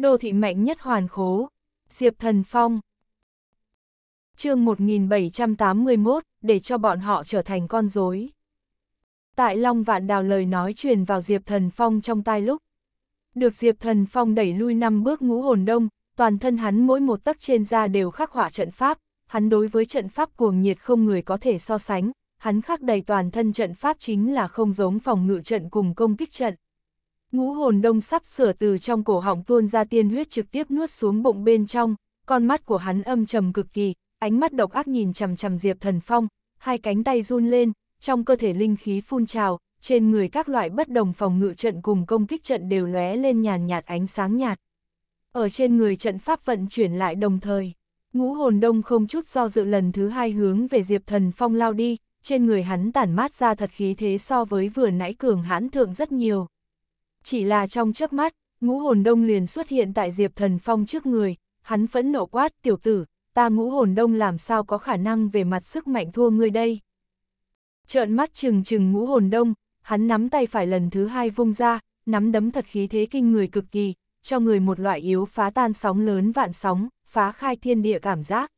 Đô thị mạnh nhất hoàn khố. Diệp Thần Phong. chương 1781, để cho bọn họ trở thành con rối. Tại Long Vạn Đào lời nói truyền vào Diệp Thần Phong trong tai lúc. Được Diệp Thần Phong đẩy lui năm bước ngũ hồn đông, toàn thân hắn mỗi một tấc trên da đều khắc họa trận pháp, hắn đối với trận pháp cuồng nhiệt không người có thể so sánh, hắn khắc đầy toàn thân trận pháp chính là không giống phòng ngự trận cùng công kích trận, Ngũ hồn đông sắp sửa từ trong cổ họng tuôn ra tiên huyết trực tiếp nuốt xuống bụng bên trong, con mắt của hắn âm trầm cực kỳ, ánh mắt độc ác nhìn chằm chằm Diệp Thần Phong, hai cánh tay run lên, trong cơ thể linh khí phun trào, trên người các loại bất đồng phòng ngự trận cùng công kích trận đều lóe lên nhàn nhạt ánh sáng nhạt. Ở trên người trận pháp vận chuyển lại đồng thời, ngũ hồn đông không chút do dự lần thứ hai hướng về Diệp Thần Phong lao đi, trên người hắn tản mát ra thật khí thế so với vừa nãy cường hãn thượng rất nhiều. Chỉ là trong chớp mắt, ngũ hồn đông liền xuất hiện tại Diệp Thần Phong trước người, hắn phẫn nộ quát tiểu tử, ta ngũ hồn đông làm sao có khả năng về mặt sức mạnh thua ngươi đây. Trợn mắt trừng trừng ngũ hồn đông, hắn nắm tay phải lần thứ hai vung ra, nắm đấm thật khí thế kinh người cực kỳ, cho người một loại yếu phá tan sóng lớn vạn sóng, phá khai thiên địa cảm giác.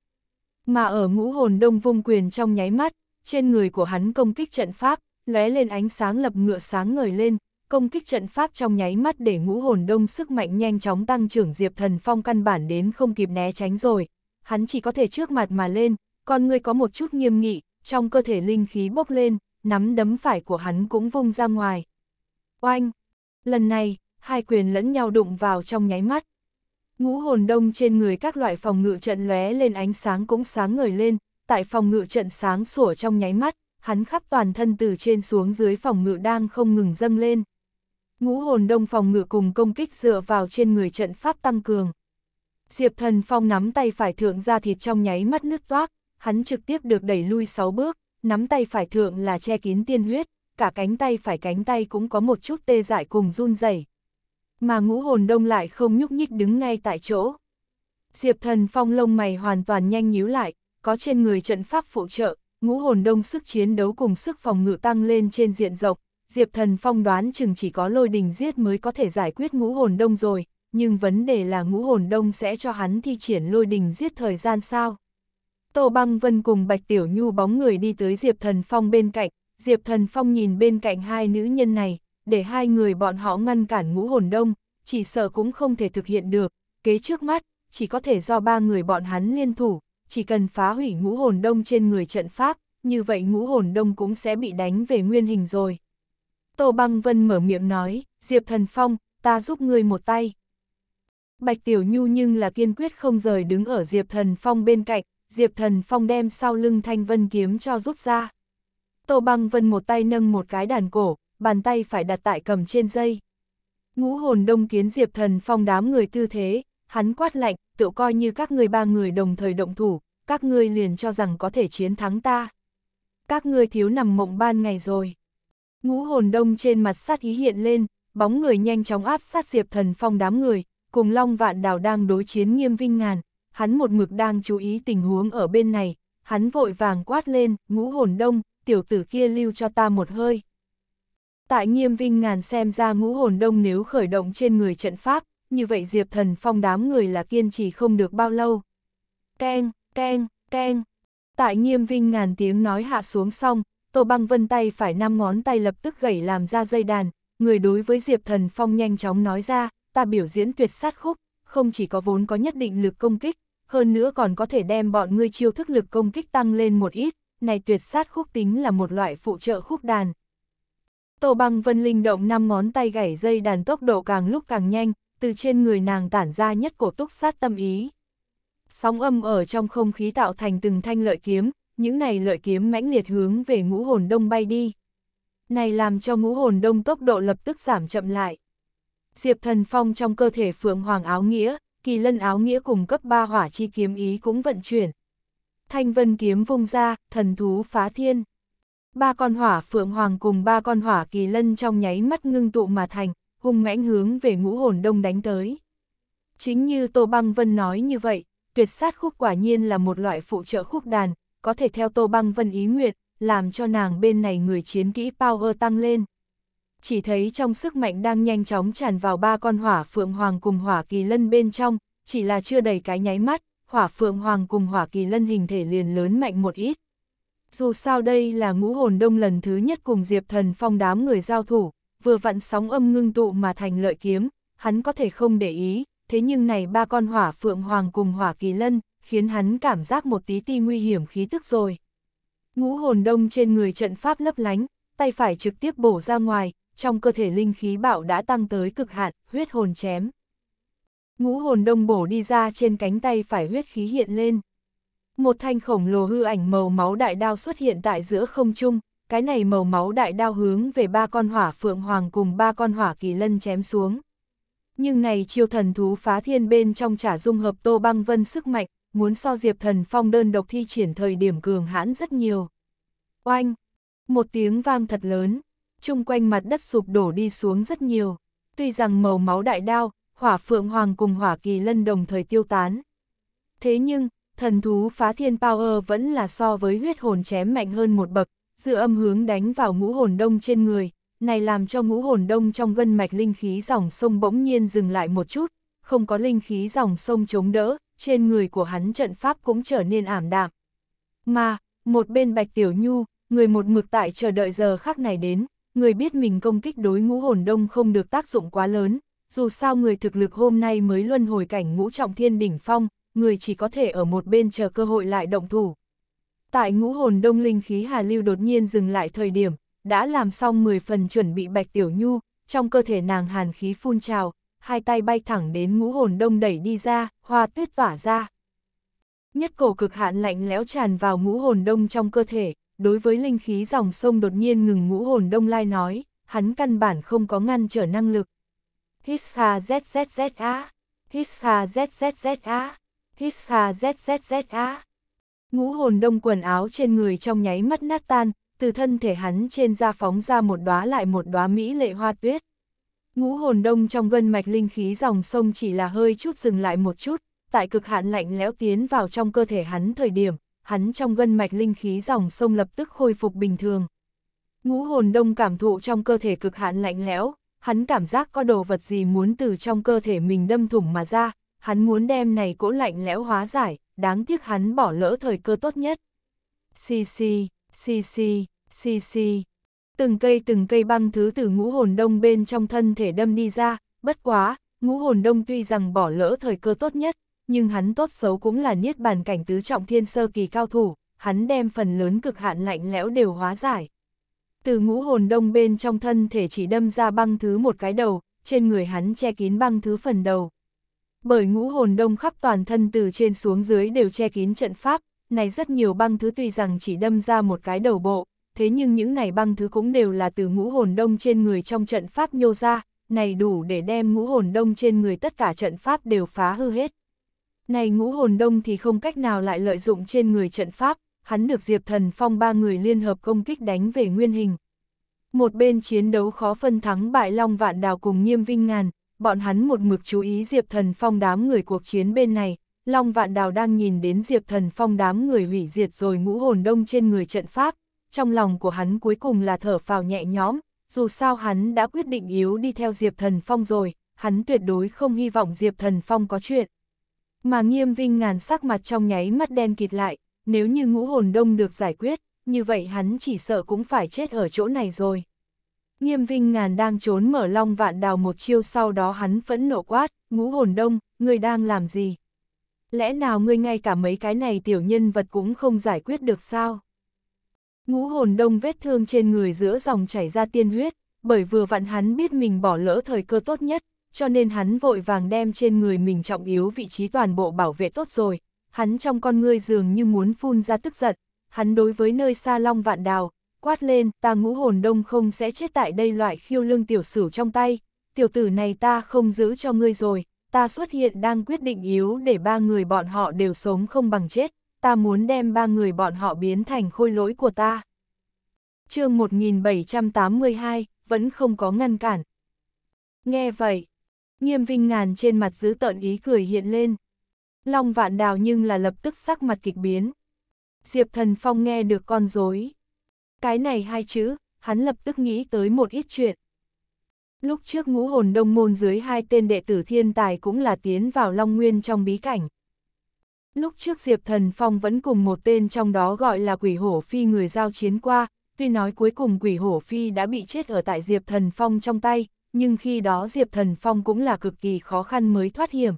Mà ở ngũ hồn đông vung quyền trong nháy mắt, trên người của hắn công kích trận pháp, lóe lên ánh sáng lập ngựa sáng ngời lên, công kích trận pháp trong nháy mắt để ngũ hồn đông sức mạnh nhanh chóng tăng trưởng Diệp Thần Phong căn bản đến không kịp né tránh rồi. Hắn chỉ có thể trước mặt mà lên, còn người có một chút nghiêm nghị, trong cơ thể linh khí bốc lên, nắm đấm phải của hắn cũng vung ra ngoài. Oanh! Lần này, hai quyền lẫn nhau đụng vào trong nháy mắt. Ngũ hồn đông trên người các loại phòng ngự trận lóe lên ánh sáng cũng sáng ngời lên, tại phòng ngự trận sáng sủa trong nháy mắt, hắn khắp toàn thân từ trên xuống dưới phòng ngự đang không ngừng dâng lên. Ngũ hồn đông phòng ngự cùng công kích dựa vào trên người trận pháp tăng cường. Diệp thần phong nắm tay phải thượng ra thịt trong nháy mắt nước toát, hắn trực tiếp được đẩy lui 6 bước, nắm tay phải thượng là che kín tiên huyết, cả cánh tay phải cánh tay cũng có một chút tê dại cùng run rẩy. Mà ngũ hồn đông lại không nhúc nhích đứng ngay tại chỗ. Diệp thần phong lông mày hoàn toàn nhanh nhíu lại, có trên người trận pháp phụ trợ, ngũ hồn đông sức chiến đấu cùng sức phòng ngự tăng lên trên diện rộng, Diệp Thần Phong đoán chừng chỉ có lôi đình giết mới có thể giải quyết ngũ hồn đông rồi, nhưng vấn đề là ngũ hồn đông sẽ cho hắn thi triển lôi đình giết thời gian sao. Tô Băng Vân cùng Bạch Tiểu Nhu bóng người đi tới Diệp Thần Phong bên cạnh, Diệp Thần Phong nhìn bên cạnh hai nữ nhân này, để hai người bọn họ ngăn cản ngũ hồn đông, chỉ sợ cũng không thể thực hiện được, kế trước mắt, chỉ có thể do ba người bọn hắn liên thủ, chỉ cần phá hủy ngũ hồn đông trên người trận pháp, như vậy ngũ hồn đông cũng sẽ bị đánh về nguyên hình rồi. Tô Băng Vân mở miệng nói, Diệp Thần Phong, ta giúp ngươi một tay. Bạch Tiểu Nhu nhưng là kiên quyết không rời đứng ở Diệp Thần Phong bên cạnh, Diệp Thần Phong đem sau lưng Thanh Vân kiếm cho rút ra. Tô Băng Vân một tay nâng một cái đàn cổ, bàn tay phải đặt tại cầm trên dây. Ngũ hồn đông kiến Diệp Thần Phong đám người tư thế, hắn quát lạnh, tự coi như các người ba người đồng thời động thủ, các ngươi liền cho rằng có thể chiến thắng ta. Các ngươi thiếu nằm mộng ban ngày rồi. Ngũ hồn đông trên mặt sát ý hiện lên, bóng người nhanh chóng áp sát Diệp Thần Phong đám người, cùng Long Vạn Đào đang đối chiến nghiêm vinh ngàn, hắn một mực đang chú ý tình huống ở bên này, hắn vội vàng quát lên, ngũ hồn đông, tiểu tử kia lưu cho ta một hơi. Tại nghiêm vinh ngàn xem ra ngũ hồn đông nếu khởi động trên người trận pháp, như vậy Diệp Thần Phong đám người là kiên trì không được bao lâu. Keng, keng, keng. Tại nghiêm vinh ngàn tiếng nói hạ xuống xong, Tô Băng Vân tay phải năm ngón tay lập tức gãy làm ra dây đàn, người đối với Diệp Thần Phong nhanh chóng nói ra, ta biểu diễn tuyệt sát khúc, không chỉ có vốn có nhất định lực công kích, hơn nữa còn có thể đem bọn ngươi chiêu thức lực công kích tăng lên một ít, này tuyệt sát khúc tính là một loại phụ trợ khúc đàn. Tô Băng Vân linh động năm ngón tay gảy dây đàn tốc độ càng lúc càng nhanh, từ trên người nàng tản ra nhất cổ túc sát tâm ý. Sóng âm ở trong không khí tạo thành từng thanh lợi kiếm, những này lợi kiếm mãnh liệt hướng về ngũ hồn đông bay đi. Này làm cho ngũ hồn đông tốc độ lập tức giảm chậm lại. Diệp thần phong trong cơ thể phượng hoàng áo nghĩa, kỳ lân áo nghĩa cùng cấp 3 hỏa chi kiếm ý cũng vận chuyển. Thanh vân kiếm vung ra, thần thú phá thiên. Ba con hỏa phượng hoàng cùng ba con hỏa kỳ lân trong nháy mắt ngưng tụ mà thành, hung mãnh hướng về ngũ hồn đông đánh tới. Chính như Tô Băng Vân nói như vậy, tuyệt sát khúc quả nhiên là một loại phụ trợ khúc đàn, có thể theo Tô Băng Vân ý nguyện, làm cho nàng bên này người chiến kỹ power tăng lên. Chỉ thấy trong sức mạnh đang nhanh chóng tràn vào ba con hỏa phượng hoàng cùng hỏa kỳ lân bên trong, chỉ là chưa đầy cái nháy mắt, hỏa phượng hoàng cùng hỏa kỳ lân hình thể liền lớn mạnh một ít. Dù sao đây là ngũ hồn đông lần thứ nhất cùng Diệp Thần Phong đám người giao thủ, vừa vặn sóng âm ngưng tụ mà thành lợi kiếm, hắn có thể không để ý, thế nhưng này ba con hỏa phượng hoàng cùng hỏa kỳ lân, khiến hắn cảm giác một tí ti nguy hiểm khí tức rồi. Ngũ hồn đông trên người trận pháp lấp lánh, tay phải trực tiếp bổ ra ngoài, trong cơ thể linh khí bạo đã tăng tới cực hạn, huyết hồn chém. Ngũ hồn đông bổ đi ra trên cánh tay phải huyết khí hiện lên. Một thanh khổng lồ hư ảnh màu máu đại đao xuất hiện tại giữa không trung, cái này màu máu đại đao hướng về ba con hỏa phượng hoàng cùng ba con hỏa kỳ lân chém xuống. Nhưng này chiêu thần thú phá thiên bên trong trả dung hợp tô băng vân sức mạnh, muốn so Diệp Thần Phong đơn độc thi triển thời điểm cường hãn rất nhiều. Oanh! Một tiếng vang thật lớn, chung quanh mặt đất sụp đổ đi xuống rất nhiều, tuy rằng màu máu đại đao, hỏa phượng hoàng cùng hỏa kỳ lân đồng thời tiêu tán. Thế nhưng, thần thú phá thiên power vẫn là so với huyết hồn chém mạnh hơn một bậc, dựa âm hướng đánh vào ngũ hồn đông trên người, này làm cho ngũ hồn đông trong gân mạch linh khí dòng sông bỗng nhiên dừng lại một chút, không có linh khí dòng sông chống đỡ, trên người của hắn trận pháp cũng trở nên ảm đạm. Mà, một bên Bạch Tiểu Nhu, người một mực tại chờ đợi giờ khắc này đến, người biết mình công kích đối ngũ hồn đông không được tác dụng quá lớn, dù sao người thực lực hôm nay mới luân hồi cảnh ngũ trọng thiên đỉnh phong, người chỉ có thể ở một bên chờ cơ hội lại động thủ. Tại ngũ hồn đông linh khí hà lưu đột nhiên dừng lại thời điểm, đã làm xong 10 phần chuẩn bị Bạch Tiểu Nhu, trong cơ thể nàng hàn khí phun trào, hai tay bay thẳng đến ngũ hồn đông đẩy đi ra, hoa tuyết vả ra. Nhất cổ cực hạn lạnh lẽo tràn vào ngũ hồn đông trong cơ thể, đối với linh khí dòng sông đột nhiên ngừng ngũ hồn đông lai nói, hắn căn bản không có ngăn trở năng lực. Hiskha zzz a, Hiskha zzz a, Hiskha zzz a. Ngũ hồn đông quần áo trên người trong nháy mắt nát tan, từ thân thể hắn trên da phóng ra một đóa lại một đóa mỹ lệ hoa tuyết. Ngũ hồn đông trong gân mạch linh khí dòng sông chỉ là hơi chút dừng lại một chút, tại cực hạn lạnh lẽo tiến vào trong cơ thể hắn thời điểm, hắn trong gân mạch linh khí dòng sông lập tức khôi phục bình thường. Ngũ hồn đông cảm thụ trong cơ thể cực hạn lạnh lẽo, hắn cảm giác có đồ vật gì muốn từ trong cơ thể mình đâm thủng mà ra, hắn muốn đem này cỗ lạnh lẽo hóa giải, đáng tiếc hắn bỏ lỡ thời cơ tốt nhất. Xì xì, xì xì, xì xì, Từng cây từng cây băng thứ từ ngũ hồn đông bên trong thân thể đâm đi ra, bất quá, ngũ hồn đông tuy rằng bỏ lỡ thời cơ tốt nhất, nhưng hắn tốt xấu cũng là niết bàn cảnh tứ trọng thiên sơ kỳ cao thủ, hắn đem phần lớn cực hạn lạnh lẽo đều hóa giải. Từ ngũ hồn đông bên trong thân thể chỉ đâm ra băng thứ một cái đầu, trên người hắn che kín băng thứ phần đầu. Bởi ngũ hồn đông khắp toàn thân từ trên xuống dưới đều che kín trận pháp, này rất nhiều băng thứ tuy rằng chỉ đâm ra một cái đầu bộ, thế nhưng những này băng thứ cũng đều là từ ngũ hồn đông trên người trong trận pháp nhô ra, này đủ để đem ngũ hồn đông trên người tất cả trận pháp đều phá hư hết. Này ngũ hồn đông thì không cách nào lại lợi dụng trên người trận pháp, hắn được Diệp Thần Phong ba người liên hợp công kích đánh về nguyên hình. Một bên chiến đấu khó phân thắng bại Long Vạn Đào cùng Nghiêm Vinh Ngàn, bọn hắn một mực chú ý Diệp Thần Phong đám người cuộc chiến bên này, Long Vạn Đào đang nhìn đến Diệp Thần Phong đám người hủy diệt rồi ngũ hồn đông trên người trận pháp, trong lòng của hắn cuối cùng là thở phào nhẹ nhõm, dù sao hắn đã quyết định yếu đi theo Diệp Thần Phong rồi, hắn tuyệt đối không hy vọng Diệp Thần Phong có chuyện. Mà nghiêm vinh ngàn sắc mặt trong nháy mắt đen kịt lại, nếu như ngũ hồn đông được giải quyết, như vậy hắn chỉ sợ cũng phải chết ở chỗ này rồi. Nghiêm vinh ngàn đang trốn mở long vạn đào một chiêu sau đó hắn phẫn nộ quát, ngũ hồn đông, người đang làm gì? Lẽ nào ngươi ngay cả mấy cái này tiểu nhân vật cũng không giải quyết được sao? Ngũ hồn đông vết thương trên người giữa dòng chảy ra tiên huyết, bởi vừa vặn hắn biết mình bỏ lỡ thời cơ tốt nhất, cho nên hắn vội vàng đem trên người mình trọng yếu vị trí toàn bộ bảo vệ tốt rồi. Hắn trong con ngươi dường như muốn phun ra tức giận, hắn đối với nơi xa long vạn đào, quát lên, ta ngũ hồn đông không sẽ chết tại đây loại khiêu lương tiểu sử trong tay, tiểu tử này ta không giữ cho ngươi rồi, ta xuất hiện đang quyết định yếu để ba người bọn họ đều sống không bằng chết ta muốn đem ba người bọn họ biến thành khôi lỗi của ta. chương 1782, vẫn không có ngăn cản. Nghe vậy, nghiêm vinh ngàn trên mặt giữ tợn ý cười hiện lên. Long vạn đào nhưng là lập tức sắc mặt kịch biến. Diệp thần phong nghe được con dối. Cái này hai chữ, hắn lập tức nghĩ tới một ít chuyện. Lúc trước ngũ hồn đông môn dưới hai tên đệ tử thiên tài cũng là tiến vào Long Nguyên trong bí cảnh. Lúc trước Diệp Thần Phong vẫn cùng một tên trong đó gọi là quỷ hổ phi người giao chiến qua, tuy nói cuối cùng quỷ hổ phi đã bị chết ở tại Diệp Thần Phong trong tay, nhưng khi đó Diệp Thần Phong cũng là cực kỳ khó khăn mới thoát hiểm.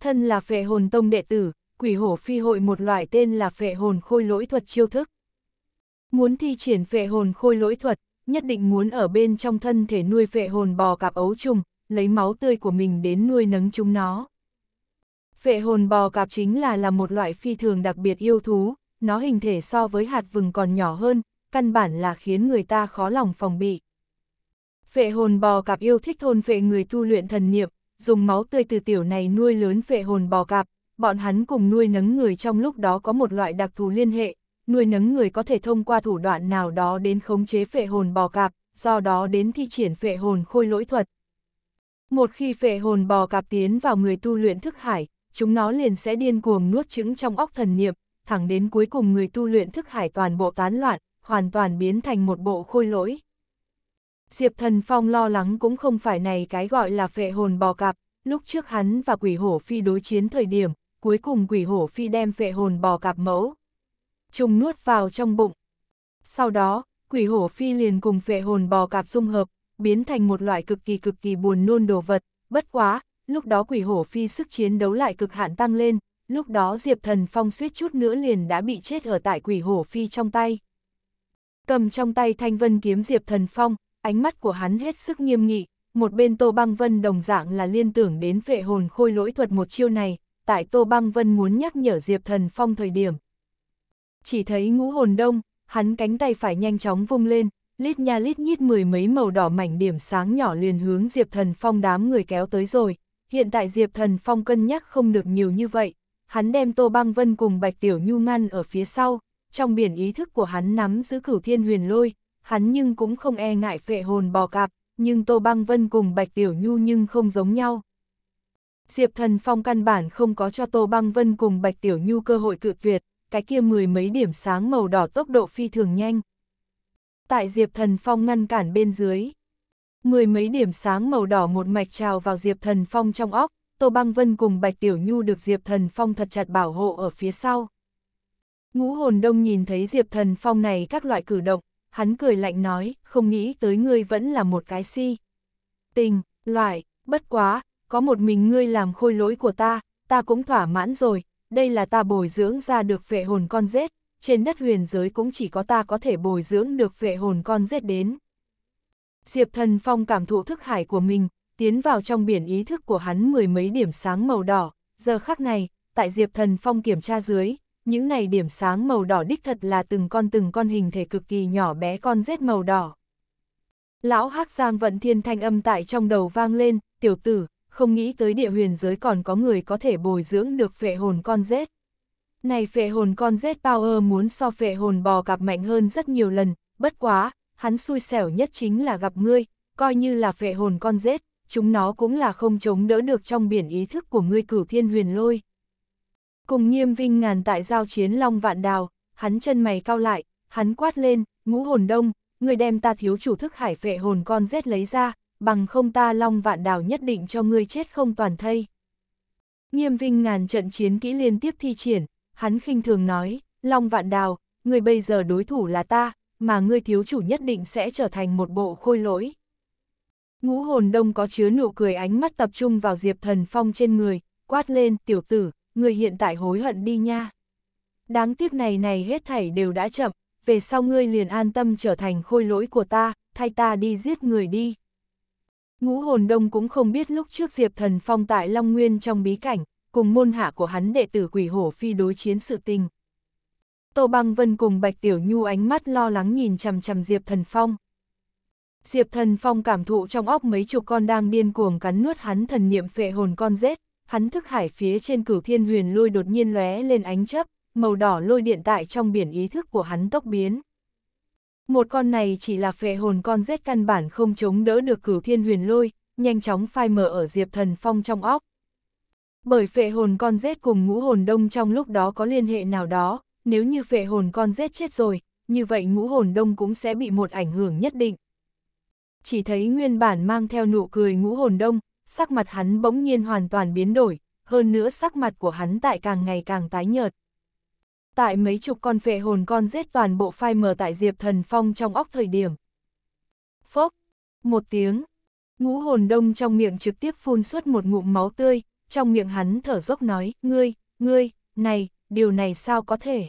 Thân là phệ hồn tông đệ tử, quỷ hổ phi hội một loại tên là phệ hồn khôi lỗi thuật chiêu thức. Muốn thi triển phệ hồn khôi lỗi thuật, nhất định muốn ở bên trong thân thể nuôi phệ hồn bò cạp ấu trùng, lấy máu tươi của mình đến nuôi nấng chúng nó. Phệ hồn bò cạp chính là là một loại phi thường đặc biệt yêu thú, nó hình thể so với hạt vừng còn nhỏ hơn, căn bản là khiến người ta khó lòng phòng bị. Phệ hồn bò cạp yêu thích thôn phệ người tu luyện thần niệm, dùng máu tươi từ tiểu này nuôi lớn phệ hồn bò cạp, bọn hắn cùng nuôi nấng người trong lúc đó có một loại đặc thù liên hệ, nuôi nấng người có thể thông qua thủ đoạn nào đó đến khống chế phệ hồn bò cạp, do đó đến thi triển phệ hồn khôi lỗi thuật. Một khi phệ hồn bò cạp tiến vào người tu luyện thức hải, chúng nó liền sẽ điên cuồng nuốt trứng trong óc thần niệm, thẳng đến cuối cùng người tu luyện thức hải toàn bộ tán loạn, hoàn toàn biến thành một bộ khôi lỗi. Diệp Thần Phong lo lắng cũng không phải này cái gọi là phệ hồn bò cạp, lúc trước hắn và quỷ hổ phi đối chiến thời điểm, cuối cùng quỷ hổ phi đem phệ hồn bò cạp mẫu. Trùng nuốt vào trong bụng. Sau đó, quỷ hổ phi liền cùng phệ hồn bò cạp dung hợp, biến thành một loại cực kỳ cực kỳ buồn nôn đồ vật, bất quá, lúc đó quỷ hổ phi sức chiến đấu lại cực hạn tăng lên, lúc đó Diệp Thần Phong suýt chút nữa liền đã bị chết ở tại quỷ hổ phi trong tay. Cầm trong tay thanh vân kiếm Diệp Thần Phong, ánh mắt của hắn hết sức nghiêm nghị, một bên Tô Băng Vân đồng dạng là liên tưởng đến vệ hồn khôi lỗi thuật một chiêu này, tại Tô Băng Vân muốn nhắc nhở Diệp Thần Phong thời điểm. Chỉ thấy ngũ hồn đông, hắn cánh tay phải nhanh chóng vung lên, lít nha lít nhít mười mấy màu đỏ mảnh điểm sáng nhỏ liền hướng Diệp Thần Phong đám người kéo tới rồi, hiện tại Diệp Thần Phong cân nhắc không được nhiều như vậy, hắn đem Tô Băng Vân cùng Bạch Tiểu Nhu ngăn ở phía sau, trong biển ý thức của hắn nắm giữ cửu thiên huyền lôi, hắn nhưng cũng không e ngại phệ hồn bò cạp, nhưng Tô Băng Vân cùng Bạch Tiểu Nhu nhưng không giống nhau. Diệp Thần Phong căn bản không có cho Tô Băng Vân cùng Bạch Tiểu Nhu cơ hội cự tuyệt, cái kia mười mấy điểm sáng màu đỏ tốc độ phi thường nhanh. Tại Diệp Thần Phong ngăn cản bên dưới, mười mấy điểm sáng màu đỏ một mạch trào vào Diệp Thần Phong trong óc, Tô Băng Vân cùng Bạch Tiểu Nhu được Diệp Thần Phong thật chặt bảo hộ ở phía sau. Ngũ hồn đông nhìn thấy Diệp Thần Phong này các loại cử động, hắn cười lạnh nói, không nghĩ tới ngươi vẫn là một cái si. Tình, loại, bất quá, có một mình ngươi làm khôi lỗi của ta, ta cũng thỏa mãn rồi, đây là ta bồi dưỡng ra được vệ hồn con rết, trên đất huyền giới cũng chỉ có ta có thể bồi dưỡng được vệ hồn con rết đến. Diệp Thần Phong cảm thụ thức hải của mình, tiến vào trong biển ý thức của hắn mười mấy điểm sáng màu đỏ, giờ khắc này, tại Diệp Thần Phong kiểm tra dưới, những này điểm sáng màu đỏ đích thật là từng con từng con hình thể cực kỳ nhỏ bé con rết màu đỏ. Lão Hắc Giang vận thiên thanh âm tại trong đầu vang lên, tiểu tử, không nghĩ tới địa huyền giới còn có người có thể bồi dưỡng được phệ hồn con rết. Này phệ hồn con rết power muốn so phệ hồn bò cạp mạnh hơn rất nhiều lần, bất quá, hắn xui xẻo nhất chính là gặp ngươi, coi như là phệ hồn con rết, chúng nó cũng là không chống đỡ được trong biển ý thức của ngươi cửu thiên huyền lôi. Cùng nghiêm vinh ngàn tại giao chiến long vạn đào, hắn chân mày cao lại, hắn quát lên, ngũ hồn đông, người đem ta thiếu chủ thức hải phệ hồn con rết lấy ra, bằng không ta long vạn đào nhất định cho ngươi chết không toàn thây. Nghiêm vinh ngàn trận chiến kỹ liên tiếp thi triển, hắn khinh thường nói, long vạn đào, người bây giờ đối thủ là ta, mà ngươi thiếu chủ nhất định sẽ trở thành một bộ khôi lỗi. Ngũ hồn đông có chứa nụ cười ánh mắt tập trung vào Diệp Thần Phong trên người, quát lên, tiểu tử, người hiện tại hối hận đi nha. Đáng tiếc này này hết thảy đều đã chậm, về sau ngươi liền an tâm trở thành khôi lỗi của ta, thay ta đi giết người đi. Ngũ hồn đông cũng không biết lúc trước Diệp Thần Phong tại Long Nguyên trong bí cảnh, cùng môn hạ của hắn đệ tử quỷ hổ phi đối chiến sự tình, Tô Băng Vân cùng Bạch Tiểu Nhu ánh mắt lo lắng nhìn chằm chằm Diệp Thần Phong. Diệp Thần Phong cảm thụ trong óc mấy chục con đang điên cuồng cắn nuốt hắn thần niệm phệ hồn con rết, hắn thức hải phía trên cửu thiên huyền lôi đột nhiên lóe lên ánh chấp, màu đỏ lôi điện tại trong biển ý thức của hắn tốc biến. Một con này chỉ là phệ hồn con rết căn bản không chống đỡ được cửu thiên huyền lôi, nhanh chóng phai mở ở Diệp Thần Phong trong óc. Bởi phệ hồn con rết cùng ngũ hồn đông trong lúc đó có liên hệ nào đó, nếu như phệ hồn con giết chết rồi, như vậy ngũ hồn đông cũng sẽ bị một ảnh hưởng nhất định. Chỉ thấy nguyên bản mang theo nụ cười ngũ hồn đông, sắc mặt hắn bỗng nhiên hoàn toàn biến đổi, hơn nữa sắc mặt của hắn tại càng ngày càng tái nhợt. Tại mấy chục con phệ hồn con giết toàn bộ phai mờ tại Diệp Thần Phong trong óc thời điểm. Phốc, một tiếng, ngũ hồn đông trong miệng trực tiếp phun suốt một ngụm máu tươi, trong miệng hắn thở dốc nói, ngươi, ngươi, này, điều này sao có thể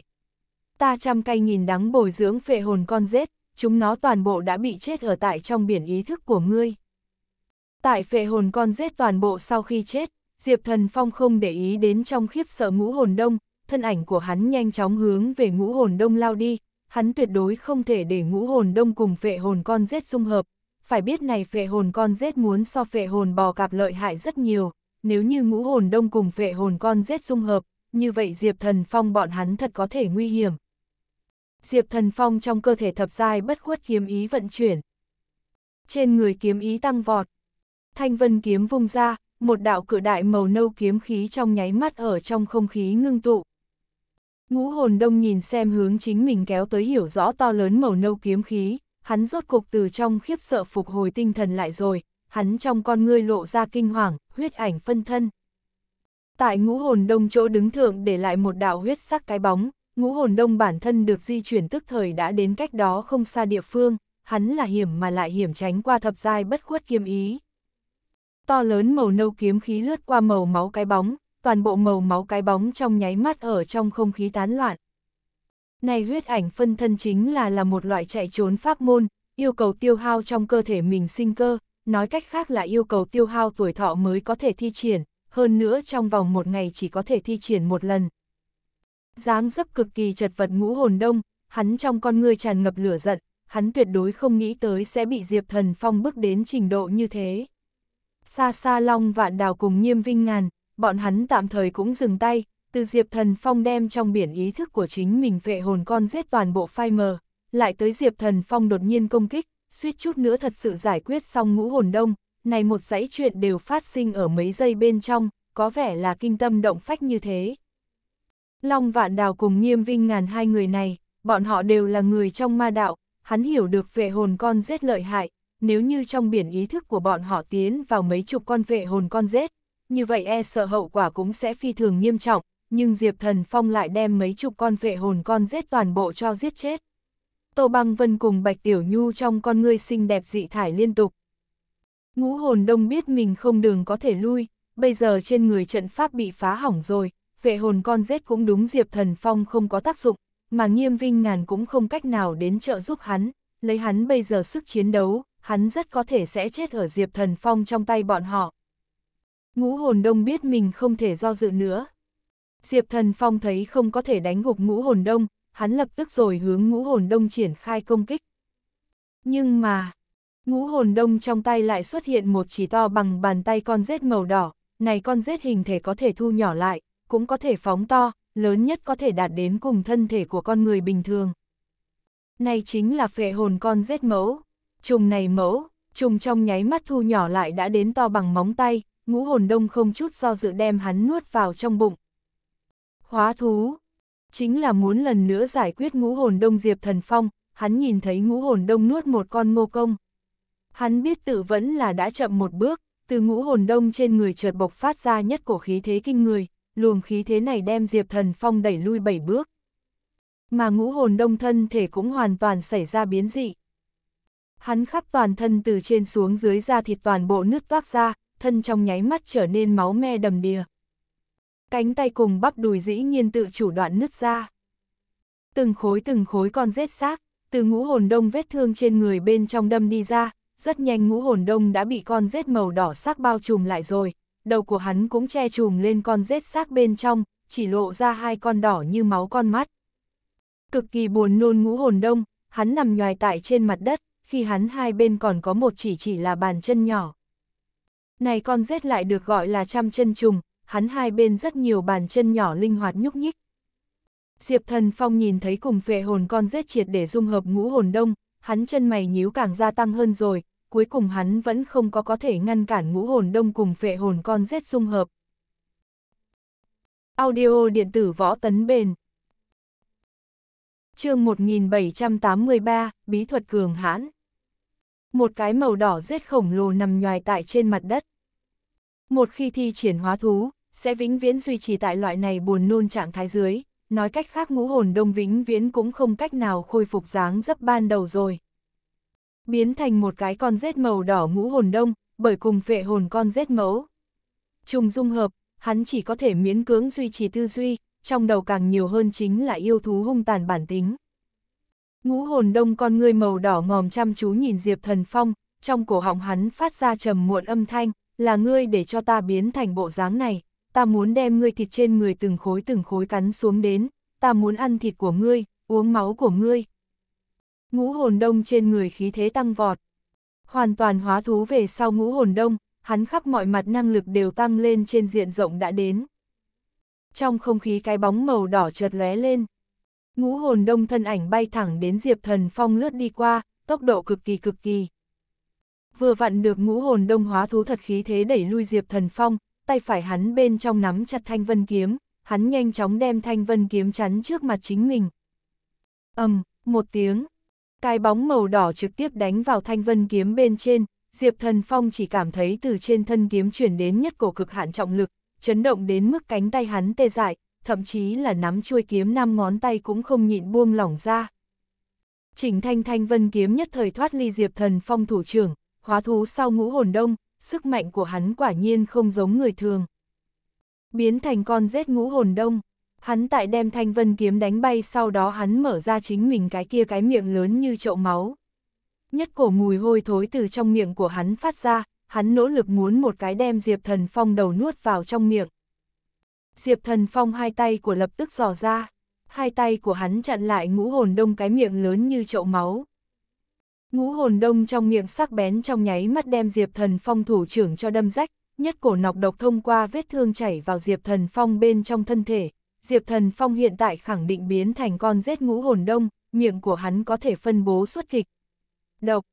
ta trăm cay nghìn đắng bồi dưỡng phệ hồn con rết, chúng nó toàn bộ đã bị chết ở tại trong biển ý thức của ngươi. Tại phệ hồn con rết toàn bộ sau khi chết, Diệp Thần Phong không để ý đến trong khiếp sợ ngũ hồn đông, thân ảnh của hắn nhanh chóng hướng về ngũ hồn đông lao đi, hắn tuyệt đối không thể để ngũ hồn đông cùng phệ hồn con rết dung hợp. Phải biết này phệ hồn con rết muốn so phệ hồn bò cạp lợi hại rất nhiều, nếu như ngũ hồn đông cùng phệ hồn con rết dung hợp, như vậy Diệp Thần Phong bọn hắn thật có thể nguy hiểm. Diệp Thần Phong trong cơ thể thập giai bất khuất kiếm ý vận chuyển. Trên người kiếm ý tăng vọt. Thanh vân kiếm vung ra, một đạo cự đại màu nâu kiếm khí trong nháy mắt ở trong không khí ngưng tụ. Ngũ hồn đông nhìn xem hướng chính mình kéo tới hiểu rõ to lớn màu nâu kiếm khí, hắn rốt cục từ trong khiếp sợ phục hồi tinh thần lại rồi, hắn trong con ngươi lộ ra kinh hoàng, huyết ảnh phân thân. Tại ngũ hồn đông chỗ đứng thượng để lại một đạo huyết sắc cái bóng, ngũ hồn đông bản thân được di chuyển tức thời đã đến cách đó không xa địa phương, hắn là hiểm mà lại hiểm tránh qua thập giai bất khuất kiêm ý. To lớn màu nâu kiếm khí lướt qua màu máu cái bóng, toàn bộ màu máu cái bóng trong nháy mắt ở trong không khí tán loạn. Này huyết ảnh phân thân chính là là một loại chạy trốn pháp môn, yêu cầu tiêu hao trong cơ thể mình sinh cơ, nói cách khác là yêu cầu tiêu hao tuổi thọ mới có thể thi triển, hơn nữa trong vòng một ngày chỉ có thể thi triển một lần, dáng dấp cực kỳ chật vật ngũ hồn đông, hắn trong con người tràn ngập lửa giận, hắn tuyệt đối không nghĩ tới sẽ bị Diệp Thần Phong bước đến trình độ như thế. Xa xa Long Vạn Đào cùng nghiêm Vinh Ngàn, bọn hắn tạm thời cũng dừng tay, từ Diệp Thần Phong đem trong biển ý thức của chính mình vệ hồn con giết toàn bộ phai mờ, lại tới Diệp Thần Phong đột nhiên công kích, suýt chút nữa thật sự giải quyết xong ngũ hồn đông, này một dãy chuyện đều phát sinh ở mấy giây bên trong, có vẻ là kinh tâm động phách như thế, Long Vạn Đào cùng Nghiêm Vinh Ngàn hai người này, bọn họ đều là người trong ma đạo, hắn hiểu được vệ hồn con rết lợi hại, nếu như trong biển ý thức của bọn họ tiến vào mấy chục con vệ hồn con rết, như vậy e sợ hậu quả cũng sẽ phi thường nghiêm trọng, nhưng Diệp Thần Phong lại đem mấy chục con vệ hồn con rết toàn bộ cho giết chết. Tô Băng Vân cùng Bạch Tiểu Nhu trong con ngươi xinh đẹp dị thải liên tục. Ngũ hồn đông biết mình không đường có thể lui, bây giờ trên người trận pháp bị phá hỏng rồi, vệ hồn con rết cũng đúng Diệp Thần Phong không có tác dụng, mà nghiêm vinh ngàn cũng không cách nào đến trợ giúp hắn, lấy hắn bây giờ sức chiến đấu, hắn rất có thể sẽ chết ở Diệp Thần Phong trong tay bọn họ. Ngũ hồn đông biết mình không thể do dự nữa. Diệp Thần Phong thấy không có thể đánh gục ngũ hồn đông, hắn lập tức rồi hướng ngũ hồn đông triển khai công kích. Nhưng mà, ngũ hồn đông trong tay lại xuất hiện một chỉ to bằng bàn tay con rết màu đỏ, này con rết hình thể có thể thu nhỏ lại, cũng có thể phóng to, lớn nhất có thể đạt đến cùng thân thể của con người bình thường. Này chính là phệ hồn con giết mẫu, trùng này mẫu, trùng trong nháy mắt thu nhỏ lại đã đến to bằng móng tay, ngũ hồn đông không chút do dự đem hắn nuốt vào trong bụng. Hóa thú, chính là muốn lần nữa giải quyết ngũ hồn đông Diệp Thần Phong, hắn nhìn thấy ngũ hồn đông nuốt một con ngô công. Hắn biết tự vẫn là đã chậm một bước, từ ngũ hồn đông trên người chợt bộc phát ra nhất cổ khí thế kinh người, luồng khí thế này đem Diệp Thần Phong đẩy lui bảy bước. Mà ngũ hồn đông thân thể cũng hoàn toàn xảy ra biến dị. Hắn khắp toàn thân từ trên xuống dưới da thịt toàn bộ nứt toác ra, thân trong nháy mắt trở nên máu me đầm đìa. Cánh tay cùng bắp đùi dĩ nhiên tự chủ đoạn nứt ra. Từng khối từng khối con rết xác, từ ngũ hồn đông vết thương trên người bên trong đâm đi ra, rất nhanh ngũ hồn đông đã bị con rết màu đỏ xác bao trùm lại rồi, đầu của hắn cũng che trùm lên con rết xác bên trong, chỉ lộ ra hai con đỏ như máu con mắt. Cực kỳ buồn nôn ngũ hồn đông, hắn nằm nhòi tại trên mặt đất, khi hắn hai bên còn có một chỉ chỉ là bàn chân nhỏ. Này con rết lại được gọi là trăm chân trùng, hắn hai bên rất nhiều bàn chân nhỏ linh hoạt nhúc nhích. Diệp thần phong nhìn thấy cùng phệ hồn con rết triệt để dung hợp ngũ hồn đông, hắn chân mày nhíu càng gia tăng hơn rồi, cuối cùng hắn vẫn không có có thể ngăn cản ngũ hồn đông cùng phệ hồn con rết dung hợp. Audio điện tử võ tấn bền chương 1783, Bí thuật cường hãn Một cái màu đỏ rết khổng lồ nằm nhoài tại trên mặt đất. Một khi thi triển hóa thú, sẽ vĩnh viễn duy trì tại loại này buồn nôn trạng thái dưới, nói cách khác ngũ hồn đông vĩnh viễn cũng không cách nào khôi phục dáng dấp ban đầu rồi biến thành một cái con rết màu đỏ ngũ hồn đông, bởi cùng vệ hồn con rết mẫu. Trùng dung hợp, hắn chỉ có thể miễn cưỡng duy trì tư duy, trong đầu càng nhiều hơn chính là yêu thú hung tàn bản tính. Ngũ hồn đông con ngươi màu đỏ ngòm chăm chú nhìn Diệp Thần Phong, trong cổ họng hắn phát ra trầm muộn âm thanh, là ngươi để cho ta biến thành bộ dáng này, ta muốn đem ngươi thịt trên người từng khối từng khối cắn xuống đến, ta muốn ăn thịt của ngươi, uống máu của ngươi, ngũ hồn đông trên người khí thế tăng vọt. Hoàn toàn hóa thú về sau ngũ hồn đông, hắn khắp mọi mặt năng lực đều tăng lên trên diện rộng đã đến. Trong không khí cái bóng màu đỏ chợt lóe lên. Ngũ hồn đông thân ảnh bay thẳng đến Diệp Thần Phong lướt đi qua, tốc độ cực kỳ cực kỳ. Vừa vặn được ngũ hồn đông hóa thú thật khí thế đẩy lui Diệp Thần Phong, tay phải hắn bên trong nắm chặt thanh vân kiếm, hắn nhanh chóng đem thanh vân kiếm chắn trước mặt chính mình. ầm, um, một tiếng, cái bóng màu đỏ trực tiếp đánh vào thanh vân kiếm bên trên, Diệp Thần Phong chỉ cảm thấy từ trên thân kiếm chuyển đến nhất cổ cực hạn trọng lực, chấn động đến mức cánh tay hắn tê dại, thậm chí là nắm chuôi kiếm năm ngón tay cũng không nhịn buông lỏng ra. Trình thanh thanh vân kiếm nhất thời thoát ly Diệp Thần Phong thủ trưởng, hóa thú sau ngũ hồn đông, sức mạnh của hắn quả nhiên không giống người thường. Biến thành con rết ngũ hồn đông, Hắn tại đem thanh vân kiếm đánh bay sau đó hắn mở ra chính mình cái kia cái miệng lớn như chậu máu. Nhất cổ mùi hôi thối từ trong miệng của hắn phát ra, hắn nỗ lực muốn một cái đem Diệp Thần Phong đầu nuốt vào trong miệng. Diệp Thần Phong hai tay của lập tức dò ra, hai tay của hắn chặn lại ngũ hồn đông cái miệng lớn như chậu máu. Ngũ hồn đông trong miệng sắc bén trong nháy mắt đem Diệp Thần Phong thủ trưởng cho đâm rách, nhất cổ nọc độc thông qua vết thương chảy vào Diệp Thần Phong bên trong thân thể, Diệp Thần Phong hiện tại khẳng định biến thành con rết ngũ hồn đông, miệng của hắn có thể phân bố suốt kịch. Độc,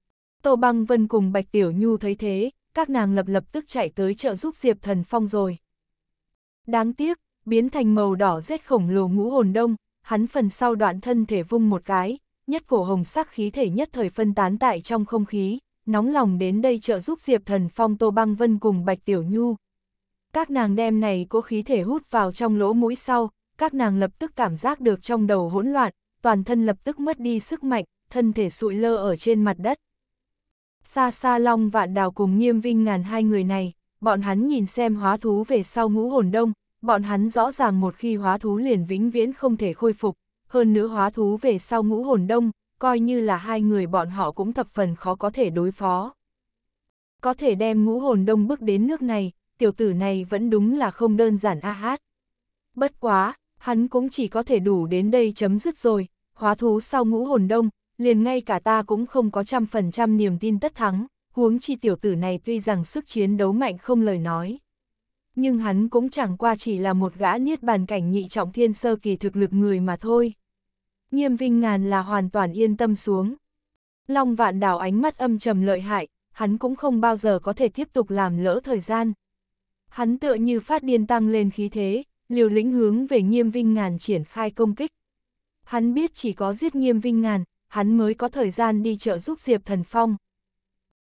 Tô Băng Vân cùng Bạch Tiểu Nhu thấy thế, các nàng lập lập tức chạy tới trợ giúp Diệp Thần Phong rồi. Đáng tiếc, biến thành màu đỏ rết khổng lồ ngũ hồn đông, hắn phần sau đoạn thân thể vung một cái, nhất cổ hồng sắc khí thể nhất thời phân tán tại trong không khí, nóng lòng đến đây trợ giúp Diệp Thần Phong Tô Băng Vân cùng Bạch Tiểu Nhu. Các nàng đem này có khí thể hút vào trong lỗ mũi sau, các nàng lập tức cảm giác được trong đầu hỗn loạn, toàn thân lập tức mất đi sức mạnh, thân thể sụi lơ ở trên mặt đất. Xa xa Long Vạn Đào cùng Nghiêm Vinh ngàn hai người này, bọn hắn nhìn xem hóa thú về sau ngũ hồn đông, bọn hắn rõ ràng một khi hóa thú liền vĩnh viễn không thể khôi phục, hơn nữa hóa thú về sau ngũ hồn đông, coi như là hai người bọn họ cũng thập phần khó có thể đối phó. Có thể đem ngũ hồn đông bước đến nước này, tiểu tử này vẫn đúng là không đơn giản a hát. Bất quá, hắn cũng chỉ có thể đủ đến đây chấm dứt rồi, hóa thú sau ngũ hồn đông, liền ngay cả ta cũng không có trăm phần trăm niềm tin tất thắng, huống chi tiểu tử này tuy rằng sức chiến đấu mạnh không lời nói. Nhưng hắn cũng chẳng qua chỉ là một gã niết bàn cảnh nhị trọng thiên sơ kỳ thực lực người mà thôi. Nghiêm Vinh Ngàn là hoàn toàn yên tâm xuống. Long vạn đảo ánh mắt âm trầm lợi hại, hắn cũng không bao giờ có thể tiếp tục làm lỡ thời gian. Hắn tựa như phát điên tăng lên khí thế, liều lĩnh hướng về nghiêm vinh ngàn triển khai công kích. Hắn biết chỉ có giết nghiêm vinh ngàn, hắn mới có thời gian đi trợ giúp Diệp Thần Phong.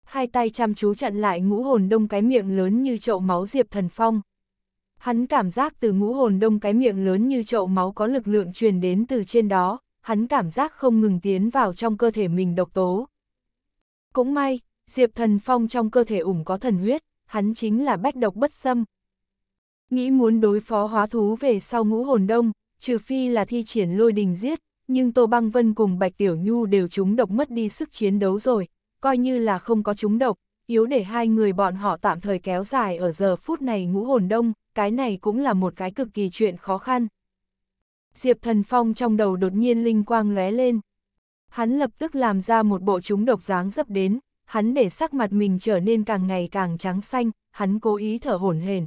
Hai tay chăm chú chặn lại ngũ hồn đông cái miệng lớn như chậu máu Diệp Thần Phong. Hắn cảm giác từ ngũ hồn đông cái miệng lớn như chậu máu có lực lượng truyền đến từ trên đó, hắn cảm giác không ngừng tiến vào trong cơ thể mình độc tố. Cũng may, Diệp Thần Phong trong cơ thể ủng có thần huyết, hắn chính là bách độc bất xâm, Nghĩ muốn đối phó hóa thú về sau ngũ hồn đông, trừ phi là thi triển lôi đình giết, nhưng Tô Băng Vân cùng Bạch Tiểu Nhu đều trúng độc mất đi sức chiến đấu rồi, coi như là không có trúng độc, yếu để hai người bọn họ tạm thời kéo dài ở giờ phút này ngũ hồn đông, cái này cũng là một cái cực kỳ chuyện khó khăn. Diệp Thần Phong trong đầu đột nhiên linh quang lóe lên. Hắn lập tức làm ra một bộ trúng độc dáng dấp đến, hắn để sắc mặt mình trở nên càng ngày càng trắng xanh, hắn cố ý thở hổn hển,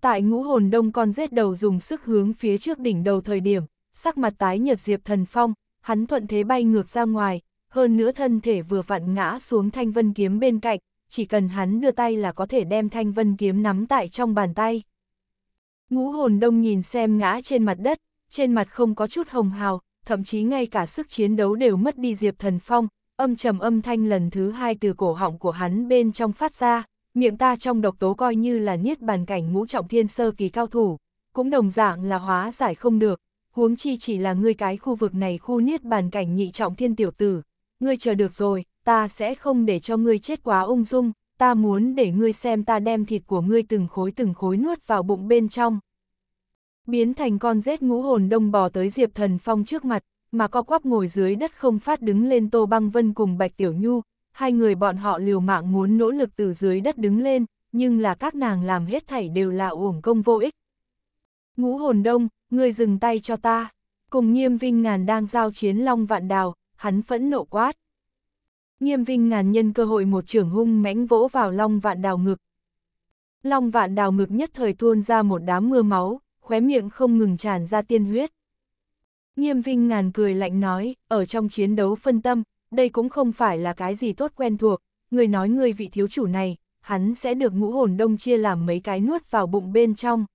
Tại ngũ hồn đông con rết đầu dùng sức hướng phía trước đỉnh đầu thời điểm, sắc mặt tái nhật Diệp Thần Phong, hắn thuận thế bay ngược ra ngoài, hơn nữa thân thể vừa vặn ngã xuống thanh vân kiếm bên cạnh, chỉ cần hắn đưa tay là có thể đem thanh vân kiếm nắm tại trong bàn tay. Ngũ hồn đông nhìn xem ngã trên mặt đất, trên mặt không có chút hồng hào, thậm chí ngay cả sức chiến đấu đều mất đi Diệp Thần Phong, âm trầm âm thanh lần thứ hai từ cổ họng của hắn bên trong phát ra miệng ta trong độc tố coi như là niết bàn cảnh ngũ trọng thiên sơ kỳ cao thủ, cũng đồng dạng là hóa giải không được, huống chi chỉ là ngươi cái khu vực này khu niết bàn cảnh nhị trọng thiên tiểu tử, ngươi chờ được rồi, ta sẽ không để cho ngươi chết quá ung dung, ta muốn để ngươi xem ta đem thịt của ngươi từng khối từng khối nuốt vào bụng bên trong. Biến thành con rết ngũ hồn đông bò tới Diệp Thần Phong trước mặt, mà co quắp ngồi dưới đất không phát đứng lên Tô Băng Vân cùng Bạch Tiểu Nhu, hai người bọn họ liều mạng muốn nỗ lực từ dưới đất đứng lên, nhưng là các nàng làm hết thảy đều là uổng công vô ích. Ngũ hồn đông, ngươi dừng tay cho ta. Cùng nghiêm vinh ngàn đang giao chiến long vạn đào, hắn phẫn nộ quát. Nghiêm vinh ngàn nhân cơ hội một trưởng hung mãnh vỗ vào long vạn đào ngực. Long vạn đào ngực nhất thời tuôn ra một đám mưa máu, khóe miệng không ngừng tràn ra tiên huyết. Nghiêm vinh ngàn cười lạnh nói, ở trong chiến đấu phân tâm, đây cũng không phải là cái gì tốt quen thuộc, người nói người vị thiếu chủ này, hắn sẽ được ngũ hồn đông chia làm mấy cái nuốt vào bụng bên trong.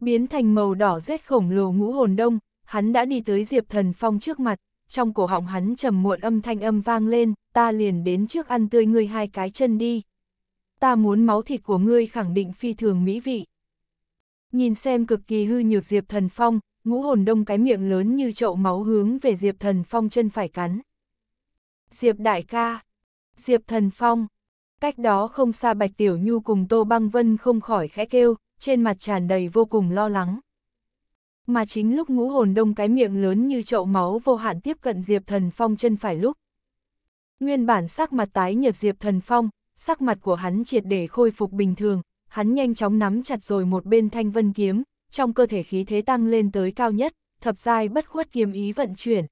Biến thành màu đỏ rét khổng lồ ngũ hồn đông, hắn đã đi tới Diệp Thần Phong trước mặt, trong cổ họng hắn trầm muộn âm thanh âm vang lên, ta liền đến trước ăn tươi ngươi hai cái chân đi. Ta muốn máu thịt của ngươi khẳng định phi thường mỹ vị. Nhìn xem cực kỳ hư nhược Diệp Thần Phong, ngũ hồn đông cái miệng lớn như chậu máu hướng về Diệp Thần Phong chân phải cắn. Diệp Đại ca, Diệp Thần Phong. Cách đó không xa Bạch Tiểu Nhu cùng Tô Băng Vân không khỏi khẽ kêu, trên mặt tràn đầy vô cùng lo lắng. Mà chính lúc ngũ hồn đông cái miệng lớn như chậu máu vô hạn tiếp cận Diệp Thần Phong chân phải lúc. Nguyên bản sắc mặt tái nhợt Diệp Thần Phong, sắc mặt của hắn triệt để khôi phục bình thường, hắn nhanh chóng nắm chặt rồi một bên thanh vân kiếm, trong cơ thể khí thế tăng lên tới cao nhất, thập giai bất khuất kiếm ý vận chuyển.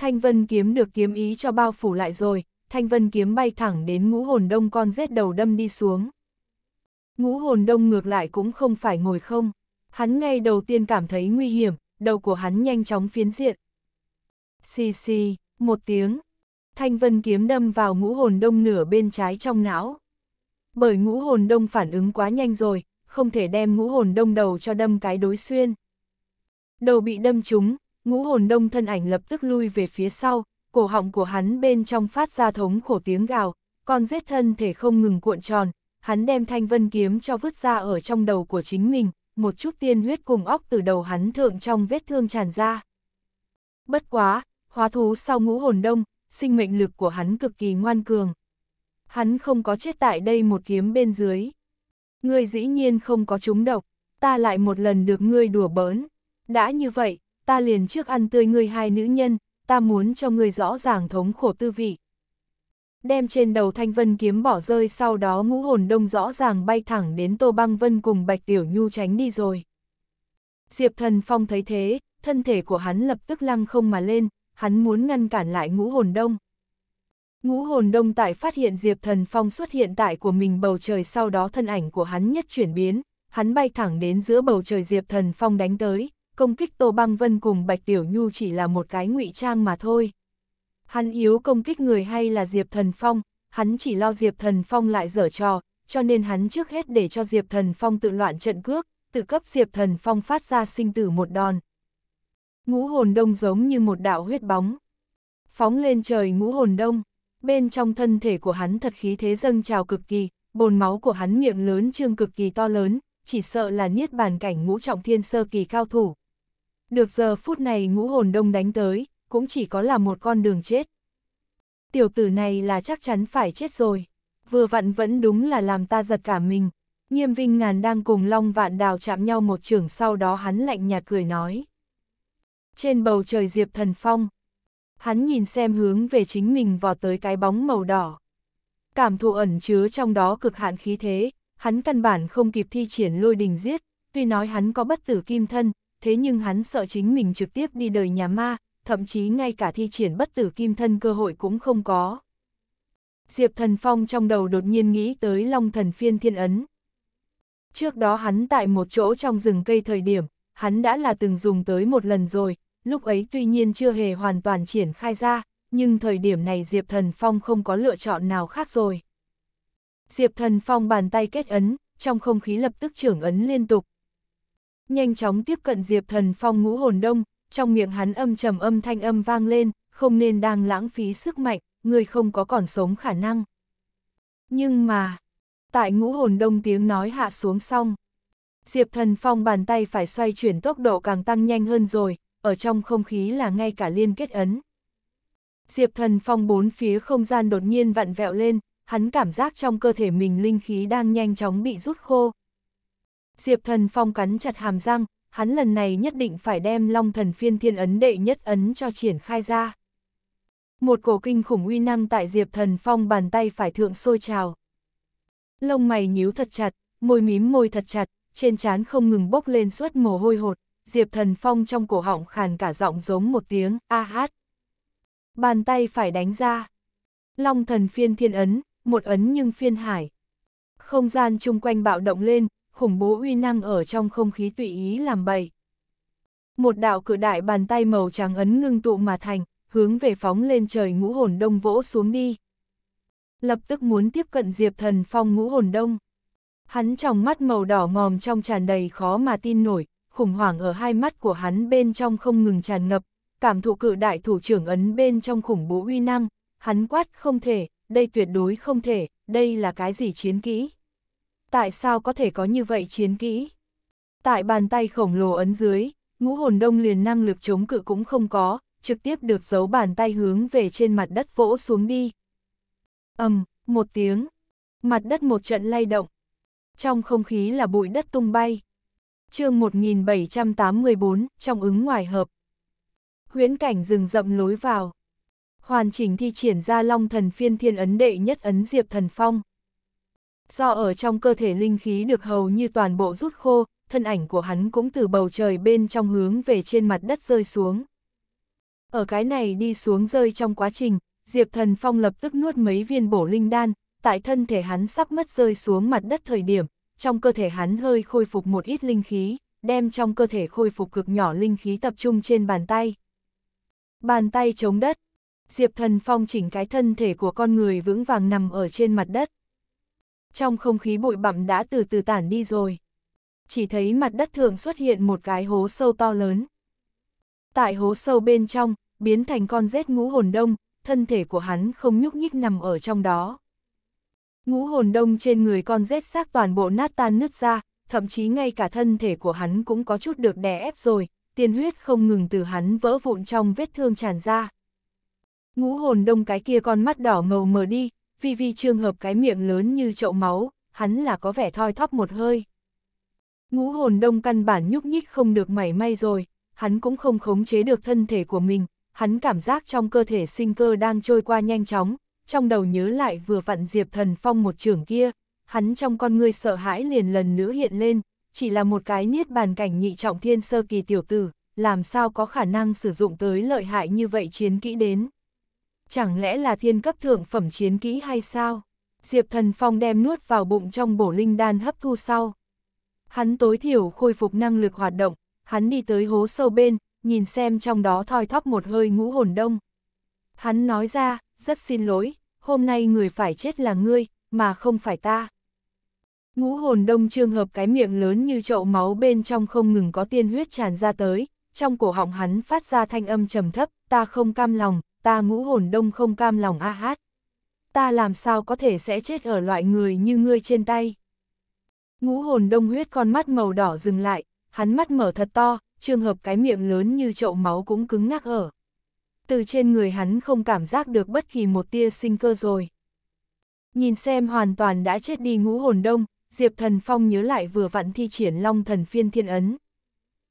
Thanh Vân kiếm được kiếm ý cho bao phủ lại rồi, Thanh Vân kiếm bay thẳng đến ngũ hồn đông con rết đầu đâm đi xuống. Ngũ hồn đông ngược lại cũng không phải ngồi không, hắn ngay đầu tiên cảm thấy nguy hiểm, đầu của hắn nhanh chóng phiến diện. Xì xì, một tiếng, Thanh Vân kiếm đâm vào ngũ hồn đông nửa bên trái trong não. Bởi ngũ hồn đông phản ứng quá nhanh rồi, không thể đem ngũ hồn đông đầu cho đâm cái đối xuyên. Đầu bị đâm trúng, ngũ hồn đông thân ảnh lập tức lui về phía sau, cổ họng của hắn bên trong phát ra thống khổ tiếng gào, con giết thân thể không ngừng cuộn tròn, hắn đem thanh vân kiếm cho vứt ra ở trong đầu của chính mình, một chút tiên huyết cùng óc từ đầu hắn thượng trong vết thương tràn ra. Bất quá, hóa thú sau ngũ hồn đông, sinh mệnh lực của hắn cực kỳ ngoan cường. Hắn không có chết tại đây một kiếm bên dưới. Ngươi dĩ nhiên không có trúng độc, ta lại một lần được ngươi đùa bỡn. Đã như vậy, ta liền trước ăn tươi ngươi hai nữ nhân, ta muốn cho ngươi rõ ràng thống khổ tư vị. Đem trên đầu thanh vân kiếm bỏ rơi sau đó ngũ hồn đông rõ ràng bay thẳng đến Tô Băng Vân cùng Bạch Tiểu Nhu tránh đi rồi. Diệp Thần Phong thấy thế, thân thể của hắn lập tức lăng không mà lên, hắn muốn ngăn cản lại ngũ hồn đông. Ngũ hồn đông tại phát hiện Diệp Thần Phong xuất hiện tại của mình bầu trời sau đó thân ảnh của hắn nhất chuyển biến, hắn bay thẳng đến giữa bầu trời Diệp Thần Phong đánh tới công kích Tô Băng Vân cùng Bạch Tiểu Nhu chỉ là một cái ngụy trang mà thôi. Hắn yếu công kích người hay là Diệp Thần Phong, hắn chỉ lo Diệp Thần Phong lại dở trò, cho nên hắn trước hết để cho Diệp Thần Phong tự loạn trận cước, tự cấp Diệp Thần Phong phát ra sinh tử một đòn. Ngũ hồn đông giống như một đạo huyết bóng. Phóng lên trời ngũ hồn đông, bên trong thân thể của hắn thật khí thế dâng trào cực kỳ, bồn máu của hắn miệng lớn trương cực kỳ to lớn, chỉ sợ là niết bàn cảnh ngũ trọng thiên sơ kỳ cao thủ, được giờ phút này ngũ hồn đông đánh tới, cũng chỉ có là một con đường chết. Tiểu tử này là chắc chắn phải chết rồi. Vừa vặn vẫn đúng là làm ta giật cả mình. Nghiêm Vinh Ngàn đang cùng Long Vạn Đào chạm nhau một trường sau đó hắn lạnh nhạt cười nói. Trên bầu trời Diệp Thần Phong, hắn nhìn xem hướng về chính mình vò tới cái bóng màu đỏ. Cảm thụ ẩn chứa trong đó cực hạn khí thế, hắn căn bản không kịp thi triển lôi đình giết, tuy nói hắn có bất tử kim thân, thế nhưng hắn sợ chính mình trực tiếp đi đời nhà ma, thậm chí ngay cả thi triển bất tử kim thân cơ hội cũng không có. Diệp Thần Phong trong đầu đột nhiên nghĩ tới Long Thần Phiên Thiên Ấn. Trước đó hắn tại một chỗ trong rừng cây thời điểm, hắn đã là từng dùng tới một lần rồi, lúc ấy tuy nhiên chưa hề hoàn toàn triển khai ra, nhưng thời điểm này Diệp Thần Phong không có lựa chọn nào khác rồi. Diệp Thần Phong bàn tay kết ấn, trong không khí lập tức trưởng ấn liên tục, nhanh chóng tiếp cận Diệp Thần Phong ngũ hồn đông, trong miệng hắn âm trầm âm thanh âm vang lên, không nên đang lãng phí sức mạnh, người không có còn sống khả năng. Nhưng mà, tại ngũ hồn đông tiếng nói hạ xuống xong, Diệp Thần Phong bàn tay phải xoay chuyển tốc độ càng tăng nhanh hơn rồi, ở trong không khí là ngay cả liên kết ấn. Diệp Thần Phong bốn phía không gian đột nhiên vặn vẹo lên, hắn cảm giác trong cơ thể mình linh khí đang nhanh chóng bị rút khô, Diệp thần phong cắn chặt hàm răng, hắn lần này nhất định phải đem long thần phiên thiên ấn đệ nhất ấn cho triển khai ra. Một cổ kinh khủng uy năng tại diệp thần phong bàn tay phải thượng sôi trào. Lông mày nhíu thật chặt, môi mím môi thật chặt, trên trán không ngừng bốc lên suốt mồ hôi hột, diệp thần phong trong cổ họng khàn cả giọng giống một tiếng, a hát. Bàn tay phải đánh ra. Long thần phiên thiên ấn, một ấn nhưng phiên hải. Không gian chung quanh bạo động lên, khủng bố uy năng ở trong không khí tùy ý làm bậy. Một đạo cự đại bàn tay màu trắng ấn ngưng tụ mà thành, hướng về phóng lên trời ngũ hồn đông vỗ xuống đi. Lập tức muốn tiếp cận Diệp Thần Phong ngũ hồn đông. Hắn trong mắt màu đỏ ngòm trong tràn đầy khó mà tin nổi, khủng hoảng ở hai mắt của hắn bên trong không ngừng tràn ngập, cảm thụ cự đại thủ trưởng ấn bên trong khủng bố uy năng, hắn quát không thể, đây tuyệt đối không thể, đây là cái gì chiến kỹ tại sao có thể có như vậy chiến kỹ? Tại bàn tay khổng lồ ấn dưới, ngũ hồn đông liền năng lực chống cự cũng không có, trực tiếp được giấu bàn tay hướng về trên mặt đất vỗ xuống đi. ầm um, một tiếng, mặt đất một trận lay động. Trong không khí là bụi đất tung bay. chương 1784, trong ứng ngoài hợp. Huyễn cảnh rừng rậm lối vào. Hoàn chỉnh thi triển ra long thần phiên thiên ấn đệ nhất ấn diệp thần phong do ở trong cơ thể linh khí được hầu như toàn bộ rút khô, thân ảnh của hắn cũng từ bầu trời bên trong hướng về trên mặt đất rơi xuống. Ở cái này đi xuống rơi trong quá trình, Diệp Thần Phong lập tức nuốt mấy viên bổ linh đan, tại thân thể hắn sắp mất rơi xuống mặt đất thời điểm, trong cơ thể hắn hơi khôi phục một ít linh khí, đem trong cơ thể khôi phục cực nhỏ linh khí tập trung trên bàn tay. Bàn tay chống đất, Diệp Thần Phong chỉnh cái thân thể của con người vững vàng nằm ở trên mặt đất. Trong không khí bụi bặm đã từ từ tản đi rồi. Chỉ thấy mặt đất thường xuất hiện một cái hố sâu to lớn. Tại hố sâu bên trong, biến thành con rết ngũ hồn đông, thân thể của hắn không nhúc nhích nằm ở trong đó. Ngũ hồn đông trên người con rết xác toàn bộ nát tan nứt ra, thậm chí ngay cả thân thể của hắn cũng có chút được đè ép rồi, tiên huyết không ngừng từ hắn vỡ vụn trong vết thương tràn ra. Ngũ hồn đông cái kia con mắt đỏ ngầu mờ đi, vi vi trường hợp cái miệng lớn như chậu máu, hắn là có vẻ thoi thóp một hơi. Ngũ hồn đông căn bản nhúc nhích không được mảy may rồi, hắn cũng không khống chế được thân thể của mình, hắn cảm giác trong cơ thể sinh cơ đang trôi qua nhanh chóng, trong đầu nhớ lại vừa vặn Diệp Thần Phong một trưởng kia, hắn trong con người sợ hãi liền lần nữa hiện lên, chỉ là một cái niết bàn cảnh nhị trọng thiên sơ kỳ tiểu tử, làm sao có khả năng sử dụng tới lợi hại như vậy chiến kỹ đến chẳng lẽ là thiên cấp thượng phẩm chiến kỹ hay sao? Diệp Thần Phong đem nuốt vào bụng trong bổ linh đan hấp thu sau. Hắn tối thiểu khôi phục năng lực hoạt động, hắn đi tới hố sâu bên, nhìn xem trong đó thoi thóp một hơi ngũ hồn đông. Hắn nói ra, rất xin lỗi, hôm nay người phải chết là ngươi, mà không phải ta. Ngũ hồn đông trường hợp cái miệng lớn như chậu máu bên trong không ngừng có tiên huyết tràn ra tới, trong cổ họng hắn phát ra thanh âm trầm thấp, ta không cam lòng, ta ngũ hồn đông không cam lòng a hát. Ta làm sao có thể sẽ chết ở loại người như ngươi trên tay. Ngũ hồn đông huyết con mắt màu đỏ dừng lại, hắn mắt mở thật to, trường hợp cái miệng lớn như chậu máu cũng cứng ngắc ở. Từ trên người hắn không cảm giác được bất kỳ một tia sinh cơ rồi. Nhìn xem hoàn toàn đã chết đi ngũ hồn đông, Diệp Thần Phong nhớ lại vừa vặn thi triển long thần phiên thiên ấn.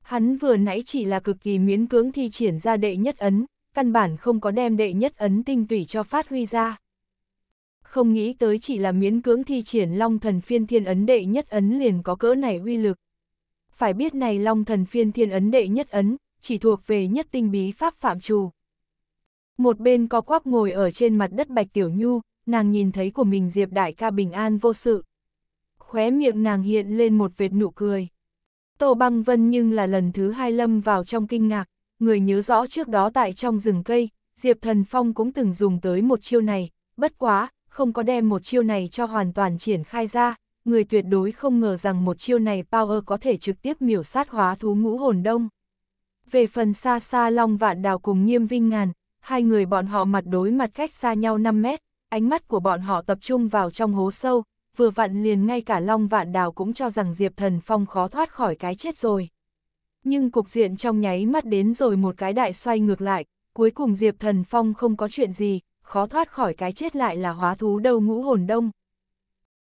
Hắn vừa nãy chỉ là cực kỳ miễn cưỡng thi triển ra đệ nhất ấn, căn bản không có đem đệ nhất ấn tinh tủy cho phát huy ra. Không nghĩ tới chỉ là miến cưỡng thi triển long thần phiên thiên ấn đệ nhất ấn liền có cỡ này uy lực. Phải biết này long thần phiên thiên ấn đệ nhất ấn, chỉ thuộc về nhất tinh bí pháp phạm trù. Một bên có quắp ngồi ở trên mặt đất Bạch Tiểu Nhu, nàng nhìn thấy của mình Diệp Đại ca bình an vô sự. Khóe miệng nàng hiện lên một vệt nụ cười. Tô Băng Vân nhưng là lần thứ hai lâm vào trong kinh ngạc người nhớ rõ trước đó tại trong rừng cây, Diệp Thần Phong cũng từng dùng tới một chiêu này, bất quá, không có đem một chiêu này cho hoàn toàn triển khai ra, người tuyệt đối không ngờ rằng một chiêu này Power có thể trực tiếp miểu sát hóa thú ngũ hồn đông. Về phần xa xa Long Vạn Đào cùng Nghiêm Vinh Ngàn, hai người bọn họ mặt đối mặt cách xa nhau 5 mét, ánh mắt của bọn họ tập trung vào trong hố sâu, vừa vặn liền ngay cả Long Vạn Đào cũng cho rằng Diệp Thần Phong khó thoát khỏi cái chết rồi. Nhưng cục diện trong nháy mắt đến rồi một cái đại xoay ngược lại, cuối cùng Diệp Thần Phong không có chuyện gì, khó thoát khỏi cái chết lại là hóa thú đầu ngũ hồn đông.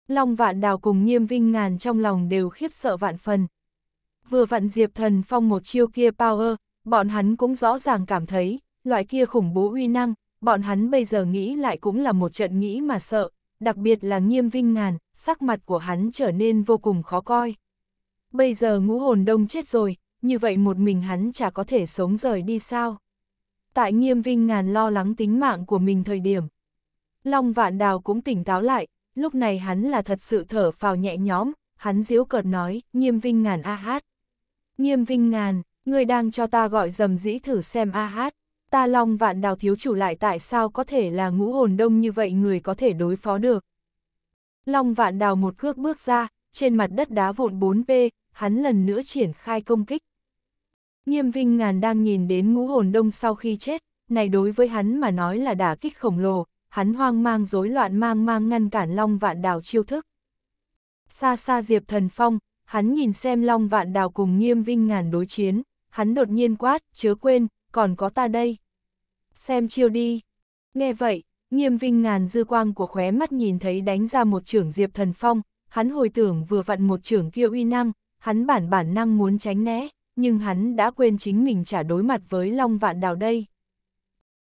Long vạn đào cùng nghiêm vinh ngàn trong lòng đều khiếp sợ vạn phần. Vừa vặn Diệp Thần Phong một chiêu kia power, bọn hắn cũng rõ ràng cảm thấy, loại kia khủng bố uy năng, bọn hắn bây giờ nghĩ lại cũng là một trận nghĩ mà sợ, đặc biệt là nghiêm vinh ngàn, sắc mặt của hắn trở nên vô cùng khó coi. Bây giờ ngũ hồn đông chết rồi, như vậy một mình hắn chả có thể sống rời đi sao. Tại nghiêm vinh ngàn lo lắng tính mạng của mình thời điểm. Long vạn đào cũng tỉnh táo lại, lúc này hắn là thật sự thở phào nhẹ nhõm, hắn diễu cợt nói, nghiêm vinh ngàn a hát. Nghiêm vinh ngàn, người đang cho ta gọi dầm dĩ thử xem a hát. Ta long vạn đào thiếu chủ lại tại sao có thể là ngũ hồn đông như vậy người có thể đối phó được. Long vạn đào một cước bước ra, trên mặt đất đá vụn 4P, hắn lần nữa triển khai công kích. Nghiêm Vinh Ngàn đang nhìn đến ngũ hồn đông sau khi chết, này đối với hắn mà nói là đả kích khổng lồ, hắn hoang mang rối loạn mang mang ngăn cản Long Vạn Đào chiêu thức. Xa xa Diệp Thần Phong, hắn nhìn xem Long Vạn Đào cùng Nghiêm Vinh Ngàn đối chiến, hắn đột nhiên quát, chớ quên, còn có ta đây. Xem chiêu đi. Nghe vậy, Nghiêm Vinh Ngàn dư quang của khóe mắt nhìn thấy đánh ra một trưởng Diệp Thần Phong, hắn hồi tưởng vừa vặn một trưởng kia uy năng, hắn bản bản năng muốn tránh né nhưng hắn đã quên chính mình trả đối mặt với Long Vạn Đào đây.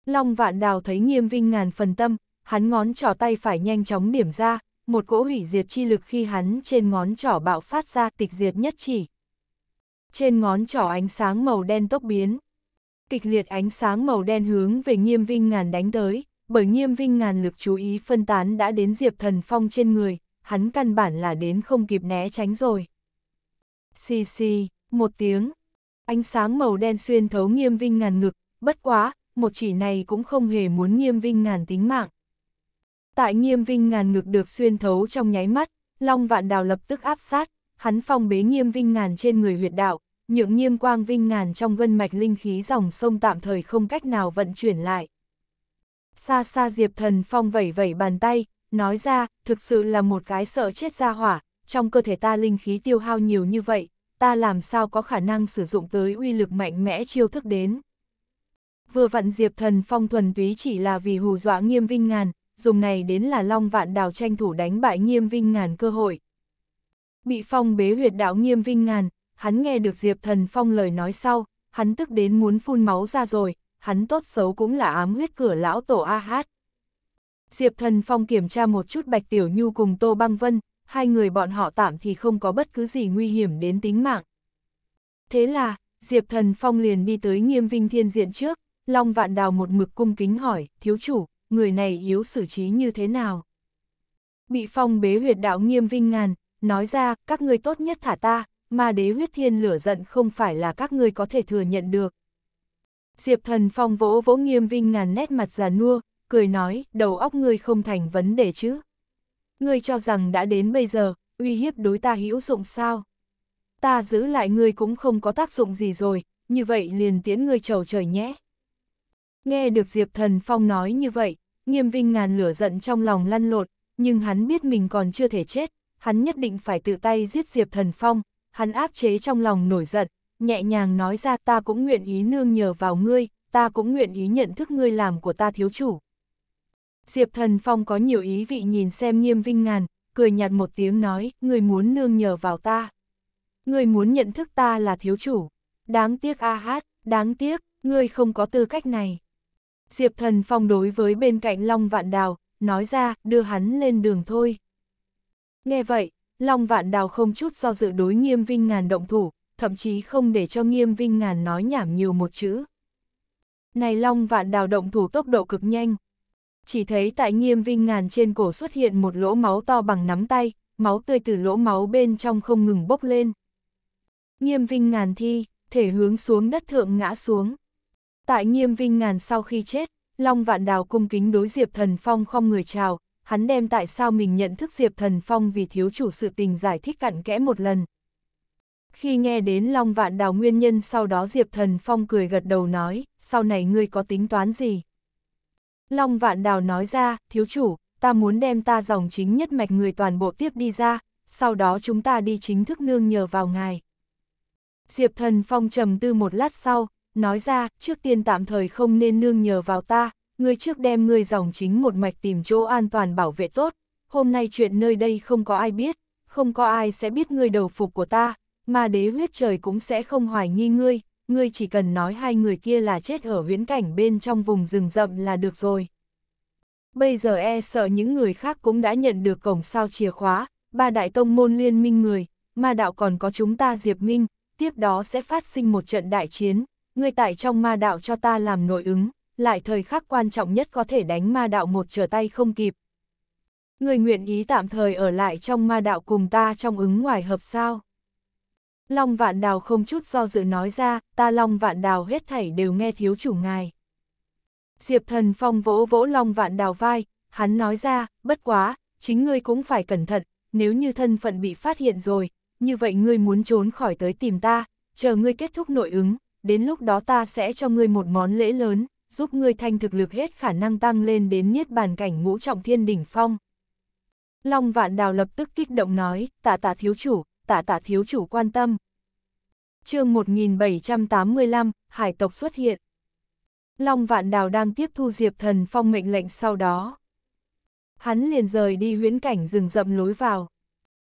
Long Vạn Đào thấy nghiêm vinh ngàn phần tâm, hắn ngón trỏ tay phải nhanh chóng điểm ra, một cỗ hủy diệt chi lực khi hắn trên ngón trỏ bạo phát ra tịch diệt nhất chỉ. Trên ngón trỏ ánh sáng màu đen tốc biến. Kịch liệt ánh sáng màu đen hướng về nghiêm vinh ngàn đánh tới, bởi nghiêm vinh ngàn lực chú ý phân tán đã đến diệp thần phong trên người, hắn căn bản là đến không kịp né tránh rồi. Xì xì, một tiếng, ánh sáng màu đen xuyên thấu nghiêm vinh ngàn ngực, bất quá, một chỉ này cũng không hề muốn nghiêm vinh ngàn tính mạng. Tại nghiêm vinh ngàn ngực được xuyên thấu trong nháy mắt, Long Vạn Đào lập tức áp sát, hắn phong bế nghiêm vinh ngàn trên người huyệt đạo, nhượng nghiêm quang vinh ngàn trong gân mạch linh khí dòng sông tạm thời không cách nào vận chuyển lại. Xa xa Diệp Thần Phong vẩy vẩy bàn tay, nói ra, thực sự là một cái sợ chết ra hỏa, trong cơ thể ta linh khí tiêu hao nhiều như vậy, ta làm sao có khả năng sử dụng tới uy lực mạnh mẽ chiêu thức đến. Vừa vặn Diệp Thần Phong thuần túy chỉ là vì hù dọa nghiêm vinh ngàn, dùng này đến là long vạn đào tranh thủ đánh bại nghiêm vinh ngàn cơ hội. Bị phong bế huyệt đạo nghiêm vinh ngàn, hắn nghe được Diệp Thần Phong lời nói sau, hắn tức đến muốn phun máu ra rồi, hắn tốt xấu cũng là ám huyết cửa lão tổ A Hát. Diệp Thần Phong kiểm tra một chút Bạch Tiểu Nhu cùng Tô Băng Vân, hai người bọn họ tạm thì không có bất cứ gì nguy hiểm đến tính mạng. Thế là, Diệp Thần Phong liền đi tới nghiêm vinh thiên diện trước, Long Vạn Đào một mực cung kính hỏi, thiếu chủ, người này yếu xử trí như thế nào? Bị phong bế huyệt đạo nghiêm vinh ngàn, nói ra, các ngươi tốt nhất thả ta, mà đế huyết thiên lửa giận không phải là các ngươi có thể thừa nhận được. Diệp Thần Phong vỗ vỗ nghiêm vinh ngàn nét mặt già nua, cười nói, đầu óc ngươi không thành vấn đề chứ ngươi cho rằng đã đến bây giờ, uy hiếp đối ta hữu dụng sao? Ta giữ lại ngươi cũng không có tác dụng gì rồi, như vậy liền tiến ngươi trầu trời nhé. Nghe được Diệp Thần Phong nói như vậy, nghiêm vinh ngàn lửa giận trong lòng lăn lột, nhưng hắn biết mình còn chưa thể chết, hắn nhất định phải tự tay giết Diệp Thần Phong, hắn áp chế trong lòng nổi giận, nhẹ nhàng nói ra ta cũng nguyện ý nương nhờ vào ngươi, ta cũng nguyện ý nhận thức ngươi làm của ta thiếu chủ. Diệp Thần Phong có nhiều ý vị nhìn xem nghiêm vinh ngàn, cười nhạt một tiếng nói, người muốn nương nhờ vào ta. Người muốn nhận thức ta là thiếu chủ. Đáng tiếc a hát, đáng tiếc, người không có tư cách này. Diệp Thần Phong đối với bên cạnh Long Vạn Đào, nói ra, đưa hắn lên đường thôi. Nghe vậy, Long Vạn Đào không chút do dự đối nghiêm vinh ngàn động thủ, thậm chí không để cho nghiêm vinh ngàn nói nhảm nhiều một chữ. Này Long Vạn Đào động thủ tốc độ cực nhanh, chỉ thấy tại nghiêm vinh ngàn trên cổ xuất hiện một lỗ máu to bằng nắm tay, máu tươi từ lỗ máu bên trong không ngừng bốc lên. Nghiêm vinh ngàn thi, thể hướng xuống đất thượng ngã xuống. Tại nghiêm vinh ngàn sau khi chết, Long Vạn Đào cung kính đối Diệp Thần Phong không người chào, hắn đem tại sao mình nhận thức Diệp Thần Phong vì thiếu chủ sự tình giải thích cặn kẽ một lần. Khi nghe đến Long Vạn Đào nguyên nhân sau đó Diệp Thần Phong cười gật đầu nói, sau này ngươi có tính toán gì? Long Vạn Đào nói ra, thiếu chủ, ta muốn đem ta dòng chính nhất mạch người toàn bộ tiếp đi ra, sau đó chúng ta đi chính thức nương nhờ vào ngài. Diệp Thần Phong trầm tư một lát sau, nói ra, trước tiên tạm thời không nên nương nhờ vào ta, ngươi trước đem ngươi dòng chính một mạch tìm chỗ an toàn bảo vệ tốt, hôm nay chuyện nơi đây không có ai biết, không có ai sẽ biết người đầu phục của ta, mà đế huyết trời cũng sẽ không hoài nghi ngươi, ngươi chỉ cần nói hai người kia là chết ở huyễn cảnh bên trong vùng rừng rậm là được rồi. Bây giờ e sợ những người khác cũng đã nhận được cổng sao chìa khóa, ba đại tông môn liên minh người, ma đạo còn có chúng ta diệp minh, tiếp đó sẽ phát sinh một trận đại chiến, ngươi tại trong ma đạo cho ta làm nội ứng, lại thời khắc quan trọng nhất có thể đánh ma đạo một trở tay không kịp. Ngươi nguyện ý tạm thời ở lại trong ma đạo cùng ta trong ứng ngoài hợp sao? Long vạn đào không chút do dự nói ra, ta long vạn đào hết thảy đều nghe thiếu chủ ngài. Diệp thần phong vỗ vỗ long vạn đào vai, hắn nói ra, bất quá, chính ngươi cũng phải cẩn thận, nếu như thân phận bị phát hiện rồi, như vậy ngươi muốn trốn khỏi tới tìm ta, chờ ngươi kết thúc nội ứng, đến lúc đó ta sẽ cho ngươi một món lễ lớn, giúp ngươi thanh thực lực hết khả năng tăng lên đến niết bàn cảnh ngũ trọng thiên đỉnh phong. Long vạn đào lập tức kích động nói, tạ tạ thiếu chủ, tạ tạ thiếu chủ quan tâm. chương 1785, hải tộc xuất hiện. Long Vạn Đào đang tiếp thu Diệp Thần Phong mệnh lệnh sau đó. Hắn liền rời đi huyễn cảnh rừng rậm lối vào.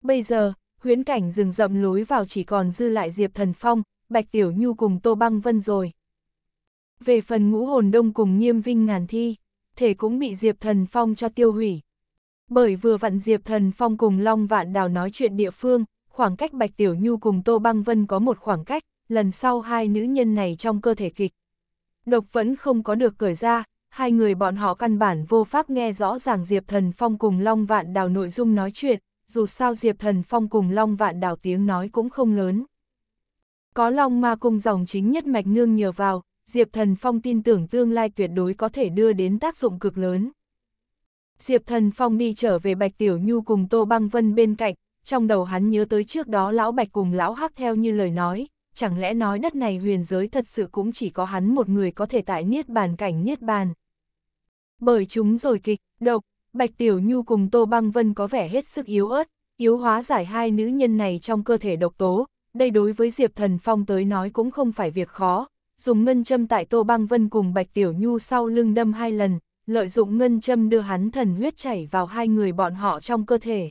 Bây giờ, huyễn cảnh rừng rậm lối vào chỉ còn dư lại Diệp Thần Phong, Bạch Tiểu Nhu cùng Tô Băng Vân rồi. Về phần ngũ hồn đông cùng nghiêm vinh ngàn thi, thể cũng bị Diệp Thần Phong cho tiêu hủy. Bởi vừa vặn Diệp Thần Phong cùng Long Vạn Đào nói chuyện địa phương, khoảng cách Bạch Tiểu Nhu cùng Tô Băng Vân có một khoảng cách, lần sau hai nữ nhân này trong cơ thể kịch. Độc vẫn không có được cởi ra, hai người bọn họ căn bản vô pháp nghe rõ ràng Diệp Thần Phong cùng Long Vạn Đào nội dung nói chuyện, dù sao Diệp Thần Phong cùng Long Vạn Đào tiếng nói cũng không lớn. Có Long Ma cùng dòng chính nhất mạch nương nhờ vào, Diệp Thần Phong tin tưởng tương lai tuyệt đối có thể đưa đến tác dụng cực lớn. Diệp Thần Phong đi trở về Bạch Tiểu Nhu cùng Tô Băng Vân bên cạnh, trong đầu hắn nhớ tới trước đó lão bạch cùng lão hắc theo như lời nói, chẳng lẽ nói đất này huyền giới thật sự cũng chỉ có hắn một người có thể tại niết bàn cảnh niết bàn. Bởi chúng rồi kịch, độc, Bạch Tiểu Nhu cùng Tô Băng Vân có vẻ hết sức yếu ớt, yếu hóa giải hai nữ nhân này trong cơ thể độc tố, đây đối với Diệp Thần Phong tới nói cũng không phải việc khó, dùng ngân châm tại Tô Băng Vân cùng Bạch Tiểu Nhu sau lưng đâm hai lần, lợi dụng ngân châm đưa hắn thần huyết chảy vào hai người bọn họ trong cơ thể.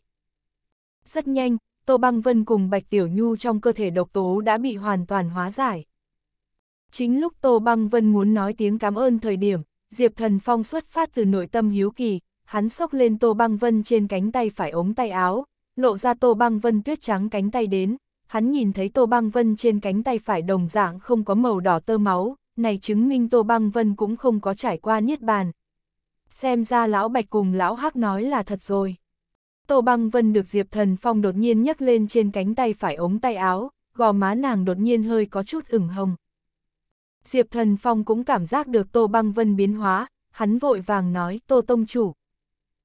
Rất nhanh, Tô Băng Vân cùng Bạch Tiểu Nhu trong cơ thể độc tố đã bị hoàn toàn hóa giải. Chính lúc Tô Băng Vân muốn nói tiếng cảm ơn thời điểm, Diệp Thần Phong xuất phát từ nội tâm hiếu kỳ, hắn xốc lên Tô Băng Vân trên cánh tay phải ống tay áo, lộ ra Tô Băng Vân tuyết trắng cánh tay đến, hắn nhìn thấy Tô Băng Vân trên cánh tay phải đồng dạng không có màu đỏ tơ máu, này chứng minh Tô Băng Vân cũng không có trải qua niết bàn. Xem ra lão Bạch cùng lão Hắc nói là thật rồi. Tô băng vân được Diệp Thần Phong đột nhiên nhấc lên trên cánh tay phải ống tay áo, gò má nàng đột nhiên hơi có chút ửng hồng. Diệp Thần Phong cũng cảm giác được Tô băng vân biến hóa, hắn vội vàng nói Tô Tông Chủ.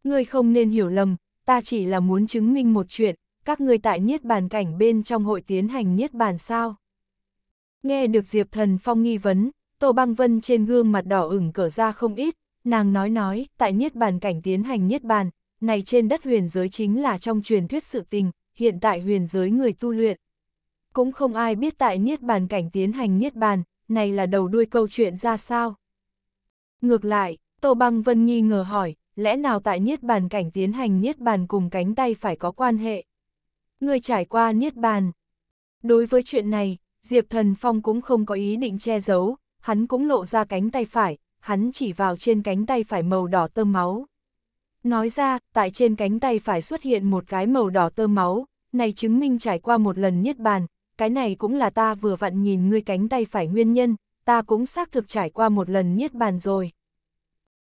Ngươi không nên hiểu lầm, ta chỉ là muốn chứng minh một chuyện, các ngươi tại Niết Bàn cảnh bên trong hội tiến hành Niết Bàn sao. Nghe được Diệp Thần Phong nghi vấn, Tô Băng Vân trên gương mặt đỏ ửng cở ra không ít, nàng nói nói, tại Niết Bàn cảnh tiến hành Niết Bàn, này trên đất huyền giới chính là trong truyền thuyết sự tình, hiện tại huyền giới người tu luyện. Cũng không ai biết tại Niết Bàn cảnh tiến hành Niết Bàn, này là đầu đuôi câu chuyện ra sao. Ngược lại, Tô Băng Vân nghi ngờ hỏi, lẽ nào tại Niết Bàn cảnh tiến hành Niết Bàn cùng cánh tay phải có quan hệ? Người trải qua Niết Bàn. Đối với chuyện này, Diệp Thần Phong cũng không có ý định che giấu, hắn cũng lộ ra cánh tay phải, hắn chỉ vào trên cánh tay phải màu đỏ tơm máu. Nói ra, tại trên cánh tay phải xuất hiện một cái màu đỏ tơ máu, này chứng minh trải qua một lần niết bàn, cái này cũng là ta vừa vặn nhìn ngươi cánh tay phải nguyên nhân, ta cũng xác thực trải qua một lần niết bàn rồi.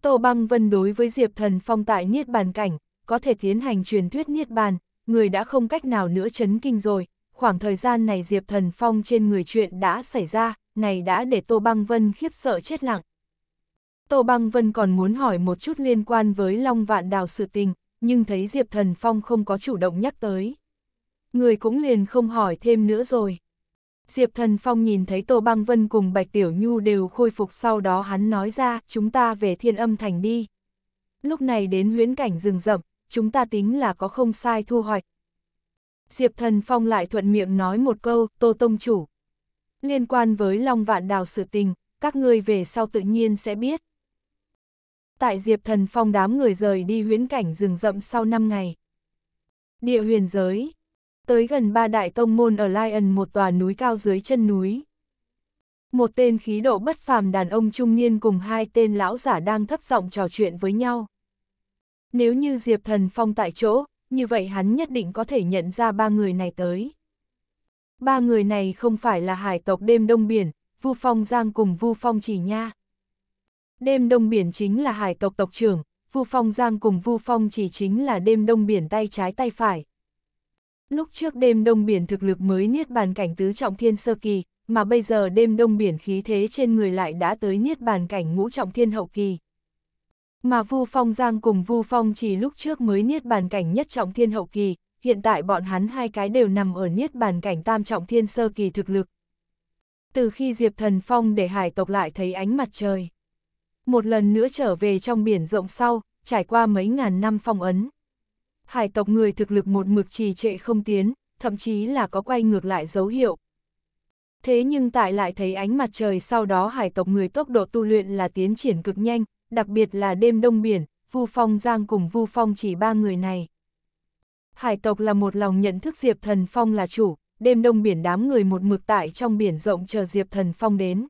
Tô Băng Vân đối với Diệp Thần Phong tại niết bàn cảnh, có thể tiến hành truyền thuyết niết bàn, người đã không cách nào nữa chấn kinh rồi, khoảng thời gian này Diệp Thần Phong trên người chuyện đã xảy ra, này đã để Tô Băng Vân khiếp sợ chết lặng. Tô Băng Vân còn muốn hỏi một chút liên quan với Long Vạn Đào sự tình, nhưng thấy Diệp Thần Phong không có chủ động nhắc tới. Người cũng liền không hỏi thêm nữa rồi. Diệp Thần Phong nhìn thấy Tô Băng Vân cùng Bạch Tiểu Nhu đều khôi phục sau đó hắn nói ra, chúng ta về thiên âm thành đi. Lúc này đến huyễn cảnh rừng rậm, chúng ta tính là có không sai thu hoạch. Diệp Thần Phong lại thuận miệng nói một câu, Tô Tông Chủ. Liên quan với Long Vạn Đào sự tình, các ngươi về sau tự nhiên sẽ biết. Tại Diệp Thần Phong đám người rời đi huyễn cảnh rừng rậm sau 5 ngày. Địa huyền giới. Tới gần ba đại tông môn ở Lion một tòa núi cao dưới chân núi. Một tên khí độ bất phàm đàn ông trung niên cùng hai tên lão giả đang thấp giọng trò chuyện với nhau. Nếu như Diệp Thần Phong tại chỗ, như vậy hắn nhất định có thể nhận ra ba người này tới. Ba người này không phải là hải tộc đêm đông biển, Vu Phong Giang cùng Vu Phong Chỉ Nha. Đêm Đông Biển chính là hải tộc tộc trưởng, Vu Phong Giang cùng Vu Phong chỉ chính là đêm Đông Biển tay trái tay phải. Lúc trước đêm Đông Biển thực lực mới niết bàn cảnh tứ trọng thiên sơ kỳ, mà bây giờ đêm Đông Biển khí thế trên người lại đã tới niết bàn cảnh ngũ trọng thiên hậu kỳ. Mà Vu Phong Giang cùng Vu Phong chỉ lúc trước mới niết bàn cảnh nhất trọng thiên hậu kỳ, hiện tại bọn hắn hai cái đều nằm ở niết bàn cảnh tam trọng thiên sơ kỳ thực lực. Từ khi Diệp Thần Phong để hải tộc lại thấy ánh mặt trời, một lần nữa trở về trong biển rộng sau, trải qua mấy ngàn năm phong ấn. Hải tộc người thực lực một mực trì trệ không tiến, thậm chí là có quay ngược lại dấu hiệu. Thế nhưng tại lại thấy ánh mặt trời sau đó hải tộc người tốc độ tu luyện là tiến triển cực nhanh, đặc biệt là đêm đông biển, Vu Phong Giang cùng Vu Phong chỉ ba người này. Hải tộc là một lòng nhận thức Diệp Thần Phong là chủ, đêm đông biển đám người một mực tại trong biển rộng chờ Diệp Thần Phong đến.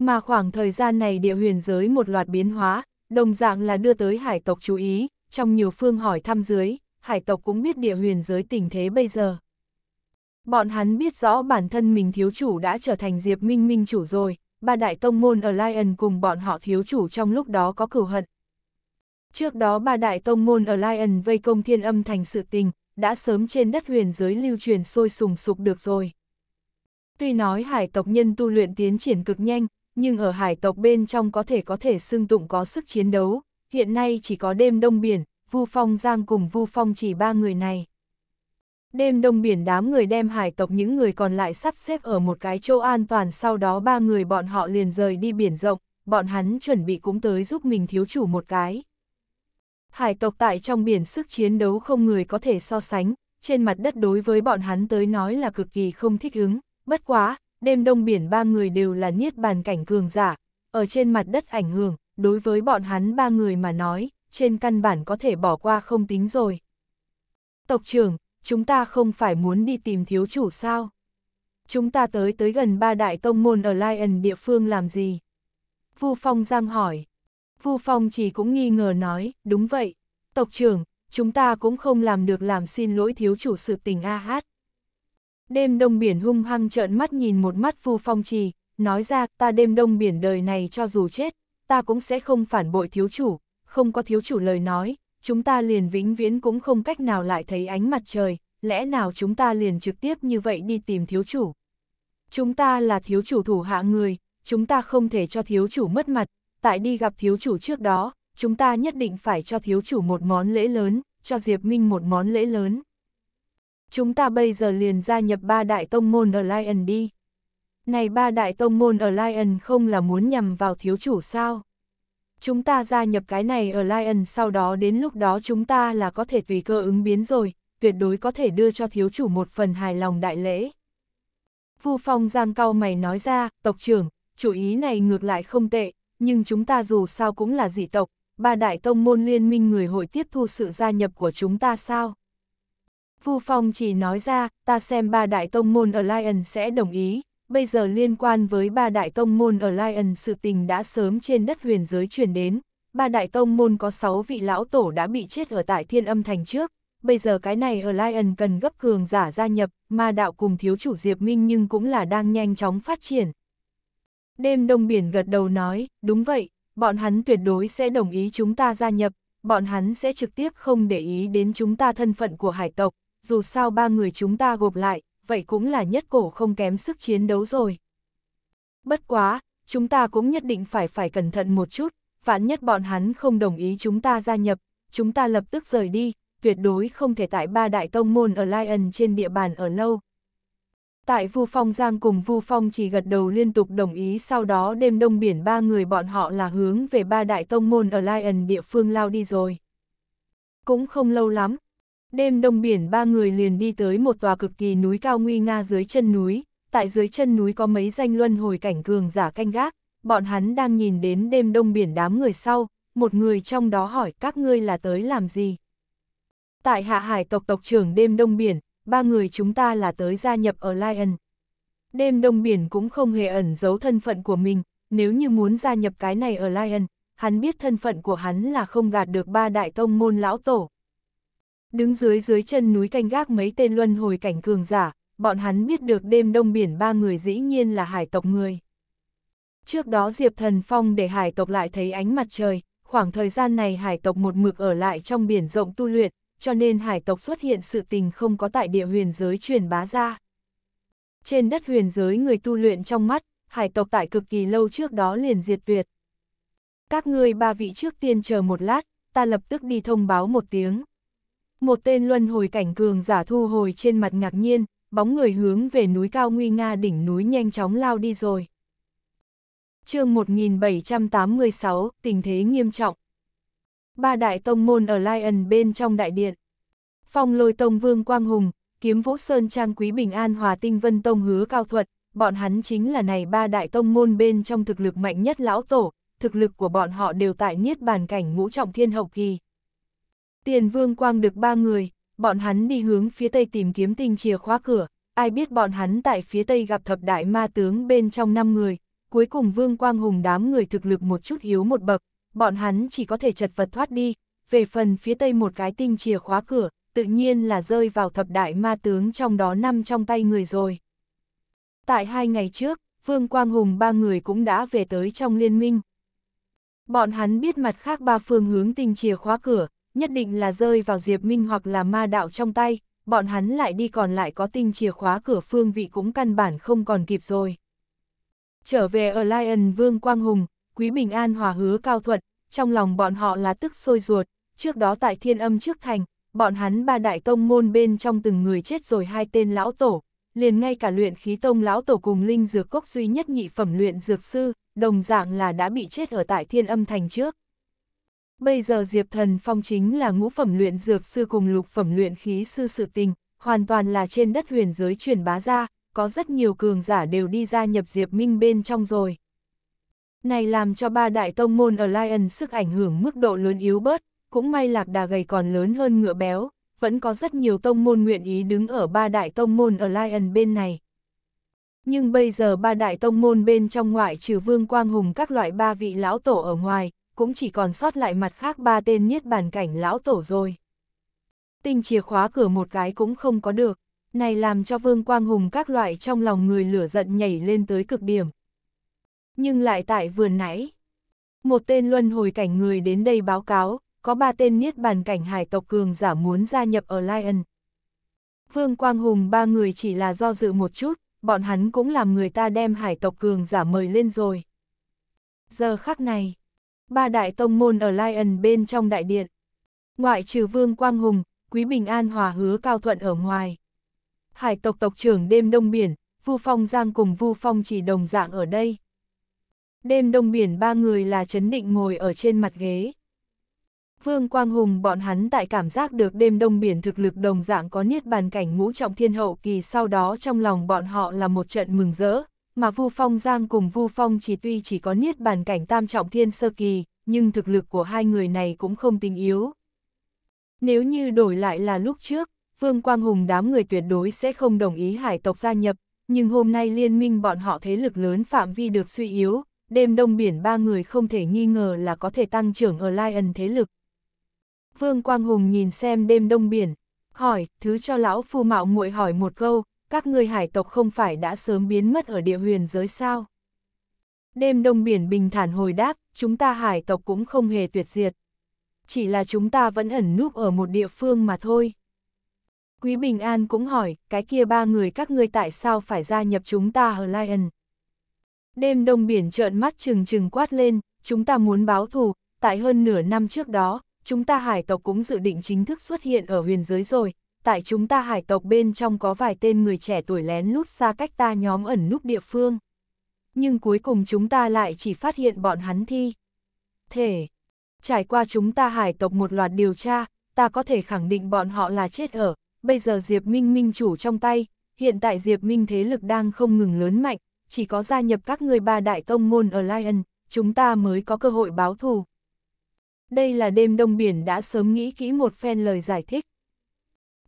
Mà khoảng thời gian này địa huyền giới một loạt biến hóa, đồng dạng là đưa tới hải tộc chú ý, trong nhiều phương hỏi thăm dưới, hải tộc cũng biết địa huyền giới tình thế bây giờ. Bọn hắn biết rõ bản thân mình thiếu chủ đã trở thành Diệp Minh Minh chủ rồi, ba đại tông môn ở lion cùng bọn họ thiếu chủ trong lúc đó có cửu hận. Trước đó ba đại tông môn ở lion vây công thiên âm thành sự tình, đã sớm trên đất huyền giới lưu truyền sôi sùng sục được rồi. Tuy nói hải tộc nhân tu luyện tiến triển cực nhanh, nhưng ở hải tộc bên trong có thể có thể xưng tụng có sức chiến đấu, hiện nay chỉ có đêm đông biển, Vu Phong Giang cùng Vu Phong chỉ ba người này. Đêm đông biển đám người đem hải tộc những người còn lại sắp xếp ở một cái chỗ an toàn sau đó ba người bọn họ liền rời đi biển rộng, bọn hắn chuẩn bị cũng tới giúp mình thiếu chủ một cái. Hải tộc tại trong biển sức chiến đấu không người có thể so sánh, trên mặt đất đối với bọn hắn tới nói là cực kỳ không thích ứng, bất quá, đêm đông biển ba người đều là niết bàn cảnh cường giả, ở trên mặt đất ảnh hưởng, đối với bọn hắn ba người mà nói, trên căn bản có thể bỏ qua không tính rồi. Tộc trưởng, chúng ta không phải muốn đi tìm thiếu chủ sao? Chúng ta tới tới gần ba đại tông môn ở Lion địa phương làm gì? Vu Phong giang hỏi. Vu Phong chỉ cũng nghi ngờ nói, đúng vậy. Tộc trưởng, chúng ta cũng không làm được làm xin lỗi thiếu chủ sự tình A Hát. Đêm đông biển hung hăng trợn mắt nhìn một mắt Vu Phong Trì, nói ra ta đêm đông biển đời này cho dù chết, ta cũng sẽ không phản bội thiếu chủ, không có thiếu chủ lời nói, chúng ta liền vĩnh viễn cũng không cách nào lại thấy ánh mặt trời, lẽ nào chúng ta liền trực tiếp như vậy đi tìm thiếu chủ. Chúng ta là thiếu chủ thủ hạ người, chúng ta không thể cho thiếu chủ mất mặt, tại đi gặp thiếu chủ trước đó, chúng ta nhất định phải cho thiếu chủ một món lễ lớn, cho Diệp Minh một món lễ lớn. Chúng ta bây giờ liền gia nhập ba đại tông môn ở Lion đi. Này ba đại tông môn ở Lion không là muốn nhằm vào thiếu chủ sao? Chúng ta gia nhập cái này ở Lion sau đó đến lúc đó chúng ta là có thể tùy cơ ứng biến rồi, tuyệt đối có thể đưa cho thiếu chủ một phần hài lòng đại lễ. Vu Phong giang cao mày nói ra, tộc trưởng, chủ ý này ngược lại không tệ, nhưng chúng ta dù sao cũng là dị tộc, ba đại tông môn liên minh người hội tiếp thu sự gia nhập của chúng ta sao? Phu Phong chỉ nói ra, ta xem ba đại tông môn ở Lion sẽ đồng ý, bây giờ liên quan với ba đại tông môn ở Lion, sự tình đã sớm trên đất huyền giới truyền đến, ba đại tông môn có sáu vị lão tổ đã bị chết ở tại thiên âm thành trước, bây giờ cái này ở Lion cần gấp cường giả gia nhập, mà đạo cùng thiếu chủ Diệp Minh nhưng cũng là đang nhanh chóng phát triển. Đêm Đông Biển gật đầu nói, đúng vậy, bọn hắn tuyệt đối sẽ đồng ý chúng ta gia nhập, bọn hắn sẽ trực tiếp không để ý đến chúng ta thân phận của hải tộc, dù sao ba người chúng ta gộp lại, vậy cũng là nhất cổ không kém sức chiến đấu rồi. Bất quá, chúng ta cũng nhất định phải phải cẩn thận một chút, vạn nhất bọn hắn không đồng ý chúng ta gia nhập, chúng ta lập tức rời đi, tuyệt đối không thể tại ba đại tông môn ở Lion trên địa bàn ở lâu. Tại Vu Phong Giang cùng Vu Phong chỉ gật đầu liên tục đồng ý sau đó đêm đông biển ba người bọn họ là hướng về ba đại tông môn ở Lion địa phương lao đi rồi. Cũng không lâu lắm, Đêm đông biển ba người liền đi tới một tòa cực kỳ núi cao nguy nga dưới chân núi, tại dưới chân núi có mấy danh luân hồi cảnh cường giả canh gác, bọn hắn đang nhìn đến đêm đông biển đám người sau, một người trong đó hỏi các ngươi là tới làm gì. Tại hạ hải tộc tộc trưởng đêm đông biển, ba người chúng ta là tới gia nhập ở Lion. Đêm đông biển cũng không hề ẩn giấu thân phận của mình, nếu như muốn gia nhập cái này ở Lion, hắn biết thân phận của hắn là không gạt được ba đại tông môn lão tổ. Đứng dưới dưới chân núi canh gác mấy tên luân hồi cảnh cường giả, bọn hắn biết được đêm đông biển ba người dĩ nhiên là hải tộc người. Trước đó Diệp Thần Phong để hải tộc lại thấy ánh mặt trời, khoảng thời gian này hải tộc một mực ở lại trong biển rộng tu luyện, cho nên hải tộc xuất hiện sự tình không có tại địa huyền giới truyền bá ra. Trên đất huyền giới người tu luyện trong mắt, hải tộc tại cực kỳ lâu trước đó liền diệt tuyệt. Các ngươi ba vị trước tiên chờ một lát, ta lập tức đi thông báo một tiếng một tên luân hồi cảnh cường giả thu hồi trên mặt ngạc nhiên, bóng người hướng về núi cao nguy nga đỉnh núi nhanh chóng lao đi rồi. chương 1786, tình thế nghiêm trọng. Ba đại tông môn ở Lion bên trong đại điện. Phong lôi tông Vương Quang Hùng, kiếm vũ sơn trang quý bình an hòa tinh vân tông hứa cao thuật, bọn hắn chính là này ba đại tông môn bên trong thực lực mạnh nhất lão tổ, thực lực của bọn họ đều tại niết bàn cảnh ngũ trọng thiên hậu kỳ. Tiền Vương Quang được ba người, bọn hắn đi hướng phía tây tìm kiếm tinh chìa khóa cửa, ai biết bọn hắn tại phía tây gặp thập đại ma tướng bên trong năm người, cuối cùng Vương Quang Hùng đám người thực lực một chút yếu một bậc, bọn hắn chỉ có thể chật vật thoát đi, về phần phía tây một cái tinh chìa khóa cửa, tự nhiên là rơi vào thập đại ma tướng trong đó năm trong tay người rồi. Tại hai ngày trước, Vương Quang Hùng ba người cũng đã về tới trong liên minh. Bọn hắn biết mặt khác ba phương hướng tinh chìa khóa cửa, nhất định là rơi vào Diệp Minh hoặc là ma đạo trong tay, bọn hắn lại đi còn lại có tinh chìa khóa cửa phương vị cũng căn bản không còn kịp rồi. Trở về ở Lion Vương Quang Hùng, Quý Bình An hòa hứa cao thuận, trong lòng bọn họ là tức sôi ruột, trước đó tại thiên âm trước thành, bọn hắn ba đại tông môn bên trong từng người chết rồi hai tên lão tổ, liền ngay cả luyện khí tông lão tổ cùng linh dược cốc duy nhất nhị phẩm luyện dược sư, đồng dạng là đã bị chết ở tại thiên âm thành trước. Bây giờ Diệp Thần Phong chính là ngũ phẩm luyện dược sư cùng lục phẩm luyện khí sư sự tình, hoàn toàn là trên đất huyền giới truyền bá ra, có rất nhiều cường giả đều đi ra nhập Diệp Minh bên trong rồi. Này làm cho ba đại tông môn ở Lion sức ảnh hưởng mức độ lớn yếu bớt, cũng may lạc đà gầy còn lớn hơn ngựa béo, vẫn có rất nhiều tông môn nguyện ý đứng ở ba đại tông môn ở Lion bên này. Nhưng bây giờ ba đại tông môn bên trong ngoại trừ vương quang hùng các loại ba vị lão tổ ở ngoài, cũng chỉ còn sót lại mặt khác ba tên niết bàn cảnh lão tổ rồi. Tinh chìa khóa cửa một cái cũng không có được, này làm cho vương quang hùng các loại trong lòng người lửa giận nhảy lên tới cực điểm. Nhưng lại tại vườn nãy, một tên luân hồi cảnh người đến đây báo cáo, có ba tên niết bàn cảnh hải tộc cường giả muốn gia nhập ở Lion. Vương Quang Hùng ba người chỉ là do dự một chút, bọn hắn cũng làm người ta đem hải tộc cường giả mời lên rồi. Giờ khắc này, ba đại tông môn ở Lion bên trong đại điện. Ngoại trừ Vương Quang Hùng, Quý Bình An hòa hứa cao thuận ở ngoài. Hải tộc tộc trưởng đêm đông biển, Vu Phong Giang cùng Vu Phong chỉ đồng dạng ở đây. Đêm đông biển ba người là chấn định ngồi ở trên mặt ghế. Vương Quang Hùng bọn hắn tại cảm giác được đêm đông biển thực lực đồng dạng có niết bàn cảnh ngũ trọng thiên hậu kỳ sau đó trong lòng bọn họ là một trận mừng rỡ, mà Vu Phong Giang cùng Vu Phong chỉ tuy chỉ có niết bàn cảnh tam trọng thiên sơ kỳ, nhưng thực lực của hai người này cũng không tinh yếu. Nếu như đổi lại là lúc trước, Vương Quang Hùng đám người tuyệt đối sẽ không đồng ý hải tộc gia nhập, nhưng hôm nay liên minh bọn họ thế lực lớn phạm vi được suy yếu, đêm đông biển ba người không thể nghi ngờ là có thể tăng trưởng ở Lion thế lực. Vương Quang Hùng nhìn xem đêm đông biển, hỏi, thứ cho lão phu mạo muội hỏi một câu, các người hải tộc không phải đã sớm biến mất ở địa huyền giới sao? Đêm đông biển bình thản hồi đáp, chúng ta hải tộc cũng không hề tuyệt diệt. Chỉ là chúng ta vẫn ẩn núp ở một địa phương mà thôi. Quý Bình An cũng hỏi, cái kia ba người các ngươi tại sao phải gia nhập chúng ta ở Lion? Đêm đông biển trợn mắt trừng trừng quát lên, chúng ta muốn báo thù, tại hơn nửa năm trước đó, chúng ta hải tộc cũng dự định chính thức xuất hiện ở huyền giới rồi, tại chúng ta hải tộc bên trong có vài tên người trẻ tuổi lén lút xa cách ta nhóm ẩn núp địa phương. Nhưng cuối cùng chúng ta lại chỉ phát hiện bọn hắn thi. Thể, trải qua chúng ta hải tộc một loạt điều tra, ta có thể khẳng định bọn họ là chết ở, bây giờ Diệp Minh Minh chủ trong tay, hiện tại Diệp Minh thế lực đang không ngừng lớn mạnh, chỉ có gia nhập các người ba đại tông môn ở Lion, chúng ta mới có cơ hội báo thù. Đây là đêm đông biển đã sớm nghĩ kỹ một phen lời giải thích.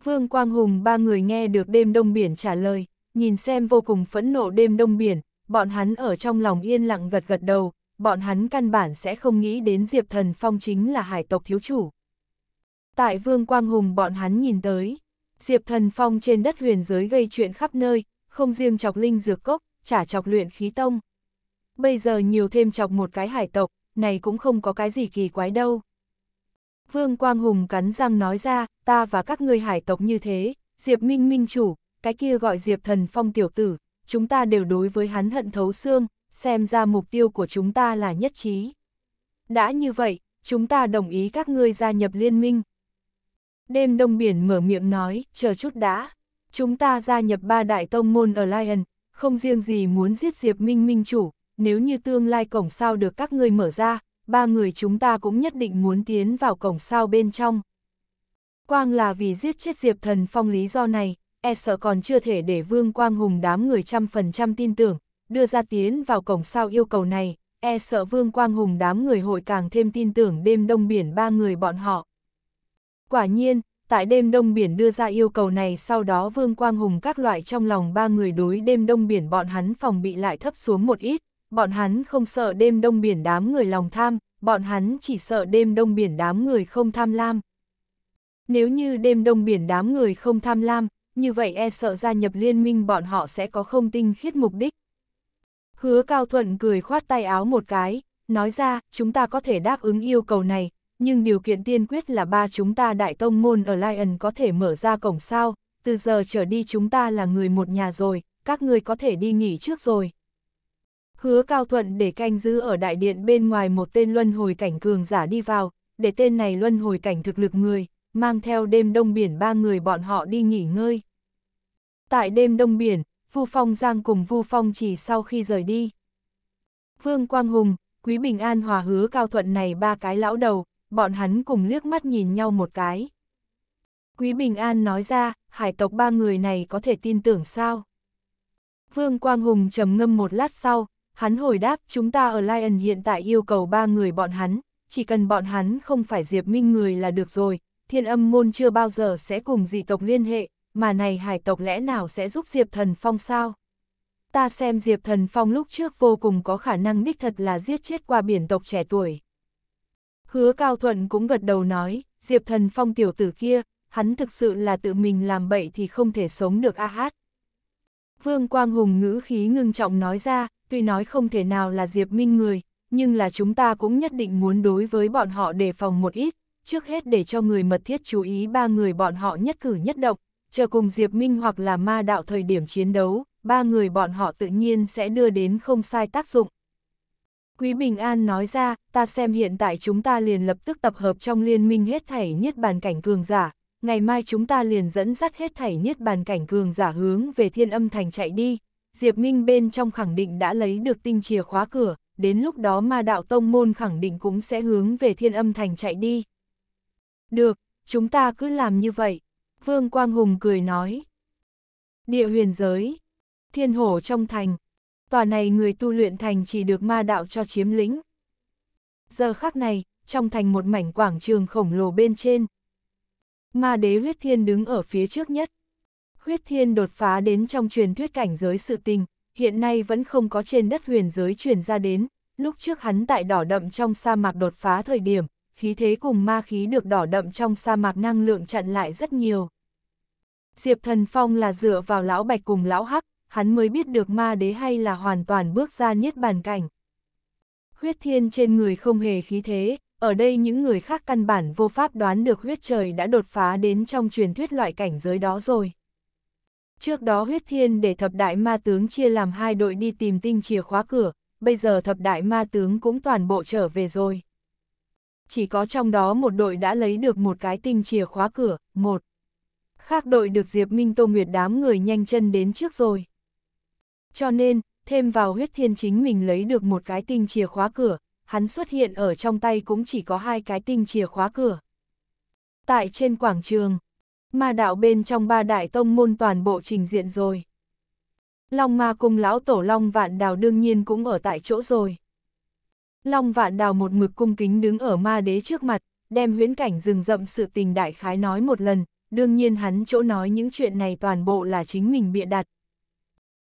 Vương Quang Hùng ba người nghe được đêm đông biển trả lời, nhìn xem vô cùng phẫn nộ đêm đông biển, bọn hắn ở trong lòng yên lặng gật gật đầu, bọn hắn căn bản sẽ không nghĩ đến Diệp Thần Phong chính là hải tộc thiếu chủ. Tại Vương Quang Hùng bọn hắn nhìn tới, Diệp Thần Phong trên đất huyền giới gây chuyện khắp nơi, không riêng chọc linh dược cốc, chả chọc luyện khí tông. Bây giờ nhiều thêm chọc một cái hải tộc, này cũng không có cái gì kỳ quái đâu. Vương Quang Hùng cắn răng nói ra, ta và các ngươi hải tộc như thế, Diệp Minh Minh chủ, cái kia gọi Diệp Thần Phong tiểu tử, chúng ta đều đối với hắn hận thấu xương, xem ra mục tiêu của chúng ta là nhất trí. Đã như vậy, chúng ta đồng ý các ngươi gia nhập liên minh. Đêm Đông Biển mở miệng nói, chờ chút đã, chúng ta gia nhập ba đại tông môn ở Alliance, không riêng gì muốn giết Diệp Minh Minh chủ, nếu như tương lai cổng sao được các ngươi mở ra, ba người chúng ta cũng nhất định muốn tiến vào cổng sao bên trong. Quang là vì giết chết Diệp Thần Phong lý do này, e sợ còn chưa thể để Vương Quang Hùng đám người trăm phần trăm tin tưởng, đưa ra tiến vào cổng sao yêu cầu này, e sợ Vương Quang Hùng đám người hội càng thêm tin tưởng đêm đông biển ba người bọn họ. Quả nhiên, tại đêm đông biển đưa ra yêu cầu này sau đó Vương Quang Hùng các loại trong lòng ba người đối đêm đông biển bọn hắn phòng bị lại thấp xuống một ít, bọn hắn không sợ đêm đông biển đám người lòng tham, bọn hắn chỉ sợ đêm đông biển đám người không tham lam. Nếu như đêm đông biển đám người không tham lam, như vậy e sợ gia nhập liên minh bọn họ sẽ có không tinh khiết mục đích. Hứa Cao Thuận cười khoát tay áo một cái, nói ra, chúng ta có thể đáp ứng yêu cầu này, nhưng điều kiện tiên quyết là ba chúng ta đại tông môn ở Lion có thể mở ra cổng sao, từ giờ trở đi chúng ta là người một nhà rồi, các người có thể đi nghỉ trước rồi hứa Cao Thuận để canh giữ ở đại điện bên ngoài một tên luân hồi cảnh cường giả đi vào, để tên này luân hồi cảnh thực lực người, mang theo đêm đông biển ba người bọn họ đi nghỉ ngơi. Tại đêm đông biển, Vu Phong Giang cùng Vu Phong chỉ sau khi rời đi. Vương Quang Hùng, Quý Bình An hòa hứa Cao Thuận này ba cái lão đầu, bọn hắn cùng liếc mắt nhìn nhau một cái. Quý Bình An nói ra, hải tộc ba người này có thể tin tưởng sao? Vương Quang Hùng trầm ngâm một lát sau, Hắn hồi đáp, chúng ta ở Lion hiện tại yêu cầu ba người bọn hắn, chỉ cần bọn hắn không phải Diệp Minh người là được rồi, thiên âm môn chưa bao giờ sẽ cùng dị tộc liên hệ, mà này hải tộc lẽ nào sẽ giúp Diệp Thần Phong sao? Ta xem Diệp Thần Phong lúc trước vô cùng có khả năng đích thật là giết chết qua biển tộc trẻ tuổi. Hứa Cao Thuận cũng gật đầu nói, Diệp Thần Phong tiểu tử kia, hắn thực sự là tự mình làm bậy thì không thể sống được a hát. Vương Quang Hùng ngữ khí ngưng trọng nói ra, tuy nói không thể nào là Diệp Minh người, nhưng là chúng ta cũng nhất định muốn đối với bọn họ đề phòng một ít, trước hết để cho người mật thiết chú ý ba người bọn họ nhất cử nhất động, chờ cùng Diệp Minh hoặc là ma đạo thời điểm chiến đấu, ba người bọn họ tự nhiên sẽ đưa đến không sai tác dụng. Quý Bình An nói ra, ta xem hiện tại chúng ta liền lập tức tập hợp trong liên minh hết thảy nhất bàn cảnh cường giả, ngày mai chúng ta liền dẫn dắt hết thảy nhất bàn cảnh cường giả hướng về thiên âm thành chạy đi, Diệp Minh bên trong khẳng định đã lấy được tinh chìa khóa cửa, đến lúc đó ma đạo tông môn khẳng định cũng sẽ hướng về thiên âm thành chạy đi. Được, chúng ta cứ làm như vậy. Vương Quang Hùng cười nói. Địa huyền giới, thiên hổ trong thành, tòa này người tu luyện thành chỉ được ma đạo cho chiếm lĩnh. Giờ khắc này, trong thành một mảnh quảng trường khổng lồ bên trên. Ma đế huyết thiên đứng ở phía trước nhất huyết thiên đột phá đến trong truyền thuyết cảnh giới sự tình, hiện nay vẫn không có trên đất huyền giới truyền ra đến, lúc trước hắn tại đỏ đậm trong sa mạc đột phá thời điểm, khí thế cùng ma khí được đỏ đậm trong sa mạc năng lượng chặn lại rất nhiều. Diệp Thần Phong là dựa vào lão bạch cùng lão hắc, hắn mới biết được ma đế hay là hoàn toàn bước ra niết bàn cảnh. Huyết thiên trên người không hề khí thế, ở đây những người khác căn bản vô pháp đoán được huyết trời đã đột phá đến trong truyền thuyết loại cảnh giới đó rồi. Trước đó huyết thiên để thập đại ma tướng chia làm hai đội đi tìm tinh chìa khóa cửa, bây giờ thập đại ma tướng cũng toàn bộ trở về rồi. Chỉ có trong đó một đội đã lấy được một cái tinh chìa khóa cửa, một. Khác đội được Diệp Minh Tô Nguyệt đám người nhanh chân đến trước rồi. Cho nên, thêm vào huyết thiên chính mình lấy được một cái tinh chìa khóa cửa, hắn xuất hiện ở trong tay cũng chỉ có hai cái tinh chìa khóa cửa. Tại trên quảng trường, ma đạo bên trong ba đại tông môn toàn bộ trình diện rồi. Long ma cùng lão tổ Long Vạn Đào đương nhiên cũng ở tại chỗ rồi. Long Vạn Đào một mực cung kính đứng ở ma đế trước mặt, đem huyễn cảnh rừng rậm sự tình đại khái nói một lần, đương nhiên hắn chỗ nói những chuyện này toàn bộ là chính mình bịa đặt.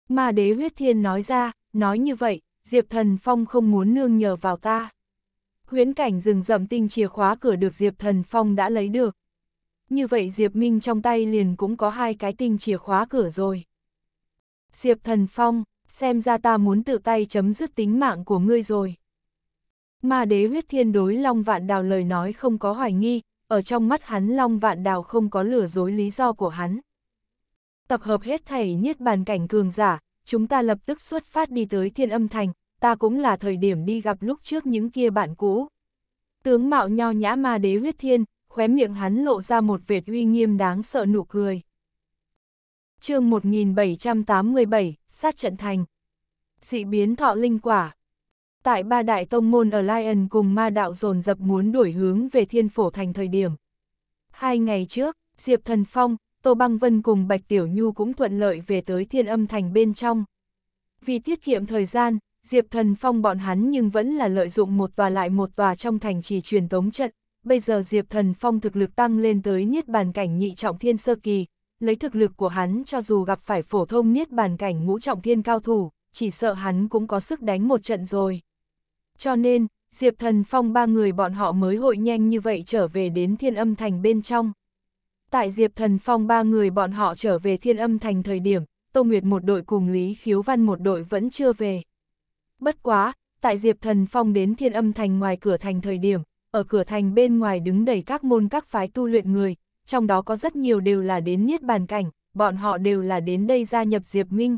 Ma đế huyết thiên nói ra, nói như vậy, Diệp Thần Phong không muốn nương nhờ vào ta. Huyễn cảnh rừng rậm tinh chìa khóa cửa được Diệp Thần Phong đã lấy được như vậy Diệp Minh trong tay liền cũng có hai cái tinh chìa khóa cửa rồi. Diệp Thần Phong, xem ra ta muốn tự tay chấm dứt tính mạng của ngươi rồi. ma đế huyết thiên đối Long Vạn Đào lời nói không có hoài nghi, ở trong mắt hắn Long Vạn Đào không có lừa dối lý do của hắn. Tập hợp hết thảy niết bàn cảnh cường giả, chúng ta lập tức xuất phát đi tới thiên âm thành, ta cũng là thời điểm đi gặp lúc trước những kia bạn cũ. Tướng mạo nho nhã ma đế huyết thiên, khóe miệng hắn lộ ra một vệt uy nghiêm đáng sợ nụ cười. chương 1787, sát trận thành. Dị biến thọ linh quả. Tại ba đại tông môn ở Lion cùng ma đạo dồn dập muốn đuổi hướng về thiên phổ thành thời điểm. Hai ngày trước, Diệp Thần Phong, Tô Băng Vân cùng Bạch Tiểu Nhu cũng thuận lợi về tới thiên âm thành bên trong. Vì tiết kiệm thời gian, Diệp Thần Phong bọn hắn nhưng vẫn là lợi dụng một tòa lại một tòa trong thành trì truyền tống trận, bây giờ Diệp Thần Phong thực lực tăng lên tới niết bàn cảnh nhị trọng thiên sơ kỳ, lấy thực lực của hắn cho dù gặp phải phổ thông niết bàn cảnh ngũ trọng thiên cao thủ, chỉ sợ hắn cũng có sức đánh một trận rồi. Cho nên, Diệp Thần Phong ba người bọn họ mới hội nhanh như vậy trở về đến thiên âm thành bên trong. Tại Diệp Thần Phong ba người bọn họ trở về thiên âm thành thời điểm, Tô Nguyệt một đội cùng Lý Khiếu Văn một đội vẫn chưa về. Bất quá, tại Diệp Thần Phong đến thiên âm thành ngoài cửa thành thời điểm, ở cửa thành bên ngoài đứng đầy các môn các phái tu luyện người, trong đó có rất nhiều đều là đến Niết Bàn Cảnh, bọn họ đều là đến đây gia nhập Diệp Minh.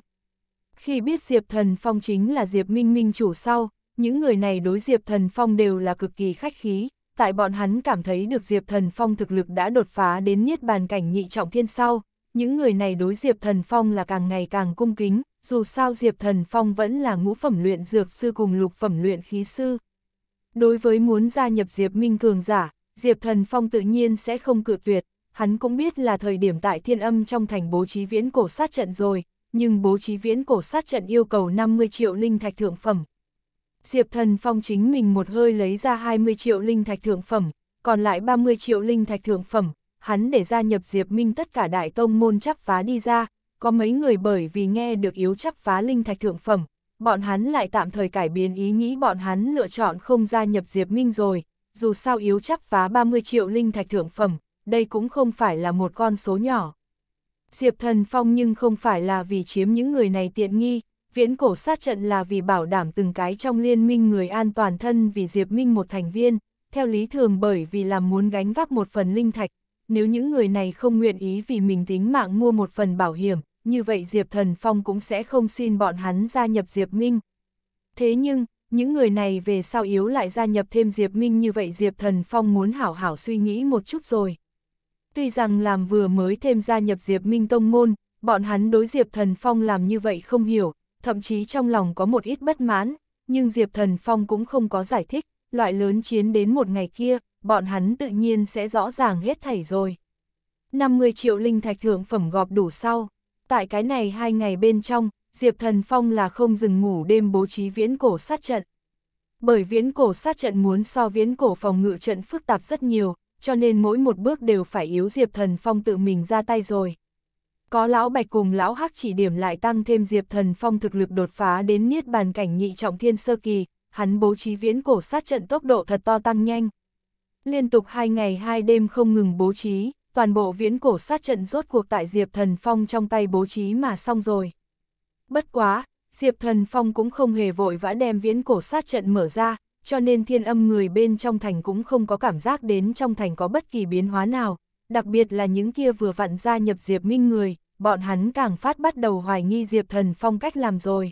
Khi biết Diệp Thần Phong chính là Diệp Minh Minh chủ sau, những người này đối Diệp Thần Phong đều là cực kỳ khách khí, tại bọn hắn cảm thấy được Diệp Thần Phong thực lực đã đột phá đến Niết Bàn Cảnh nhị trọng thiên sau, những người này đối Diệp Thần Phong là càng ngày càng cung kính, dù sao Diệp Thần Phong vẫn là ngũ phẩm luyện dược sư cùng lục phẩm luyện khí sư. Đối với muốn gia nhập Diệp Minh Cường giả, Diệp Thần Phong tự nhiên sẽ không cự tuyệt, hắn cũng biết là thời điểm tại thiên âm trong thành bố trí viễn cổ sát trận rồi, nhưng bố trí viễn cổ sát trận yêu cầu 50 triệu linh thạch thượng phẩm. Diệp Thần Phong chính mình một hơi lấy ra 20 triệu linh thạch thượng phẩm, còn lại 30 triệu linh thạch thượng phẩm, hắn để gia nhập Diệp Minh tất cả đại tông môn chắp phá đi ra, có mấy người bởi vì nghe được yếu chắp phá linh thạch thượng phẩm, bọn hắn lại tạm thời cải biến ý nghĩ bọn hắn lựa chọn không gia nhập Diệp Minh rồi, dù sao yếu chắc phá 30 triệu linh thạch thượng phẩm, đây cũng không phải là một con số nhỏ. Diệp Thần Phong nhưng không phải là vì chiếm những người này tiện nghi, viễn cổ sát trận là vì bảo đảm từng cái trong liên minh người an toàn thân vì Diệp Minh một thành viên, theo lý thường bởi vì làm muốn gánh vác một phần linh thạch, nếu những người này không nguyện ý vì mình tính mạng mua một phần bảo hiểm, như vậy Diệp Thần Phong cũng sẽ không xin bọn hắn gia nhập Diệp Minh. Thế nhưng, những người này về sau yếu lại gia nhập thêm Diệp Minh như vậy Diệp Thần Phong muốn hảo hảo suy nghĩ một chút rồi. Tuy rằng làm vừa mới thêm gia nhập Diệp Minh Tông Môn, bọn hắn đối Diệp Thần Phong làm như vậy không hiểu, thậm chí trong lòng có một ít bất mãn, nhưng Diệp Thần Phong cũng không có giải thích, loại lớn chiến đến một ngày kia, bọn hắn tự nhiên sẽ rõ ràng hết thảy rồi. 50 triệu linh thạch thượng phẩm gọp đủ sau tại cái này hai ngày bên trong, Diệp Thần Phong là không dừng ngủ đêm bố trí viễn cổ sát trận. Bởi viễn cổ sát trận muốn so viễn cổ phòng ngự trận phức tạp rất nhiều, cho nên mỗi một bước đều phải yếu Diệp Thần Phong tự mình ra tay rồi. Có Lão Bạch cùng Lão Hắc chỉ điểm lại tăng thêm Diệp Thần Phong thực lực đột phá đến niết bàn cảnh nhị trọng thiên sơ kỳ, hắn bố trí viễn cổ sát trận tốc độ thật to tăng nhanh. Liên tục hai ngày hai đêm không ngừng bố trí, toàn bộ viễn cổ sát trận rốt cuộc tại Diệp Thần Phong trong tay bố trí mà xong rồi. Bất quá, Diệp Thần Phong cũng không hề vội vã đem viễn cổ sát trận mở ra, cho nên thiên âm người bên trong thành cũng không có cảm giác đến trong thành có bất kỳ biến hóa nào, đặc biệt là những kia vừa vặn ra nhập Diệp Minh người, bọn hắn càng phát bắt đầu hoài nghi Diệp Thần Phong cách làm rồi.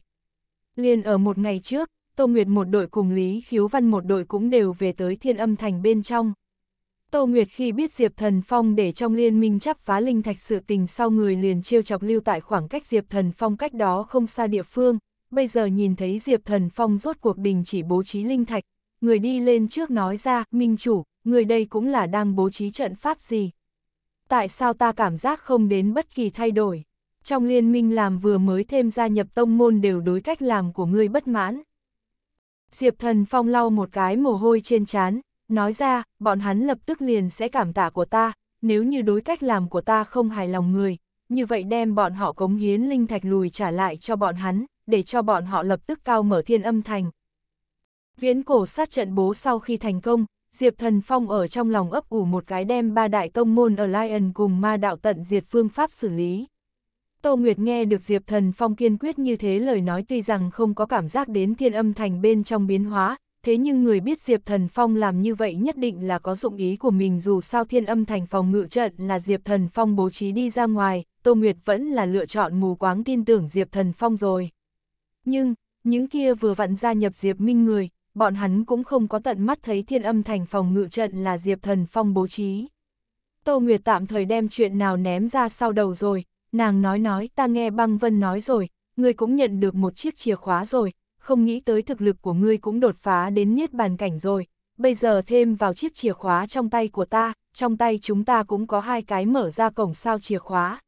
Liên ở một ngày trước, Tô Nguyệt một đội cùng Lý Khiếu Văn một đội cũng đều về tới thiên âm thành bên trong, Tô Nguyệt khi biết Diệp Thần Phong để trong liên minh chấp phá linh thạch sự tình sau người liền chiêu chọc lưu tại khoảng cách Diệp Thần Phong cách đó không xa địa phương, bây giờ nhìn thấy Diệp Thần Phong rốt cuộc đình chỉ bố trí linh thạch, người đi lên trước nói ra, minh chủ, người đây cũng là đang bố trí trận pháp gì. Tại sao ta cảm giác không đến bất kỳ thay đổi? Trong liên minh làm vừa mới thêm gia nhập tông môn đều đối cách làm của ngươi bất mãn. Diệp Thần Phong lau một cái mồ hôi trên trán, Nói ra, bọn hắn lập tức liền sẽ cảm tạ của ta, nếu như đối cách làm của ta không hài lòng người, như vậy đem bọn họ cống hiến linh thạch lùi trả lại cho bọn hắn, để cho bọn họ lập tức cao mở thiên âm thành. Viễn cổ sát trận bố sau khi thành công, Diệp Thần Phong ở trong lòng ấp ủ một cái đem ba đại tông môn ở Lion cùng ma đạo tận diệt phương pháp xử lý. Tô Nguyệt nghe được Diệp Thần Phong kiên quyết như thế lời nói tuy rằng không có cảm giác đến thiên âm thành bên trong biến hóa, thế nhưng người biết Diệp Thần Phong làm như vậy nhất định là có dụng ý của mình dù sao thiên âm thành phòng ngự trận là Diệp Thần Phong bố trí đi ra ngoài, Tô Nguyệt vẫn là lựa chọn mù quáng tin tưởng Diệp Thần Phong rồi. Nhưng, những kia vừa vặn gia nhập Diệp Minh người, bọn hắn cũng không có tận mắt thấy thiên âm thành phòng ngự trận là Diệp Thần Phong bố trí. Tô Nguyệt tạm thời đem chuyện nào ném ra sau đầu rồi, nàng nói nói ta nghe băng vân nói rồi, người cũng nhận được một chiếc chìa khóa rồi, không nghĩ tới thực lực của ngươi cũng đột phá đến niết bàn cảnh rồi, bây giờ thêm vào chiếc chìa khóa trong tay của ta, trong tay chúng ta cũng có hai cái mở ra cổng sao chìa khóa.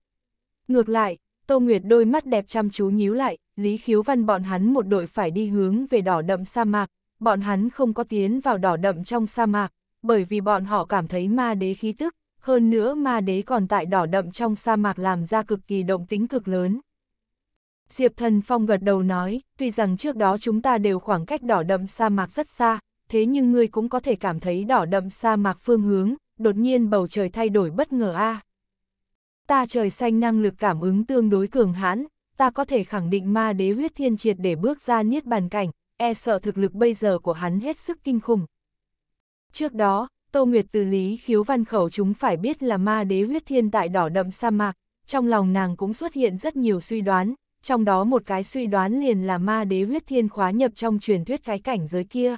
Ngược lại, Tô Nguyệt đôi mắt đẹp chăm chú nhíu lại, Lý Khiếu Văn bọn hắn một đội phải đi hướng về đỏ đậm sa mạc, bọn hắn không có tiến vào đỏ đậm trong sa mạc, bởi vì bọn họ cảm thấy ma đế khí tức, hơn nữa ma đế còn tại đỏ đậm trong sa mạc làm ra cực kỳ động tính cực lớn. Diệp Thần Phong gật đầu nói, tuy rằng trước đó chúng ta đều khoảng cách đỏ đậm sa mạc rất xa, thế nhưng ngươi cũng có thể cảm thấy đỏ đậm sa mạc phương hướng, đột nhiên bầu trời thay đổi bất ngờ a. Ta trời xanh năng lực cảm ứng tương đối cường hãn, ta có thể khẳng định ma đế huyết thiên triệt để bước ra niết bàn cảnh, e sợ thực lực bây giờ của hắn hết sức kinh khủng. Trước đó, Tô Nguyệt từ lý khiếu văn khẩu chúng phải biết là ma đế huyết thiên tại đỏ đậm sa mạc, trong lòng nàng cũng xuất hiện rất nhiều suy đoán, trong đó một cái suy đoán liền là ma đế huyết thiên khóa nhập trong truyền thuyết cái cảnh giới kia.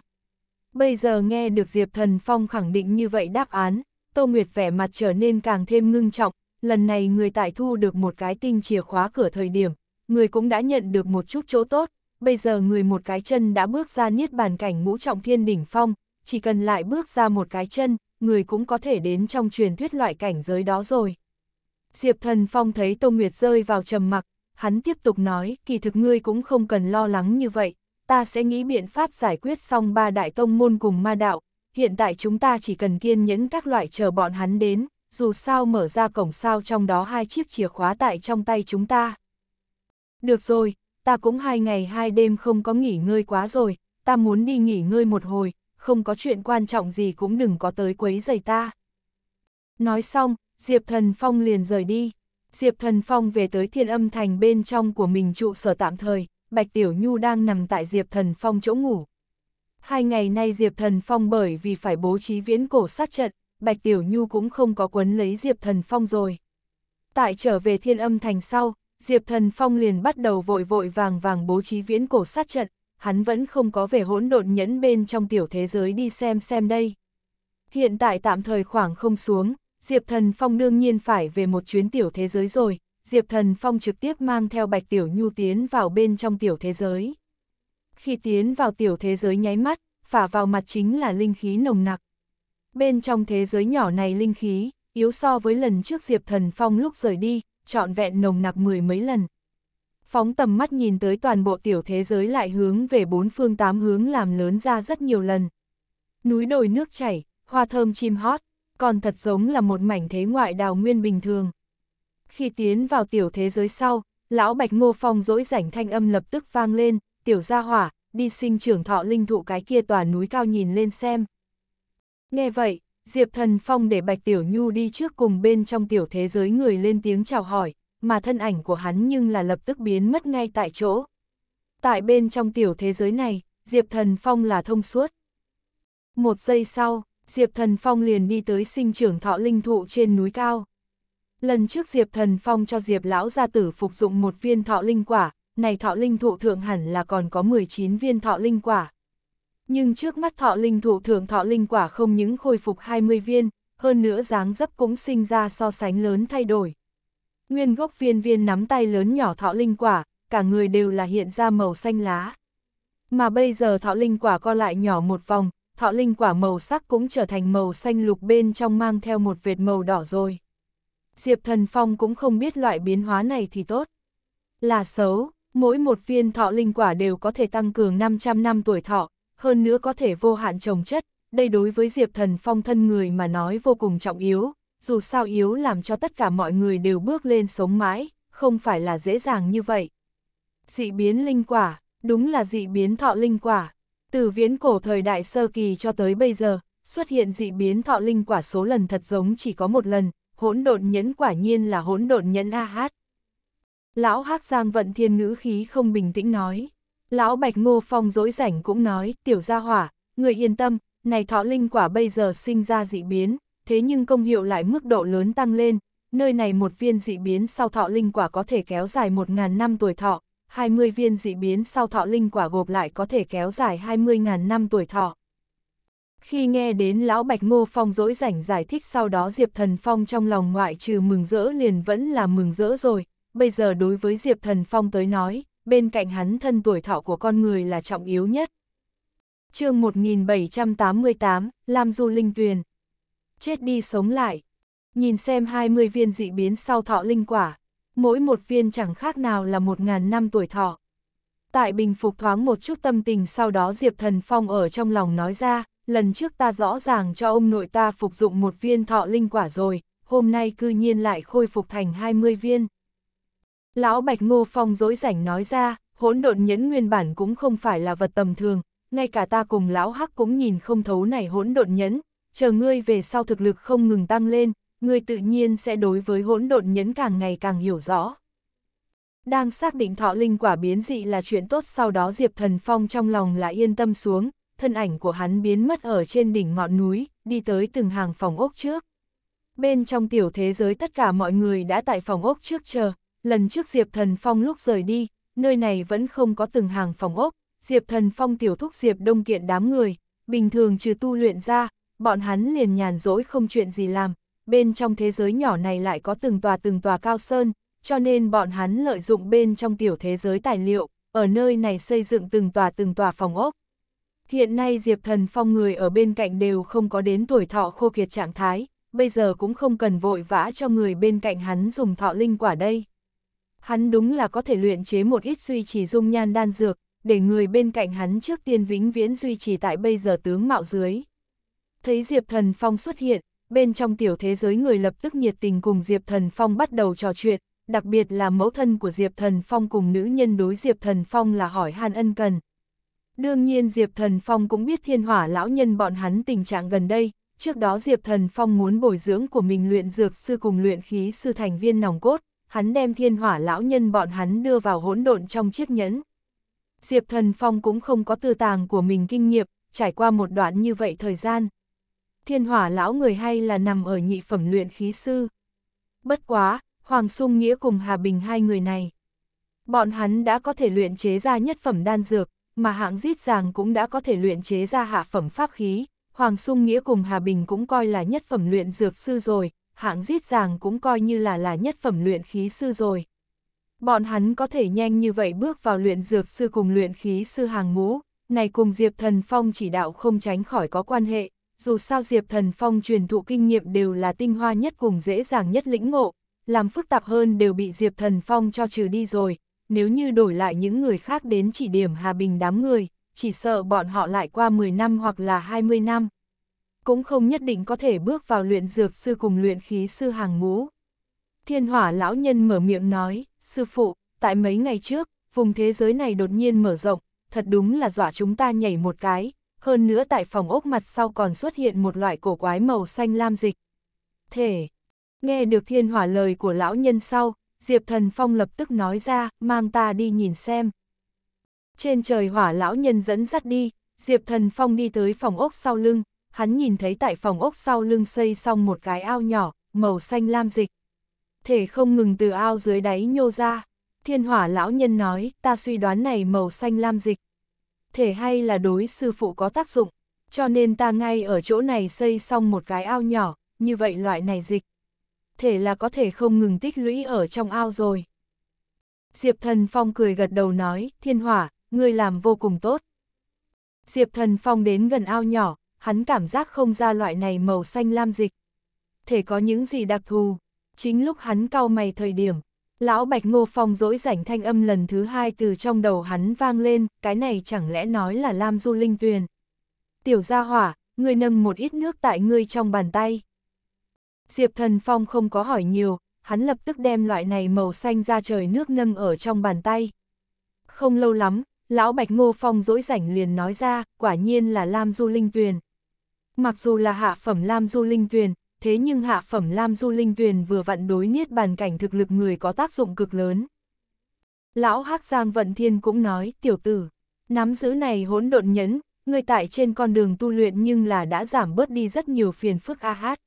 Bây giờ nghe được Diệp Thần Phong khẳng định như vậy đáp án, Tô Nguyệt vẻ mặt trở nên càng thêm ngưng trọng, lần này người tại thu được một cái tinh chìa khóa cửa thời điểm, người cũng đã nhận được một chút chỗ tốt, bây giờ người một cái chân đã bước ra niết bàn cảnh ngũ trọng thiên đỉnh phong, chỉ cần lại bước ra một cái chân, người cũng có thể đến trong truyền thuyết loại cảnh giới đó rồi. Diệp Thần Phong thấy Tô Nguyệt rơi vào trầm mặc, hắn tiếp tục nói, kỳ thực ngươi cũng không cần lo lắng như vậy, ta sẽ nghĩ biện pháp giải quyết xong ba đại tông môn cùng ma đạo, hiện tại chúng ta chỉ cần kiên nhẫn các loại chờ bọn hắn đến, dù sao mở ra cổng sao trong đó hai chiếc chìa khóa tại trong tay chúng ta. Được rồi, ta cũng hai ngày hai đêm không có nghỉ ngơi quá rồi, ta muốn đi nghỉ ngơi một hồi, không có chuyện quan trọng gì cũng đừng có tới quấy giày ta. Nói xong, Diệp Thần Phong liền rời đi. Diệp Thần Phong về tới thiên âm thành bên trong của mình trụ sở tạm thời, Bạch Tiểu Nhu đang nằm tại Diệp Thần Phong chỗ ngủ. Hai ngày nay Diệp Thần Phong bởi vì phải bố trí viễn cổ sát trận, Bạch Tiểu Nhu cũng không có quấn lấy Diệp Thần Phong rồi. Tại trở về thiên âm thành sau, Diệp Thần Phong liền bắt đầu vội vội vàng vàng bố trí viễn cổ sát trận, hắn vẫn không có về hỗn độn nhẫn bên trong tiểu thế giới đi xem xem đây. Hiện tại tạm thời khoảng không xuống, Diệp Thần Phong đương nhiên phải về một chuyến tiểu thế giới rồi, Diệp Thần Phong trực tiếp mang theo Bạch Tiểu Nhu tiến vào bên trong tiểu thế giới. Khi tiến vào tiểu thế giới nháy mắt, phả vào mặt chính là linh khí nồng nặc. Bên trong thế giới nhỏ này linh khí, yếu so với lần trước Diệp Thần Phong lúc rời đi, trọn vẹn nồng nặc mười mấy lần. Phóng tầm mắt nhìn tới toàn bộ tiểu thế giới lại hướng về bốn phương tám hướng làm lớn ra rất nhiều lần. Núi đồi nước chảy, hoa thơm chim hót, còn thật giống là một mảnh thế ngoại đào nguyên bình thường. Khi tiến vào tiểu thế giới sau, lão Bạch Ngô Phong dỗi rảnh thanh âm lập tức vang lên, tiểu gia hỏa, đi sinh trưởng thọ linh thụ cái kia tòa núi cao nhìn lên xem. Nghe vậy, Diệp Thần Phong để Bạch Tiểu Nhu đi trước cùng bên trong tiểu thế giới người lên tiếng chào hỏi, mà thân ảnh của hắn nhưng là lập tức biến mất ngay tại chỗ. Tại bên trong tiểu thế giới này, Diệp Thần Phong là thông suốt. Một giây sau, Diệp Thần Phong liền đi tới sinh trưởng thọ linh thụ trên núi cao. Lần trước Diệp Thần Phong cho Diệp Lão gia tử phục dụng một viên thọ linh quả, này thọ linh thụ thượng hẳn là còn có 19 viên thọ linh quả. Nhưng trước mắt thọ linh thụ thượng thọ linh quả không những khôi phục 20 viên, hơn nữa dáng dấp cũng sinh ra so sánh lớn thay đổi. Nguyên gốc viên viên nắm tay lớn nhỏ thọ linh quả, cả người đều là hiện ra màu xanh lá. Mà bây giờ thọ linh quả co lại nhỏ một vòng, thọ linh quả màu sắc cũng trở thành màu xanh lục bên trong mang theo một vệt màu đỏ rồi. Diệp Thần Phong cũng không biết loại biến hóa này thì tốt. Là xấu, mỗi một viên thọ linh quả đều có thể tăng cường 500 năm tuổi thọ, hơn nữa có thể vô hạn trồng chất, đây đối với Diệp Thần Phong thân người mà nói vô cùng trọng yếu, dù sao yếu làm cho tất cả mọi người đều bước lên sống mãi, không phải là dễ dàng như vậy. Dị biến linh quả, đúng là dị biến thọ linh quả, từ viễn cổ thời đại sơ kỳ cho tới bây giờ, xuất hiện dị biến thọ linh quả số lần thật giống chỉ có một lần, hỗn độn nhẫn quả nhiên là hỗn độn nhẫn AH. Lão Hắc Giang vận thiên ngữ khí không bình tĩnh nói. Lão Bạch Ngô Phong dối rảnh cũng nói, tiểu gia hỏa, người yên tâm, này thọ linh quả bây giờ sinh ra dị biến, thế nhưng công hiệu lại mức độ lớn tăng lên, nơi này một viên dị biến sau thọ linh quả có thể kéo dài 1.000 năm tuổi thọ, 20 viên dị biến sau thọ linh quả gộp lại có thể kéo dài 20.000 năm tuổi thọ. Khi nghe đến Lão Bạch Ngô Phong dỗi rảnh giải thích sau đó Diệp Thần Phong trong lòng ngoại trừ mừng rỡ liền vẫn là mừng rỡ rồi, bây giờ đối với Diệp Thần Phong tới nói, bên cạnh hắn thân tuổi thọ của con người là trọng yếu nhất. chương 1788, Lam Du Linh Tuyền Chết đi sống lại Nhìn xem 20 viên dị biến sau thọ linh quả, mỗi một viên chẳng khác nào là một ngàn năm tuổi thọ. Tại bình phục thoáng một chút tâm tình sau đó Diệp Thần Phong ở trong lòng nói ra, lần trước ta rõ ràng cho ông nội ta phục dụng một viên thọ linh quả rồi, hôm nay cư nhiên lại khôi phục thành 20 viên. Lão Bạch Ngô Phong dối rảnh nói ra, hỗn độn nhẫn nguyên bản cũng không phải là vật tầm thường, ngay cả ta cùng lão Hắc cũng nhìn không thấu này hỗn độn nhẫn, chờ ngươi về sau thực lực không ngừng tăng lên, người tự nhiên sẽ đối với hỗn độn nhẫn càng ngày càng hiểu rõ. Đang xác định thọ linh quả biến dị là chuyện tốt sau đó Diệp Thần Phong trong lòng là yên tâm xuống, thân ảnh của hắn biến mất ở trên đỉnh ngọn núi, đi tới từng hàng phòng ốc trước. Bên trong tiểu thế giới tất cả mọi người đã tại phòng ốc trước chờ, lần trước Diệp Thần Phong lúc rời đi, nơi này vẫn không có từng hàng phòng ốc, Diệp Thần Phong tiểu thúc Diệp Đông Kiện đám người, bình thường trừ tu luyện ra, bọn hắn liền nhàn rỗi không chuyện gì làm, bên trong thế giới nhỏ này lại có từng tòa từng tòa cao sơn, cho nên bọn hắn lợi dụng bên trong tiểu thế giới tài liệu, ở nơi này xây dựng từng tòa từng tòa phòng ốc. Hiện nay Diệp Thần Phong người ở bên cạnh đều không có đến tuổi thọ khô kiệt trạng thái, bây giờ cũng không cần vội vã cho người bên cạnh hắn dùng thọ linh quả đây. Hắn đúng là có thể luyện chế một ít duy trì dung nhan đan dược, để người bên cạnh hắn trước tiên vĩnh viễn duy trì tại bây giờ tướng mạo dưới. Thấy Diệp Thần Phong xuất hiện, bên trong tiểu thế giới người lập tức nhiệt tình cùng Diệp Thần Phong bắt đầu trò chuyện, đặc biệt là mẫu thân của Diệp Thần Phong cùng nữ nhân đối Diệp Thần Phong là hỏi han ân cần. Đương nhiên Diệp Thần Phong cũng biết thiên hỏa lão nhân bọn hắn tình trạng gần đây, trước đó Diệp Thần Phong muốn bồi dưỡng của mình luyện dược sư cùng luyện khí sư thành viên nòng cốt, hắn đem thiên hỏa lão nhân bọn hắn đưa vào hỗn độn trong chiếc nhẫn. Diệp Thần Phong cũng không có tư tàng của mình kinh nghiệm, trải qua một đoạn như vậy thời gian, thiên hỏa lão người hay là nằm ở nhị phẩm luyện khí sư. Bất quá, Hoàng Sung Nghĩa cùng Hà Bình hai người này. Bọn hắn đã có thể luyện chế ra nhất phẩm đan dược, mà hạng giết giàng cũng đã có thể luyện chế ra hạ phẩm pháp khí. Hoàng Sung Nghĩa cùng Hà Bình cũng coi là nhất phẩm luyện dược sư rồi, hạng giết giàng cũng coi như là là nhất phẩm luyện khí sư rồi. Bọn hắn có thể nhanh như vậy bước vào luyện dược sư cùng luyện khí sư hàng ngũ, này cùng Diệp Thần Phong chỉ đạo không tránh khỏi có quan hệ dù sao Diệp Thần Phong truyền thụ kinh nghiệm đều là tinh hoa nhất cùng dễ dàng nhất lĩnh ngộ, làm phức tạp hơn đều bị Diệp Thần Phong cho trừ đi rồi, nếu như đổi lại những người khác đến chỉ điểm Hà Bình đám người, chỉ sợ bọn họ lại qua 10 năm hoặc là 20 năm. Cũng không nhất định có thể bước vào luyện dược sư cùng luyện khí sư hàng ngũ. Thiên hỏa lão nhân mở miệng nói, sư phụ, tại mấy ngày trước, vùng thế giới này đột nhiên mở rộng, thật đúng là dọa chúng ta nhảy một cái, hơn nữa tại phòng ốc mặt sau còn xuất hiện một loại cổ quái màu xanh lam dịch. Thể, nghe được thiên hỏa lời của lão nhân sau, Diệp Thần Phong lập tức nói ra, mang ta đi nhìn xem. Trên trời hỏa lão nhân dẫn dắt đi, Diệp Thần Phong đi tới phòng ốc sau lưng, hắn nhìn thấy tại phòng ốc sau lưng xây xong một cái ao nhỏ, màu xanh lam dịch. Thể không ngừng từ ao dưới đáy nhô ra, thiên hỏa lão nhân nói, ta suy đoán này màu xanh lam dịch, thể hay là đối sư phụ có tác dụng, cho nên ta ngay ở chỗ này xây xong một cái ao nhỏ, như vậy loại này dịch. Thể là có thể không ngừng tích lũy ở trong ao rồi. Diệp Thần Phong cười gật đầu nói, thiên hỏa, ngươi làm vô cùng tốt. Diệp Thần Phong đến gần ao nhỏ, hắn cảm giác không ra loại này màu xanh lam dịch. Thể có những gì đặc thù, chính lúc hắn cau mày thời điểm, Lão Bạch Ngô Phong dỗi rảnh thanh âm lần thứ hai từ trong đầu hắn vang lên, cái này chẳng lẽ nói là Lam Du Linh Tuyền. Tiểu gia hỏa, ngươi nâng một ít nước tại ngươi trong bàn tay. Diệp Thần Phong không có hỏi nhiều, hắn lập tức đem loại này màu xanh ra trời nước nâng ở trong bàn tay. Không lâu lắm, lão Bạch Ngô Phong dỗi rảnh liền nói ra, quả nhiên là Lam Du Linh Tuyền. Mặc dù là hạ phẩm Lam Du Linh Tuyền, thế nhưng hạ phẩm Lam Du Linh Tuyền vừa vặn đối niết bàn cảnh thực lực người có tác dụng cực lớn. Lão hắc Giang Vận Thiên cũng nói, tiểu tử, nắm giữ này hỗn độn nhẫn, người tại trên con đường tu luyện nhưng là đã giảm bớt đi rất nhiều phiền phức a hát.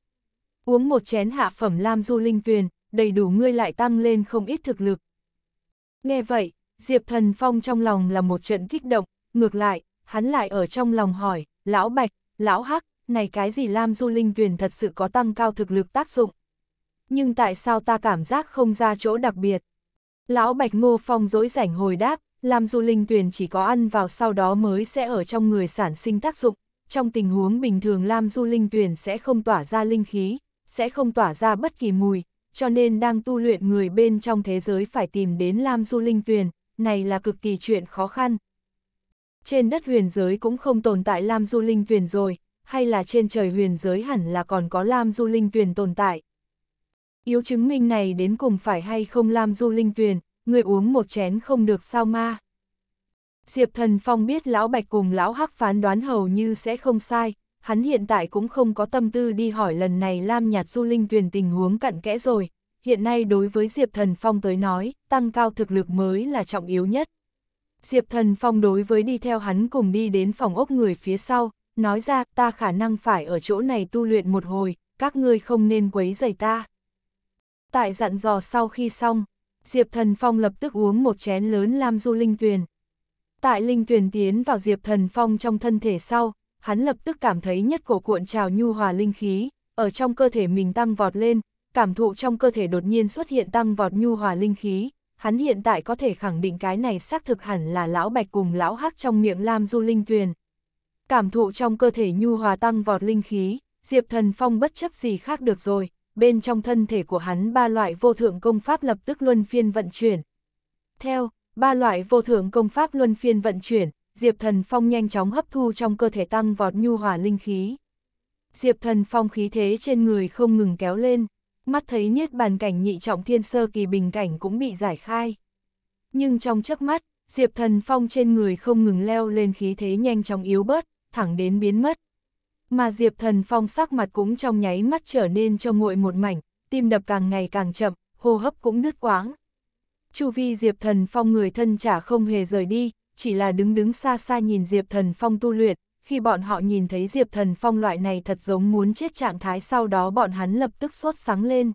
Uống một chén hạ phẩm Lam Du Linh Tuyền, đầy đủ ngươi lại tăng lên không ít thực lực. Nghe vậy, Diệp Thần Phong trong lòng là một trận kích động, ngược lại, hắn lại ở trong lòng hỏi, lão Bạch, lão Hắc, này cái gì Lam Du Linh Tuyền thật sự có tăng cao thực lực tác dụng. Nhưng tại sao ta cảm giác không ra chỗ đặc biệt? Lão Bạch Ngô Phong dối rảnh hồi đáp, Lam Du Linh Tuyền chỉ có ăn vào sau đó mới sẽ ở trong người sản sinh tác dụng. Trong tình huống bình thường Lam Du Linh Tuyền sẽ không tỏa ra linh khí, sẽ không tỏa ra bất kỳ mùi, cho nên đang tu luyện người bên trong thế giới phải tìm đến Lam Du Linh Tuyền, này là cực kỳ chuyện khó khăn. Trên đất huyền giới cũng không tồn tại Lam Du Linh Tuyền rồi, hay là trên trời huyền giới hẳn là còn có Lam Du Linh Tuyền tồn tại. Yếu chứng minh này đến cùng phải hay không Lam Du Linh Tuyền, người uống một chén không được sao ma. Diệp Thần Phong biết Lão Bạch cùng Lão Hắc phán đoán hầu như sẽ không sai, hắn hiện tại cũng không có tâm tư đi hỏi lần này Lam Nhạt Du Linh Tuyền tình huống cặn kẽ rồi, hiện nay đối với Diệp Thần Phong tới nói, tăng cao thực lực mới là trọng yếu nhất. Diệp Thần Phong đối với đi theo hắn cùng đi đến phòng ốc người phía sau, nói ra ta khả năng phải ở chỗ này tu luyện một hồi, các ngươi không nên quấy rầy ta. Tại dặn dò sau khi xong, Diệp Thần Phong lập tức uống một chén lớn Lam Du Linh Tuyền. Tại Linh Tuyền tiến vào Diệp Thần Phong trong thân thể sau, hắn lập tức cảm thấy nhất cổ cuộn trào nhu hòa linh khí, ở trong cơ thể mình tăng vọt lên, cảm thụ trong cơ thể đột nhiên xuất hiện tăng vọt nhu hòa linh khí. Hắn hiện tại có thể khẳng định cái này xác thực hẳn là lão bạch cùng lão hắc trong miệng Lam Du Linh Tuyền, cảm thụ trong cơ thể nhu hòa tăng vọt linh khí, Diệp Thần Phong bất chấp gì khác được rồi, bên trong thân thể của hắn ba loại vô thượng công pháp lập tức luân phiên vận chuyển. Theo, ba loại vô thượng công pháp luân phiên vận chuyển, Diệp Thần Phong nhanh chóng hấp thu trong cơ thể tăng vọt nhu hòa linh khí. Diệp Thần Phong khí thế trên người không ngừng kéo lên, mắt thấy niết bàn cảnh nhị trọng thiên sơ kỳ bình cảnh cũng bị giải khai. Nhưng trong chớp mắt, Diệp Thần Phong trên người không ngừng leo lên khí thế nhanh chóng yếu bớt, thẳng đến biến mất. Mà Diệp Thần Phong sắc mặt cũng trong nháy mắt trở nên cho nguội một mảnh, tim đập càng ngày càng chậm, hô hấp cũng đứt quáng. Chu vi Diệp Thần Phong người thân chả không hề rời đi, chỉ là đứng đứng xa xa nhìn Diệp Thần Phong tu luyện, khi bọn họ nhìn thấy Diệp Thần Phong loại này thật giống muốn chết trạng thái sau đó bọn hắn lập tức sốt sáng lên.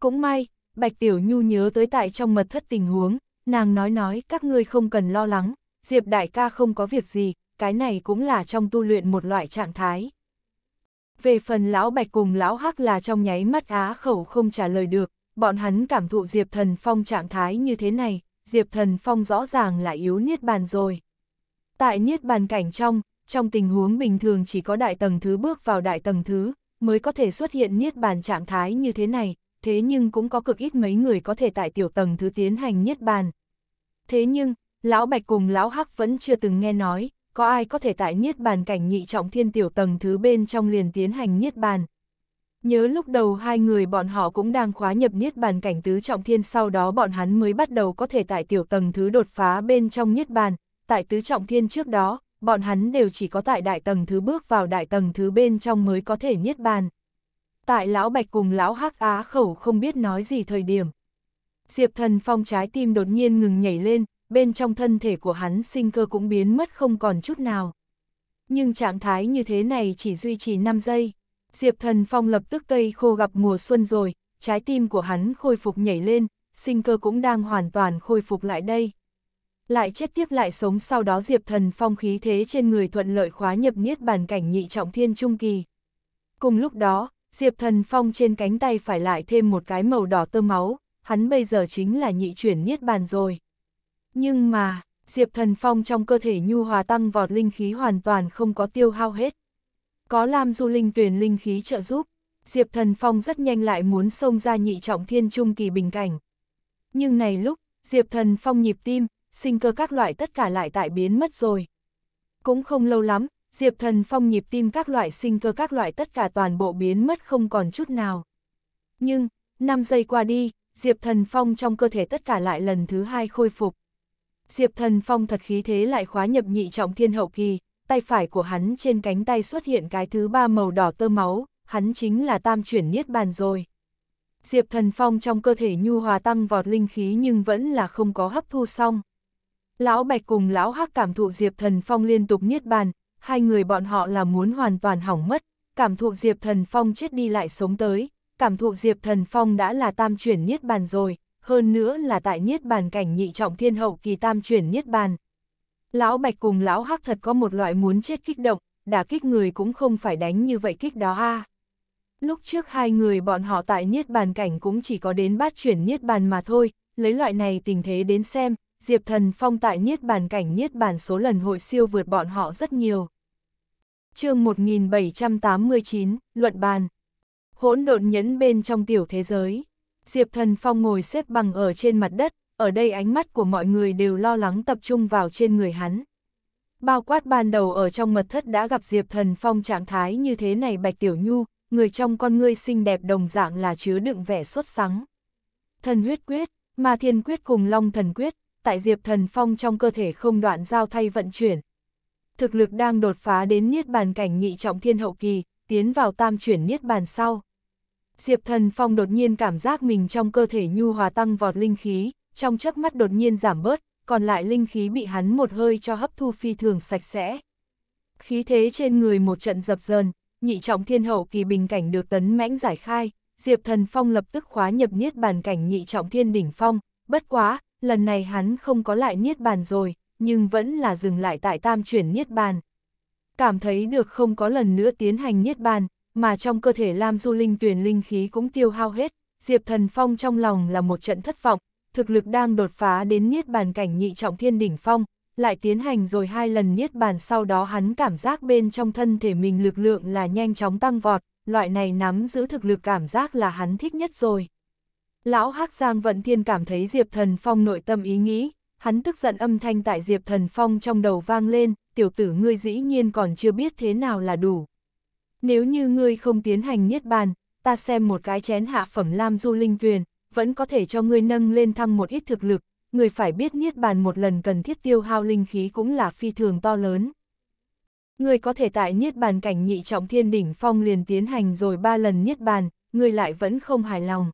Cũng may, Bạch Tiểu Nhu nhớ tới tại trong mật thất tình huống, nàng nói nói các ngươi không cần lo lắng, Diệp đại ca không có việc gì, cái này cũng là trong tu luyện một loại trạng thái. Về phần lão bạch cùng lão hắc là trong nháy mắt á khẩu không trả lời được, bọn hắn cảm thụ Diệp Thần Phong trạng thái như thế này, Diệp Thần Phong rõ ràng là yếu niết bàn rồi. Tại niết bàn cảnh trong, trong tình huống bình thường chỉ có đại tầng thứ bước vào đại tầng thứ, mới có thể xuất hiện niết bàn trạng thái như thế này, thế nhưng cũng có cực ít mấy người có thể tại tiểu tầng thứ tiến hành niết bàn. Thế nhưng, lão Bạch cùng lão Hắc vẫn chưa từng nghe nói, có ai có thể tại niết bàn cảnh nhị trọng thiên tiểu tầng thứ bên trong liền tiến hành niết bàn. Nhớ lúc đầu hai người bọn họ cũng đang khóa nhập niết bàn cảnh tứ trọng thiên sau đó bọn hắn mới bắt đầu có thể tại tiểu tầng thứ đột phá bên trong niết bàn, tại tứ trọng thiên trước đó, bọn hắn đều chỉ có tại đại tầng thứ bước vào đại tầng thứ bên trong mới có thể niết bàn. Tại lão Bạch cùng lão Hắc Á khẩu không biết nói gì thời điểm. Diệp Thần Phong trái tim đột nhiên ngừng nhảy lên, bên trong thân thể của hắn sinh cơ cũng biến mất không còn chút nào. Nhưng trạng thái như thế này chỉ duy trì 5 giây. Diệp Thần Phong lập tức cây khô gặp mùa xuân rồi, trái tim của hắn khôi phục nhảy lên, sinh cơ cũng đang hoàn toàn khôi phục lại đây. Lại chết tiếp lại sống sau đó Diệp Thần Phong khí thế trên người thuận lợi khóa nhập niết bàn cảnh nhị trọng thiên trung kỳ. Cùng lúc đó, Diệp Thần Phong trên cánh tay phải lại thêm một cái màu đỏ tơ máu, hắn bây giờ chính là nhị chuyển niết bàn rồi. Nhưng mà, Diệp Thần Phong trong cơ thể nhu hòa tăng vọt linh khí hoàn toàn không có tiêu hao hết. Có Lam Du Linh tuyển linh khí trợ giúp, Diệp Thần Phong rất nhanh lại muốn xông ra nhị trọng thiên trung kỳ bình cảnh. Nhưng này lúc, Diệp Thần Phong nhịp tim, sinh cơ các loại tất cả lại tại biến mất rồi. Cũng không lâu lắm, Diệp Thần Phong nhịp tim các loại sinh cơ các loại tất cả toàn bộ biến mất không còn chút nào. Nhưng, 5 giây qua đi, Diệp Thần Phong trong cơ thể tất cả lại lần thứ hai khôi phục. Diệp Thần Phong thật khí thế lại khóa nhập nhị trọng thiên hậu kỳ, tay phải của hắn trên cánh tay xuất hiện cái thứ ba màu đỏ tơ máu, hắn chính là tam chuyển niết bàn rồi. Diệp Thần Phong trong cơ thể nhu hòa tăng vọt linh khí nhưng vẫn là không có hấp thu xong. Lão Bạch cùng Lão Hắc cảm thụ Diệp Thần Phong liên tục niết bàn, hai người bọn họ là muốn hoàn toàn hỏng mất, cảm thụ Diệp Thần Phong chết đi lại sống tới, cảm thụ Diệp Thần Phong đã là tam chuyển niết bàn rồi, hơn nữa là tại Niết Bàn cảnh nhị trọng thiên hậu kỳ tam chuyển Niết Bàn. Lão Bạch cùng Lão Hắc thật có một loại muốn chết kích động, đả kích người cũng không phải đánh như vậy kích đó ha Lúc trước hai người bọn họ tại Niết Bàn cảnh cũng chỉ có đến bát chuyển Niết Bàn mà thôi, lấy loại này tình thế đến xem, Diệp Thần Phong tại Niết Bàn cảnh Niết Bàn số lần hội siêu vượt bọn họ rất nhiều. chương 1789, Luận Bàn Hỗn độn nhẫn bên trong tiểu thế giới Diệp Thần Phong ngồi xếp bằng ở trên mặt đất, ở đây ánh mắt của mọi người đều lo lắng tập trung vào trên người hắn. Bao quát ban đầu ở trong mật thất đã gặp Diệp Thần Phong trạng thái như thế này Bạch Tiểu Nhu, người trong con ngươi xinh đẹp đồng dạng là chứa đựng vẻ xuất sắng. Thần huyết quyết, ma thiên quyết cùng long thần quyết, tại Diệp Thần Phong trong cơ thể không đoạn giao thay vận chuyển. Thực lực đang đột phá đến niết bàn cảnh nhị trọng thiên hậu kỳ, tiến vào tam chuyển niết bàn sau. Diệp Thần Phong đột nhiên cảm giác mình trong cơ thể nhu hòa tăng vọt linh khí, trong chớp mắt đột nhiên giảm bớt, còn lại linh khí bị hắn một hơi cho hấp thu phi thường sạch sẽ. Khí thế trên người một trận dập dờn, nhị trọng thiên hậu kỳ bình cảnh được tấn mãnh giải khai, Diệp Thần Phong lập tức khóa nhập niết bàn cảnh nhị trọng thiên đỉnh phong, bất quá, lần này hắn không có lại niết bàn rồi, nhưng vẫn là dừng lại tại tam chuyển niết bàn. Cảm thấy được không có lần nữa tiến hành niết bàn, mà trong cơ thể Lam Du Linh tuyển linh khí cũng tiêu hao hết, Diệp Thần Phong trong lòng là một trận thất vọng, thực lực đang đột phá đến niết bàn cảnh nhị trọng thiên đỉnh phong, lại tiến hành rồi hai lần niết bàn sau đó hắn cảm giác bên trong thân thể mình lực lượng là nhanh chóng tăng vọt, loại này nắm giữ thực lực cảm giác là hắn thích nhất rồi. Lão Hắc Giang Vận Thiên cảm thấy Diệp Thần Phong nội tâm ý nghĩ, hắn tức giận âm thanh tại Diệp Thần Phong trong đầu vang lên, tiểu tử ngươi dĩ nhiên còn chưa biết thế nào là đủ. Nếu như ngươi không tiến hành niết bàn, ta xem một cái chén hạ phẩm lam du linh tuyền, vẫn có thể cho ngươi nâng lên thăng một ít thực lực, người phải biết niết bàn một lần cần thiết tiêu hao linh khí cũng là phi thường to lớn. Người có thể tại niết bàn cảnh nhị trọng thiên đỉnh phong liền tiến hành rồi ba lần niết bàn, người lại vẫn không hài lòng.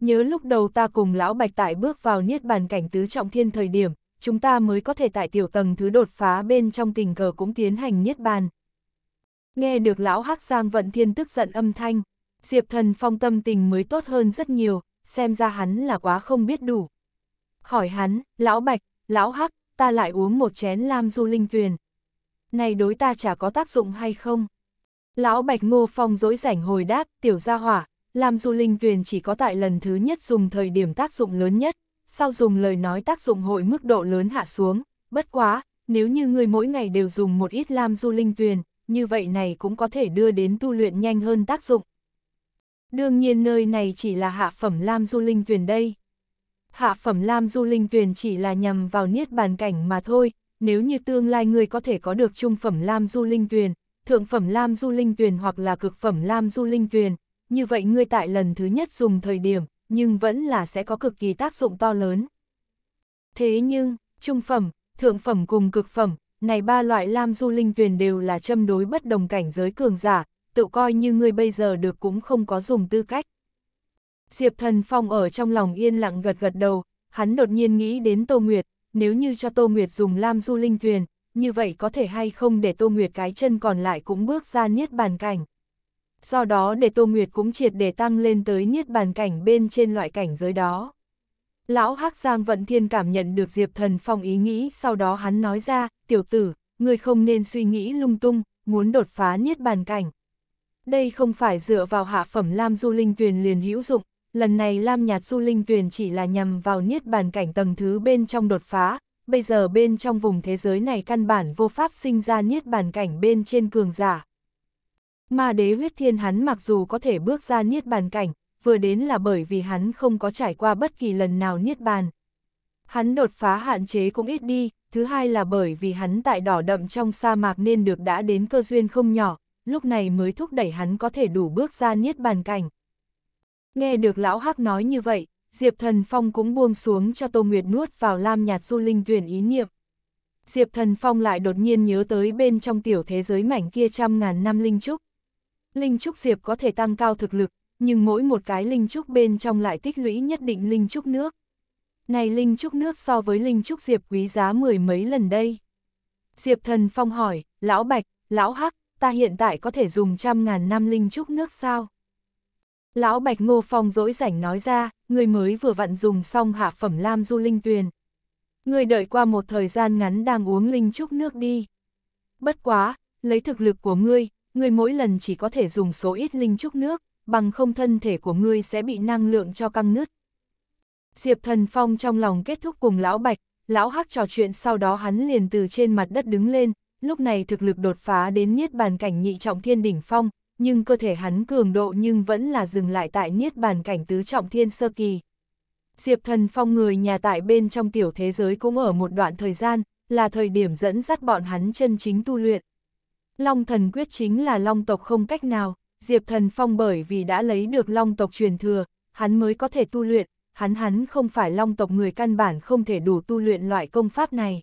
Nhớ lúc đầu ta cùng lão bạch tại bước vào niết bàn cảnh tứ trọng thiên thời điểm, chúng ta mới có thể tại tiểu tầng thứ đột phá bên trong tình cờ cũng tiến hành niết bàn. Nghe được lão Hắc Giang Vận Thiên tức giận âm thanh, Diệp Thần Phong tâm tình mới tốt hơn rất nhiều, xem ra hắn là quá không biết đủ. Hỏi hắn, lão Bạch, lão Hắc, ta lại uống một chén lam du linh tuyền. Này đối ta chả có tác dụng hay không? Lão Bạch Ngô Phong dối rảnh hồi đáp, tiểu gia hỏa, lam du linh tuyền chỉ có tại lần thứ nhất dùng thời điểm tác dụng lớn nhất, sau dùng lời nói tác dụng hội mức độ lớn hạ xuống, bất quá, nếu như người mỗi ngày đều dùng một ít lam du linh tuyền, như vậy này cũng có thể đưa đến tu luyện nhanh hơn tác dụng. Đương nhiên nơi này chỉ là hạ phẩm lam du linh tuyền đây. Hạ phẩm lam du linh tuyền chỉ là nhằm vào niết bàn cảnh mà thôi, nếu như tương lai người có thể có được trung phẩm lam du linh tuyền, thượng phẩm lam du linh tuyền hoặc là cực phẩm lam du linh tuyền, như vậy người tại lần thứ nhất dùng thời điểm, nhưng vẫn là sẽ có cực kỳ tác dụng to lớn. Thế nhưng, trung phẩm, thượng phẩm cùng cực phẩm, này ba loại lam du linh tuyền đều là châm đối bất đồng cảnh giới cường giả, tự coi như ngươi bây giờ được cũng không có dùng tư cách. Diệp Thần Phong ở trong lòng yên lặng gật gật đầu, hắn đột nhiên nghĩ đến Tô Nguyệt, nếu như cho Tô Nguyệt dùng lam du linh tuyền, như vậy có thể hay không để Tô Nguyệt cái chân còn lại cũng bước ra niết bàn cảnh. Do đó để Tô Nguyệt cũng triệt để tăng lên tới niết bàn cảnh bên trên loại cảnh giới đó. Lão Hắc Giang Vận Thiên cảm nhận được Diệp Thần Phong ý nghĩ, sau đó hắn nói ra, tiểu tử, người không nên suy nghĩ lung tung, muốn đột phá niết bàn cảnh. Đây không phải dựa vào hạ phẩm Lam Du Linh Tuyền liền hữu dụng, lần này Lam Nhạt Du Linh Tuyền chỉ là nhằm vào niết bàn cảnh tầng thứ bên trong đột phá, bây giờ bên trong vùng thế giới này căn bản vô pháp sinh ra niết bàn cảnh bên trên cường giả. Mà đế huyết thiên hắn mặc dù có thể bước ra niết bàn cảnh, vừa đến là bởi vì hắn không có trải qua bất kỳ lần nào niết bàn. Hắn đột phá hạn chế cũng ít đi, thứ hai là bởi vì hắn tại đỏ đậm trong sa mạc nên được đã đến cơ duyên không nhỏ, lúc này mới thúc đẩy hắn có thể đủ bước ra niết bàn cảnh. Nghe được lão hắc nói như vậy, Diệp Thần Phong cũng buông xuống cho Tô Nguyệt nuốt vào lam nhạt du linh tuyển ý niệm. Diệp Thần Phong lại đột nhiên nhớ tới bên trong tiểu thế giới mảnh kia trăm ngàn năm linh trúc. Linh trúc Diệp có thể tăng cao thực lực, nhưng mỗi một cái linh trúc bên trong lại tích lũy nhất định linh trúc nước. Này linh trúc nước so với linh trúc diệp quý giá mười mấy lần đây. Diệp thần phong hỏi, lão bạch, lão hắc, ta hiện tại có thể dùng trăm ngàn năm linh trúc nước sao? Lão bạch ngô phong dỗi rảnh nói ra, người mới vừa vặn dùng xong hạ phẩm lam du linh tuyền. Người đợi qua một thời gian ngắn đang uống linh trúc nước đi. Bất quá, lấy thực lực của ngươi, ngươi mỗi lần chỉ có thể dùng số ít linh trúc nước bằng không thân thể của ngươi sẽ bị năng lượng cho căng nứt. Diệp Thần Phong trong lòng kết thúc cùng Lão Bạch, Lão Hắc trò chuyện sau đó hắn liền từ trên mặt đất đứng lên, lúc này thực lực đột phá đến niết bàn cảnh nhị trọng thiên đỉnh phong, nhưng cơ thể hắn cường độ nhưng vẫn là dừng lại tại niết bàn cảnh tứ trọng thiên sơ kỳ. Diệp Thần Phong người nhà tại bên trong tiểu thế giới cũng ở một đoạn thời gian, là thời điểm dẫn dắt bọn hắn chân chính tu luyện. Long thần quyết chính là long tộc không cách nào, Diệp Thần Phong bởi vì đã lấy được long tộc truyền thừa, hắn mới có thể tu luyện, hắn hắn không phải long tộc người căn bản không thể đủ tu luyện loại công pháp này.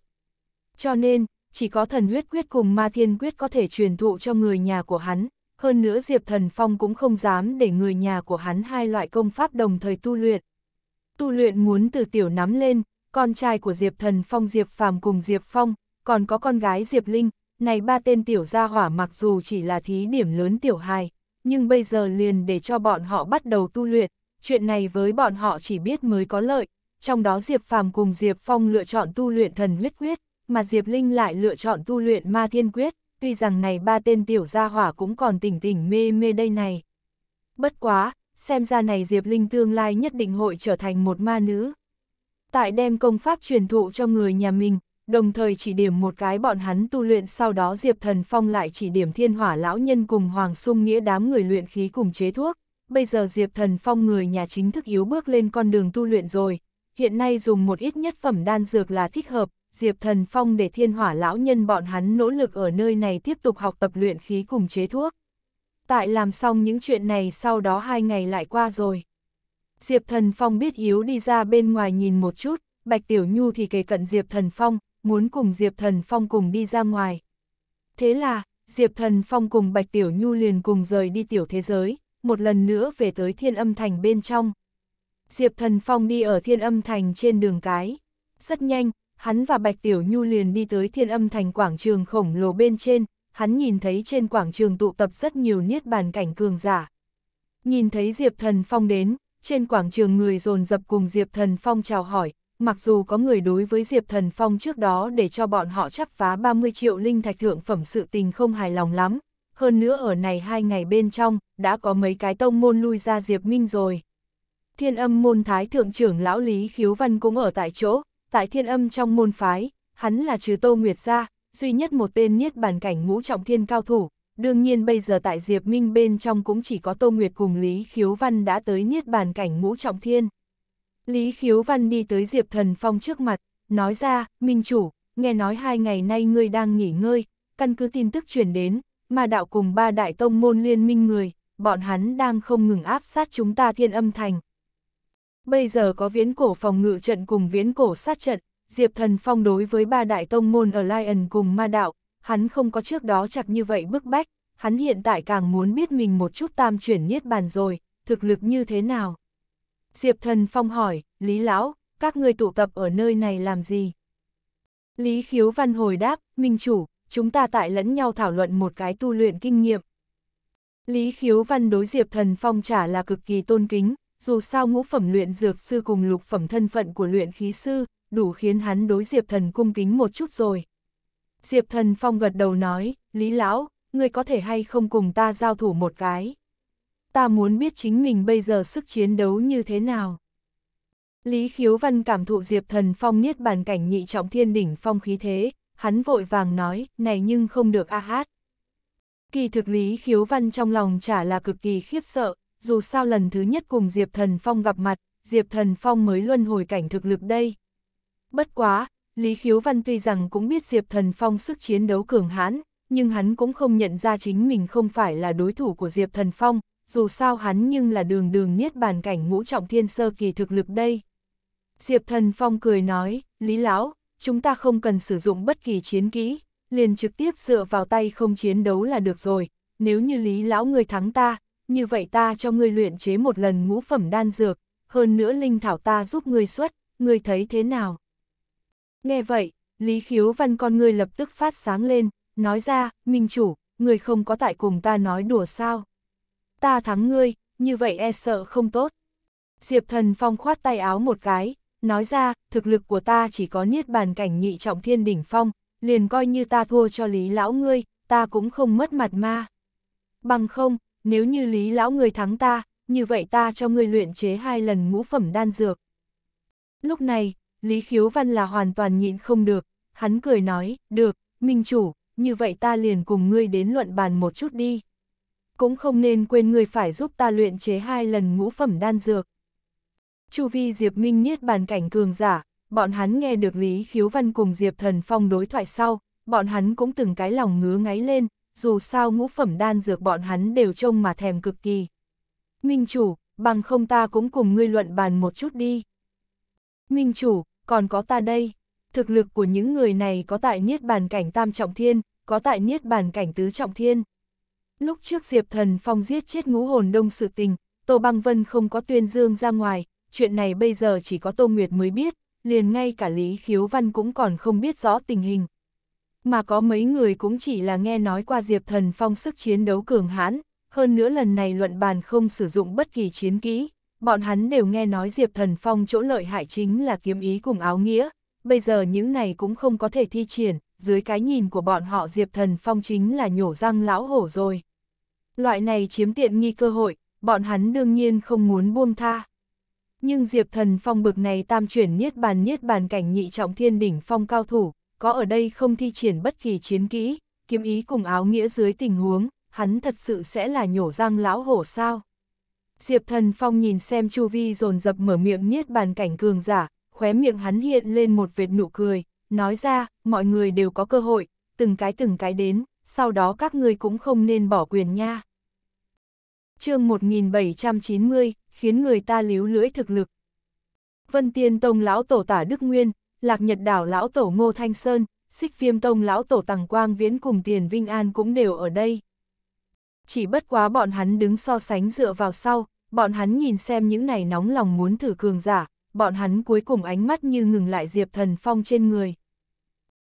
Cho nên, chỉ có thần huyết quyết cùng ma thiên quyết có thể truyền thụ cho người nhà của hắn, hơn nữa Diệp Thần Phong cũng không dám để người nhà của hắn hai loại công pháp đồng thời tu luyện. Tu luyện muốn từ tiểu nắm lên, con trai của Diệp Thần Phong Diệp Phàm cùng Diệp Phong, còn có con gái Diệp Linh, này ba tên tiểu gia hỏa mặc dù chỉ là thí điểm lớn tiểu hài, nhưng bây giờ liền để cho bọn họ bắt đầu tu luyện, chuyện này với bọn họ chỉ biết mới có lợi, trong đó Diệp Phàm cùng Diệp Phong lựa chọn tu luyện thần huyết quyết, mà Diệp Linh lại lựa chọn tu luyện ma thiên quyết, tuy rằng này ba tên tiểu gia hỏa cũng còn tỉnh tỉnh mê mê đây này. Bất quá, xem ra này Diệp Linh tương lai nhất định hội trở thành một ma nữ. Tại đem công pháp truyền thụ cho người nhà mình, đồng thời chỉ điểm một cái bọn hắn tu luyện sau đó Diệp Thần Phong lại chỉ điểm thiên hỏa lão nhân cùng Hoàng Sung Nghĩa đám người luyện khí cùng chế thuốc. Bây giờ Diệp Thần Phong người nhà chính thức yếu bước lên con đường tu luyện rồi, hiện nay dùng một ít nhất phẩm đan dược là thích hợp, Diệp Thần Phong để thiên hỏa lão nhân bọn hắn nỗ lực ở nơi này tiếp tục học tập luyện khí cùng chế thuốc. Tại làm xong những chuyện này sau đó hai ngày lại qua rồi. Diệp Thần Phong biết yếu đi ra bên ngoài nhìn một chút, Bạch Tiểu Nhu thì kề cận Diệp Thần Phong, muốn cùng Diệp Thần Phong cùng đi ra ngoài. Thế là, Diệp Thần Phong cùng Bạch Tiểu Nhu liền cùng rời đi tiểu thế giới, một lần nữa về tới thiên âm thành bên trong. Diệp Thần Phong đi ở thiên âm thành trên đường cái. Rất nhanh, hắn và Bạch Tiểu Nhu liền đi tới thiên âm thành quảng trường khổng lồ bên trên, hắn nhìn thấy trên quảng trường tụ tập rất nhiều niết bàn cảnh cường giả. Nhìn thấy Diệp Thần Phong đến, trên quảng trường người dồn dập cùng Diệp Thần Phong chào hỏi, mặc dù có người đối với Diệp Thần Phong trước đó để cho bọn họ chắp phá 30 triệu linh thạch thượng phẩm sự tình không hài lòng lắm, hơn nữa ở này hai ngày bên trong, đã có mấy cái tông môn lui ra Diệp Minh rồi. Thiên âm môn thái thượng trưởng lão Lý Khiếu Văn cũng ở tại chỗ, tại thiên âm trong môn phái, hắn là trừ Tô Nguyệt gia, duy nhất một tên niết bàn cảnh ngũ trọng thiên cao thủ, đương nhiên bây giờ tại Diệp Minh bên trong cũng chỉ có Tô Nguyệt cùng Lý Khiếu Văn đã tới niết bàn cảnh ngũ trọng thiên. Lý Khiếu Văn đi tới Diệp Thần Phong trước mặt, nói ra, Minh Chủ, nghe nói hai ngày nay ngươi đang nghỉ ngơi, căn cứ tin tức chuyển đến, mà đạo cùng ba đại tông môn liên minh người, bọn hắn đang không ngừng áp sát chúng ta thiên âm thành. Bây giờ có viễn cổ phòng ngự trận cùng viễn cổ sát trận, Diệp Thần Phong đối với ba đại tông môn ở Lion cùng ma đạo, hắn không có trước đó chặt như vậy bức bách, hắn hiện tại càng muốn biết mình một chút tam chuyển niết bàn rồi, thực lực như thế nào. Diệp Thần Phong hỏi, Lý Lão, các người tụ tập ở nơi này làm gì? Lý Khiếu Văn hồi đáp, Minh Chủ, chúng ta tại lẫn nhau thảo luận một cái tu luyện kinh nghiệm. Lý Khiếu Văn đối Diệp Thần Phong trả là cực kỳ tôn kính, dù sao ngũ phẩm luyện dược sư cùng lục phẩm thân phận của luyện khí sư, đủ khiến hắn đối Diệp Thần cung kính một chút rồi. Diệp Thần Phong gật đầu nói, Lý Lão, ngươi có thể hay không cùng ta giao thủ một cái ta muốn biết chính mình bây giờ sức chiến đấu như thế nào. Lý Khiếu Văn cảm thụ Diệp Thần Phong niết bàn cảnh nhị trọng thiên đỉnh phong khí thế, hắn vội vàng nói, này nhưng không được a hát. Kỳ thực Lý Khiếu Văn trong lòng chả là cực kỳ khiếp sợ, dù sao lần thứ nhất cùng Diệp Thần Phong gặp mặt, Diệp Thần Phong mới luân hồi cảnh thực lực đây. Bất quá, Lý Khiếu Văn tuy rằng cũng biết Diệp Thần Phong sức chiến đấu cường hãn, nhưng hắn cũng không nhận ra chính mình không phải là đối thủ của Diệp Thần Phong, dù sao hắn nhưng là đường đường niết bàn cảnh ngũ trọng thiên sơ kỳ thực lực đây. Diệp Thần Phong cười nói, Lý Lão, chúng ta không cần sử dụng bất kỳ chiến kỹ, liền trực tiếp dựa vào tay không chiến đấu là được rồi, nếu như Lý Lão người thắng ta, như vậy ta cho người luyện chế một lần ngũ phẩm đan dược, hơn nữa linh thảo ta giúp người xuất, người thấy thế nào? Nghe vậy, Lý Khiếu Văn con người lập tức phát sáng lên, nói ra, Minh Chủ, người không có tại cùng ta nói đùa sao? ta thắng ngươi, như vậy e sợ không tốt. Diệp thần phong khoát tay áo một cái, nói ra, thực lực của ta chỉ có niết bàn cảnh nhị trọng thiên đỉnh phong, liền coi như ta thua cho lý lão ngươi, ta cũng không mất mặt ma. Bằng không, nếu như lý lão ngươi thắng ta, như vậy ta cho ngươi luyện chế hai lần ngũ phẩm đan dược. Lúc này, Lý Khiếu Văn là hoàn toàn nhịn không được, hắn cười nói, được, minh chủ, như vậy ta liền cùng ngươi đến luận bàn một chút đi cũng không nên quên người phải giúp ta luyện chế hai lần ngũ phẩm đan dược. Chu vi Diệp Minh niết bàn cảnh cường giả, bọn hắn nghe được Lý Khiếu Văn cùng Diệp Thần Phong đối thoại sau, bọn hắn cũng từng cái lòng ngứa ngáy lên, dù sao ngũ phẩm đan dược bọn hắn đều trông mà thèm cực kỳ. Minh chủ, bằng không ta cũng cùng ngươi luận bàn một chút đi. Minh chủ, còn có ta đây. Thực lực của những người này có tại niết bàn cảnh tam trọng thiên, có tại niết bàn cảnh tứ trọng thiên. Lúc trước Diệp Thần Phong giết chết ngũ hồn đông sự tình, Tô Băng Vân không có tuyên dương ra ngoài, chuyện này bây giờ chỉ có Tô Nguyệt mới biết, liền ngay cả Lý Khiếu Văn cũng còn không biết rõ tình hình. Mà có mấy người cũng chỉ là nghe nói qua Diệp Thần Phong sức chiến đấu cường hãn, hơn nữa lần này luận bàn không sử dụng bất kỳ chiến kỹ, bọn hắn đều nghe nói Diệp Thần Phong chỗ lợi hại chính là kiếm ý cùng áo nghĩa, bây giờ những này cũng không có thể thi triển, dưới cái nhìn của bọn họ Diệp Thần Phong chính là nhổ răng lão hổ rồi. Loại này chiếm tiện nghi cơ hội, bọn hắn đương nhiên không muốn buông tha. Nhưng Diệp Thần Phong bực này tam chuyển niết bàn niết bàn cảnh nhị trọng thiên đỉnh phong cao thủ, có ở đây không thi triển bất kỳ chiến kỹ, kiếm ý cùng áo nghĩa dưới tình huống, hắn thật sự sẽ là nhổ răng lão hổ sao. Diệp Thần Phong nhìn xem Chu Vi dồn dập mở miệng niết bàn cảnh cường giả, khóe miệng hắn hiện lên một vệt nụ cười, nói ra, mọi người đều có cơ hội, từng cái từng cái đến, sau đó các ngươi cũng không nên bỏ quyền nha chương 1790, khiến người ta líu lưỡi thực lực. Vân Tiên Tông Lão Tổ Tả Đức Nguyên, Lạc Nhật Đảo Lão Tổ Ngô Thanh Sơn, Xích Viêm Tông Lão Tổ Tằng Quang Viễn cùng Tiền Vinh An cũng đều ở đây. Chỉ bất quá bọn hắn đứng so sánh dựa vào sau, bọn hắn nhìn xem những này nóng lòng muốn thử cường giả, bọn hắn cuối cùng ánh mắt như ngừng lại Diệp Thần Phong trên người.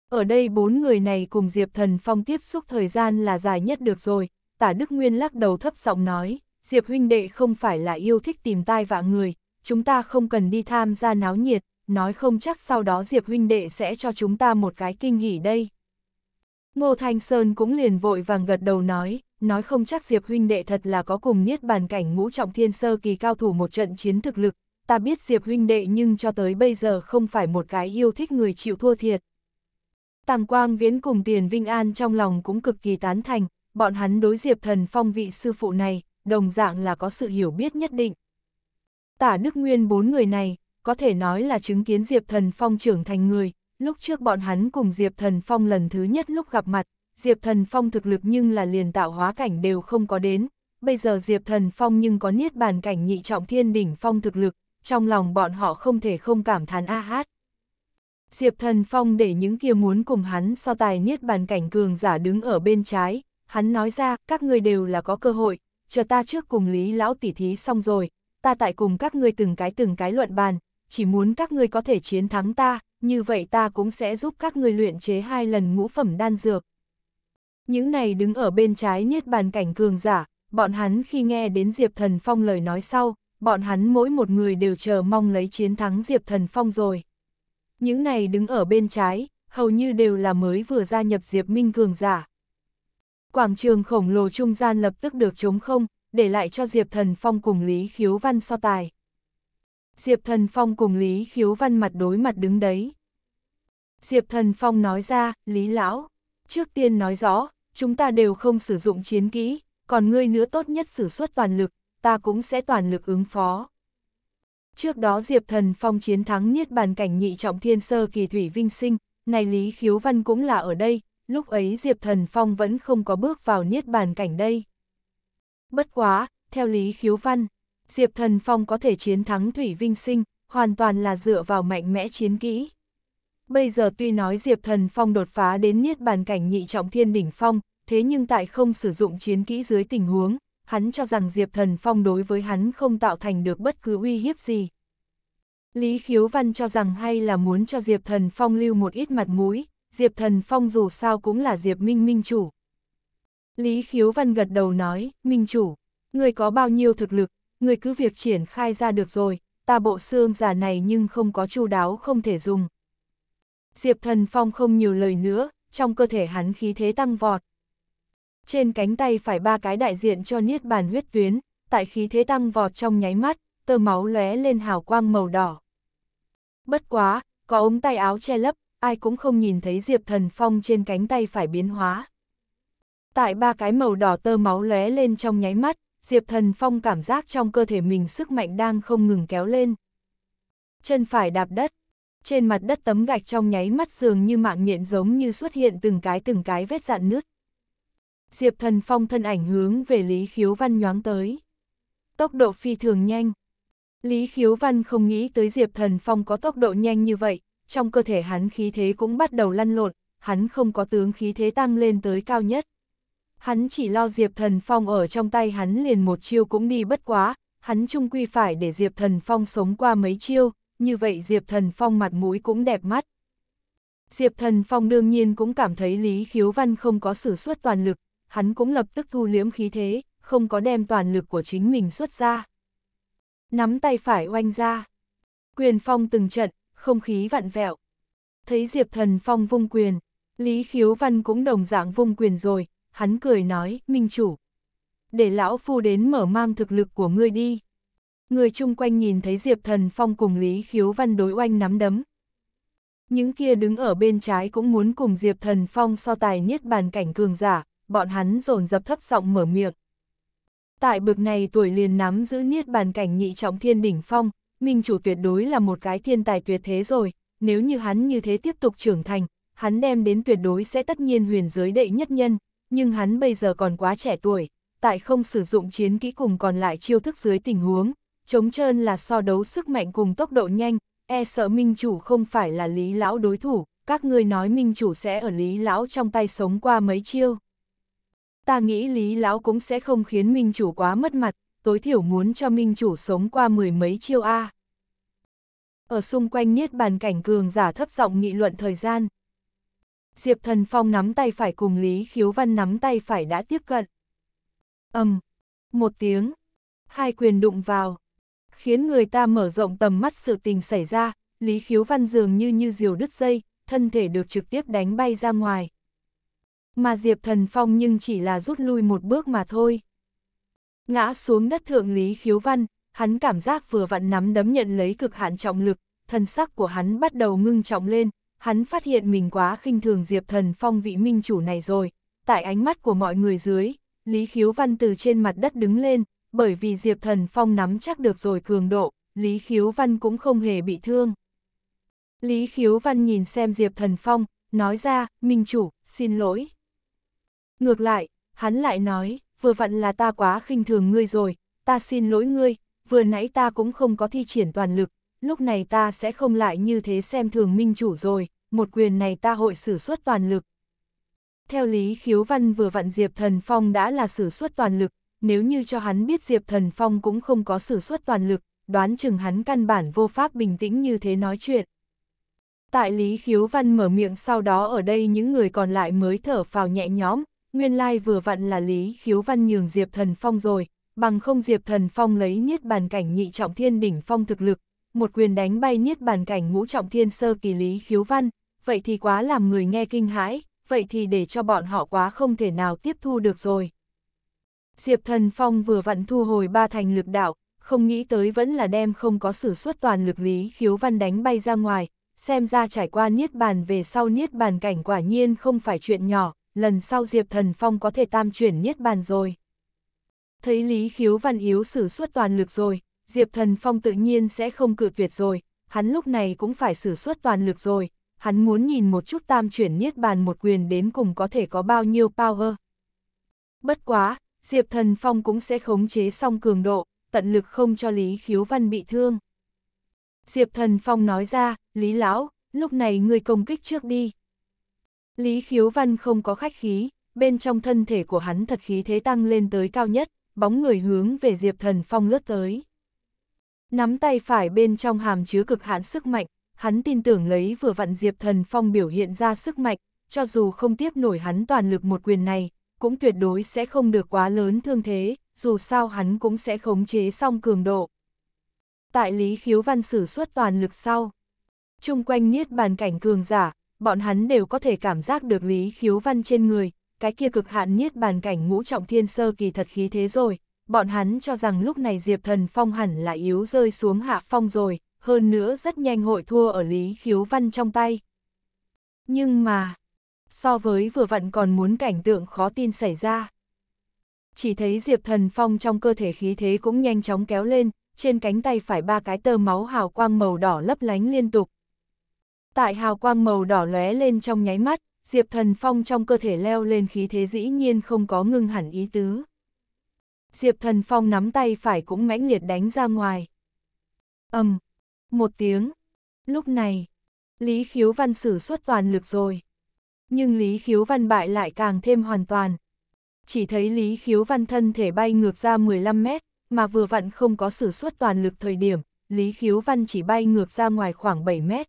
Ở đây bốn người này cùng Diệp Thần Phong tiếp xúc thời gian là dài nhất được rồi, tả Đức Nguyên lắc đầu thấp giọng nói, Diệp huynh đệ không phải là yêu thích tìm tai vạ người, chúng ta không cần đi tham gia náo nhiệt, nói không chắc sau đó Diệp huynh đệ sẽ cho chúng ta một cái kinh nghỉ đây. Ngô Thanh Sơn cũng liền vội vàng gật đầu nói, nói không chắc Diệp huynh đệ thật là có cùng niết bàn cảnh ngũ trọng thiên sơ kỳ cao thủ một trận chiến thực lực, ta biết Diệp huynh đệ nhưng cho tới bây giờ không phải một cái yêu thích người chịu thua thiệt. Tàng Quang Viễn cùng Tiền Vinh An trong lòng cũng cực kỳ tán thành, bọn hắn đối Diệp Thần Phong vị sư phụ này, đồng dạng là có sự hiểu biết nhất định. Tả Đức Nguyên bốn người này, có thể nói là chứng kiến Diệp Thần Phong trưởng thành người, lúc trước bọn hắn cùng Diệp Thần Phong lần thứ nhất lúc gặp mặt, Diệp Thần Phong thực lực nhưng là liền tạo hóa cảnh đều không có đến, bây giờ Diệp Thần Phong nhưng có niết bàn cảnh nhị trọng thiên đỉnh phong thực lực, trong lòng bọn họ không thể không cảm thán a hát. Diệp Thần Phong để những kia muốn cùng hắn so tài niết bàn cảnh cường giả đứng ở bên trái, hắn nói ra, các ngươi đều là có cơ hội, chờ ta trước cùng Lý Lão tỷ thí xong rồi, ta tại cùng các ngươi từng cái từng cái luận bàn, chỉ muốn các ngươi có thể chiến thắng ta, như vậy ta cũng sẽ giúp các ngươi luyện chế hai lần ngũ phẩm đan dược. Những này đứng ở bên trái niết bàn cảnh cường giả, bọn hắn khi nghe đến Diệp Thần Phong lời nói sau, bọn hắn mỗi một người đều chờ mong lấy chiến thắng Diệp Thần Phong rồi. Những này đứng ở bên trái, hầu như đều là mới vừa gia nhập Diệp Minh cường giả. Quảng trường khổng lồ trung gian lập tức được chống không, để lại cho Diệp Thần Phong cùng Lý Khiếu Văn so tài. Diệp Thần Phong cùng Lý Khiếu Văn mặt đối mặt đứng đấy. Diệp Thần Phong nói ra, Lý Lão, trước tiên nói rõ, chúng ta đều không sử dụng chiến kỹ, còn ngươi nữa tốt nhất sử xuất toàn lực, ta cũng sẽ toàn lực ứng phó. Trước đó Diệp Thần Phong chiến thắng Niết Bàn Cảnh nhị trọng thiên sơ kỳ Thủy Vinh Sinh, này Lý Khiếu Văn cũng là ở đây, lúc ấy Diệp Thần Phong vẫn không có bước vào niết bàn cảnh đây. Bất quá, theo lý khiếu văn, Diệp Thần Phong có thể chiến thắng Thủy Vinh Sinh, hoàn toàn là dựa vào mạnh mẽ chiến kỹ. Bây giờ tuy nói Diệp Thần Phong đột phá đến niết bàn cảnh nhị trọng thiên đỉnh phong, thế nhưng tại không sử dụng chiến kỹ dưới tình huống, hắn cho rằng Diệp Thần Phong đối với hắn không tạo thành được bất cứ uy hiếp gì. Lý Khiếu Văn cho rằng hay là muốn cho Diệp Thần Phong lưu một ít mặt mũi, Diệp Thần Phong dù sao cũng là Diệp Minh Minh Chủ. Lý Khiếu Văn gật đầu nói, Minh Chủ, người có bao nhiêu thực lực, người cứ việc triển khai ra được rồi, ta bộ xương giả này nhưng không có chu đáo không thể dùng. Diệp Thần Phong không nhiều lời nữa, trong cơ thể hắn khí thế tăng vọt. Trên cánh tay phải ba cái đại diện cho niết bàn huyết tuyến, tại khí thế tăng vọt trong nháy mắt, tơ máu lóe lên hào quang màu đỏ. Bất quá, có ống tay áo che lấp, ai cũng không nhìn thấy Diệp Thần Phong trên cánh tay phải biến hóa. Tại ba cái màu đỏ tơ máu lóe lên trong nháy mắt, Diệp Thần Phong cảm giác trong cơ thể mình sức mạnh đang không ngừng kéo lên. Chân phải đạp đất, trên mặt đất tấm gạch trong nháy mắt dường như mạng nhện giống như xuất hiện từng cái từng cái vết dạn nứt. Diệp Thần Phong thân ảnh hướng về Lý Khiếu Văn nhoáng tới. Tốc độ phi thường nhanh. Lý Khiếu Văn không nghĩ tới Diệp Thần Phong có tốc độ nhanh như vậy, trong cơ thể hắn khí thế cũng bắt đầu lăn lộn, hắn không có tướng khí thế tăng lên tới cao nhất. Hắn chỉ lo Diệp Thần Phong ở trong tay hắn liền một chiêu cũng đi bất quá, hắn chung quy phải để Diệp Thần Phong sống qua mấy chiêu, như vậy Diệp Thần Phong mặt mũi cũng đẹp mắt. Diệp Thần Phong đương nhiên cũng cảm thấy Lý Khiếu Văn không có sử xuất toàn lực, hắn cũng lập tức thu liếm khí thế, không có đem toàn lực của chính mình xuất ra. Nắm tay phải oanh ra. Quyền phong từng trận, không khí vặn vẹo. Thấy Diệp Thần Phong vung quyền, Lý Khiếu Văn cũng đồng dạng vung quyền rồi, hắn cười nói, Minh Chủ. Để lão phu đến mở mang thực lực của ngươi đi. Người chung quanh nhìn thấy Diệp Thần Phong cùng Lý Khiếu Văn đối oanh nắm đấm. Những kia đứng ở bên trái cũng muốn cùng Diệp Thần Phong so tài niết bàn cảnh cường giả, bọn hắn dồn dập thấp giọng mở miệng. Tại bực này tuổi liền nắm giữ niết bàn cảnh nhị trọng thiên đỉnh phong, Minh Chủ tuyệt đối là một cái thiên tài tuyệt thế rồi, nếu như hắn như thế tiếp tục trưởng thành, hắn đem đến tuyệt đối sẽ tất nhiên huyền giới đệ nhất nhân, nhưng hắn bây giờ còn quá trẻ tuổi, tại không sử dụng chiến kỹ cùng còn lại chiêu thức dưới tình huống, chống trơn là so đấu sức mạnh cùng tốc độ nhanh, e sợ Minh Chủ không phải là Lý Lão đối thủ, các ngươi nói Minh Chủ sẽ ở Lý Lão trong tay sống qua mấy chiêu. Ta nghĩ Lý Lão cũng sẽ không khiến Minh Chủ quá mất mặt, tối thiểu muốn cho minh chủ sống qua mười mấy chiêu A. À. Ở xung quanh niết bàn cảnh cường giả thấp giọng nghị luận thời gian. Diệp Thần Phong nắm tay phải cùng Lý Khiếu Văn nắm tay phải đã tiếp cận. ầm um, một tiếng, hai quyền đụng vào, khiến người ta mở rộng tầm mắt sự tình xảy ra, Lý Khiếu Văn dường như như diều đứt dây, thân thể được trực tiếp đánh bay ra ngoài. Mà Diệp Thần Phong nhưng chỉ là rút lui một bước mà thôi. Ngã xuống đất thượng Lý Khiếu Văn, hắn cảm giác vừa vặn nắm đấm nhận lấy cực hạn trọng lực, thân sắc của hắn bắt đầu ngưng trọng lên, hắn phát hiện mình quá khinh thường Diệp Thần Phong vị minh chủ này rồi. Tại ánh mắt của mọi người dưới, Lý Khiếu Văn từ trên mặt đất đứng lên, bởi vì Diệp Thần Phong nắm chắc được rồi cường độ, Lý Khiếu Văn cũng không hề bị thương. Lý Khiếu Văn nhìn xem Diệp Thần Phong, nói ra, Minh Chủ, xin lỗi. Ngược lại, hắn lại nói, vừa vặn là ta quá khinh thường ngươi rồi, ta xin lỗi ngươi, vừa nãy ta cũng không có thi triển toàn lực, lúc này ta sẽ không lại như thế xem thường minh chủ rồi, một quyền này ta hội sử xuất toàn lực. Theo lý khiếu văn vừa vặn Diệp Thần Phong đã là sử xuất toàn lực, nếu như cho hắn biết Diệp Thần Phong cũng không có sử xuất toàn lực, đoán chừng hắn căn bản vô pháp bình tĩnh như thế nói chuyện. Tại Lý Khiếu Văn mở miệng sau đó ở đây những người còn lại mới thở phào nhẹ nhõm, nguyên lai vừa vặn là Lý Khiếu Văn nhường Diệp Thần Phong rồi, bằng không Diệp Thần Phong lấy niết bàn cảnh nhị trọng thiên đỉnh phong thực lực, một quyền đánh bay niết bàn cảnh ngũ trọng thiên sơ kỳ Lý Khiếu Văn, vậy thì quá làm người nghe kinh hãi, vậy thì để cho bọn họ quá không thể nào tiếp thu được rồi. Diệp Thần Phong vừa vặn thu hồi ba thành lực đạo, không nghĩ tới vẫn là đem không có sử xuất toàn lực Lý Khiếu Văn đánh bay ra ngoài, xem ra trải qua niết bàn về sau niết bàn cảnh quả nhiên không phải chuyện nhỏ, lần sau Diệp Thần Phong có thể tam chuyển niết bàn rồi. Thấy Lý Khiếu Văn yếu sử suốt toàn lực rồi, Diệp Thần Phong tự nhiên sẽ không cự tuyệt rồi, hắn lúc này cũng phải sử suốt toàn lực rồi, hắn muốn nhìn một chút tam chuyển niết bàn một quyền đến cùng có thể có bao nhiêu power. Bất quá, Diệp Thần Phong cũng sẽ khống chế xong cường độ, tận lực không cho Lý Khiếu Văn bị thương. Diệp Thần Phong nói ra, Lý Lão, lúc này ngươi công kích trước đi, Lý khiếu văn không có khách khí, bên trong thân thể của hắn thật khí thế tăng lên tới cao nhất, bóng người hướng về Diệp Thần Phong lướt tới. Nắm tay phải bên trong hàm chứa cực hạn sức mạnh, hắn tin tưởng lấy vừa vặn Diệp Thần Phong biểu hiện ra sức mạnh, cho dù không tiếp nổi hắn toàn lực một quyền này, cũng tuyệt đối sẽ không được quá lớn thương thế, dù sao hắn cũng sẽ khống chế xong cường độ. Tại Lý Khiếu Văn sử xuất toàn lực sau, chung quanh niết bàn cảnh cường giả, bọn hắn đều có thể cảm giác được Lý Khiếu Văn trên người, cái kia cực hạn niết bàn cảnh ngũ trọng thiên sơ kỳ thật khí thế rồi, bọn hắn cho rằng lúc này Diệp Thần Phong hẳn là yếu rơi xuống hạ phong rồi, hơn nữa rất nhanh hội thua ở Lý Khiếu Văn trong tay. Nhưng mà, so với vừa vặn còn muốn cảnh tượng khó tin xảy ra. Chỉ thấy Diệp Thần Phong trong cơ thể khí thế cũng nhanh chóng kéo lên, trên cánh tay phải ba cái tơ máu hào quang màu đỏ lấp lánh liên tục, tại hào quang màu đỏ lóe lên trong nháy mắt, Diệp Thần Phong trong cơ thể leo lên khí thế dĩ nhiên không có ngưng hẳn ý tứ. Diệp Thần Phong nắm tay phải cũng mãnh liệt đánh ra ngoài. ầm um, một tiếng. Lúc này, Lý Khiếu Văn sử xuất toàn lực rồi. Nhưng Lý Khiếu Văn bại lại càng thêm hoàn toàn. Chỉ thấy Lý Khiếu Văn thân thể bay ngược ra 15 mét, mà vừa vặn không có sử xuất toàn lực thời điểm, Lý Khiếu Văn chỉ bay ngược ra ngoài khoảng 7 mét.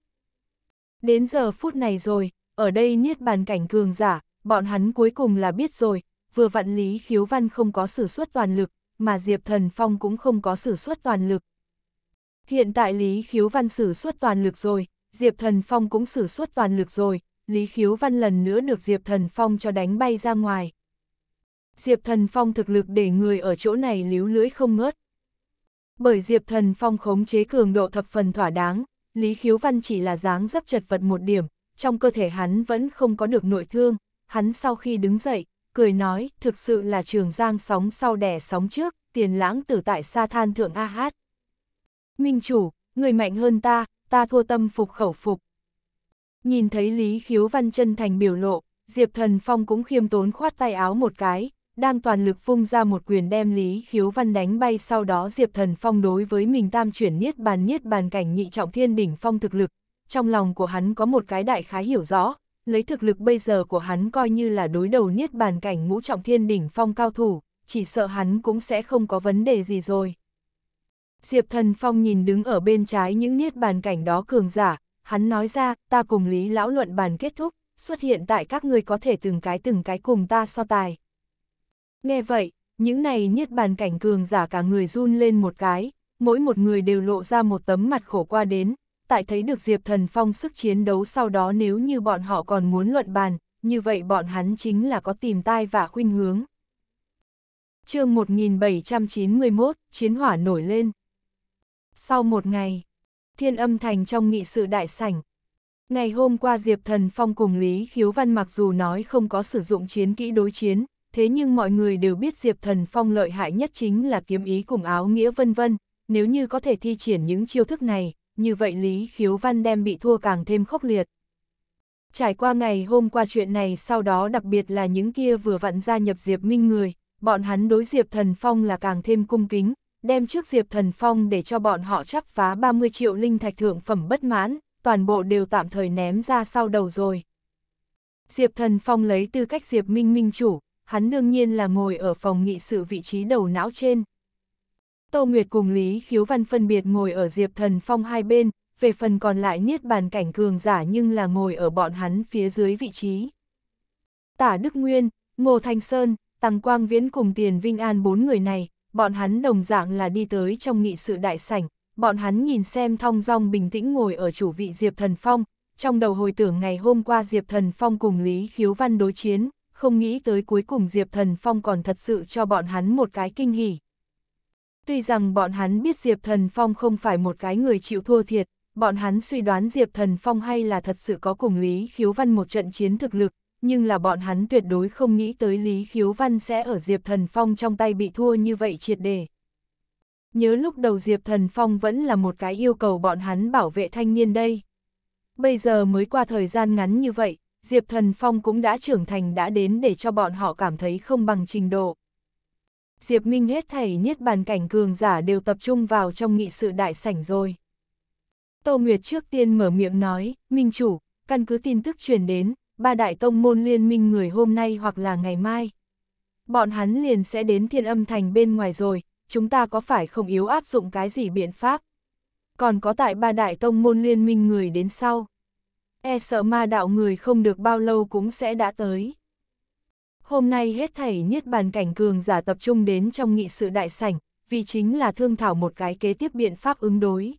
Đến giờ phút này rồi, ở đây niết bàn cảnh cường giả, bọn hắn cuối cùng là biết rồi, vừa vạn lý khiếu văn không có sử xuất toàn lực, mà Diệp Thần Phong cũng không có sử xuất toàn lực. Hiện tại Lý Khiếu Văn sử xuất toàn lực rồi, Diệp Thần Phong cũng sử xuất toàn lực rồi, Lý Khiếu Văn lần nữa được Diệp Thần Phong cho đánh bay ra ngoài. Diệp Thần Phong thực lực để người ở chỗ này líu lưỡi không ngớt. Bởi Diệp Thần Phong khống chế cường độ thập phần thỏa đáng, Lý Khiếu Văn chỉ là dáng dấp chật vật một điểm, trong cơ thể hắn vẫn không có được nội thương, hắn sau khi đứng dậy, cười nói, thực sự là trường giang sóng sau đẻ sóng trước, tiền lãng tử tại sa than thượng A Hát. Minh chủ, người mạnh hơn ta, ta thua tâm phục khẩu phục. Nhìn thấy Lý Khiếu Văn chân thành biểu lộ, Diệp Thần Phong cũng khiêm tốn khoát tay áo một cái, đang toàn lực vung ra một quyền đem Lý Khiếu Văn đánh bay sau đó Diệp Thần Phong đối với mình tam chuyển niết bàn niết bàn cảnh nhị trọng thiên đỉnh phong thực lực, trong lòng của hắn có một cái đại khái hiểu rõ, lấy thực lực bây giờ của hắn coi như là đối đầu niết bàn cảnh ngũ trọng thiên đỉnh phong cao thủ, chỉ sợ hắn cũng sẽ không có vấn đề gì rồi. Diệp Thần Phong nhìn đứng ở bên trái những niết bàn cảnh đó cường giả, hắn nói ra, ta cùng Lý Lão luận bàn kết thúc, xuất hiện tại các ngươi có thể từng cái từng cái cùng ta so tài. Nghe vậy, những này niết bàn cảnh cường giả cả người run lên một cái, mỗi một người đều lộ ra một tấm mặt khổ qua đến, tại thấy được Diệp Thần Phong sức chiến đấu sau đó nếu như bọn họ còn muốn luận bàn, như vậy bọn hắn chính là có tìm tai và khuynh hướng. chương 1791, chiến hỏa nổi lên. Sau một ngày, thiên âm thành trong nghị sự đại sảnh. Ngày hôm qua Diệp Thần Phong cùng Lý Khiếu Văn mặc dù nói không có sử dụng chiến kỹ đối chiến, thế nhưng mọi người đều biết Diệp Thần Phong lợi hại nhất chính là kiếm ý cùng áo nghĩa vân vân, nếu như có thể thi triển những chiêu thức này, như vậy Lý Khiếu Văn đem bị thua càng thêm khốc liệt. Trải qua ngày hôm qua chuyện này sau đó đặc biệt là những kia vừa vặn gia nhập Diệp Minh người, bọn hắn đối Diệp Thần Phong là càng thêm cung kính, đem trước Diệp Thần Phong để cho bọn họ chắp phá 30 triệu linh thạch thượng phẩm bất mãn, toàn bộ đều tạm thời ném ra sau đầu rồi. Diệp Thần Phong lấy tư cách Diệp Minh Minh chủ, hắn đương nhiên là ngồi ở phòng nghị sự vị trí đầu não trên. Tô Nguyệt cùng Lý Khiếu Văn phân biệt ngồi ở Diệp Thần Phong hai bên, về phần còn lại niết bàn cảnh cường giả nhưng là ngồi ở bọn hắn phía dưới vị trí. Tả Đức Nguyên, Ngô Thanh Sơn, Tăng Quang Viễn cùng Tiền Vinh An bốn người này, bọn hắn đồng dạng là đi tới trong nghị sự đại sảnh, bọn hắn nhìn xem thong dong bình tĩnh ngồi ở chủ vị Diệp Thần Phong, trong đầu hồi tưởng ngày hôm qua Diệp Thần Phong cùng Lý Khiếu Văn đối chiến, không nghĩ tới cuối cùng Diệp Thần Phong còn thật sự cho bọn hắn một cái kinh hỉ. Tuy rằng bọn hắn biết Diệp Thần Phong không phải một cái người chịu thua thiệt, bọn hắn suy đoán Diệp Thần Phong hay là thật sự có cùng Lý Khiếu Văn một trận chiến thực lực, nhưng là bọn hắn tuyệt đối không nghĩ tới Lý Khiếu Văn sẽ ở Diệp Thần Phong trong tay bị thua như vậy triệt đề. Nhớ lúc đầu Diệp Thần Phong vẫn là một cái yêu cầu bọn hắn bảo vệ thanh niên đây. Bây giờ mới qua thời gian ngắn như vậy, Diệp Thần Phong cũng đã trưởng thành đã đến để cho bọn họ cảm thấy không bằng trình độ. Diệp Minh hết thảy niết bàn cảnh cường giả đều tập trung vào trong nghị sự đại sảnh rồi. Tô Nguyệt trước tiên mở miệng nói, Minh Chủ, căn cứ tin tức truyền đến, ba đại tông môn liên minh người hôm nay hoặc là ngày mai. Bọn hắn liền sẽ đến thiên âm thành bên ngoài rồi, chúng ta có phải không yếu áp dụng cái gì biện pháp? Còn có tại ba đại tông môn liên minh người đến sau e sợ ma đạo người không được bao lâu cũng sẽ đã tới. Hôm nay hết thảy niết bàn cảnh cường giả tập trung đến trong nghị sự đại sảnh, vì chính là thương thảo một cái kế tiếp biện pháp ứng đối.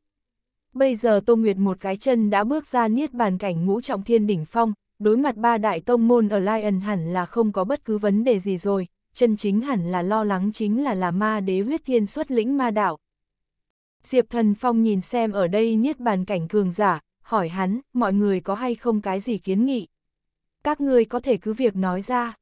Bây giờ Tô Nguyệt một cái chân đã bước ra niết bàn cảnh ngũ trọng thiên đỉnh phong, đối mặt ba đại tông môn ở Lion hẳn là không có bất cứ vấn đề gì rồi, chân chính hẳn là lo lắng chính là là ma đế huyết thiên xuất lĩnh ma đạo. Diệp thần phong nhìn xem ở đây niết bàn cảnh cường giả, hỏi hắn, mọi người có hay không cái gì kiến nghị. Các ngươi có thể cứ việc nói ra.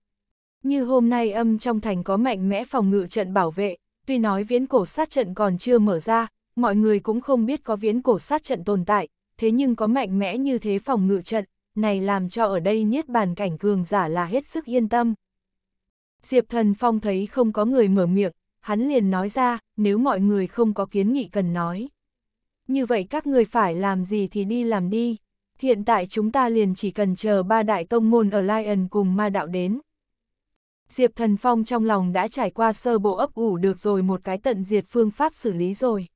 Như hôm nay âm trong thành có mạnh mẽ phòng ngự trận bảo vệ, tuy nói viễn cổ sát trận còn chưa mở ra, mọi người cũng không biết có viễn cổ sát trận tồn tại, thế nhưng có mạnh mẽ như thế phòng ngự trận, này làm cho ở đây niết bàn cảnh cường giả là hết sức yên tâm. Diệp Thần Phong thấy không có người mở miệng, hắn liền nói ra, nếu mọi người không có kiến nghị cần nói như vậy các người phải làm gì thì đi làm đi. Hiện tại chúng ta liền chỉ cần chờ ba đại tông môn ở Lion cùng ma đạo đến. Diệp Thần Phong trong lòng đã trải qua sơ bộ ấp ủ được rồi một cái tận diệt phương pháp xử lý rồi.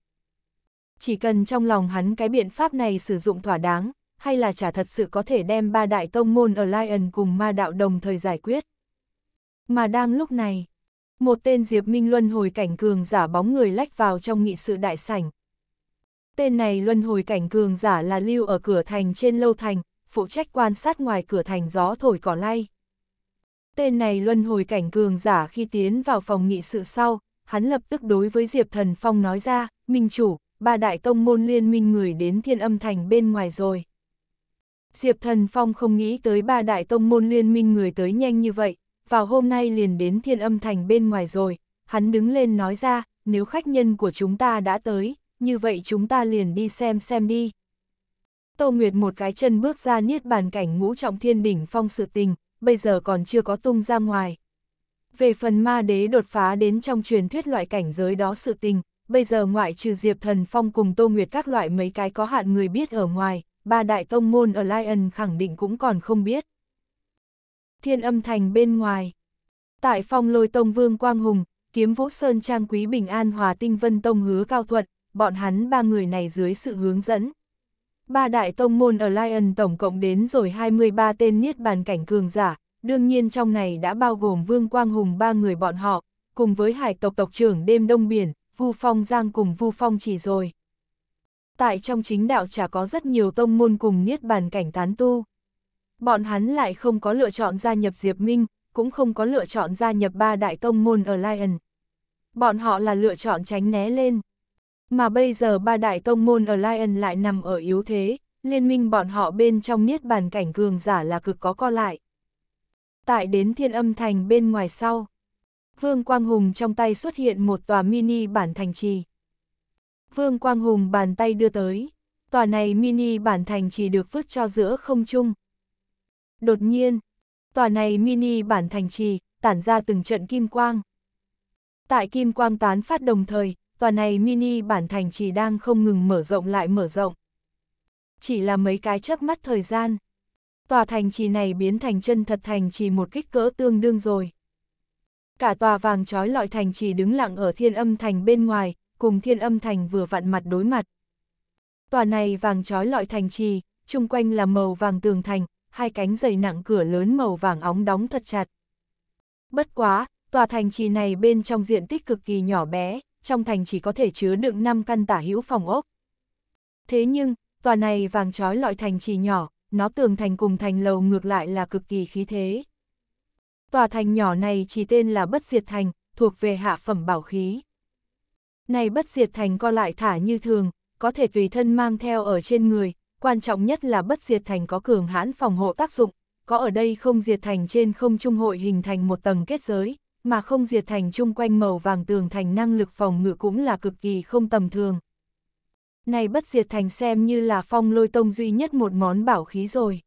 Chỉ cần trong lòng hắn cái biện pháp này sử dụng thỏa đáng, hay là chả thật sự có thể đem ba đại tông môn ở Lion cùng ma đạo đồng thời giải quyết. Mà đang lúc này, một tên Diệp Minh Luân hồi cảnh cường giả bóng người lách vào trong nghị sự đại sảnh, Tên này luân hồi cảnh cường giả là lưu ở cửa thành trên lâu thành, phụ trách quan sát ngoài cửa thành gió thổi cỏ lay. Tên này luân hồi cảnh cường giả khi tiến vào phòng nghị sự sau, hắn lập tức đối với Diệp Thần Phong nói ra, Minh Chủ, ba đại tông môn liên minh người đến thiên âm thành bên ngoài rồi. Diệp Thần Phong không nghĩ tới ba đại tông môn liên minh người tới nhanh như vậy, vào hôm nay liền đến thiên âm thành bên ngoài rồi, hắn đứng lên nói ra, nếu khách nhân của chúng ta đã tới, như vậy chúng ta liền đi xem xem đi. Tô Nguyệt một cái chân bước ra niết bàn cảnh ngũ trọng thiên đỉnh phong sự tình, bây giờ còn chưa có tung ra ngoài. Về phần ma đế đột phá đến trong truyền thuyết loại cảnh giới đó sự tình, bây giờ ngoại trừ Diệp Thần Phong cùng Tô Nguyệt các loại mấy cái có hạn người biết ở ngoài, ba đại tông môn ở Lion khẳng định cũng còn không biết. Thiên âm thành bên ngoài Tại phong lôi tông vương Quang Hùng, kiếm vũ sơn trang quý bình an hòa tinh vân tông hứa cao thuận, bọn hắn ba người này dưới sự hướng dẫn. Ba đại tông môn ở lion tổng cộng đến rồi 23 tên niết bàn cảnh cường giả, đương nhiên trong này đã bao gồm Vương Quang Hùng ba người bọn họ, cùng với hải tộc tộc trưởng đêm đông biển, Vu Phong Giang cùng Vu Phong chỉ rồi. Tại trong chính đạo chả có rất nhiều tông môn cùng niết bàn cảnh tán tu. Bọn hắn lại không có lựa chọn gia nhập Diệp Minh, cũng không có lựa chọn gia nhập ba đại tông môn ở lion Bọn họ là lựa chọn tránh né lên. Mà bây giờ ba đại tông môn ở lion lại nằm ở yếu thế, liên minh bọn họ bên trong niết bàn cảnh cường giả là cực có co lại. Tại đến thiên âm thành bên ngoài sau, Vương Quang Hùng trong tay xuất hiện một tòa mini bản thành trì. Vương Quang Hùng bàn tay đưa tới, tòa này mini bản thành trì được vứt cho giữa không trung. Đột nhiên, tòa này mini bản thành trì tản ra từng trận kim quang. Tại kim quang tán phát đồng thời, tòa này mini bản thành chỉ đang không ngừng mở rộng lại mở rộng. Chỉ là mấy cái chớp mắt thời gian. Tòa thành trì này biến thành chân thật thành trì một kích cỡ tương đương rồi. Cả tòa vàng trói lọi thành trì đứng lặng ở thiên âm thành bên ngoài, cùng thiên âm thành vừa vặn mặt đối mặt. Tòa này vàng trói lọi thành trì, chung quanh là màu vàng tường thành, hai cánh dày nặng cửa lớn màu vàng óng đóng thật chặt. Bất quá, tòa thành trì này bên trong diện tích cực kỳ nhỏ bé, trong thành chỉ có thể chứa đựng 5 căn tả hữu phòng ốc. Thế nhưng, tòa này vàng trói loại thành trì nhỏ, nó tường thành cùng thành lầu ngược lại là cực kỳ khí thế. Tòa thành nhỏ này chỉ tên là Bất Diệt Thành, thuộc về hạ phẩm bảo khí. Này Bất Diệt Thành co lại thả như thường, có thể tùy thân mang theo ở trên người, quan trọng nhất là Bất Diệt Thành có cường hãn phòng hộ tác dụng, có ở đây không Diệt Thành trên không trung hội hình thành một tầng kết giới, mà không diệt thành chung quanh màu vàng tường thành năng lực phòng ngự cũng là cực kỳ không tầm thường. Này bất diệt thành xem như là phong lôi tông duy nhất một món bảo khí rồi.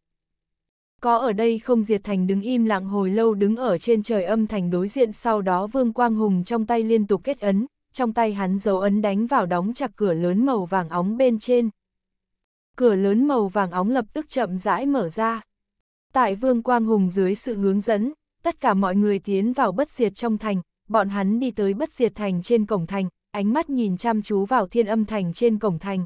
Có ở đây không diệt thành đứng im lặng hồi lâu đứng ở trên trời âm thành đối diện sau đó vương quang hùng trong tay liên tục kết ấn, trong tay hắn dấu ấn đánh vào đóng chặt cửa lớn màu vàng óng bên trên. Cửa lớn màu vàng óng lập tức chậm rãi mở ra. Tại vương quang hùng dưới sự hướng dẫn, tất cả mọi người tiến vào bất diệt trong thành, bọn hắn đi tới bất diệt thành trên cổng thành, ánh mắt nhìn chăm chú vào thiên âm thành trên cổng thành.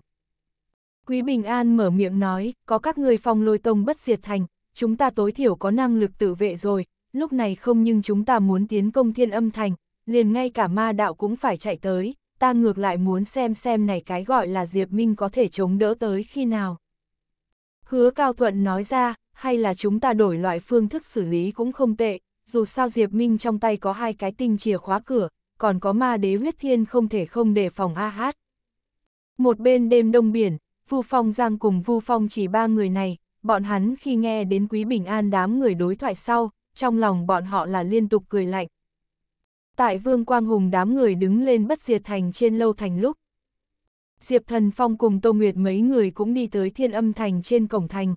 Quý Bình An mở miệng nói, có các người phong lôi tông bất diệt thành, chúng ta tối thiểu có năng lực tự vệ rồi, lúc này không nhưng chúng ta muốn tiến công thiên âm thành, liền ngay cả ma đạo cũng phải chạy tới, ta ngược lại muốn xem xem này cái gọi là Diệp Minh có thể chống đỡ tới khi nào. Hứa Cao Thuận nói ra, hay là chúng ta đổi loại phương thức xử lý cũng không tệ, dù sao Diệp Minh trong tay có hai cái tinh chìa khóa cửa, còn có ma đế huyết thiên không thể không đề phòng a hát. Một bên đêm đông biển, Vu Phong Giang cùng Vu Phong chỉ ba người này, bọn hắn khi nghe đến Quý Bình An đám người đối thoại sau, trong lòng bọn họ là liên tục cười lạnh. Tại Vương Quang Hùng đám người đứng lên bất diệt thành trên lâu thành lúc. Diệp Thần Phong cùng Tô Nguyệt mấy người cũng đi tới thiên âm thành trên cổng thành.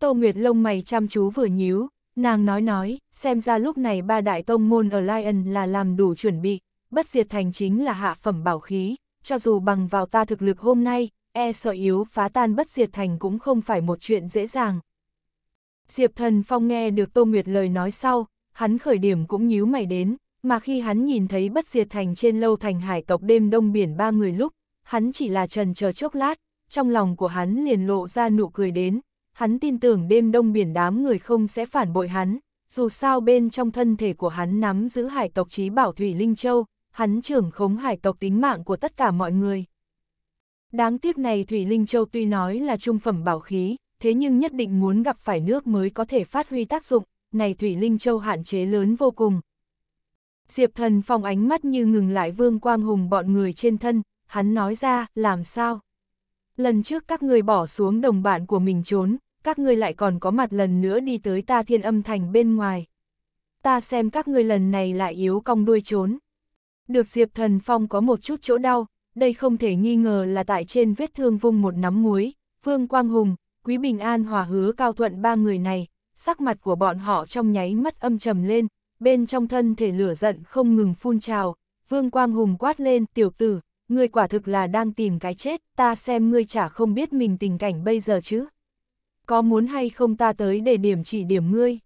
Tô Nguyệt lông mày chăm chú vừa nhíu, Nàng nói nói, xem ra lúc này ba đại tông môn ở Lion là làm đủ chuẩn bị, bất diệt thành chính là hạ phẩm bảo khí, cho dù bằng vào ta thực lực hôm nay, e sợ yếu phá tan bất diệt thành cũng không phải một chuyện dễ dàng. Diệp thần phong nghe được Tô Nguyệt lời nói sau, hắn khởi điểm cũng nhíu mày đến, mà khi hắn nhìn thấy bất diệt thành trên lâu thành hải tộc đêm đông biển ba người lúc, hắn chỉ là trần chờ chốc lát, trong lòng của hắn liền lộ ra nụ cười đến, hắn tin tưởng đêm đông biển đám người không sẽ phản bội hắn, dù sao bên trong thân thể của hắn nắm giữ hải tộc trí bảo Thủy Linh Châu, hắn trưởng khống hải tộc tính mạng của tất cả mọi người. Đáng tiếc này Thủy Linh Châu tuy nói là trung phẩm bảo khí, thế nhưng nhất định muốn gặp phải nước mới có thể phát huy tác dụng, này Thủy Linh Châu hạn chế lớn vô cùng. Diệp thần phòng ánh mắt như ngừng lại vương quang hùng bọn người trên thân, hắn nói ra, làm sao? lần trước các người bỏ xuống đồng bạn của mình trốn, các ngươi lại còn có mặt lần nữa đi tới ta thiên âm thành bên ngoài. Ta xem các ngươi lần này lại yếu cong đuôi trốn. Được Diệp Thần Phong có một chút chỗ đau, đây không thể nghi ngờ là tại trên vết thương vung một nắm muối, Vương Quang Hùng, Quý Bình An hòa hứa cao thuận ba người này, sắc mặt của bọn họ trong nháy mắt âm trầm lên, bên trong thân thể lửa giận không ngừng phun trào, Vương Quang Hùng quát lên tiểu tử, ngươi quả thực là đang tìm cái chết, ta xem ngươi chả không biết mình tình cảnh bây giờ chứ. Có muốn hay không ta tới để điểm chỉ điểm ngươi?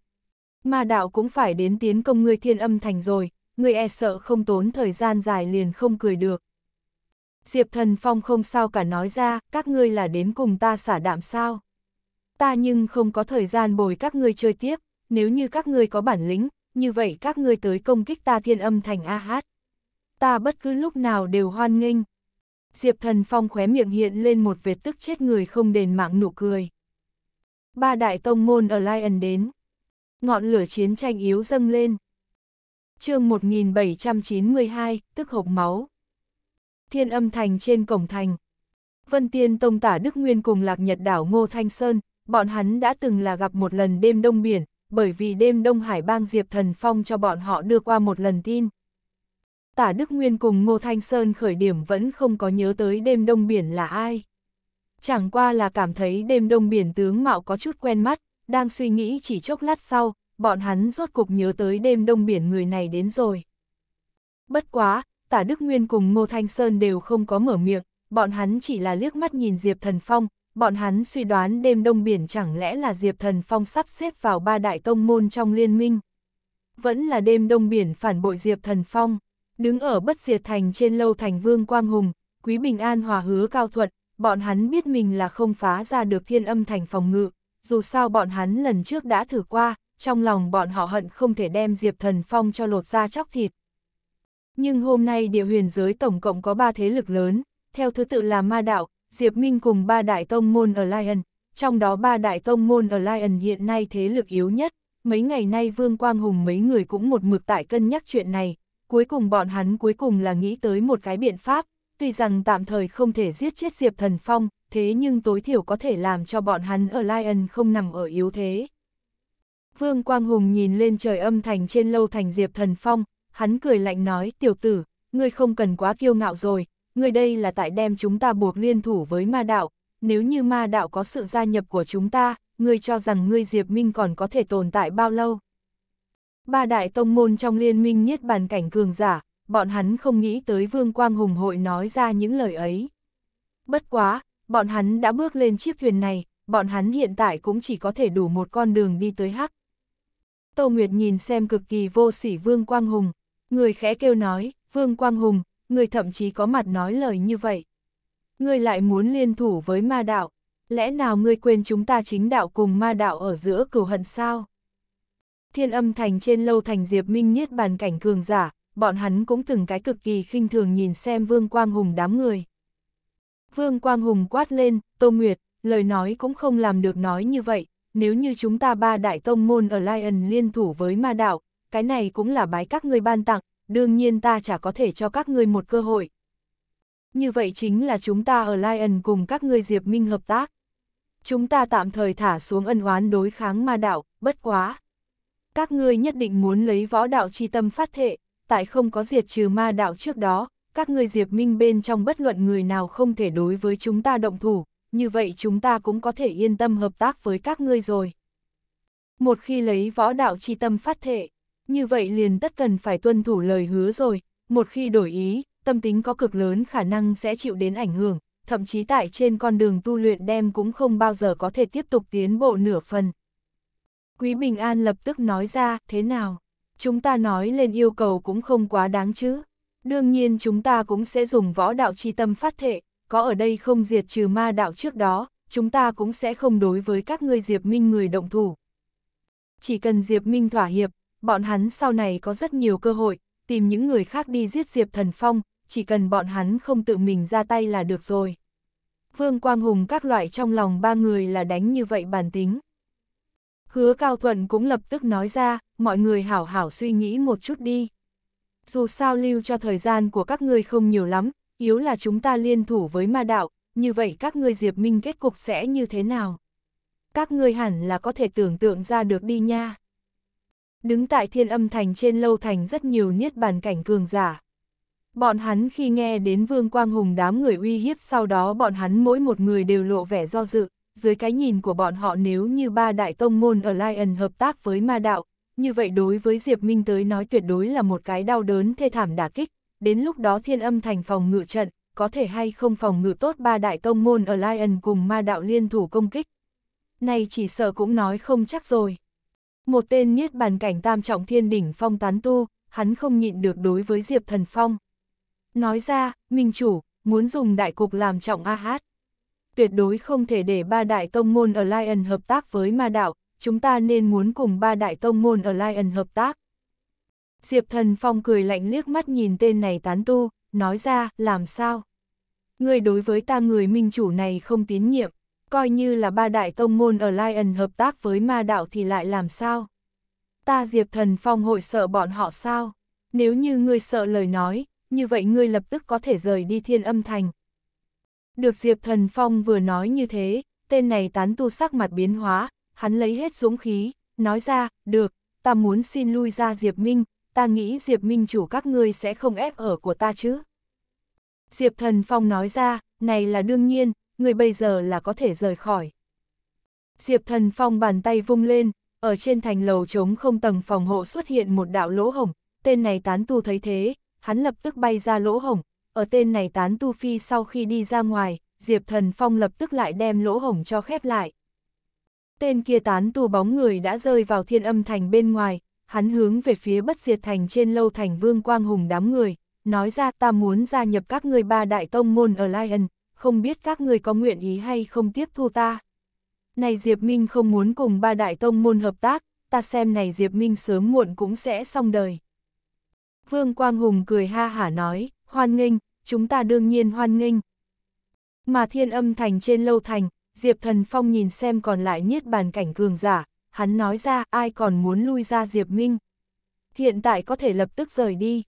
Ma đạo cũng phải đến tiến công ngươi thiên âm thành rồi, ngươi e sợ không tốn thời gian dài liền không cười được. Diệp thần phong không sao cả nói ra, các ngươi là đến cùng ta xả đạm sao. Ta nhưng không có thời gian bồi các ngươi chơi tiếp, nếu như các ngươi có bản lĩnh, như vậy các ngươi tới công kích ta thiên âm thành A hát ta bất cứ lúc nào đều hoan nghênh. Diệp Thần Phong khóe miệng hiện lên một vệt tức chết người không đền mạng nụ cười. Ba đại tông môn ở Lion đến. Ngọn lửa chiến tranh yếu dâng lên. chương 1792, tức hộc máu. Thiên âm thành trên cổng thành. Vân Tiên Tông tả Đức Nguyên cùng Lạc Nhật đảo Ngô Thanh Sơn, bọn hắn đã từng là gặp một lần đêm đông biển, bởi vì đêm Đông Hải bang Diệp Thần Phong cho bọn họ đưa qua một lần tin. Tả Đức Nguyên cùng Ngô Thanh Sơn khởi điểm vẫn không có nhớ tới đêm đông biển là ai. Chẳng qua là cảm thấy đêm đông biển tướng mạo có chút quen mắt, đang suy nghĩ chỉ chốc lát sau, bọn hắn rốt cục nhớ tới đêm đông biển người này đến rồi. Bất quá, tả Đức Nguyên cùng Ngô Thanh Sơn đều không có mở miệng, bọn hắn chỉ là liếc mắt nhìn Diệp Thần Phong, bọn hắn suy đoán đêm đông biển chẳng lẽ là Diệp Thần Phong sắp xếp vào ba đại tông môn trong liên minh. Vẫn là đêm đông biển phản bội Diệp Thần Phong. Đứng ở bất diệt thành trên lâu thành vương Quang Hùng, Quý Bình An hòa hứa cao thuận, bọn hắn biết mình là không phá ra được thiên âm thành phòng ngự, dù sao bọn hắn lần trước đã thử qua, trong lòng bọn họ hận không thể đem Diệp Thần Phong cho lột ra chóc thịt. Nhưng hôm nay địa huyền giới tổng cộng có ba thế lực lớn, theo thứ tự là Ma Đạo, Diệp Minh cùng ba đại tông môn ở lion trong đó ba đại tông môn ở lion hiện nay thế lực yếu nhất, mấy ngày nay Vương Quang Hùng mấy người cũng một mực tại cân nhắc chuyện này, cuối cùng bọn hắn cuối cùng là nghĩ tới một cái biện pháp, tuy rằng tạm thời không thể giết chết Diệp Thần Phong, thế nhưng tối thiểu có thể làm cho bọn hắn ở Lion không nằm ở yếu thế. Vương Quang Hùng nhìn lên trời âm thành trên lâu thành Diệp Thần Phong, hắn cười lạnh nói, tiểu tử, ngươi không cần quá kiêu ngạo rồi, ngươi đây là tại đem chúng ta buộc liên thủ với ma đạo, nếu như ma đạo có sự gia nhập của chúng ta, ngươi cho rằng ngươi Diệp Minh còn có thể tồn tại bao lâu? ba đại tông môn trong liên minh niết bàn cảnh cường giả, bọn hắn không nghĩ tới Vương Quang Hùng hội nói ra những lời ấy. Bất quá, bọn hắn đã bước lên chiếc thuyền này, bọn hắn hiện tại cũng chỉ có thể đủ một con đường đi tới hắc. Tô Nguyệt nhìn xem cực kỳ vô sỉ Vương Quang Hùng, người khẽ kêu nói, Vương Quang Hùng, người thậm chí có mặt nói lời như vậy. Người lại muốn liên thủ với ma đạo, lẽ nào người quên chúng ta chính đạo cùng ma đạo ở giữa cửu hận sao? Thiên âm thành trên lâu thành Diệp Minh niết bàn cảnh cường giả, bọn hắn cũng từng cái cực kỳ khinh thường nhìn xem Vương Quang Hùng đám người. Vương Quang Hùng quát lên, Tô Nguyệt, lời nói cũng không làm được nói như vậy, nếu như chúng ta ba đại tông môn ở Lion liên thủ với ma đạo, cái này cũng là bái các ngươi ban tặng, đương nhiên ta chả có thể cho các ngươi một cơ hội. Như vậy chính là chúng ta ở Lion cùng các ngươi Diệp Minh hợp tác. Chúng ta tạm thời thả xuống ân oán đối kháng ma đạo, bất quá các ngươi nhất định muốn lấy võ đạo chi tâm phát thệ, tại không có diệt trừ ma đạo trước đó, các ngươi diệp minh bên trong bất luận người nào không thể đối với chúng ta động thủ, như vậy chúng ta cũng có thể yên tâm hợp tác với các ngươi rồi. Một khi lấy võ đạo chi tâm phát thệ, như vậy liền tất cần phải tuân thủ lời hứa rồi, một khi đổi ý, tâm tính có cực lớn khả năng sẽ chịu đến ảnh hưởng, thậm chí tại trên con đường tu luyện đem cũng không bao giờ có thể tiếp tục tiến bộ nửa phần, Quý Bình An lập tức nói ra, thế nào? Chúng ta nói lên yêu cầu cũng không quá đáng chứ. Đương nhiên chúng ta cũng sẽ dùng võ đạo chi tâm phát thệ, có ở đây không diệt trừ ma đạo trước đó, chúng ta cũng sẽ không đối với các ngươi Diệp Minh người động thủ. Chỉ cần Diệp Minh thỏa hiệp, bọn hắn sau này có rất nhiều cơ hội, tìm những người khác đi giết Diệp Thần Phong, chỉ cần bọn hắn không tự mình ra tay là được rồi. Vương Quang Hùng các loại trong lòng ba người là đánh như vậy bản tính. Hứa Cao Thuần cũng lập tức nói ra, mọi người hảo hảo suy nghĩ một chút đi. Dù sao lưu cho thời gian của các ngươi không nhiều lắm, yếu là chúng ta liên thủ với ma đạo, như vậy các ngươi diệp minh kết cục sẽ như thế nào? Các ngươi hẳn là có thể tưởng tượng ra được đi nha. Đứng tại thiên âm thành trên lâu thành rất nhiều niết bàn cảnh cường giả. Bọn hắn khi nghe đến Vương Quang Hùng đám người uy hiếp sau đó bọn hắn mỗi một người đều lộ vẻ do dự dưới cái nhìn của bọn họ nếu như ba đại tông môn ở Lion hợp tác với ma đạo, như vậy đối với Diệp Minh tới nói tuyệt đối là một cái đau đớn thê thảm đả kích, đến lúc đó thiên âm thành phòng ngự trận, có thể hay không phòng ngự tốt ba đại tông môn ở Lion cùng ma đạo liên thủ công kích. Này chỉ sợ cũng nói không chắc rồi. Một tên niết bàn cảnh tam trọng thiên đỉnh phong tán tu, hắn không nhịn được đối với Diệp Thần Phong. Nói ra, Minh Chủ, muốn dùng đại cục làm trọng A Hát tuyệt đối không thể để ba đại tông môn ở lion hợp tác với ma đạo, chúng ta nên muốn cùng ba đại tông môn ở lion hợp tác. Diệp Thần Phong cười lạnh liếc mắt nhìn tên này tán tu, nói ra, làm sao? Người đối với ta người minh chủ này không tín nhiệm, coi như là ba đại tông môn ở lion hợp tác với ma đạo thì lại làm sao? Ta Diệp Thần Phong hội sợ bọn họ sao? Nếu như ngươi sợ lời nói, như vậy ngươi lập tức có thể rời đi thiên âm thành, được Diệp Thần Phong vừa nói như thế, tên này tán tu sắc mặt biến hóa, hắn lấy hết dũng khí, nói ra, được, ta muốn xin lui ra Diệp Minh, ta nghĩ Diệp Minh chủ các ngươi sẽ không ép ở của ta chứ. Diệp Thần Phong nói ra, này là đương nhiên, người bây giờ là có thể rời khỏi. Diệp Thần Phong bàn tay vung lên, ở trên thành lầu trống không tầng phòng hộ xuất hiện một đạo lỗ hổng, tên này tán tu thấy thế, hắn lập tức bay ra lỗ hổng, ở tên này tán tu phi sau khi đi ra ngoài, Diệp Thần Phong lập tức lại đem lỗ hổng cho khép lại. Tên kia tán tu bóng người đã rơi vào thiên âm thành bên ngoài, hắn hướng về phía bất diệt thành trên lâu thành vương quang hùng đám người, nói ra ta muốn gia nhập các người ba đại tông môn ở Lion, không biết các người có nguyện ý hay không tiếp thu ta. Này Diệp Minh không muốn cùng ba đại tông môn hợp tác, ta xem này Diệp Minh sớm muộn cũng sẽ xong đời. Vương Quang Hùng cười ha hả nói, hoan nghênh, chúng ta đương nhiên hoan nghênh. Mà thiên âm thành trên lâu thành, Diệp Thần Phong nhìn xem còn lại niết bàn cảnh cường giả, hắn nói ra ai còn muốn lui ra Diệp Minh. Hiện tại có thể lập tức rời đi.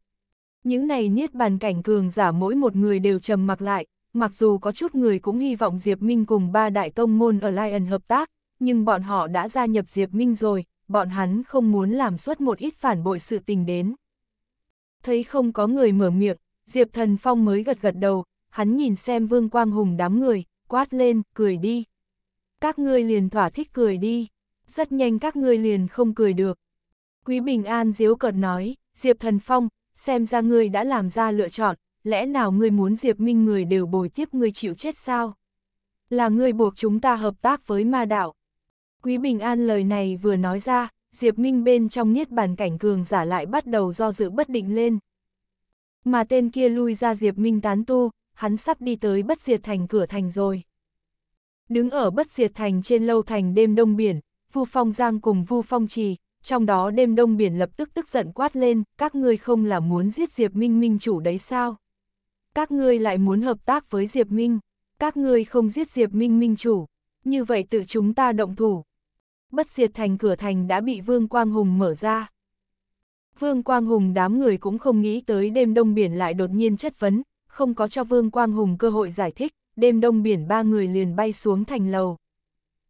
Những này niết bàn cảnh cường giả mỗi một người đều trầm mặc lại, mặc dù có chút người cũng hy vọng Diệp Minh cùng ba đại tông môn ở Lion hợp tác, nhưng bọn họ đã gia nhập Diệp Minh rồi, bọn hắn không muốn làm suốt một ít phản bội sự tình đến. Thấy không có người mở miệng, Diệp Thần Phong mới gật gật đầu, hắn nhìn xem Vương Quang Hùng đám người, quát lên, cười đi. Các ngươi liền thỏa thích cười đi, rất nhanh các ngươi liền không cười được. Quý Bình An diếu cợt nói, Diệp Thần Phong, xem ra ngươi đã làm ra lựa chọn, lẽ nào ngươi muốn Diệp Minh người đều bồi tiếp ngươi chịu chết sao? Là ngươi buộc chúng ta hợp tác với ma đạo. Quý Bình An lời này vừa nói ra, Diệp Minh bên trong niết bàn cảnh cường giả lại bắt đầu do dự bất định lên. Mà tên kia lui ra Diệp Minh tán tu, hắn sắp đi tới bất diệt thành cửa thành rồi. Đứng ở bất diệt thành trên lâu thành đêm đông biển, Vu Phong Giang cùng Vu Phong Trì, trong đó đêm đông biển lập tức tức giận quát lên, các ngươi không là muốn giết Diệp Minh Minh chủ đấy sao? Các ngươi lại muốn hợp tác với Diệp Minh, các ngươi không giết Diệp Minh Minh chủ, như vậy tự chúng ta động thủ. Bất diệt thành cửa thành đã bị Vương Quang Hùng mở ra. Vương Quang Hùng đám người cũng không nghĩ tới đêm đông biển lại đột nhiên chất vấn, không có cho Vương Quang Hùng cơ hội giải thích, đêm đông biển ba người liền bay xuống thành lầu.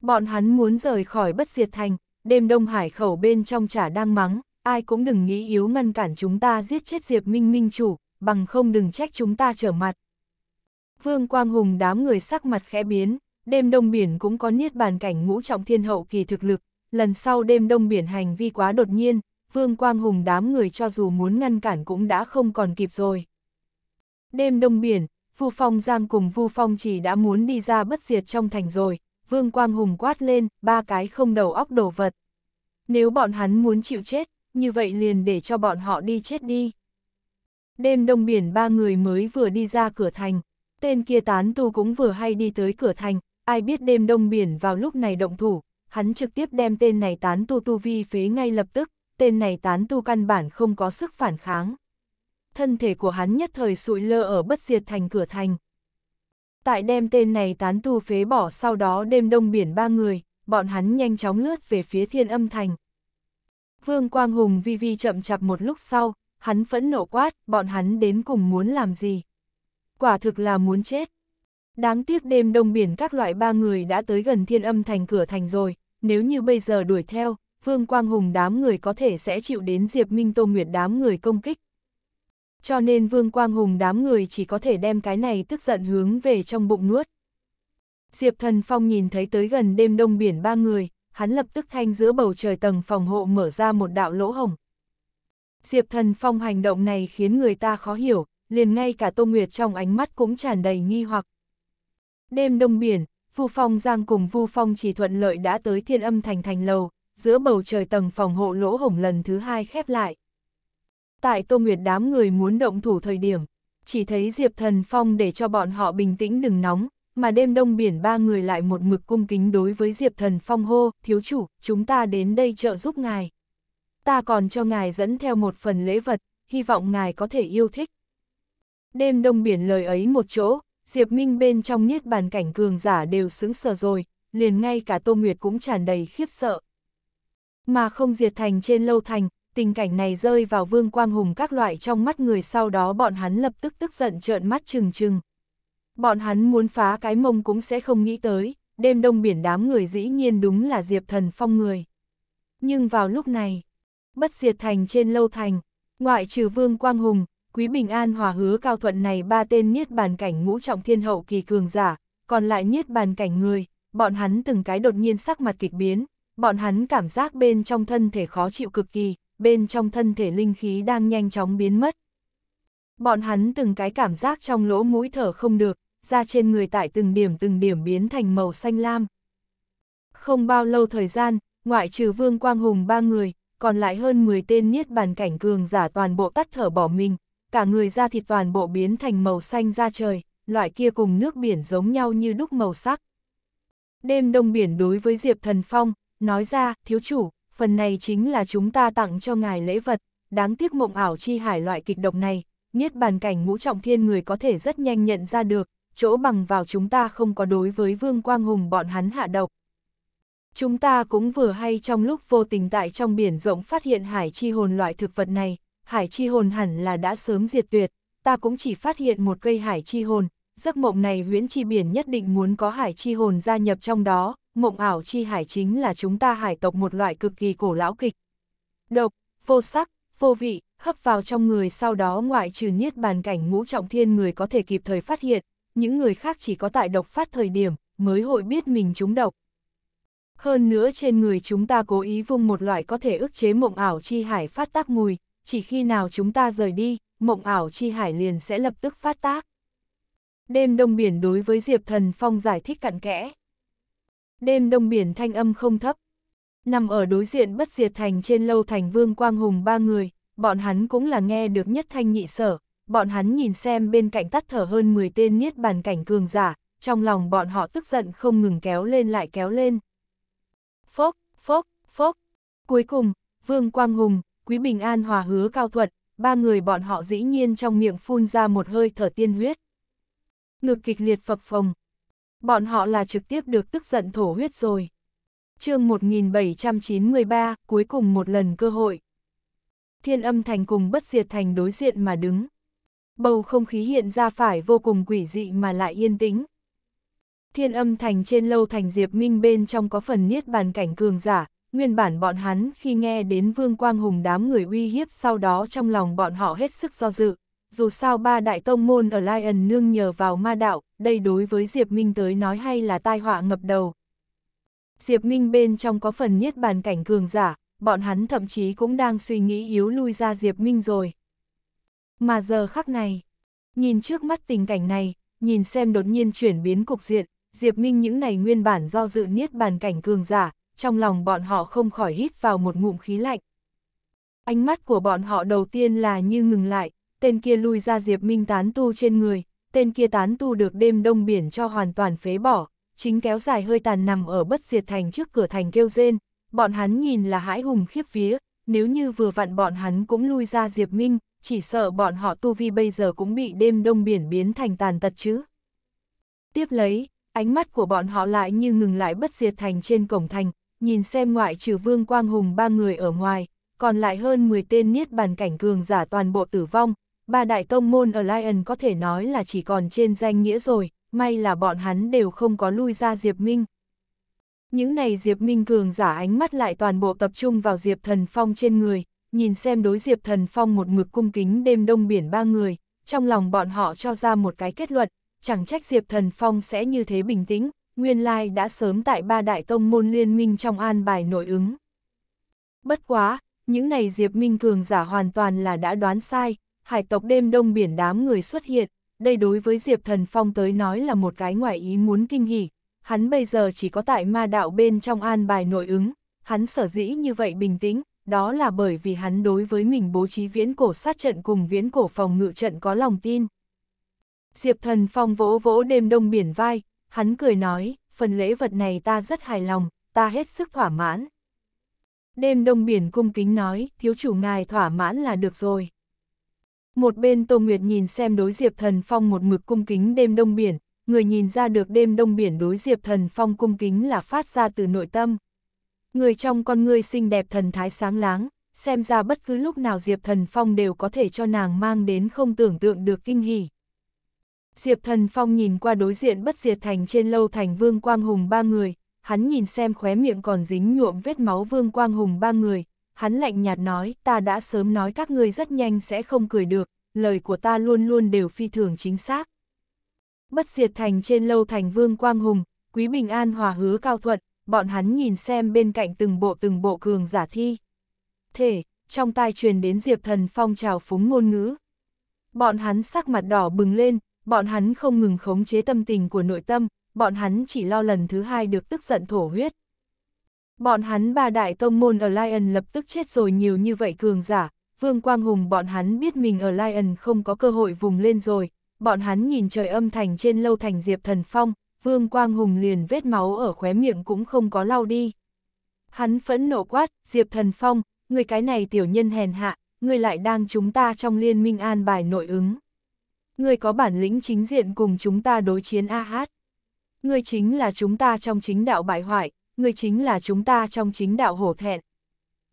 Bọn hắn muốn rời khỏi bất diệt thành, đêm đông hải khẩu bên trong chả đang mắng, ai cũng đừng nghĩ yếu ngăn cản chúng ta giết chết Diệp Minh Minh chủ, bằng không đừng trách chúng ta trở mặt. Vương Quang Hùng đám người sắc mặt khẽ biến, đêm đông biển cũng có niết bàn cảnh ngũ trọng thiên hậu kỳ thực lực, lần sau đêm đông biển hành vi quá đột nhiên, Vương Quang Hùng đám người cho dù muốn ngăn cản cũng đã không còn kịp rồi. Đêm đông biển, Vu Phong Giang cùng Vu Phong chỉ đã muốn đi ra bất diệt trong thành rồi, Vương Quang Hùng quát lên, ba cái không đầu óc đổ vật. Nếu bọn hắn muốn chịu chết, như vậy liền để cho bọn họ đi chết đi. Đêm đông biển ba người mới vừa đi ra cửa thành, tên kia tán tu cũng vừa hay đi tới cửa thành, ai biết đêm đông biển vào lúc này động thủ, hắn trực tiếp đem tên này tán tu tu vi phế ngay lập tức, tên này tán tu căn bản không có sức phản kháng. Thân thể của hắn nhất thời sụi lơ ở bất diệt thành cửa thành. Tại đem tên này tán tu phế bỏ sau đó đêm đông biển ba người, bọn hắn nhanh chóng lướt về phía thiên âm thành. Vương Quang Hùng vi vi chậm chạp một lúc sau, hắn phẫn nộ quát, bọn hắn đến cùng muốn làm gì. Quả thực là muốn chết. Đáng tiếc đêm đông biển các loại ba người đã tới gần thiên âm thành cửa thành rồi, nếu như bây giờ đuổi theo, Vương Quang Hùng đám người có thể sẽ chịu đến Diệp Minh Tô Nguyệt đám người công kích. Cho nên Vương Quang Hùng đám người chỉ có thể đem cái này tức giận hướng về trong bụng nuốt. Diệp Thần Phong nhìn thấy tới gần đêm đông biển ba người, hắn lập tức thanh giữa bầu trời tầng phòng hộ mở ra một đạo lỗ hồng. Diệp Thần Phong hành động này khiến người ta khó hiểu, liền ngay cả Tô Nguyệt trong ánh mắt cũng tràn đầy nghi hoặc. Đêm đông biển, Vu Phong Giang cùng Vu Phong chỉ thuận lợi đã tới thiên âm thành thành lầu, giữa bầu trời tầng phòng hộ lỗ hổng lần thứ hai khép lại. Tại Tô Nguyệt đám người muốn động thủ thời điểm, chỉ thấy Diệp Thần Phong để cho bọn họ bình tĩnh đừng nóng, mà đêm đông biển ba người lại một mực cung kính đối với Diệp Thần Phong hô, thiếu chủ, chúng ta đến đây trợ giúp ngài. Ta còn cho ngài dẫn theo một phần lễ vật, hy vọng ngài có thể yêu thích. Đêm đông biển lời ấy một chỗ, Diệp Minh bên trong niết bàn cảnh cường giả đều sững sờ rồi, liền ngay cả Tô Nguyệt cũng tràn đầy khiếp sợ. Mà không diệt thành trên lâu thành, tình cảnh này rơi vào vương quang hùng các loại trong mắt người sau đó bọn hắn lập tức tức giận trợn mắt trừng trừng. Bọn hắn muốn phá cái mông cũng sẽ không nghĩ tới, đêm đông biển đám người dĩ nhiên đúng là diệp thần phong người. Nhưng vào lúc này, bất diệt thành trên lâu thành, ngoại trừ vương quang hùng, quý bình an hòa hứa cao thuận này ba tên niết bàn cảnh ngũ trọng thiên hậu kỳ cường giả, còn lại niết bàn cảnh người, bọn hắn từng cái đột nhiên sắc mặt kịch biến, bọn hắn cảm giác bên trong thân thể khó chịu cực kỳ, bên trong thân thể linh khí đang nhanh chóng biến mất. Bọn hắn từng cái cảm giác trong lỗ mũi thở không được, da trên người tại từng điểm từng điểm biến thành màu xanh lam. Không bao lâu thời gian, ngoại trừ Vương Quang Hùng ba người, còn lại hơn 10 tên niết bàn cảnh cường giả toàn bộ tắt thở bỏ mình, cả người da thịt toàn bộ biến thành màu xanh ra trời, loại kia cùng nước biển giống nhau như đúc màu sắc. Đêm đông biển đối với Diệp Thần Phong, nói ra, thiếu chủ, phần này chính là chúng ta tặng cho ngài lễ vật, đáng tiếc mộng ảo chi hải loại kịch độc này, niết bàn cảnh ngũ trọng thiên người có thể rất nhanh nhận ra được, chỗ bằng vào chúng ta không có đối với Vương Quang Hùng bọn hắn hạ độc. Chúng ta cũng vừa hay trong lúc vô tình tại trong biển rộng phát hiện hải chi hồn loại thực vật này, hải chi hồn hẳn là đã sớm diệt tuyệt, ta cũng chỉ phát hiện một cây hải chi hồn, giấc mộng này huyễn chi biển nhất định muốn có hải chi hồn gia nhập trong đó, mộng ảo chi hải chính là chúng ta hải tộc một loại cực kỳ cổ lão kịch. Độc, vô sắc, vô vị, hấp vào trong người sau đó ngoại trừ niết bàn cảnh ngũ trọng thiên người có thể kịp thời phát hiện, những người khác chỉ có tại độc phát thời điểm mới hội biết mình trúng độc. Hơn nữa trên người chúng ta cố ý vung một loại có thể ức chế mộng ảo chi hải phát tác mùi, chỉ khi nào chúng ta rời đi, mộng ảo chi hải liền sẽ lập tức phát tác. Đêm đông biển đối với Diệp Thần Phong giải thích cặn kẽ đêm đông biển thanh âm không thấp. Nằm ở đối diện bất diệt thành trên lâu thành vương quang hùng ba người, bọn hắn cũng là nghe được nhất thanh nhị sở, bọn hắn nhìn xem bên cạnh tắt thở hơn 10 tên niết bàn cảnh cường giả, trong lòng bọn họ tức giận không ngừng kéo lên lại kéo lên. Phốc, phốc, phốc. Cuối cùng, Vương Quang Hùng, Quý Bình An hòa hứa cao thuật, ba người bọn họ dĩ nhiên trong miệng phun ra một hơi thở tiên huyết. Ngực kịch liệt phập phồng, bọn họ là trực tiếp được tức giận thổ huyết rồi. chương 1793, cuối cùng một lần cơ hội. Thiên âm thành cùng bất diệt thành đối diện mà đứng. Bầu không khí hiện ra phải vô cùng quỷ dị mà lại yên tĩnh. Thiên âm thành trên lâu thành Diệp Minh bên trong có phần niết bàn cảnh cường giả, nguyên bản bọn hắn khi nghe đến Vương Quang Hùng đám người uy hiếp sau đó trong lòng bọn họ hết sức do dự dù sao ba đại tông môn ở Lion nương nhờ vào ma đạo, đây đối với Diệp Minh tới nói hay là tai họa ngập đầu. Diệp Minh bên trong có phần niết bàn cảnh cường giả, bọn hắn thậm chí cũng đang suy nghĩ yếu lui ra Diệp Minh rồi. Mà giờ khắc này, nhìn trước mắt tình cảnh này, nhìn xem đột nhiên chuyển biến cục diện, Diệp Minh những này nguyên bản do dự niết bàn cảnh cường giả, trong lòng bọn họ không khỏi hít vào một ngụm khí lạnh. Ánh mắt của bọn họ đầu tiên là như ngừng lại, tên kia lui ra Diệp Minh tán tu trên người, tên kia tán tu được đêm đông biển cho hoàn toàn phế bỏ, chính kéo dài hơi tàn nằm ở bất diệt thành trước cửa thành kêu rên, bọn hắn nhìn là hãi hùng khiếp vía, nếu như vừa vặn bọn hắn cũng lui ra Diệp Minh, chỉ sợ bọn họ tu vi bây giờ cũng bị đêm đông biển biến thành tàn tật chứ. Tiếp lấy, ánh mắt của bọn họ lại như ngừng lại bất diệt thành trên cổng thành, nhìn xem ngoại trừ vương quang hùng ba người ở ngoài, còn lại hơn 10 tên niết bàn cảnh cường giả toàn bộ tử vong, ba đại tông môn ở Lion có thể nói là chỉ còn trên danh nghĩa rồi, may là bọn hắn đều không có lui ra Diệp Minh. Những này Diệp Minh cường giả ánh mắt lại toàn bộ tập trung vào Diệp Thần Phong trên người, nhìn xem đối Diệp Thần Phong một mực cung kính đêm đông biển ba người, trong lòng bọn họ cho ra một cái kết luận, chẳng trách Diệp Thần Phong sẽ như thế bình tĩnh, nguyên lai đã sớm tại ba đại tông môn liên minh trong an bài nội ứng. Bất quá, những này Diệp Minh cường giả hoàn toàn là đã đoán sai, hải tộc đêm đông biển đám người xuất hiện, đây đối với Diệp Thần Phong tới nói là một cái ngoại ý muốn kinh hỉ. Hắn bây giờ chỉ có tại ma đạo bên trong an bài nội ứng, hắn sở dĩ như vậy bình tĩnh, đó là bởi vì hắn đối với mình bố trí viễn cổ sát trận cùng viễn cổ phòng ngự trận có lòng tin. Diệp Thần Phong vỗ vỗ đêm đông biển vai, hắn cười nói, phần lễ vật này ta rất hài lòng, ta hết sức thỏa mãn. Đêm đông biển cung kính nói, thiếu chủ ngài thỏa mãn là được rồi. Một bên Tô Nguyệt nhìn xem đối Diệp Thần Phong một mực cung kính đêm đông biển, người nhìn ra được đêm đông biển đối Diệp Thần Phong cung kính là phát ra từ nội tâm. Người trong con người xinh đẹp thần thái sáng láng, xem ra bất cứ lúc nào Diệp Thần Phong đều có thể cho nàng mang đến không tưởng tượng được kinh hỉ. Diệp Thần Phong nhìn qua đối diện bất diệt thành trên lâu thành Vương Quang Hùng ba người, hắn nhìn xem khóe miệng còn dính nhuộm vết máu Vương Quang Hùng ba người, hắn lạnh nhạt nói, ta đã sớm nói các ngươi rất nhanh sẽ không cười được, lời của ta luôn luôn đều phi thường chính xác. Bất diệt thành trên lâu thành vương quang hùng, quý bình an hòa hứa cao thuận, bọn hắn nhìn xem bên cạnh từng bộ từng bộ cường giả thi. Thể, trong tai truyền đến diệp thần phong trào phúng ngôn ngữ. Bọn hắn sắc mặt đỏ bừng lên, bọn hắn không ngừng khống chế tâm tình của nội tâm, bọn hắn chỉ lo lần thứ hai được tức giận thổ huyết, Bọn hắn ba đại tông môn ở Lion lập tức chết rồi nhiều như vậy cường giả, Vương Quang Hùng bọn hắn biết mình ở Lion không có cơ hội vùng lên rồi, bọn hắn nhìn trời âm thành trên lâu thành Diệp Thần Phong, Vương Quang Hùng liền vết máu ở khóe miệng cũng không có lau đi. Hắn phẫn nộ quát, Diệp Thần Phong, người cái này tiểu nhân hèn hạ, người lại đang chúng ta trong liên minh an bài nội ứng. Người có bản lĩnh chính diện cùng chúng ta đối chiến A Hát. Người chính là chúng ta trong chính đạo bại hoại, người chính là chúng ta trong chính đạo hổ thẹn.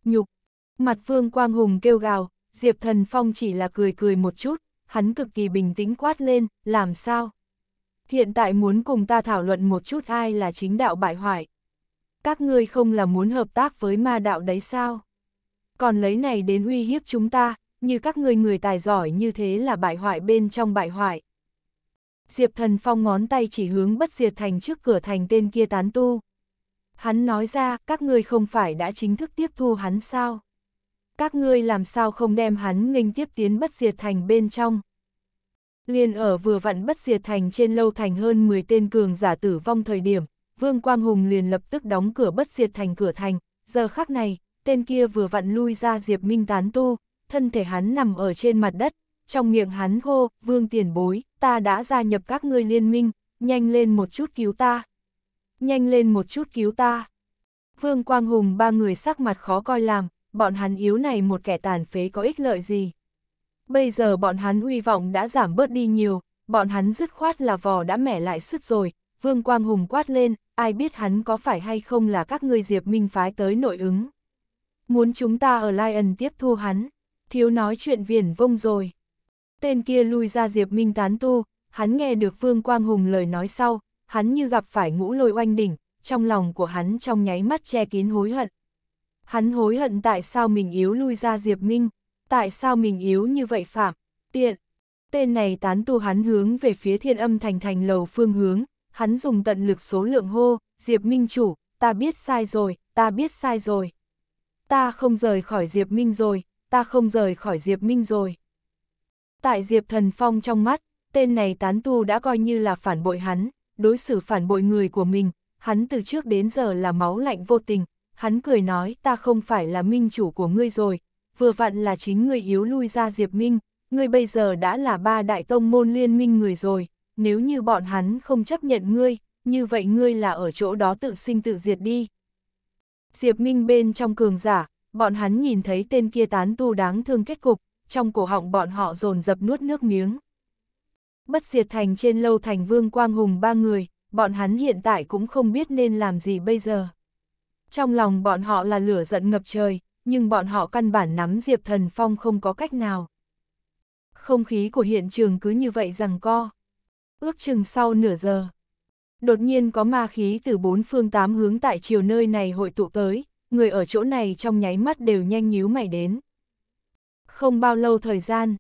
Nhục, mặt Vương Quang Hùng kêu gào, Diệp Thần Phong chỉ là cười cười một chút, hắn cực kỳ bình tĩnh quát lên, làm sao? Hiện tại muốn cùng ta thảo luận một chút ai là chính đạo bại hoại. Các ngươi không là muốn hợp tác với ma đạo đấy sao? Còn lấy này đến uy hiếp chúng ta, như các ngươi người tài giỏi như thế là bại hoại bên trong bại hoại. Diệp Thần Phong ngón tay chỉ hướng bất diệt thành trước cửa thành tên kia tán tu. Hắn nói ra, các ngươi không phải đã chính thức tiếp thu hắn sao? Các ngươi làm sao không đem hắn nghênh tiếp tiến bất diệt thành bên trong? Liên ở vừa vặn bất diệt thành trên lâu thành hơn 10 tên cường giả tử vong thời điểm, Vương Quang Hùng liền lập tức đóng cửa bất diệt thành cửa thành, giờ khắc này, tên kia vừa vặn lui ra Diệp Minh tán tu, thân thể hắn nằm ở trên mặt đất, trong miệng hắn hô, Vương tiền bối, ta đã gia nhập các ngươi liên minh, nhanh lên một chút cứu ta nhanh lên một chút cứu ta. Vương Quang Hùng ba người sắc mặt khó coi làm, bọn hắn yếu này một kẻ tàn phế có ích lợi gì. Bây giờ bọn hắn uy vọng đã giảm bớt đi nhiều, bọn hắn dứt khoát là vò đã mẻ lại sức rồi, Vương Quang Hùng quát lên, ai biết hắn có phải hay không là các ngươi Diệp Minh phái tới nội ứng. Muốn chúng ta ở Lion tiếp thu hắn, thiếu nói chuyện viển vông rồi. Tên kia lui ra Diệp Minh tán tu, hắn nghe được Vương Quang Hùng lời nói sau, hắn như gặp phải ngũ lôi oanh đỉnh, trong lòng của hắn trong nháy mắt che kín hối hận. Hắn hối hận tại sao mình yếu lui ra Diệp Minh, tại sao mình yếu như vậy phạm, tiện. Tên này tán tu hắn hướng về phía thiên âm thành thành lầu phương hướng, hắn dùng tận lực số lượng hô, Diệp Minh chủ, ta biết sai rồi, ta biết sai rồi. Ta không rời khỏi Diệp Minh rồi, ta không rời khỏi Diệp Minh rồi. Tại Diệp Thần Phong trong mắt, tên này tán tu đã coi như là phản bội hắn, đối xử phản bội người của mình, hắn từ trước đến giờ là máu lạnh vô tình, hắn cười nói ta không phải là minh chủ của ngươi rồi, vừa vặn là chính ngươi yếu lui ra Diệp Minh, ngươi bây giờ đã là ba đại tông môn liên minh người rồi, nếu như bọn hắn không chấp nhận ngươi, như vậy ngươi là ở chỗ đó tự sinh tự diệt đi. Diệp Minh bên trong cường giả, bọn hắn nhìn thấy tên kia tán tu đáng thương kết cục, trong cổ họng bọn họ dồn dập nuốt nước miếng bất diệt thành trên lâu thành vương quang hùng ba người, bọn hắn hiện tại cũng không biết nên làm gì bây giờ. Trong lòng bọn họ là lửa giận ngập trời, nhưng bọn họ căn bản nắm Diệp Thần Phong không có cách nào. Không khí của hiện trường cứ như vậy rằng co. Ước chừng sau nửa giờ, đột nhiên có ma khí từ bốn phương tám hướng tại chiều nơi này hội tụ tới, người ở chỗ này trong nháy mắt đều nhanh nhíu mày đến. Không bao lâu thời gian,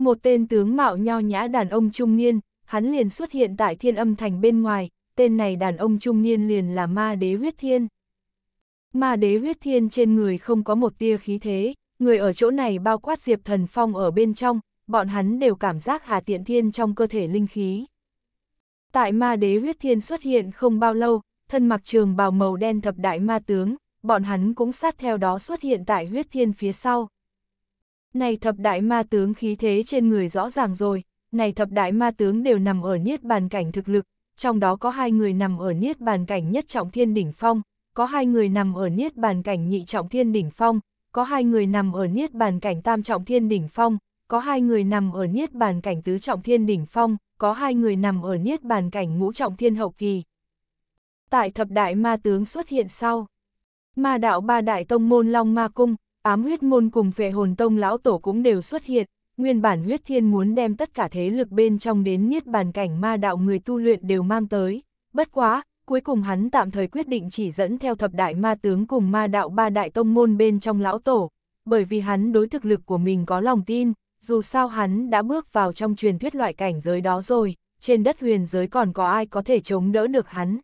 một tên tướng mạo nho nhã đàn ông trung niên, hắn liền xuất hiện tại thiên âm thành bên ngoài, tên này đàn ông trung niên liền là ma đế huyết thiên. Ma đế huyết thiên trên người không có một tia khí thế, người ở chỗ này bao quát diệp thần phong ở bên trong, bọn hắn đều cảm giác hà tiện thiên trong cơ thể linh khí. Tại ma đế huyết thiên xuất hiện không bao lâu, thân mặc trường bào màu đen thập đại ma tướng, bọn hắn cũng sát theo đó xuất hiện tại huyết thiên phía sau. Này thập đại ma tướng khí thế trên người rõ ràng rồi, này thập đại ma tướng đều nằm ở niết bàn cảnh thực lực, trong đó có hai người nằm ở niết bàn cảnh nhất trọng thiên đỉnh phong, có hai người nằm ở niết bàn cảnh nhị trọng thiên đỉnh phong, có hai người nằm ở niết bàn cảnh tam trọng thiên đỉnh phong, có hai người nằm ở niết bàn cảnh tứ trọng thiên đỉnh phong, có hai người nằm ở niết bàn cảnh ngũ trọng thiên hậu kỳ. Tại thập đại ma tướng xuất hiện sau, ma đạo ba đại tông môn Long Ma Cung, Ám huyết môn cùng vệ hồn tông lão tổ cũng đều xuất hiện, nguyên bản huyết thiên muốn đem tất cả thế lực bên trong đến niết bàn cảnh ma đạo người tu luyện đều mang tới. Bất quá, cuối cùng hắn tạm thời quyết định chỉ dẫn theo thập đại ma tướng cùng ma đạo ba đại tông môn bên trong lão tổ, bởi vì hắn đối thực lực của mình có lòng tin, dù sao hắn đã bước vào trong truyền thuyết loại cảnh giới đó rồi, trên đất huyền giới còn có ai có thể chống đỡ được hắn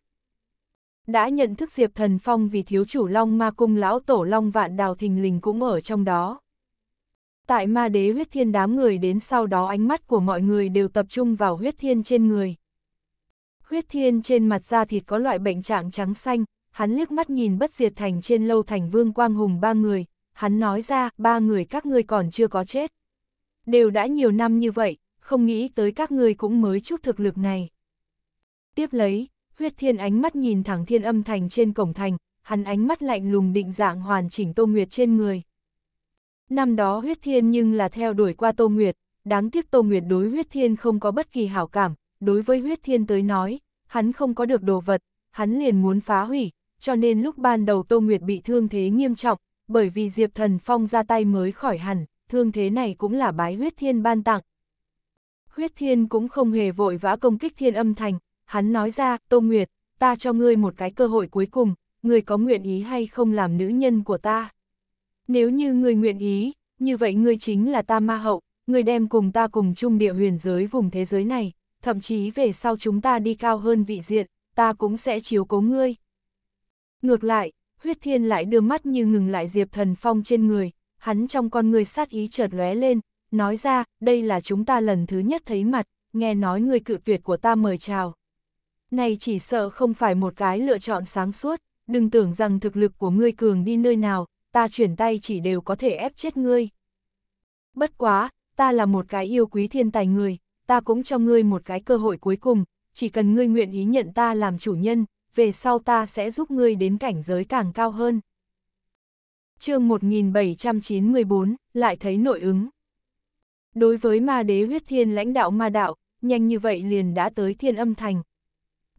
đã nhận thức Diệp Thần Phong vì thiếu chủ Long Ma Cung lão tổ Long Vạn Đào Thình Lình cũng ở trong đó. Tại ma đế huyết thiên đám người đến sau đó ánh mắt của mọi người đều tập trung vào huyết thiên trên người. Huyết thiên trên mặt da thịt có loại bệnh trạng trắng xanh, hắn liếc mắt nhìn bất diệt thành trên lâu thành vương quang hùng ba người, hắn nói ra ba người các ngươi còn chưa có chết. Đều đã nhiều năm như vậy, không nghĩ tới các ngươi cũng mới chút thực lực này. Tiếp lấy, huyết thiên ánh mắt nhìn thẳng thiên âm thành trên cổng thành, hắn ánh mắt lạnh lùng định dạng hoàn chỉnh Tô Nguyệt trên người. Năm đó huyết thiên nhưng là theo đuổi qua Tô Nguyệt, đáng tiếc Tô Nguyệt đối huyết thiên không có bất kỳ hảo cảm, đối với huyết thiên tới nói, hắn không có được đồ vật, hắn liền muốn phá hủy, cho nên lúc ban đầu Tô Nguyệt bị thương thế nghiêm trọng, bởi vì Diệp Thần Phong ra tay mới khỏi hẳn, thương thế này cũng là bái huyết thiên ban tặng. Huyết thiên cũng không hề vội vã công kích thiên âm thành, hắn nói ra, Tô Nguyệt, ta cho ngươi một cái cơ hội cuối cùng, ngươi có nguyện ý hay không làm nữ nhân của ta? Nếu như ngươi nguyện ý, như vậy ngươi chính là ta ma hậu, ngươi đem cùng ta cùng chung địa huyền giới vùng thế giới này, thậm chí về sau chúng ta đi cao hơn vị diện, ta cũng sẽ chiếu cố ngươi. Ngược lại, huyết thiên lại đưa mắt như ngừng lại diệp thần phong trên người, hắn trong con người sát ý chợt lóe lên, nói ra, đây là chúng ta lần thứ nhất thấy mặt, nghe nói người cự tuyệt của ta mời chào, này chỉ sợ không phải một cái lựa chọn sáng suốt, đừng tưởng rằng thực lực của ngươi cường đi nơi nào, ta chuyển tay chỉ đều có thể ép chết ngươi. Bất quá, ta là một cái yêu quý thiên tài người, ta cũng cho ngươi một cái cơ hội cuối cùng, chỉ cần ngươi nguyện ý nhận ta làm chủ nhân, về sau ta sẽ giúp ngươi đến cảnh giới càng cao hơn. chương 1794, lại thấy nội ứng. Đối với ma đế huyết thiên lãnh đạo ma đạo, nhanh như vậy liền đã tới thiên âm thành,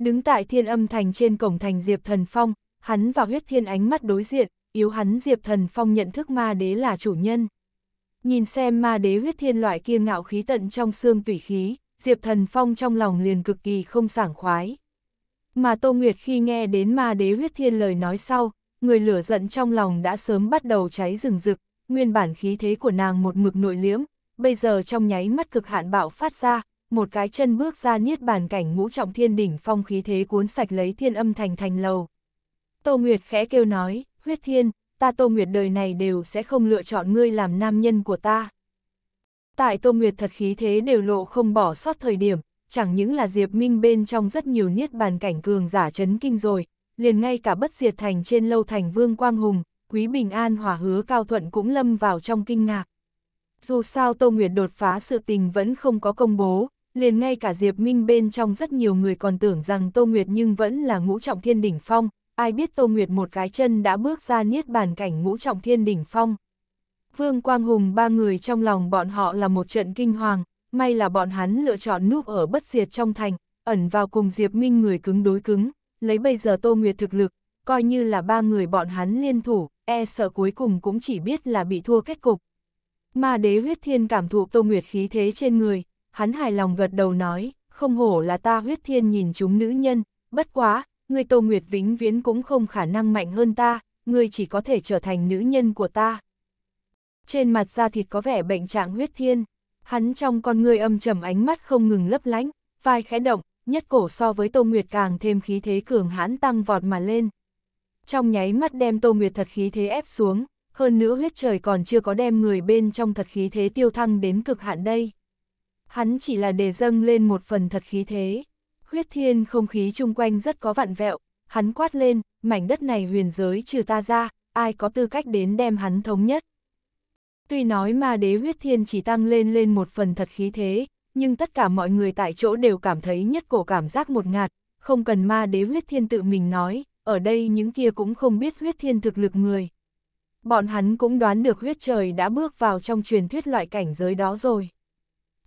Đứng tại thiên âm thành trên cổng thành Diệp Thần Phong, hắn và huyết thiên ánh mắt đối diện, yếu hắn Diệp Thần Phong nhận thức ma đế là chủ nhân. Nhìn xem ma đế huyết thiên loại kia ngạo khí tận trong xương tủy khí, Diệp Thần Phong trong lòng liền cực kỳ không sảng khoái. Mà Tô Nguyệt khi nghe đến ma đế huyết thiên lời nói sau, người lửa giận trong lòng đã sớm bắt đầu cháy rừng rực, nguyên bản khí thế của nàng một mực nội liếm bây giờ trong nháy mắt cực hạn bạo phát ra, một cái chân bước ra niết bàn cảnh ngũ trọng thiên đỉnh phong khí thế cuốn sạch lấy thiên âm thành thành lầu. Tô Nguyệt khẽ kêu nói, huyết thiên, ta Tô Nguyệt đời này đều sẽ không lựa chọn ngươi làm nam nhân của ta. Tại Tô Nguyệt thật khí thế đều lộ không bỏ sót thời điểm, chẳng những là Diệp Minh bên trong rất nhiều niết bàn cảnh cường giả chấn kinh rồi, liền ngay cả bất diệt thành trên lâu thành Vương Quang Hùng, Quý Bình An hòa hứa Cao Thuận cũng lâm vào trong kinh ngạc. Dù sao Tô Nguyệt đột phá sự tình vẫn không có công bố, liền ngay cả Diệp Minh bên trong rất nhiều người còn tưởng rằng Tô Nguyệt nhưng vẫn là ngũ trọng thiên đỉnh phong, ai biết Tô Nguyệt một cái chân đã bước ra niết bàn cảnh ngũ trọng thiên đỉnh phong. Vương Quang Hùng ba người trong lòng bọn họ là một trận kinh hoàng, may là bọn hắn lựa chọn núp ở bất diệt trong thành, ẩn vào cùng Diệp Minh người cứng đối cứng, lấy bây giờ Tô Nguyệt thực lực, coi như là ba người bọn hắn liên thủ, e sợ cuối cùng cũng chỉ biết là bị thua kết cục. Mà đế huyết thiên cảm thụ Tô Nguyệt khí thế trên người, hắn hài lòng gật đầu nói, không hổ là ta huyết thiên nhìn chúng nữ nhân, bất quá, người Tô Nguyệt vĩnh viễn cũng không khả năng mạnh hơn ta, ngươi chỉ có thể trở thành nữ nhân của ta. Trên mặt da thịt có vẻ bệnh trạng huyết thiên, hắn trong con ngươi âm trầm ánh mắt không ngừng lấp lánh, vai khẽ động, nhất cổ so với Tô Nguyệt càng thêm khí thế cường hãn tăng vọt mà lên. Trong nháy mắt đem Tô Nguyệt thật khí thế ép xuống, hơn nữa huyết trời còn chưa có đem người bên trong thật khí thế tiêu thăng đến cực hạn đây hắn chỉ là để dâng lên một phần thật khí thế. Huyết thiên không khí chung quanh rất có vặn vẹo, hắn quát lên, mảnh đất này huyền giới trừ ta ra, ai có tư cách đến đem hắn thống nhất. Tuy nói mà đế huyết thiên chỉ tăng lên lên một phần thật khí thế, nhưng tất cả mọi người tại chỗ đều cảm thấy nhất cổ cảm giác một ngạt, không cần ma đế huyết thiên tự mình nói, ở đây những kia cũng không biết huyết thiên thực lực người. Bọn hắn cũng đoán được huyết trời đã bước vào trong truyền thuyết loại cảnh giới đó rồi.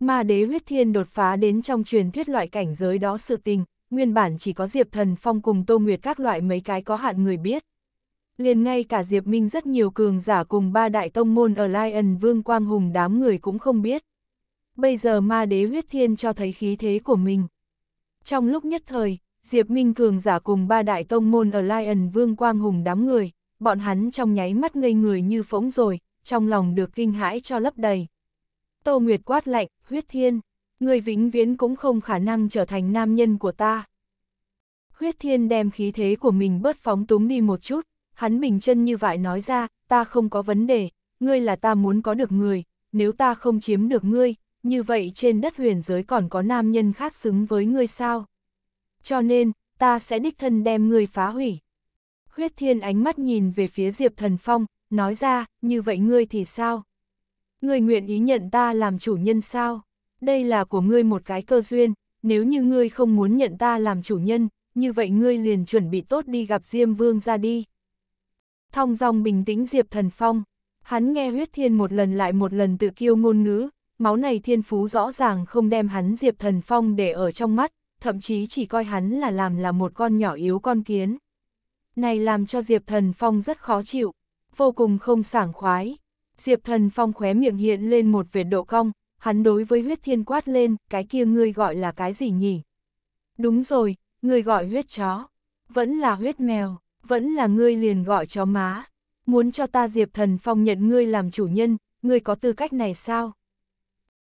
Ma đế huyết thiên đột phá đến trong truyền thuyết loại cảnh giới đó sự tình, nguyên bản chỉ có Diệp Thần Phong cùng Tô Nguyệt các loại mấy cái có hạn người biết. Liền ngay cả Diệp Minh rất nhiều cường giả cùng ba đại tông môn ở Lion Vương Quang Hùng đám người cũng không biết. Bây giờ ma đế huyết thiên cho thấy khí thế của mình. Trong lúc nhất thời, Diệp Minh cường giả cùng ba đại tông môn ở Lion Vương Quang Hùng đám người, bọn hắn trong nháy mắt ngây người như phỗng rồi, trong lòng được kinh hãi cho lấp đầy. Tô Nguyệt quát lạnh, huyết thiên, người vĩnh viễn cũng không khả năng trở thành nam nhân của ta. Huyết thiên đem khí thế của mình bớt phóng túng đi một chút, hắn bình chân như vậy nói ra, ta không có vấn đề, ngươi là ta muốn có được người, nếu ta không chiếm được ngươi, như vậy trên đất huyền giới còn có nam nhân khác xứng với ngươi sao? Cho nên, ta sẽ đích thân đem ngươi phá hủy. Huyết thiên ánh mắt nhìn về phía Diệp Thần Phong, nói ra, như vậy ngươi thì sao? Ngươi nguyện ý nhận ta làm chủ nhân sao? Đây là của ngươi một cái cơ duyên, nếu như ngươi không muốn nhận ta làm chủ nhân, như vậy ngươi liền chuẩn bị tốt đi gặp Diêm Vương ra đi. Thong dòng bình tĩnh Diệp Thần Phong, hắn nghe huyết thiên một lần lại một lần tự kiêu ngôn ngữ, máu này thiên phú rõ ràng không đem hắn Diệp Thần Phong để ở trong mắt, thậm chí chỉ coi hắn là làm là một con nhỏ yếu con kiến. Này làm cho Diệp Thần Phong rất khó chịu, vô cùng không sảng khoái. Diệp Thần Phong khóe miệng hiện lên một vệt độ cong, hắn đối với huyết thiên quát lên, cái kia ngươi gọi là cái gì nhỉ? Đúng rồi, ngươi gọi huyết chó, vẫn là huyết mèo, vẫn là ngươi liền gọi chó má. Muốn cho ta Diệp Thần Phong nhận ngươi làm chủ nhân, ngươi có tư cách này sao?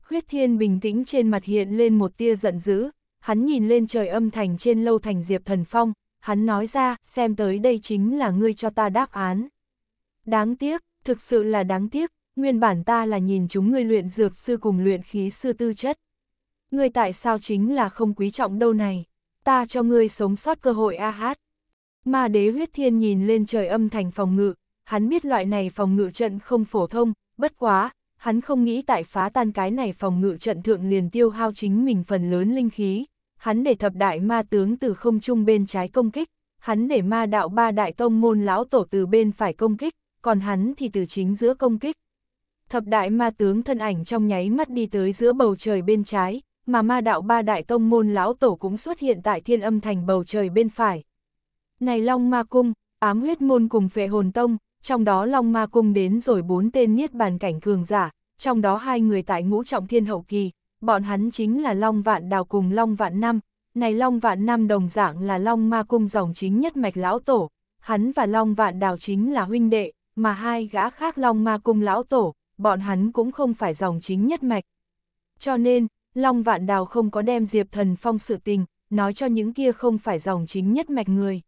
Huyết thiên bình tĩnh trên mặt hiện lên một tia giận dữ, hắn nhìn lên trời âm thành trên lâu thành Diệp Thần Phong, hắn nói ra, xem tới đây chính là ngươi cho ta đáp án. Đáng tiếc, thực sự là đáng tiếc, nguyên bản ta là nhìn chúng ngươi luyện dược sư cùng luyện khí sư tư chất. Ngươi tại sao chính là không quý trọng đâu này, ta cho ngươi sống sót cơ hội a hát. Ma đế huyết thiên nhìn lên trời âm thành phòng ngự, hắn biết loại này phòng ngự trận không phổ thông, bất quá, hắn không nghĩ tại phá tan cái này phòng ngự trận thượng liền tiêu hao chính mình phần lớn linh khí. Hắn để thập đại ma tướng từ không trung bên trái công kích, hắn để ma đạo ba đại tông môn lão tổ từ bên phải công kích, còn hắn thì từ chính giữa công kích. Thập đại ma tướng thân ảnh trong nháy mắt đi tới giữa bầu trời bên trái, mà ma đạo ba đại tông môn lão tổ cũng xuất hiện tại thiên âm thành bầu trời bên phải. Này Long Ma Cung, ám huyết môn cùng phệ hồn tông, trong đó Long Ma Cung đến rồi bốn tên niết bàn cảnh cường giả, trong đó hai người tại ngũ trọng thiên hậu kỳ, bọn hắn chính là Long Vạn Đào cùng Long Vạn Năm, này Long Vạn Năm đồng dạng là Long Ma Cung dòng chính nhất mạch lão tổ, hắn và Long Vạn Đào chính là huynh đệ, mà hai gã khác Long Ma Cung lão tổ, bọn hắn cũng không phải dòng chính nhất mạch. Cho nên, Long Vạn Đào không có đem Diệp Thần Phong sự tình, nói cho những kia không phải dòng chính nhất mạch người.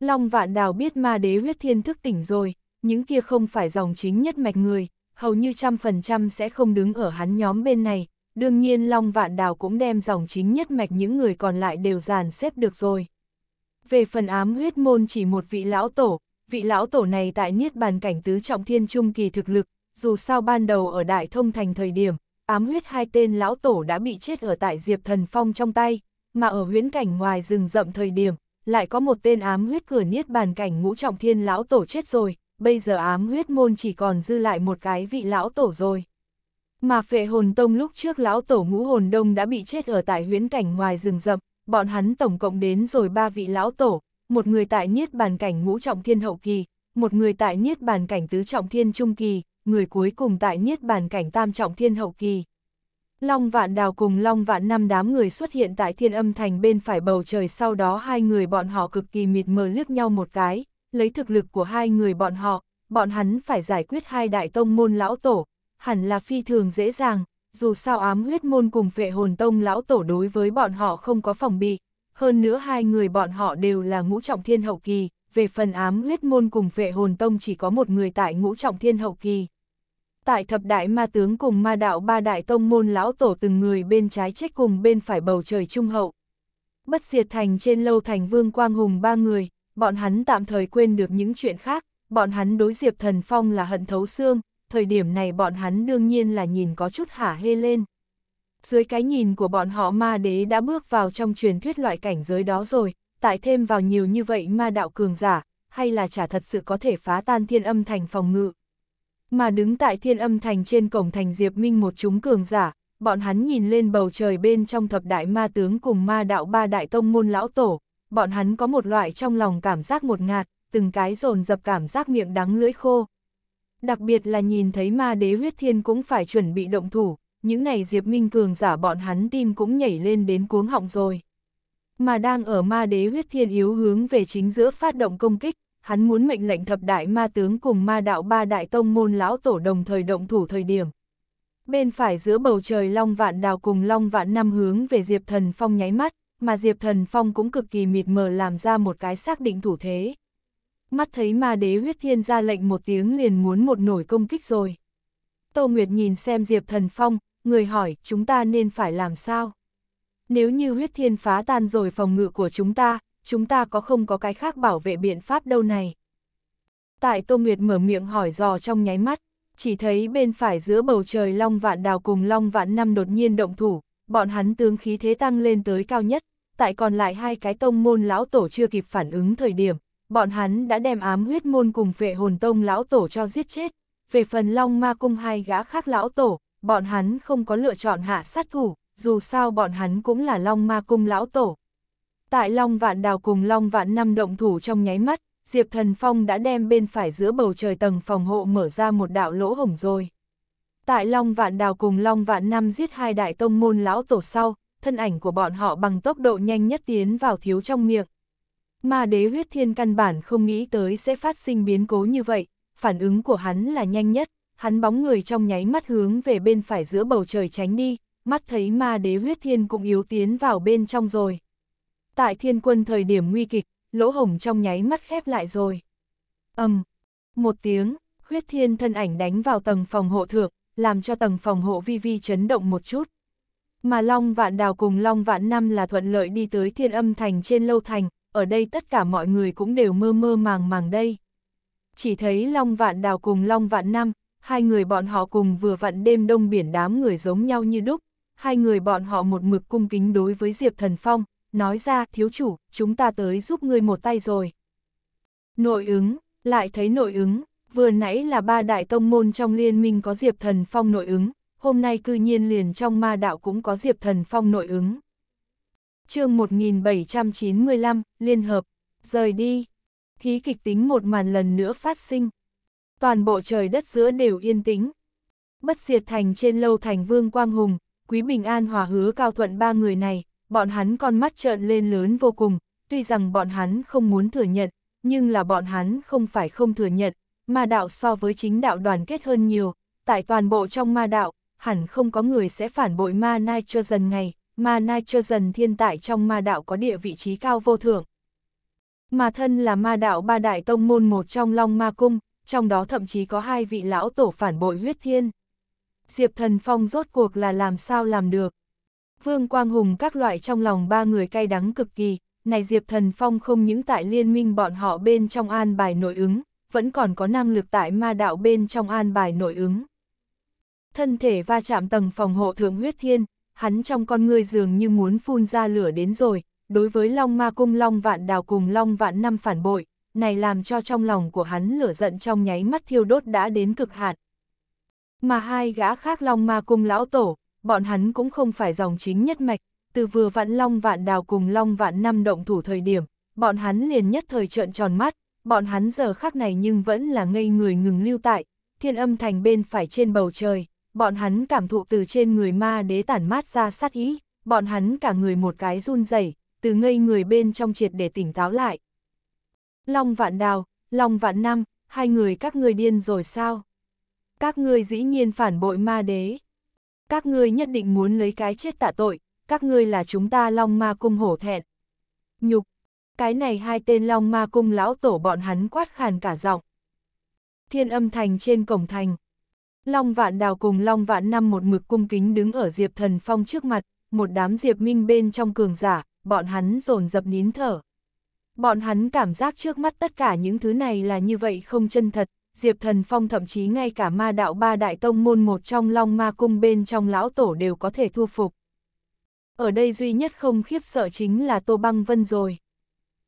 Long Vạn Đào biết ma đế huyết thiên thức tỉnh rồi, những kia không phải dòng chính nhất mạch người, hầu như trăm phần trăm sẽ không đứng ở hắn nhóm bên này, đương nhiên Long Vạn Đào cũng đem dòng chính nhất mạch những người còn lại đều dàn xếp được rồi. Về phần ám huyết môn chỉ một vị lão tổ, vị lão tổ này tại Niết Bàn Cảnh Tứ Trọng Thiên Trung Kỳ thực lực, dù sao ban đầu ở Đại Thông Thành thời điểm, ám huyết hai tên lão tổ đã bị chết ở tại Diệp Thần Phong trong tay, mà ở huyễn cảnh ngoài rừng rậm thời điểm, lại có một tên ám huyết cửa Niết Bàn Cảnh Ngũ Trọng Thiên lão tổ chết rồi, bây giờ ám huyết môn chỉ còn dư lại một cái vị lão tổ rồi. Mà phệ hồn tông lúc trước lão tổ ngũ hồn đông đã bị chết ở tại huyễn cảnh ngoài rừng rậm, bọn hắn tổng cộng đến rồi ba vị lão tổ, một người tại niết bàn cảnh ngũ trọng thiên hậu kỳ, một người tại niết bàn cảnh tứ trọng thiên trung kỳ, người cuối cùng tại niết bàn cảnh tam trọng thiên hậu kỳ. Long vạn đào cùng long vạn năm đám người xuất hiện tại thiên âm thành bên phải bầu trời sau đó hai người bọn họ cực kỳ mịt mờ liếc nhau một cái, lấy thực lực của hai người bọn họ, bọn hắn phải giải quyết hai đại tông môn lão tổ, hẳn là phi thường dễ dàng, dù sao ám huyết môn cùng vệ hồn tông lão tổ đối với bọn họ không có phòng bị, hơn nữa hai người bọn họ đều là ngũ trọng thiên hậu kỳ, về phần ám huyết môn cùng vệ hồn tông chỉ có một người tại ngũ trọng thiên hậu kỳ. Tại thập đại ma tướng cùng ma đạo ba đại tông môn lão tổ từng người bên trái chết cùng bên phải bầu trời trung hậu. Bất diệt thành trên lâu thành vương quang hùng ba người, bọn hắn tạm thời quên được những chuyện khác, bọn hắn đối diệp thần phong là hận thấu xương, thời điểm này bọn hắn đương nhiên là nhìn có chút hả hê lên dưới cái nhìn của bọn họ ma đế đã bước vào trong truyền thuyết loại cảnh giới đó rồi, tại thêm vào nhiều như vậy ma đạo cường giả, hay là chả thật sự có thể phá tan thiên âm thành phòng ngự. Mà đứng tại thiên âm thành trên cổng thành Diệp Minh một chúng cường giả, bọn hắn nhìn lên bầu trời bên trong thập đại ma tướng cùng ma đạo ba đại tông môn lão tổ, bọn hắn có một loại trong lòng cảm giác một ngạt, từng cái dồn dập cảm giác miệng đắng lưỡi khô. Đặc biệt là nhìn thấy ma đế huyết thiên cũng phải chuẩn bị động thủ, những này Diệp Minh Cường giả bọn hắn tim cũng nhảy lên đến cuống họng rồi. Mà đang ở ma đế huyết thiên yếu hướng về chính giữa phát động công kích, hắn muốn mệnh lệnh thập đại ma tướng cùng ma đạo ba đại tông môn lão tổ đồng thời động thủ thời điểm. Bên phải giữa bầu trời long vạn đào cùng long vạn năm hướng về Diệp Thần Phong nháy mắt, mà Diệp Thần Phong cũng cực kỳ mịt mờ làm ra một cái xác định thủ thế. Mắt thấy ma đế huyết thiên ra lệnh một tiếng liền muốn một nổi công kích rồi. Tô Nguyệt nhìn xem Diệp Thần Phong, người hỏi chúng ta nên phải làm sao? Nếu như huyết thiên phá tan rồi phòng ngự của chúng ta, chúng ta có không có cái khác bảo vệ biện pháp đâu này? Tại Tô Nguyệt mở miệng hỏi dò trong nháy mắt, chỉ thấy bên phải giữa bầu trời Long Vạn Đào cùng Long Vạn Năm đột nhiên động thủ, bọn hắn tướng khí thế tăng lên tới cao nhất, tại còn lại hai cái tông môn lão tổ chưa kịp phản ứng thời điểm, bọn hắn đã đem ám huyết môn cùng vệ hồn tông lão tổ cho giết chết. Về phần Long Ma Cung hai gã khác lão tổ, bọn hắn không có lựa chọn hạ sát thủ, dù sao bọn hắn cũng là Long Ma Cung lão tổ. Tại Long Vạn Đào cùng Long Vạn Năm động thủ trong nháy mắt, Diệp Thần Phong đã đem bên phải giữa bầu trời tầng phòng hộ mở ra một đạo lỗ hổng rồi. Tại Long Vạn Đào cùng Long Vạn Năm giết hai đại tông môn lão tổ sau, thân ảnh của bọn họ bằng tốc độ nhanh nhất tiến vào thiếu trong miệng. Mà đế huyết thiên căn bản không nghĩ tới sẽ phát sinh biến cố như vậy, phản ứng của hắn là nhanh nhất, hắn bóng người trong nháy mắt hướng về bên phải giữa bầu trời tránh đi, mắt thấy ma đế huyết thiên cũng yếu tiến vào bên trong rồi. Tại thiên quân thời điểm nguy kịch, lỗ hổng trong nháy mắt khép lại rồi. ầm um, một tiếng, huyết thiên thân ảnh đánh vào tầng phòng hộ thượng, làm cho tầng phòng hộ vi vi chấn động một chút. Mà Long Vạn Đào cùng Long Vạn Năm là thuận lợi đi tới thiên âm thành trên lâu thành, ở đây tất cả mọi người cũng đều mơ mơ màng màng đây. Chỉ thấy Long Vạn Đào cùng Long Vạn Năm, hai người bọn họ cùng vừa vặn đêm đông biển đám người giống nhau như đúc, hai người bọn họ một mực cung kính đối với Diệp Thần Phong, nói ra thiếu chủ, chúng ta tới giúp ngươi một tay rồi. Nội ứng, lại thấy nội ứng, vừa nãy là ba đại tông môn trong liên minh có Diệp Thần Phong nội ứng, hôm nay cư nhiên liền trong ma đạo cũng có Diệp Thần Phong nội ứng. chương 1795, Liên Hợp, rời đi. Khí kịch tính một màn lần nữa phát sinh, toàn bộ trời đất giữa đều yên tĩnh. Bất diệt thành trên lâu thành vương Quang Hùng, Quý Bình An hòa hứa cao thuận ba người này, bọn hắn con mắt trợn lên lớn vô cùng, tuy rằng bọn hắn không muốn thừa nhận, nhưng là bọn hắn không phải không thừa nhận, ma đạo so với chính đạo đoàn kết hơn nhiều, tại toàn bộ trong ma đạo, hẳn không có người sẽ phản bội ma nai dần ngày, ma nai dần thiên tại trong ma đạo có địa vị trí cao vô thượng. Mà thân là ma đạo ba đại tông môn một trong long ma cung, trong đó thậm chí có hai vị lão tổ phản bội huyết thiên. Diệp Thần Phong rốt cuộc là làm sao làm được. Vương Quang Hùng các loại trong lòng ba người cay đắng cực kỳ, này Diệp Thần Phong không những tại liên minh bọn họ bên trong an bài nội ứng, vẫn còn có năng lực tại ma đạo bên trong an bài nội ứng. Thân thể va chạm tầng phòng hộ thượng huyết thiên, hắn trong con ngươi dường như muốn phun ra lửa đến rồi, đối với Long Ma Cung Long Vạn Đào cùng Long Vạn Năm phản bội, này làm cho trong lòng của hắn lửa giận trong nháy mắt thiêu đốt đã đến cực hạn. Mà hai gã khác Long Ma cùng Lão Tổ, bọn hắn cũng không phải dòng chính nhất mạch, từ vừa vạn Long Vạn Đào cùng Long Vạn Năm động thủ thời điểm, bọn hắn liền nhất thời trợn tròn mắt, bọn hắn giờ khác này nhưng vẫn là ngây người ngừng lưu tại, thiên âm thành bên phải trên bầu trời, bọn hắn cảm thụ từ trên người ma đế tản mát ra sát ý, bọn hắn cả người một cái run rẩy từ ngây người bên trong triệt để tỉnh táo lại, Long vạn đào, Long vạn năm, hai người các người điên rồi sao? Các người dĩ nhiên phản bội ma đế. Các người nhất định muốn lấy cái chết tạ tội, các ngươi là chúng ta Long ma cung hổ thẹn. Nhục, cái này hai tên Long ma cung lão tổ bọn hắn quát khàn cả giọng. Thiên âm thành trên cổng thành. Long vạn đào cùng Long vạn năm một mực cung kính đứng ở Diệp thần phong trước mặt, một đám Diệp minh bên trong cường giả, bọn hắn dồn dập nín thở. Bọn hắn cảm giác trước mắt tất cả những thứ này là như vậy không chân thật, Diệp Thần Phong thậm chí ngay cả ma đạo ba đại tông môn một trong long ma cung bên trong lão tổ đều có thể thu phục. Ở đây duy nhất không khiếp sợ chính là Tô Băng Vân rồi.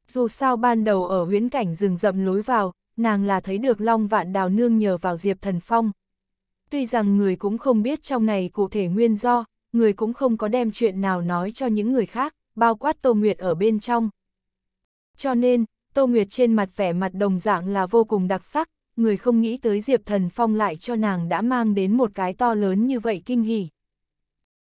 Dù sao ban đầu ở huyễn cảnh rừng rậm lối vào, nàng là thấy được long vạn đào nương nhờ vào Diệp Thần Phong. Tuy rằng người cũng không biết trong này cụ thể nguyên do, người cũng không có đem chuyện nào nói cho những người khác, bao quát Tô Nguyệt ở bên trong. Cho nên, Tô Nguyệt trên mặt vẻ mặt đồng dạng là vô cùng đặc sắc, người không nghĩ tới Diệp Thần Phong lại cho nàng đã mang đến một cái to lớn như vậy kinh hỉ.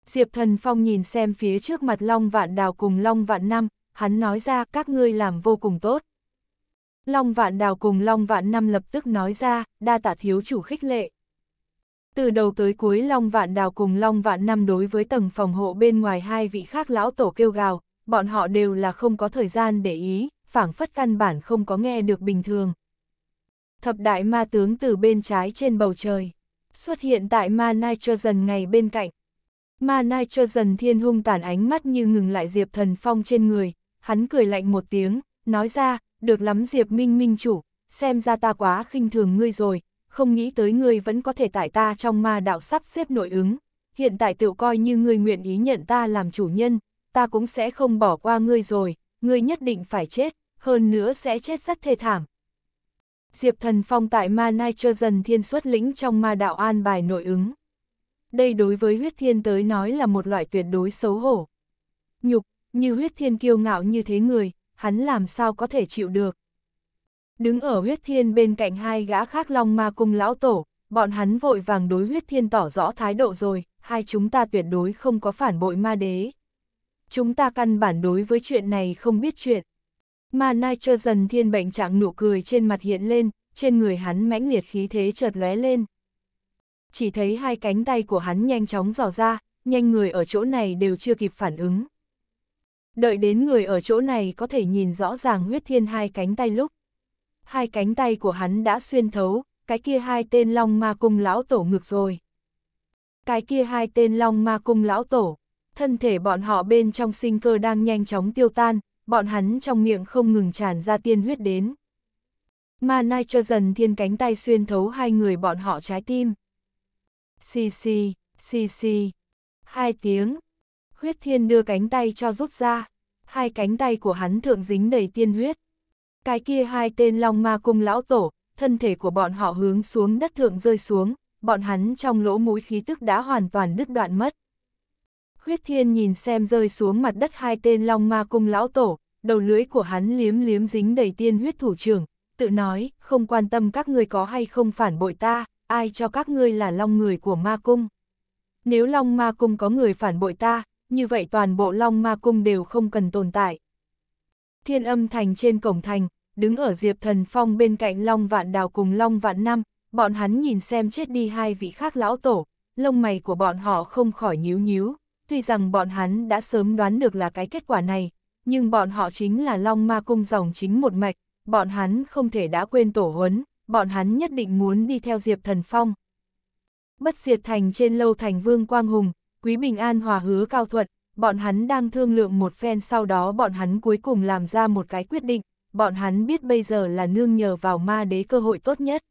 Diệp Thần Phong nhìn xem phía trước mặt Long Vạn Đào cùng Long Vạn Năm, hắn nói ra các ngươi làm vô cùng tốt. Long Vạn Đào cùng Long Vạn Năm lập tức nói ra, đa tạ thiếu chủ khích lệ. Từ đầu tới cuối Long Vạn Đào cùng Long Vạn Năm đối với tầng phòng hộ bên ngoài hai vị khác lão tổ kêu gào, bọn họ đều là không có thời gian để ý, phảng phất căn bản không có nghe được bình thường. Thập đại ma tướng từ bên trái trên bầu trời, xuất hiện tại ma nitrogen ngày bên cạnh. Ma nitrogen thiên hung tàn ánh mắt như ngừng lại Diệp Thần Phong trên người, hắn cười lạnh một tiếng, nói ra, được lắm Diệp Minh Minh chủ, xem ra ta quá khinh thường ngươi rồi, không nghĩ tới ngươi vẫn có thể tại ta trong ma đạo sắp xếp nội ứng. Hiện tại tự coi như ngươi nguyện ý nhận ta làm chủ nhân, ta cũng sẽ không bỏ qua ngươi rồi, ngươi nhất định phải chết, hơn nữa sẽ chết rất thê thảm. Diệp Thần Phong tại Ma nai cho dần thiên xuất lĩnh trong ma đạo an bài nội ứng. Đây đối với huyết thiên tới nói là một loại tuyệt đối xấu hổ. Nhục, như huyết thiên kiêu ngạo như thế người, hắn làm sao có thể chịu được. Đứng ở huyết thiên bên cạnh hai gã khác long ma cung lão tổ, bọn hắn vội vàng đối huyết thiên tỏ rõ thái độ rồi, hai chúng ta tuyệt đối không có phản bội ma đế chúng ta căn bản đối với chuyện này không biết chuyện. Mà nay cho dần thiên bệnh trạng nụ cười trên mặt hiện lên, trên người hắn mãnh liệt khí thế chợt lóe lên. Chỉ thấy hai cánh tay của hắn nhanh chóng dò ra, nhanh người ở chỗ này đều chưa kịp phản ứng. Đợi đến người ở chỗ này có thể nhìn rõ ràng huyết thiên hai cánh tay lúc. Hai cánh tay của hắn đã xuyên thấu, cái kia hai tên long ma cung lão tổ ngực rồi. Cái kia hai tên long ma cung lão tổ, thân thể bọn họ bên trong sinh cơ đang nhanh chóng tiêu tan, bọn hắn trong miệng không ngừng tràn ra tiên huyết đến. Mà dần thiên cánh tay xuyên thấu hai người bọn họ trái tim. Xì xì, xì xì, hai tiếng, huyết thiên đưa cánh tay cho rút ra, hai cánh tay của hắn thượng dính đầy tiên huyết. Cái kia hai tên long ma cung lão tổ, thân thể của bọn họ hướng xuống đất thượng rơi xuống, bọn hắn trong lỗ mũi khí tức đã hoàn toàn đứt đoạn mất huyết thiên nhìn xem rơi xuống mặt đất hai tên long ma cung lão tổ, đầu lưỡi của hắn liếm liếm dính đầy tiên huyết thủ trưởng, tự nói, không quan tâm các ngươi có hay không phản bội ta, ai cho các ngươi là long người của ma cung. Nếu long ma cung có người phản bội ta, như vậy toàn bộ long ma cung đều không cần tồn tại. Thiên âm thành trên cổng thành, đứng ở Diệp Thần Phong bên cạnh Long Vạn Đào cùng Long Vạn Năm, bọn hắn nhìn xem chết đi hai vị khác lão tổ, lông mày của bọn họ không khỏi nhíu nhíu tuy rằng bọn hắn đã sớm đoán được là cái kết quả này, nhưng bọn họ chính là Long Ma Cung dòng chính một mạch, bọn hắn không thể đã quên tổ huấn, bọn hắn nhất định muốn đi theo Diệp Thần Phong. Bất diệt thành trên lâu thành Vương Quang Hùng, Quý Bình An hòa hứa cao thuận, bọn hắn đang thương lượng một phen sau đó bọn hắn cuối cùng làm ra một cái quyết định, bọn hắn biết bây giờ là nương nhờ vào ma đế cơ hội tốt nhất.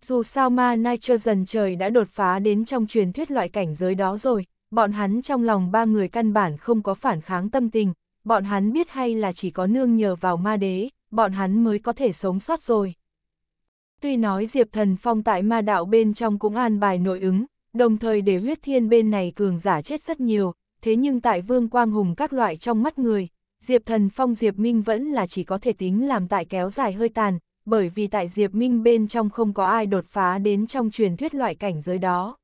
Dù sao ma cho dần trời đã đột phá đến trong truyền thuyết loại cảnh giới đó rồi, bọn hắn trong lòng ba người căn bản không có phản kháng tâm tình, bọn hắn biết hay là chỉ có nương nhờ vào ma đế, bọn hắn mới có thể sống sót rồi. Tuy nói Diệp Thần Phong tại ma đạo bên trong cũng an bài nội ứng, đồng thời để huyết thiên bên này cường giả chết rất nhiều, thế nhưng tại vương quang hùng các loại trong mắt người, Diệp Thần Phong Diệp Minh vẫn là chỉ có thể tính làm tại kéo dài hơi tàn, bởi vì tại Diệp Minh bên trong không có ai đột phá đến trong truyền thuyết loại cảnh giới đó.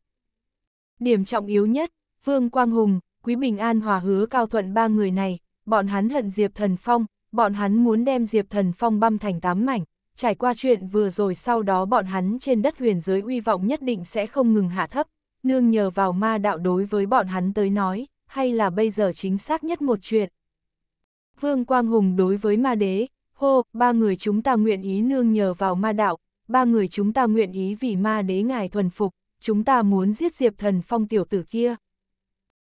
Điểm trọng yếu nhất, Vương Quang Hùng, Quý Bình An hòa hứa cao thuận ba người này, bọn hắn hận Diệp Thần Phong, bọn hắn muốn đem Diệp Thần Phong băm thành tám mảnh, trải qua chuyện vừa rồi sau đó bọn hắn trên đất huyền giới uy vọng nhất định sẽ không ngừng hạ thấp, nương nhờ vào ma đạo đối với bọn hắn tới nói, hay là bây giờ chính xác nhất một chuyện. Vương Quang Hùng đối với ma đế, hô, ba người chúng ta nguyện ý nương nhờ vào ma đạo, ba người chúng ta nguyện ý vì ma đế ngài thuần phục, chúng ta muốn giết Diệp Thần Phong tiểu tử kia.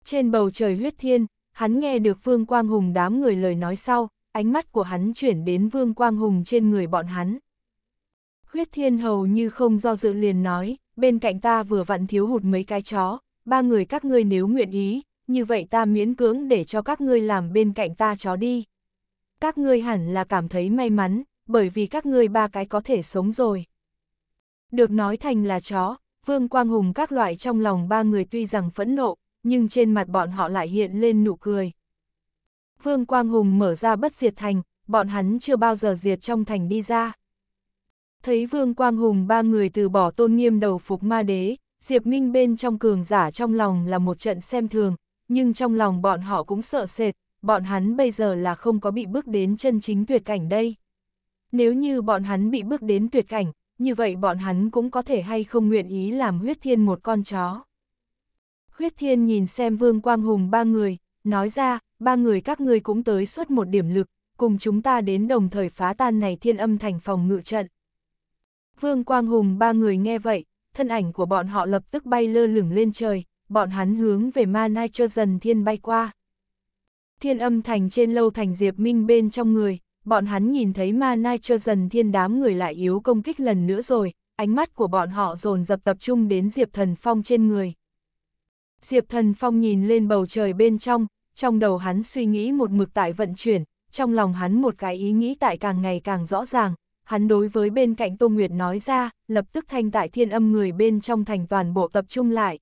Trên bầu trời huyết thiên, hắn nghe được Vương Quang Hùng đám người lời nói sau, ánh mắt của hắn chuyển đến Vương Quang Hùng trên người bọn hắn. Huyết thiên hầu như không do dự liền nói, bên cạnh ta vừa vặn thiếu hụt mấy cái chó, ba người các ngươi nếu nguyện ý, như vậy ta miễn cưỡng để cho các ngươi làm bên cạnh ta chó đi. Các ngươi hẳn là cảm thấy may mắn, bởi vì các ngươi ba cái có thể sống rồi. Được nói thành là chó, Vương Quang Hùng các loại trong lòng ba người tuy rằng phẫn nộ, nhưng trên mặt bọn họ lại hiện lên nụ cười. Vương Quang Hùng mở ra bất diệt thành, bọn hắn chưa bao giờ diệt trong thành đi ra. Thấy Vương Quang Hùng ba người từ bỏ tôn nghiêm đầu phục ma đế, Diệp Minh bên trong cường giả trong lòng là một trận xem thường, nhưng trong lòng bọn họ cũng sợ sệt, bọn hắn bây giờ là không có bị bước đến chân chính tuyệt cảnh đây. Nếu như bọn hắn bị bước đến tuyệt cảnh, như vậy bọn hắn cũng có thể hay không nguyện ý làm huyết thiên một con chó. Huyết Thiên nhìn xem Vương Quang Hùng ba người, nói ra, ba người các ngươi cũng tới suốt một điểm lực, cùng chúng ta đến đồng thời phá tan này thiên âm thành phòng ngự trận. Vương Quang Hùng ba người nghe vậy, thân ảnh của bọn họ lập tức bay lơ lửng lên trời, bọn hắn hướng về ma Nai cho dần thiên bay qua. Thiên âm thành trên lâu thành Diệp Minh bên trong người, bọn hắn nhìn thấy ma Nai cho dần thiên đám người lại yếu công kích lần nữa rồi, ánh mắt của bọn họ dồn dập tập trung đến Diệp Thần Phong trên người. Diệp Thần Phong nhìn lên bầu trời bên trong, trong đầu hắn suy nghĩ một mực tại vận chuyển, trong lòng hắn một cái ý nghĩ tại càng ngày càng rõ ràng, hắn đối với bên cạnh Tô Nguyệt nói ra, lập tức thanh tại thiên âm người bên trong thành toàn bộ tập trung lại.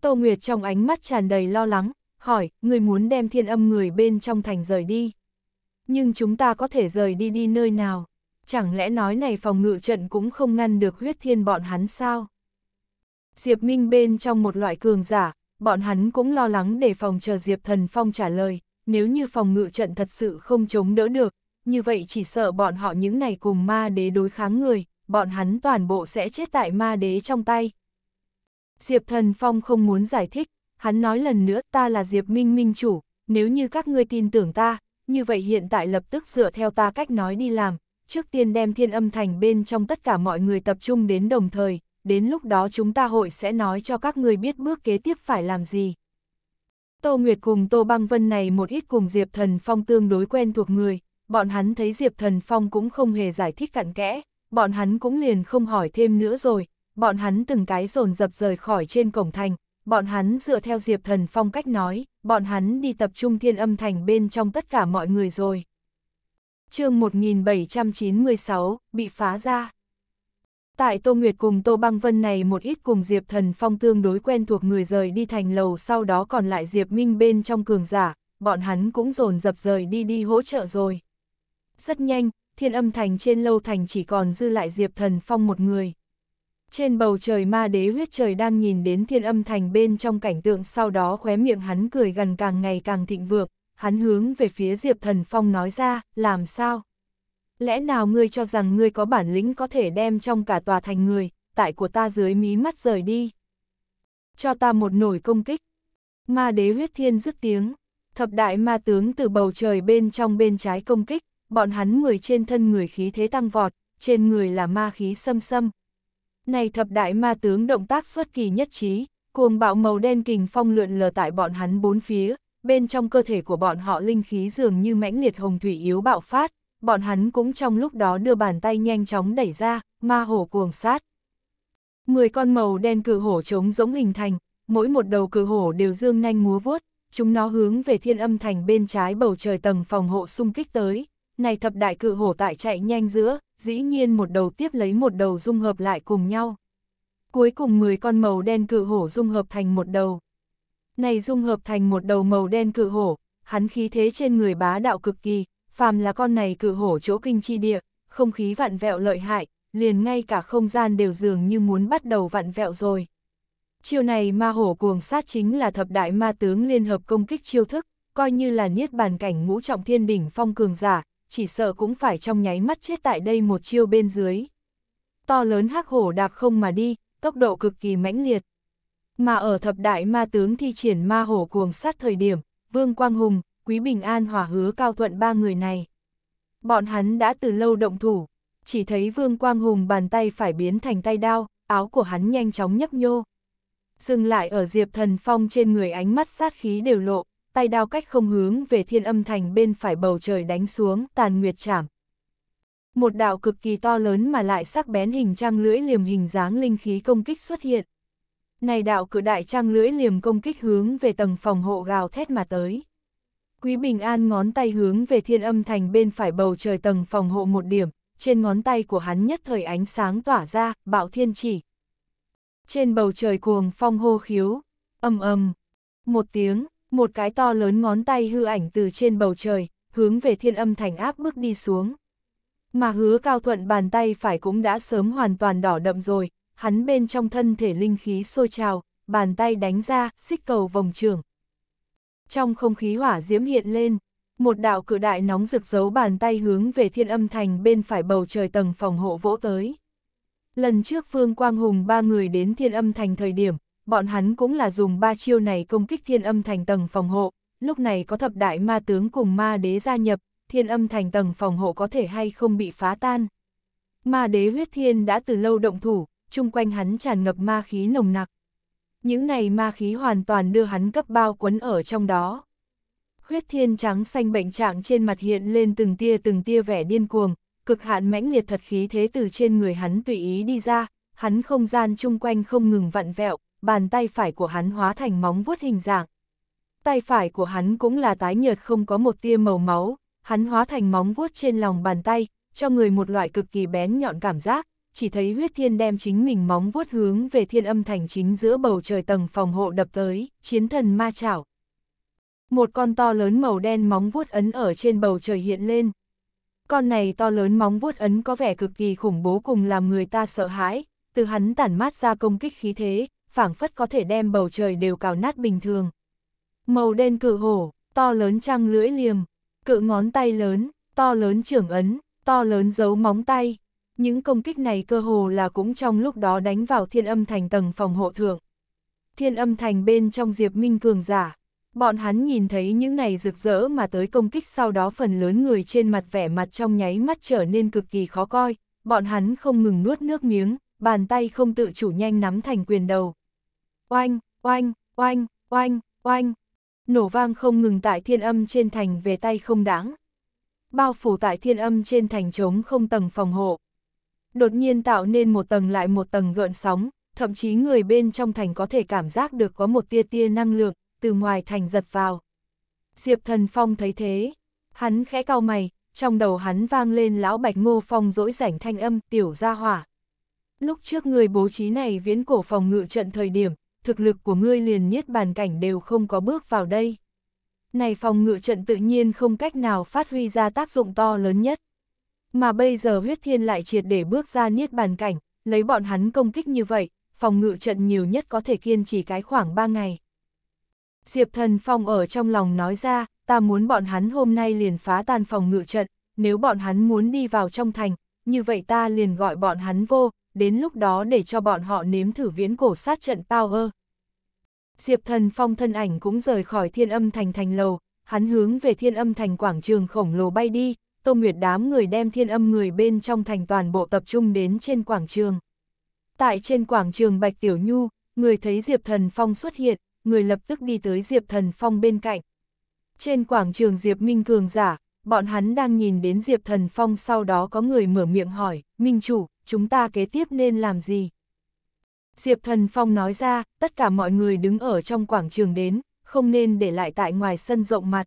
Tô Nguyệt trong ánh mắt tràn đầy lo lắng, hỏi, người muốn đem thiên âm người bên trong thành rời đi. Nhưng chúng ta có thể rời đi đi nơi nào? Chẳng lẽ nói này phòng ngự trận cũng không ngăn được huyết thiên bọn hắn sao? Diệp Minh bên trong một loại cường giả, bọn hắn cũng lo lắng để phòng chờ Diệp Thần Phong trả lời, nếu như phòng ngự trận thật sự không chống đỡ được, như vậy chỉ sợ bọn họ những này cùng ma đế đối kháng người, bọn hắn toàn bộ sẽ chết tại ma đế trong tay. Diệp Thần Phong không muốn giải thích, hắn nói lần nữa ta là Diệp Minh Minh Chủ, nếu như các ngươi tin tưởng ta, như vậy hiện tại lập tức dựa theo ta cách nói đi làm, trước tiên đem thiên âm thành bên trong tất cả mọi người tập trung đến đồng thời, đến lúc đó chúng ta hội sẽ nói cho các người biết bước kế tiếp phải làm gì. Tô Nguyệt cùng Tô Băng Vân này một ít cùng Diệp Thần Phong tương đối quen thuộc người, bọn hắn thấy Diệp Thần Phong cũng không hề giải thích cặn kẽ, bọn hắn cũng liền không hỏi thêm nữa rồi, bọn hắn từng cái rồn dập rời khỏi trên cổng thành, bọn hắn dựa theo Diệp Thần Phong cách nói, bọn hắn đi tập trung thiên âm thành bên trong tất cả mọi người rồi. chương 1796, bị phá ra tại Tô Nguyệt cùng Tô Băng Vân này một ít cùng Diệp Thần Phong tương đối quen thuộc người rời đi thành lầu sau đó còn lại Diệp Minh bên trong cường giả, bọn hắn cũng dồn dập rời đi đi hỗ trợ rồi. Rất nhanh, thiên âm thành trên lâu thành chỉ còn dư lại Diệp Thần Phong một người. Trên bầu trời ma đế huyết trời đang nhìn đến thiên âm thành bên trong cảnh tượng sau đó khóe miệng hắn cười gần càng ngày càng thịnh vượng, hắn hướng về phía Diệp Thần Phong nói ra, làm sao? lẽ nào ngươi cho rằng ngươi có bản lĩnh có thể đem trong cả tòa thành người, tại của ta dưới mí mắt rời đi. Cho ta một nổi công kích. Ma đế huyết thiên dứt tiếng, thập đại ma tướng từ bầu trời bên trong bên trái công kích, bọn hắn người trên thân người khí thế tăng vọt, trên người là ma khí xâm xâm. Này thập đại ma tướng động tác xuất kỳ nhất trí, cuồng bạo màu đen kình phong lượn lờ tại bọn hắn bốn phía, bên trong cơ thể của bọn họ linh khí dường như mãnh liệt hồng thủy yếu bạo phát, bọn hắn cũng trong lúc đó đưa bàn tay nhanh chóng đẩy ra, ma hổ cuồng sát. Mười con màu đen cự hổ trống giống hình thành, mỗi một đầu cự hổ đều dương nhanh múa vuốt, chúng nó hướng về thiên âm thành bên trái bầu trời tầng phòng hộ xung kích tới. Này thập đại cự hổ tại chạy nhanh giữa, dĩ nhiên một đầu tiếp lấy một đầu dung hợp lại cùng nhau. Cuối cùng 10 con màu đen cự hổ dung hợp thành một đầu. Này dung hợp thành một đầu màu đen cự hổ, hắn khí thế trên người bá đạo cực kỳ, phàm là con này cự hổ chỗ kinh chi địa, không khí vặn vẹo lợi hại, liền ngay cả không gian đều dường như muốn bắt đầu vặn vẹo rồi. Chiêu này ma hổ cuồng sát chính là thập đại ma tướng liên hợp công kích chiêu thức, coi như là niết bàn cảnh ngũ trọng thiên đỉnh phong cường giả, chỉ sợ cũng phải trong nháy mắt chết tại đây một chiêu bên dưới. To lớn hắc hổ đạp không mà đi, tốc độ cực kỳ mãnh liệt. Mà ở thập đại ma tướng thi triển ma hổ cuồng sát thời điểm, Vương Quang Hùng, Quý Bình An hòa hứa cao thuận ba người này. Bọn hắn đã từ lâu động thủ, chỉ thấy Vương Quang Hùng bàn tay phải biến thành tay đao, áo của hắn nhanh chóng nhấp nhô. Dừng lại ở Diệp Thần Phong trên người ánh mắt sát khí đều lộ, tay đao cách không hướng về thiên âm thành bên phải bầu trời đánh xuống tàn nguyệt chảm. Một đạo cực kỳ to lớn mà lại sắc bén hình trang lưỡi liềm hình dáng linh khí công kích xuất hiện. Này đạo cự đại trang lưỡi liềm công kích hướng về tầng phòng hộ gào thét mà tới. Quý Bình An ngón tay hướng về thiên âm thành bên phải bầu trời tầng phòng hộ một điểm, trên ngón tay của hắn nhất thời ánh sáng tỏa ra, bạo thiên chỉ. Trên bầu trời cuồng phong hô khiếu, âm âm, một tiếng, một cái to lớn ngón tay hư ảnh từ trên bầu trời, hướng về thiên âm thành áp bước đi xuống. Mà hứa cao thuận bàn tay phải cũng đã sớm hoàn toàn đỏ đậm rồi, hắn bên trong thân thể linh khí sôi trào, bàn tay đánh ra, xích cầu vòng trường, trong không khí hỏa diễm hiện lên, một đạo cự đại nóng rực giấu bàn tay hướng về thiên âm thành bên phải bầu trời tầng phòng hộ vỗ tới. Lần trước Phương Quang Hùng ba người đến thiên âm thành thời điểm, bọn hắn cũng là dùng ba chiêu này công kích thiên âm thành tầng phòng hộ, lúc này có thập đại ma tướng cùng ma đế gia nhập, thiên âm thành tầng phòng hộ có thể hay không bị phá tan. Ma đế huyết thiên đã từ lâu động thủ, chung quanh hắn tràn ngập ma khí nồng nặc những này ma khí hoàn toàn đưa hắn cấp bao quấn ở trong đó. Huyết thiên trắng xanh bệnh trạng trên mặt hiện lên từng tia từng tia vẻ điên cuồng, cực hạn mãnh liệt thật khí thế từ trên người hắn tùy ý đi ra, hắn không gian chung quanh không ngừng vặn vẹo, bàn tay phải của hắn hóa thành móng vuốt hình dạng. Tay phải của hắn cũng là tái nhợt không có một tia màu máu, hắn hóa thành móng vuốt trên lòng bàn tay, cho người một loại cực kỳ bén nhọn cảm giác, chỉ thấy huyết thiên đem chính mình móng vuốt hướng về thiên âm thành chính giữa bầu trời tầng phòng hộ đập tới, chiến thần ma chảo. Một con to lớn màu đen móng vuốt ấn ở trên bầu trời hiện lên. Con này to lớn móng vuốt ấn có vẻ cực kỳ khủng bố cùng làm người ta sợ hãi, từ hắn tản mát ra công kích khí thế, phảng phất có thể đem bầu trời đều cào nát bình thường. Màu đen cự hổ, to lớn trăng lưỡi liềm, cự ngón tay lớn, to lớn trưởng ấn, to lớn dấu móng tay, những công kích này cơ hồ là cũng trong lúc đó đánh vào thiên âm thành tầng phòng hộ thượng. Thiên âm thành bên trong Diệp Minh cường giả. Bọn hắn nhìn thấy những này rực rỡ mà tới công kích sau đó phần lớn người trên mặt vẻ mặt trong nháy mắt trở nên cực kỳ khó coi, bọn hắn không ngừng nuốt nước miếng, bàn tay không tự chủ nhanh nắm thành quyền đầu. Oanh, oanh, oanh, oanh, oanh, nổ vang không ngừng tại thiên âm trên thành về tay không đáng. Bao phủ tại thiên âm trên thành trống không tầng phòng hộ đột nhiên tạo nên một tầng lại một tầng gợn sóng, thậm chí người bên trong thành có thể cảm giác được có một tia tia năng lượng, từ ngoài thành giật vào. Diệp Thần Phong thấy thế, hắn khẽ cau mày, trong đầu hắn vang lên lão Bạch Ngô Phong dỗi rảnh thanh âm tiểu gia hỏa. Lúc trước người bố trí này viễn cổ phòng ngự trận thời điểm, thực lực của ngươi liền niết bàn cảnh đều không có bước vào đây. Này phòng ngự trận tự nhiên không cách nào phát huy ra tác dụng to lớn nhất. Mà bây giờ huyết thiên lại triệt để bước ra niết bàn cảnh, lấy bọn hắn công kích như vậy, phòng ngự trận nhiều nhất có thể kiên trì cái khoảng 3 ngày. Diệp thần phong ở trong lòng nói ra, ta muốn bọn hắn hôm nay liền phá tan phòng ngự trận, nếu bọn hắn muốn đi vào trong thành, như vậy ta liền gọi bọn hắn vô, đến lúc đó để cho bọn họ nếm thử viễn cổ sát trận power. Diệp thần phong thân ảnh cũng rời khỏi thiên âm thành thành lầu, hắn hướng về thiên âm thành quảng trường khổng lồ bay đi, Tô Nguyệt đám người đem thiên âm người bên trong thành toàn bộ tập trung đến trên quảng trường. Tại trên quảng trường Bạch Tiểu Nhu, người thấy Diệp Thần Phong xuất hiện, người lập tức đi tới Diệp Thần Phong bên cạnh. Trên quảng trường Diệp Minh Cường giả, bọn hắn đang nhìn đến Diệp Thần Phong sau đó có người mở miệng hỏi, Minh Chủ, chúng ta kế tiếp nên làm gì? Diệp Thần Phong nói ra, tất cả mọi người đứng ở trong quảng trường đến, không nên để lại tại ngoài sân rộng mặt,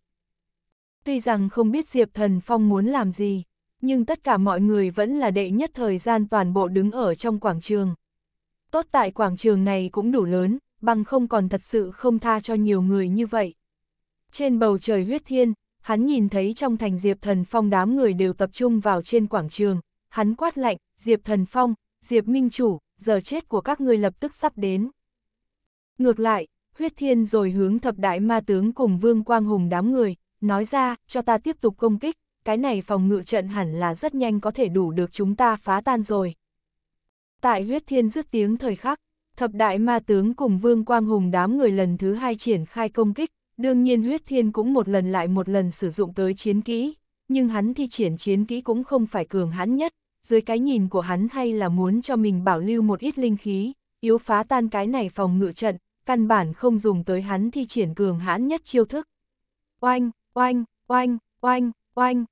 Tuy rằng không biết Diệp Thần Phong muốn làm gì, nhưng tất cả mọi người vẫn là đệ nhất thời gian toàn bộ đứng ở trong quảng trường. Tốt tại quảng trường này cũng đủ lớn, bằng không còn thật sự không tha cho nhiều người như vậy. Trên bầu trời huyết thiên, hắn nhìn thấy trong thành Diệp Thần Phong đám người đều tập trung vào trên quảng trường, hắn quát lạnh, Diệp Thần Phong, Diệp Minh Chủ, giờ chết của các ngươi lập tức sắp đến. Ngược lại, huyết thiên rồi hướng thập đại ma tướng cùng vương quang hùng đám người, nói ra, cho ta tiếp tục công kích, cái này phòng ngự trận hẳn là rất nhanh có thể đủ được chúng ta phá tan rồi. Tại huyết thiên dứt tiếng thời khắc, thập đại ma tướng cùng vương quang hùng đám người lần thứ hai triển khai công kích, đương nhiên huyết thiên cũng một lần lại một lần sử dụng tới chiến kỹ, nhưng hắn thi triển chiến kỹ cũng không phải cường hãn nhất, dưới cái nhìn của hắn hay là muốn cho mình bảo lưu một ít linh khí, yếu phá tan cái này phòng ngự trận, căn bản không dùng tới hắn thi triển cường hãn nhất chiêu thức. Oanh, oanh, oanh, oanh, oanh.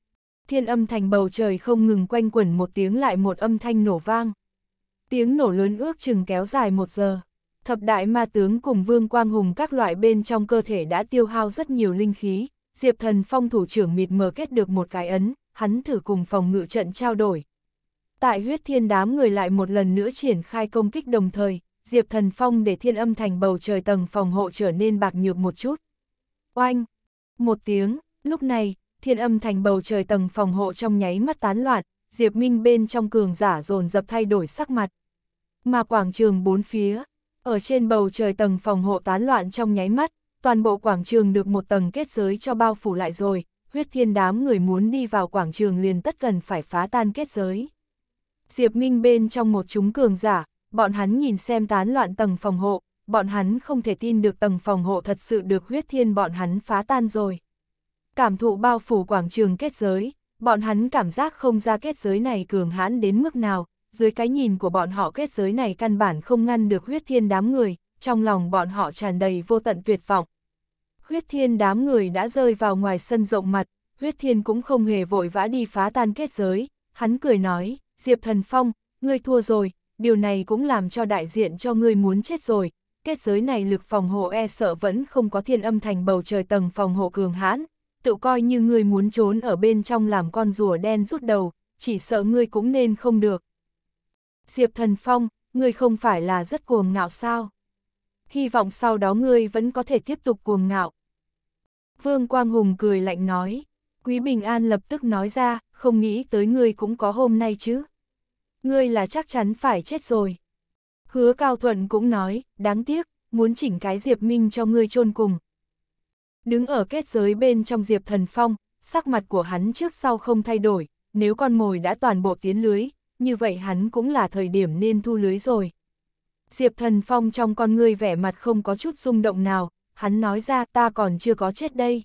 Thiên âm thành bầu trời không ngừng quanh quẩn một tiếng lại một âm thanh nổ vang. Tiếng nổ lớn ước chừng kéo dài một giờ. Thập đại ma tướng cùng vương quang hùng các loại bên trong cơ thể đã tiêu hao rất nhiều linh khí. Diệp thần phong thủ trưởng mịt mờ kết được một cái ấn, hắn thử cùng phòng ngự trận trao đổi. Tại huyết thiên đám người lại một lần nữa triển khai công kích đồng thời, Diệp Thần Phong để thiên âm thành bầu trời tầng phòng hộ trở nên bạc nhược một chút. Oanh, một tiếng, lúc này, thiên âm thành bầu trời tầng phòng hộ trong nháy mắt tán loạn, Diệp Minh bên trong cường giả dồn dập thay đổi sắc mặt. Mà quảng trường bốn phía, ở trên bầu trời tầng phòng hộ tán loạn trong nháy mắt, toàn bộ quảng trường được một tầng kết giới cho bao phủ lại rồi, huyết thiên đám người muốn đi vào quảng trường liền tất cần phải phá tan kết giới. Diệp Minh bên trong một chúng cường giả, bọn hắn nhìn xem tán loạn tầng phòng hộ, bọn hắn không thể tin được tầng phòng hộ thật sự được huyết thiên bọn hắn phá tan rồi. Cảm thụ bao phủ quảng trường kết giới, bọn hắn cảm giác không ra kết giới này cường hãn đến mức nào, dưới cái nhìn của bọn họ kết giới này căn bản không ngăn được huyết thiên đám người, trong lòng bọn họ tràn đầy vô tận tuyệt vọng. Huyết thiên đám người đã rơi vào ngoài sân rộng mặt, huyết thiên cũng không hề vội vã đi phá tan kết giới, hắn cười nói, Diệp Thần Phong, ngươi thua rồi, điều này cũng làm cho đại diện cho ngươi muốn chết rồi, kết giới này lực phòng hộ e sợ vẫn không có thiên âm thành bầu trời tầng phòng hộ cường hãn, tự coi như ngươi muốn trốn ở bên trong làm con rùa đen rút đầu, chỉ sợ ngươi cũng nên không được. Diệp Thần Phong, ngươi không phải là rất cuồng ngạo sao? Hy vọng sau đó ngươi vẫn có thể tiếp tục cuồng ngạo. Vương Quang Hùng cười lạnh nói, Quý Bình An lập tức nói ra, không nghĩ tới ngươi cũng có hôm nay chứ. Ngươi là chắc chắn phải chết rồi. Hứa Cao Thuận cũng nói, đáng tiếc, muốn chỉnh cái Diệp Minh cho ngươi chôn cùng. Đứng ở kết giới bên trong Diệp Thần Phong, sắc mặt của hắn trước sau không thay đổi, nếu con mồi đã toàn bộ tiến lưới, như vậy hắn cũng là thời điểm nên thu lưới rồi. Diệp Thần Phong trong con ngươi vẻ mặt không có chút rung động nào, hắn nói ra ta còn chưa có chết đây.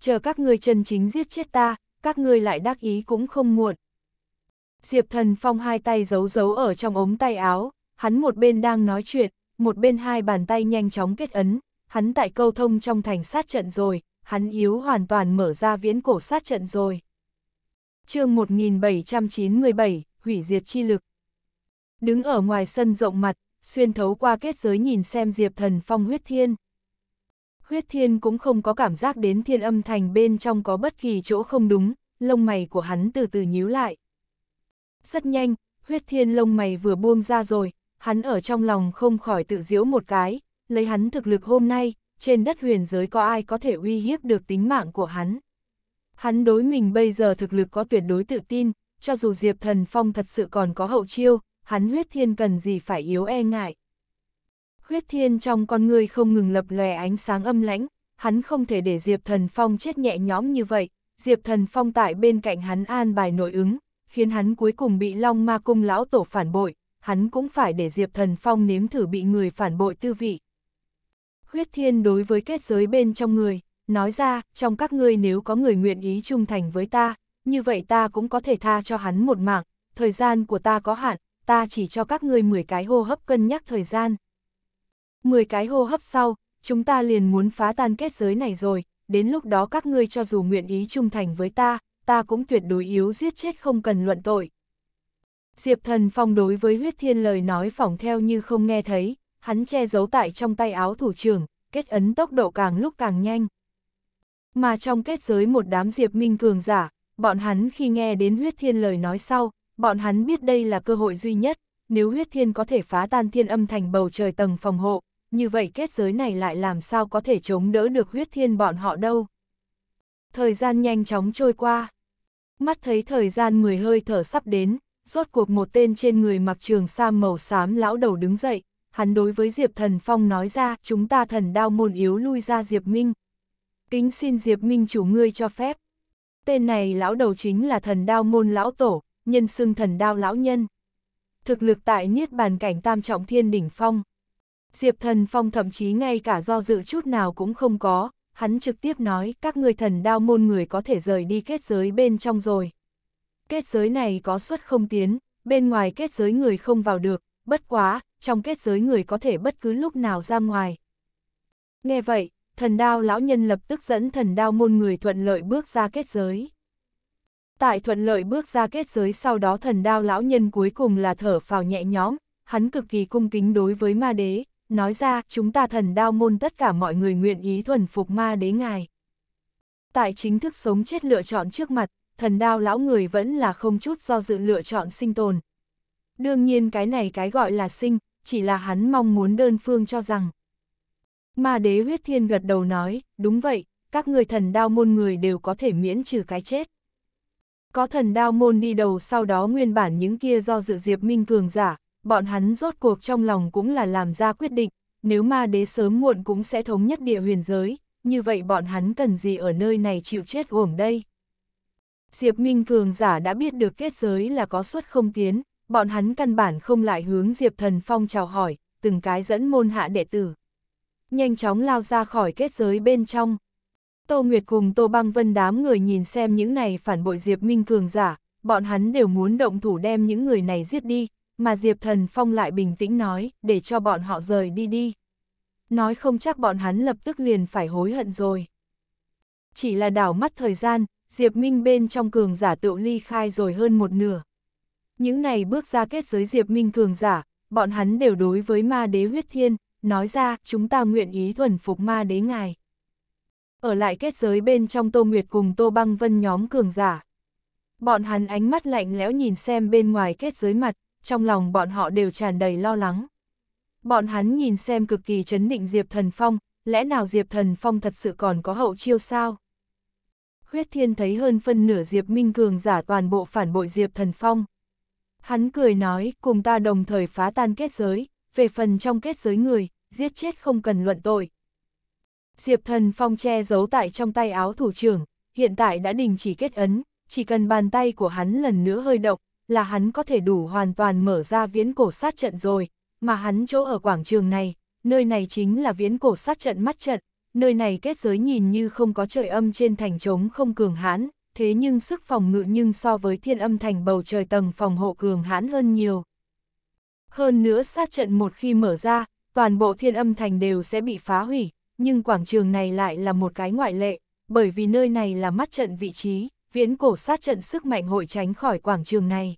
Chờ các ngươi chân chính giết chết ta, các ngươi lại đắc ý cũng không muộn. Diệp Thần Phong hai tay giấu giấu ở trong ống tay áo, Hắn một bên đang nói chuyện, một bên hai bàn tay nhanh chóng kết ấn, hắn tại câu thông trong thành sát trận rồi, hắn yếu hoàn toàn mở ra viễn cổ sát trận rồi. chương 1797, hủy diệt chi lực. Đứng ở ngoài sân rộng mặt, xuyên thấu qua kết giới nhìn xem Diệp Thần Phong huyết thiên. Huyết thiên cũng không có cảm giác đến thiên âm thành bên trong có bất kỳ chỗ không đúng, lông mày của hắn từ từ nhíu lại. Rất nhanh, huyết thiên lông mày vừa buông ra rồi, hắn ở trong lòng không khỏi tự giễu một cái, lấy hắn thực lực hôm nay, trên đất huyền giới có ai có thể uy hiếp được tính mạng của hắn. Hắn đối mình bây giờ thực lực có tuyệt đối tự tin, cho dù Diệp Thần Phong thật sự còn có hậu chiêu, hắn huyết thiên cần gì phải yếu e ngại. Huyết thiên trong con người không ngừng lập lòe ánh sáng âm lãnh, hắn không thể để Diệp Thần Phong chết nhẹ nhõm như vậy, Diệp Thần Phong tại bên cạnh hắn an bài nội ứng, khiến hắn cuối cùng bị Long Ma Cung lão tổ phản bội, hắn cũng phải để Diệp Thần Phong nếm thử bị người phản bội tư vị. Huyết thiên đối với kết giới bên trong người, nói ra, trong các ngươi nếu có người nguyện ý trung thành với ta, như vậy ta cũng có thể tha cho hắn một mạng, thời gian của ta có hạn, ta chỉ cho các ngươi 10 cái hô hấp cân nhắc thời gian. 10 cái hô hấp sau, chúng ta liền muốn phá tan kết giới này rồi, đến lúc đó các ngươi cho dù nguyện ý trung thành với ta, ta cũng tuyệt đối yếu giết chết không cần luận tội. Diệp Thần Phong đối với huyết thiên lời nói phỏng theo như không nghe thấy, hắn che giấu tại trong tay áo thủ trưởng, kết ấn tốc độ càng lúc càng nhanh. Mà trong kết giới một đám Diệp Minh cường giả, bọn hắn khi nghe đến huyết thiên lời nói sau, bọn hắn biết đây là cơ hội duy nhất, nếu huyết thiên có thể phá tan thiên âm thành bầu trời tầng phòng hộ, như vậy kết giới này lại làm sao có thể chống đỡ được huyết thiên bọn họ đâu. Thời gian nhanh chóng trôi qua. Mắt thấy thời gian 10 hơi thở sắp đến, rốt cuộc một tên trên người mặc trường sa màu xám lão đầu đứng dậy, hắn đối với Diệp Thần Phong nói ra, chúng ta thần đao môn yếu lui ra Diệp Minh. Kính xin Diệp Minh chủ ngươi cho phép. Tên này lão đầu chính là thần đao môn lão tổ, nhân xưng thần đao lão nhân. Thực lực tại niết bàn cảnh tam trọng thiên đỉnh phong. Diệp Thần Phong thậm chí ngay cả do dự chút nào cũng không có, hắn trực tiếp nói các người thần đao môn người có thể rời đi kết giới bên trong rồi kết giới này có suất không tiến, bên ngoài kết giới người không vào được, bất quá, trong kết giới người có thể bất cứ lúc nào ra ngoài. Nghe vậy, thần đao lão nhân lập tức dẫn thần đao môn người thuận lợi bước ra kết giới. Tại thuận lợi bước ra kết giới sau đó thần đao lão nhân cuối cùng là thở phào nhẹ nhõm, hắn cực kỳ cung kính đối với ma đế, nói ra chúng ta thần đao môn tất cả mọi người nguyện ý thuần phục ma đế ngài. Tại chính thức sống chết lựa chọn trước mặt, thần đao lão người vẫn là không chút do dự lựa chọn sinh tồn. Đương nhiên cái này cái gọi là sinh, chỉ là hắn mong muốn đơn phương cho rằng. Mà đế huyết thiên gật đầu nói, đúng vậy, các người thần đao môn người đều có thể miễn trừ cái chết. Có thần đao môn đi đầu sau đó nguyên bản những kia do dự diệp minh cường giả, bọn hắn rốt cuộc trong lòng cũng là làm ra quyết định, nếu ma đế sớm muộn cũng sẽ thống nhất địa huyền giới, như vậy bọn hắn cần gì ở nơi này chịu chết uổng đây. Diệp Minh cường giả đã biết được kết giới là có suất không tiến, bọn hắn căn bản không lại hướng Diệp Thần Phong chào hỏi, từng cái dẫn môn hạ đệ tử. Nhanh chóng lao ra khỏi kết giới bên trong. Tô Nguyệt cùng Tô Băng Vân đám người nhìn xem những này phản bội Diệp Minh cường giả, bọn hắn đều muốn động thủ đem những người này giết đi, mà Diệp Thần Phong lại bình tĩnh nói, để cho bọn họ rời đi đi. Nói không chắc bọn hắn lập tức liền phải hối hận rồi. Chỉ là đảo mắt thời gian, Diệp Minh bên trong cường giả tự ly khai rồi hơn một nửa. Những này bước ra kết giới Diệp Minh cường giả, bọn hắn đều đối với ma đế huyết thiên, nói ra chúng ta nguyện ý thuần phục ma đế ngài. Ở lại kết giới bên trong Tô Nguyệt cùng Tô Băng Vân nhóm cường giả. Bọn hắn ánh mắt lạnh lẽo nhìn xem bên ngoài kết giới mặt, trong lòng bọn họ đều tràn đầy lo lắng. Bọn hắn nhìn xem cực kỳ chấn định Diệp Thần Phong, lẽ nào Diệp Thần Phong thật sự còn có hậu chiêu sao? huyết thiên thấy hơn phân nửa Diệp Minh Cường giả toàn bộ phản bội Diệp Thần Phong. Hắn cười nói, cùng ta đồng thời phá tan kết giới, về phần trong kết giới người, giết chết không cần luận tội. Diệp Thần Phong che giấu tại trong tay áo thủ trưởng, hiện tại đã đình chỉ kết ấn, chỉ cần bàn tay của hắn lần nữa hơi động, là hắn có thể đủ hoàn toàn mở ra viễn cổ sát trận rồi, mà hắn chỗ ở quảng trường này, nơi này chính là viễn cổ sát trận mắt trận, nơi này kết giới nhìn như không có trời âm trên thành trống không cường hãn, thế nhưng sức phòng ngự nhưng so với thiên âm thành bầu trời tầng phòng hộ cường hãn hơn nhiều. Hơn nữa sát trận một khi mở ra, toàn bộ thiên âm thành đều sẽ bị phá hủy, nhưng quảng trường này lại là một cái ngoại lệ, bởi vì nơi này là mắt trận vị trí, viễn cổ sát trận sức mạnh hội tránh khỏi quảng trường này.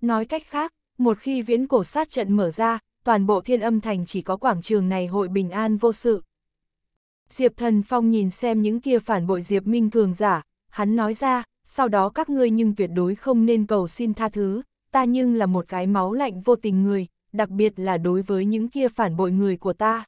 Nói cách khác, một khi viễn cổ sát trận mở ra, toàn bộ thiên âm thành chỉ có quảng trường này hội bình an vô sự. Diệp Thần Phong nhìn xem những kia phản bội Diệp Minh Cường giả, hắn nói ra, sau đó các ngươi nhưng tuyệt đối không nên cầu xin tha thứ, ta nhưng là một cái máu lạnh vô tình người, đặc biệt là đối với những kia phản bội người của ta.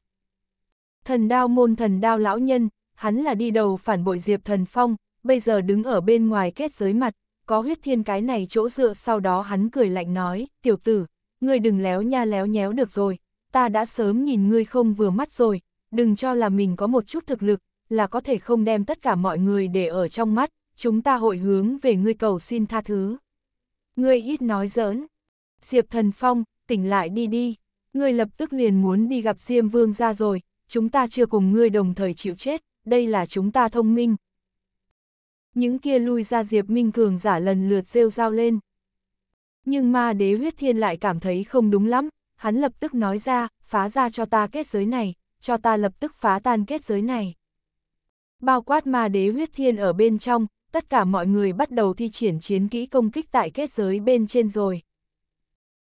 Thần đao môn thần đao lão nhân, hắn là đi đầu phản bội Diệp Thần Phong, bây giờ đứng ở bên ngoài kết giới mặt, có huyết thiên cái này chỗ dựa sau đó hắn cười lạnh nói, tiểu tử, ngươi đừng léo nha léo nhéo được rồi, ta đã sớm nhìn ngươi không vừa mắt rồi, đừng cho là mình có một chút thực lực, là có thể không đem tất cả mọi người để ở trong mắt, chúng ta hội hướng về ngươi cầu xin tha thứ. Ngươi ít nói giỡn. Diệp Thần Phong, tỉnh lại đi đi, ngươi lập tức liền muốn đi gặp Diêm Vương ra rồi, chúng ta chưa cùng ngươi đồng thời chịu chết, đây là chúng ta thông minh. Những kia lui ra Diệp Minh Cường giả lần lượt rêu rao lên. Nhưng ma đế huyết thiên lại cảm thấy không đúng lắm, hắn lập tức nói ra, phá ra cho ta kết giới này cho ta lập tức phá tan kết giới này. Bao quát ma đế huyết thiên ở bên trong, tất cả mọi người bắt đầu thi triển chiến kỹ công kích tại kết giới bên trên rồi.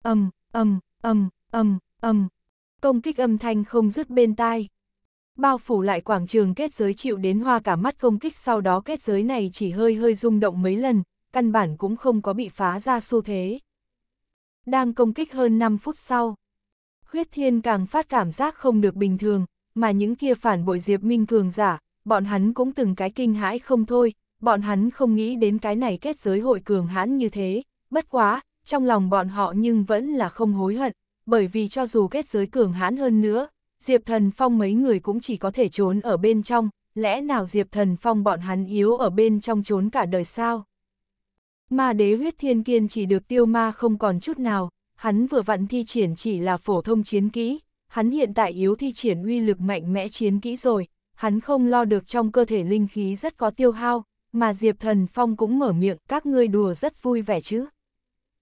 Âm, âm, âm, âm, âm, công kích âm thanh không dứt bên tai. Bao phủ lại quảng trường kết giới chịu đến hoa cả mắt công kích sau đó kết giới này chỉ hơi hơi rung động mấy lần, căn bản cũng không có bị phá ra xu thế. Đang công kích hơn 5 phút sau, huyết thiên càng phát cảm giác không được bình thường, mà những kia phản bội Diệp Minh Cường giả, bọn hắn cũng từng cái kinh hãi không thôi, bọn hắn không nghĩ đến cái này kết giới hội cường hãn như thế, bất quá, trong lòng bọn họ nhưng vẫn là không hối hận, bởi vì cho dù kết giới cường hãn hơn nữa, Diệp Thần Phong mấy người cũng chỉ có thể trốn ở bên trong, lẽ nào Diệp Thần Phong bọn hắn yếu ở bên trong trốn cả đời sao? Ma đế huyết thiên kiên chỉ được tiêu ma không còn chút nào, hắn vừa vặn thi triển chỉ là phổ thông chiến kỹ, hắn hiện tại yếu thi triển uy lực mạnh mẽ chiến kỹ rồi, hắn không lo được trong cơ thể linh khí rất có tiêu hao, mà Diệp Thần Phong cũng mở miệng các ngươi đùa rất vui vẻ chứ.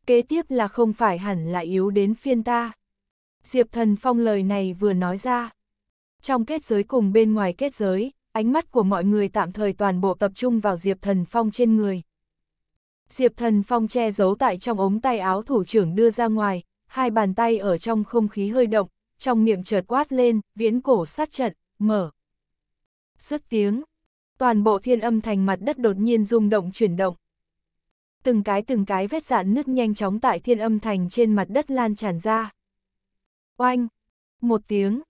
Kế tiếp là không phải hẳn là yếu đến phiên ta. Diệp Thần Phong lời này vừa nói ra. Trong kết giới cùng bên ngoài kết giới, ánh mắt của mọi người tạm thời toàn bộ tập trung vào Diệp Thần Phong trên người. Diệp Thần Phong che giấu tại trong ống tay áo thủ trưởng đưa ra ngoài, hai bàn tay ở trong không khí hơi động, trong miệng chợt quát lên, viễn cổ sát trận, mở. Sức tiếng, toàn bộ thiên âm thành mặt đất đột nhiên rung động chuyển động. Từng cái từng cái vết dạn nứt nhanh chóng tại thiên âm thành trên mặt đất lan tràn ra. Oanh, một tiếng,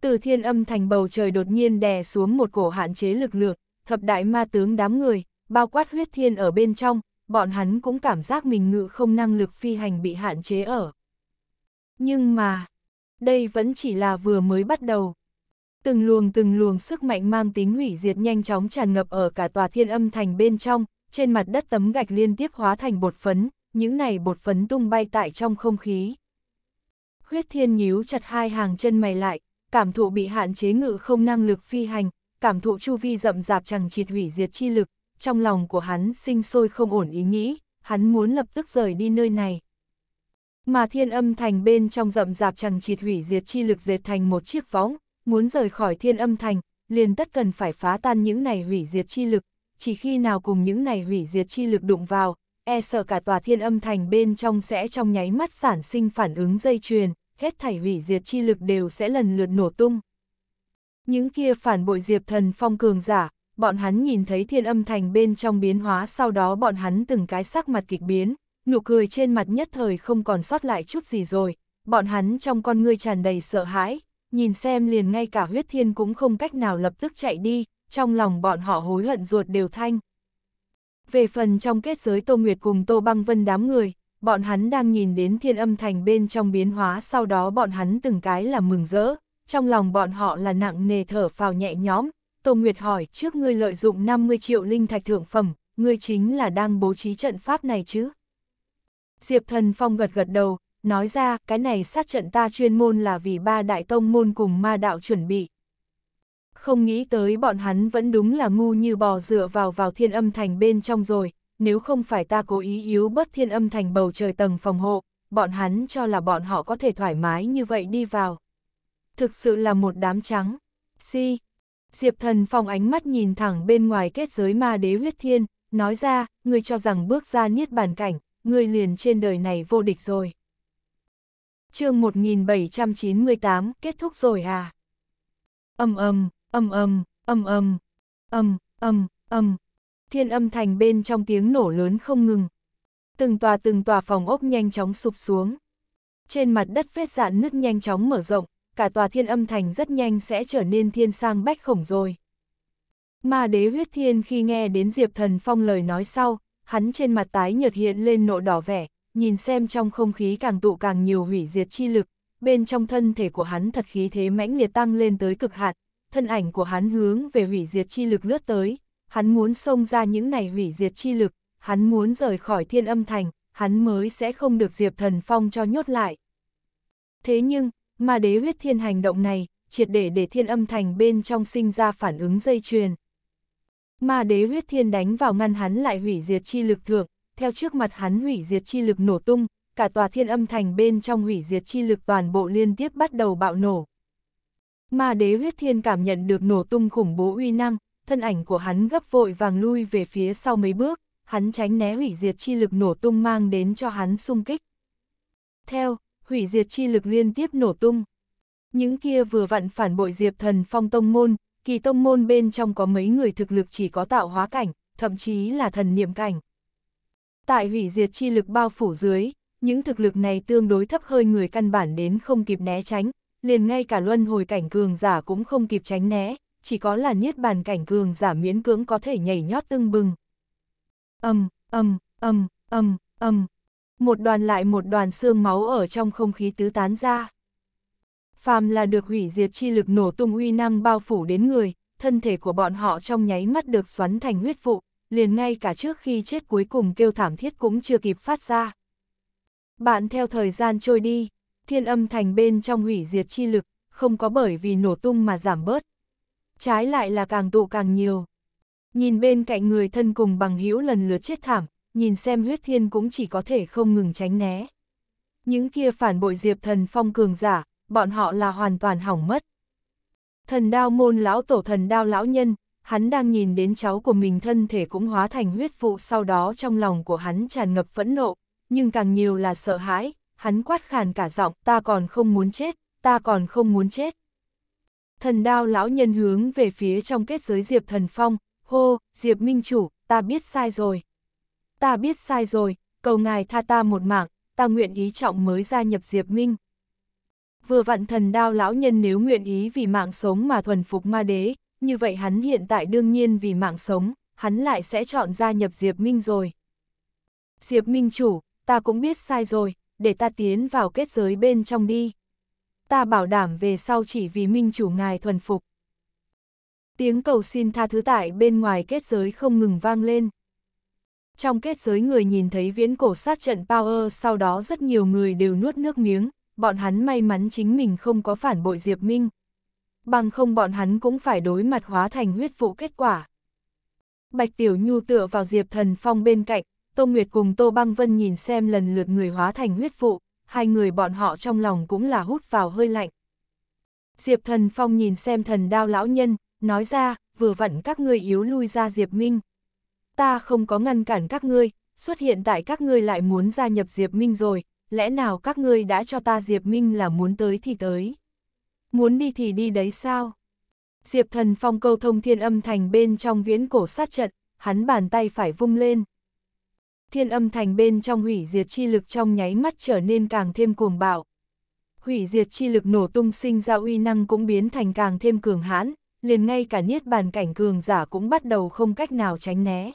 từ thiên âm thành bầu trời đột nhiên đè xuống một cổ hạn chế lực lượng, thập đại ma tướng đám người, bao quát huyết thiên ở bên trong, bọn hắn cũng cảm giác mình ngự không năng lực phi hành bị hạn chế ở. Nhưng mà, đây vẫn chỉ là vừa mới bắt đầu. Từng luồng từng luồng sức mạnh mang tính hủy diệt nhanh chóng tràn ngập ở cả tòa thiên âm thành bên trong, trên mặt đất tấm gạch liên tiếp hóa thành bột phấn, những này bột phấn tung bay tại trong không khí. Huyết thiên nhíu chặt hai hàng chân mày lại, cảm thụ bị hạn chế ngự không năng lực phi hành, cảm thụ chu vi rậm rạp chẳng triệt hủy diệt chi lực, trong lòng của hắn sinh sôi không ổn ý nghĩ, hắn muốn lập tức rời đi nơi này. Mà thiên âm thành bên trong rậm rạp chẳng chịt hủy diệt chi lực dệt thành một chiếc võng, muốn rời khỏi thiên âm thành, liền tất cần phải phá tan những này hủy diệt chi lực, chỉ khi nào cùng những này hủy diệt chi lực đụng vào, e sợ cả tòa thiên âm thành bên trong sẽ trong nháy mắt sản sinh phản ứng dây chuyền, hết thảy hủy diệt chi lực đều sẽ lần lượt nổ tung. Những kia phản bội diệp thần phong cường giả, bọn hắn nhìn thấy thiên âm thành bên trong biến hóa sau đó bọn hắn từng cái sắc mặt kịch biến, nụ cười trên mặt nhất thời không còn sót lại chút gì rồi, bọn hắn trong con ngươi tràn đầy sợ hãi, nhìn xem liền ngay cả huyết thiên cũng không cách nào lập tức chạy đi, trong lòng bọn họ hối hận ruột đều thanh. Về phần trong kết giới Tô Nguyệt cùng Tô Băng Vân đám người, bọn hắn đang nhìn đến thiên âm thành bên trong biến hóa sau đó bọn hắn từng cái là mừng rỡ, trong lòng bọn họ là nặng nề thở phào nhẹ nhõm, Tô Nguyệt hỏi, trước ngươi lợi dụng 50 triệu linh thạch thượng phẩm, ngươi chính là đang bố trí trận pháp này chứ? Diệp Thần Phong gật gật đầu, nói ra, cái này sát trận ta chuyên môn là vì ba đại tông môn cùng ma đạo chuẩn bị. Không nghĩ tới bọn hắn vẫn đúng là ngu như bò dựa vào vào thiên âm thành bên trong rồi, nếu không phải ta cố ý yếu bớt thiên âm thành bầu trời tầng phòng hộ, bọn hắn cho là bọn họ có thể thoải mái như vậy đi vào. Thực sự là một đám trắng. Si, Diệp thần phòng ánh mắt nhìn thẳng bên ngoài kết giới ma đế huyết thiên, nói ra, ngươi cho rằng bước ra niết bàn cảnh, ngươi liền trên đời này vô địch rồi. chương 1798 kết thúc rồi à? Âm âm, âm âm, âm âm, âm, âm, âm, thiên âm thành bên trong tiếng nổ lớn không ngừng. Từng tòa từng tòa phòng ốc nhanh chóng sụp xuống. Trên mặt đất vết dạn nứt nhanh chóng mở rộng, cả tòa thiên âm thành rất nhanh sẽ trở nên thiên sang bách khổng rồi. Ma đế huyết thiên khi nghe đến Diệp Thần Phong lời nói sau, hắn trên mặt tái nhợt hiện lên nộ đỏ vẻ, nhìn xem trong không khí càng tụ càng nhiều hủy diệt chi lực, bên trong thân thể của hắn thật khí thế mãnh liệt tăng lên tới cực hạn, thân ảnh của hắn hướng về hủy diệt chi lực lướt tới, hắn muốn xông ra những này hủy diệt chi lực, hắn muốn rời khỏi thiên âm thành, hắn mới sẽ không được Diệp Thần Phong cho nhốt lại. Thế nhưng, mà đế huyết thiên hành động này, triệt để để thiên âm thành bên trong sinh ra phản ứng dây chuyền. Mà đế huyết thiên đánh vào ngăn hắn lại hủy diệt chi lực thượng, theo trước mặt hắn hủy diệt chi lực nổ tung, cả tòa thiên âm thành bên trong hủy diệt chi lực toàn bộ liên tiếp bắt đầu bạo nổ. Mà đế huyết thiên cảm nhận được nổ tung khủng bố uy năng, thân ảnh của hắn gấp vội vàng lui về phía sau mấy bước, hắn tránh né hủy diệt chi lực nổ tung mang đến cho hắn xung kích. Theo, hủy diệt chi lực liên tiếp nổ tung. Những kia vừa vặn phản bội diệp thần phong tông môn, kỳ tông môn bên trong có mấy người thực lực chỉ có tạo hóa cảnh, thậm chí là thần niệm cảnh. Tại hủy diệt chi lực bao phủ dưới, những thực lực này tương đối thấp hơi người căn bản đến không kịp né tránh, liền ngay cả luân hồi cảnh cường giả cũng không kịp tránh né, chỉ có là niết bàn cảnh cường giả miễn cưỡng có thể nhảy nhót tưng bừng. Âm, âm, âm, âm, âm, một đoàn lại một đoàn xương máu ở trong không khí tứ tán ra. Phàm là được hủy diệt chi lực nổ tung uy năng bao phủ đến người, thân thể của bọn họ trong nháy mắt được xoắn thành huyết vụ, liền ngay cả trước khi chết cuối cùng kêu thảm thiết cũng chưa kịp phát ra. Bạn theo thời gian trôi đi, thiên âm thành bên trong hủy diệt chi lực, không có bởi vì nổ tung mà giảm bớt. Trái lại là càng tụ càng nhiều. Nhìn bên cạnh người thân cùng bằng hữu lần lượt chết thảm, nhìn xem huyết thiên cũng chỉ có thể không ngừng tránh né. Những kia phản bội diệp thần phong cường giả, bọn họ là hoàn toàn hỏng mất. Thần đao môn lão tổ thần đao lão nhân, hắn đang nhìn đến cháu của mình thân thể cũng hóa thành huyết vụ sau đó trong lòng của hắn tràn ngập phẫn nộ, nhưng càng nhiều là sợ hãi, hắn quát khàn cả giọng, ta còn không muốn chết, ta còn không muốn chết. Thần đao lão nhân hướng về phía trong kết giới Diệp Thần Phong, hô, Diệp Minh Chủ, ta biết sai rồi ta biết sai rồi, cầu ngài tha ta một mạng, ta nguyện ý trọng mới gia nhập Diệp Minh. Vừa vặn thần đao lão nhân nếu nguyện ý vì mạng sống mà thuần phục ma đế, như vậy hắn hiện tại đương nhiên vì mạng sống, hắn lại sẽ chọn gia nhập Diệp Minh rồi. Diệp Minh chủ, ta cũng biết sai rồi, để ta tiến vào kết giới bên trong đi. Ta bảo đảm về sau chỉ vì Minh chủ ngài thuần phục. Tiếng cầu xin tha thứ tại bên ngoài kết giới không ngừng vang lên. Trong kết giới người nhìn thấy viễn cổ sát trận Power sau đó rất nhiều người đều nuốt nước miếng, bọn hắn may mắn chính mình không có phản bội Diệp Minh. Bằng không bọn hắn cũng phải đối mặt hóa thành huyết vụ kết quả. Bạch Tiểu Nhu tựa vào Diệp Thần Phong bên cạnh, Tô Nguyệt cùng Tô Băng Vân nhìn xem lần lượt người hóa thành huyết vụ, hai người bọn họ trong lòng cũng là hút vào hơi lạnh. Diệp Thần Phong nhìn xem thần đao lão nhân, nói ra, vừa vặn các ngươi yếu lui ra Diệp Minh ta không có ngăn cản các ngươi, xuất hiện tại các ngươi lại muốn gia nhập Diệp Minh rồi, lẽ nào các ngươi đã cho ta Diệp Minh là muốn tới thì tới. Muốn đi thì đi đấy sao? Diệp thần phong câu thông thiên âm thành bên trong viễn cổ sát trận, hắn bàn tay phải vung lên. Thiên âm thành bên trong hủy diệt chi lực trong nháy mắt trở nên càng thêm cuồng bạo. Hủy diệt chi lực nổ tung sinh ra uy năng cũng biến thành càng thêm cường hãn, liền ngay cả niết bàn cảnh cường giả cũng bắt đầu không cách nào tránh né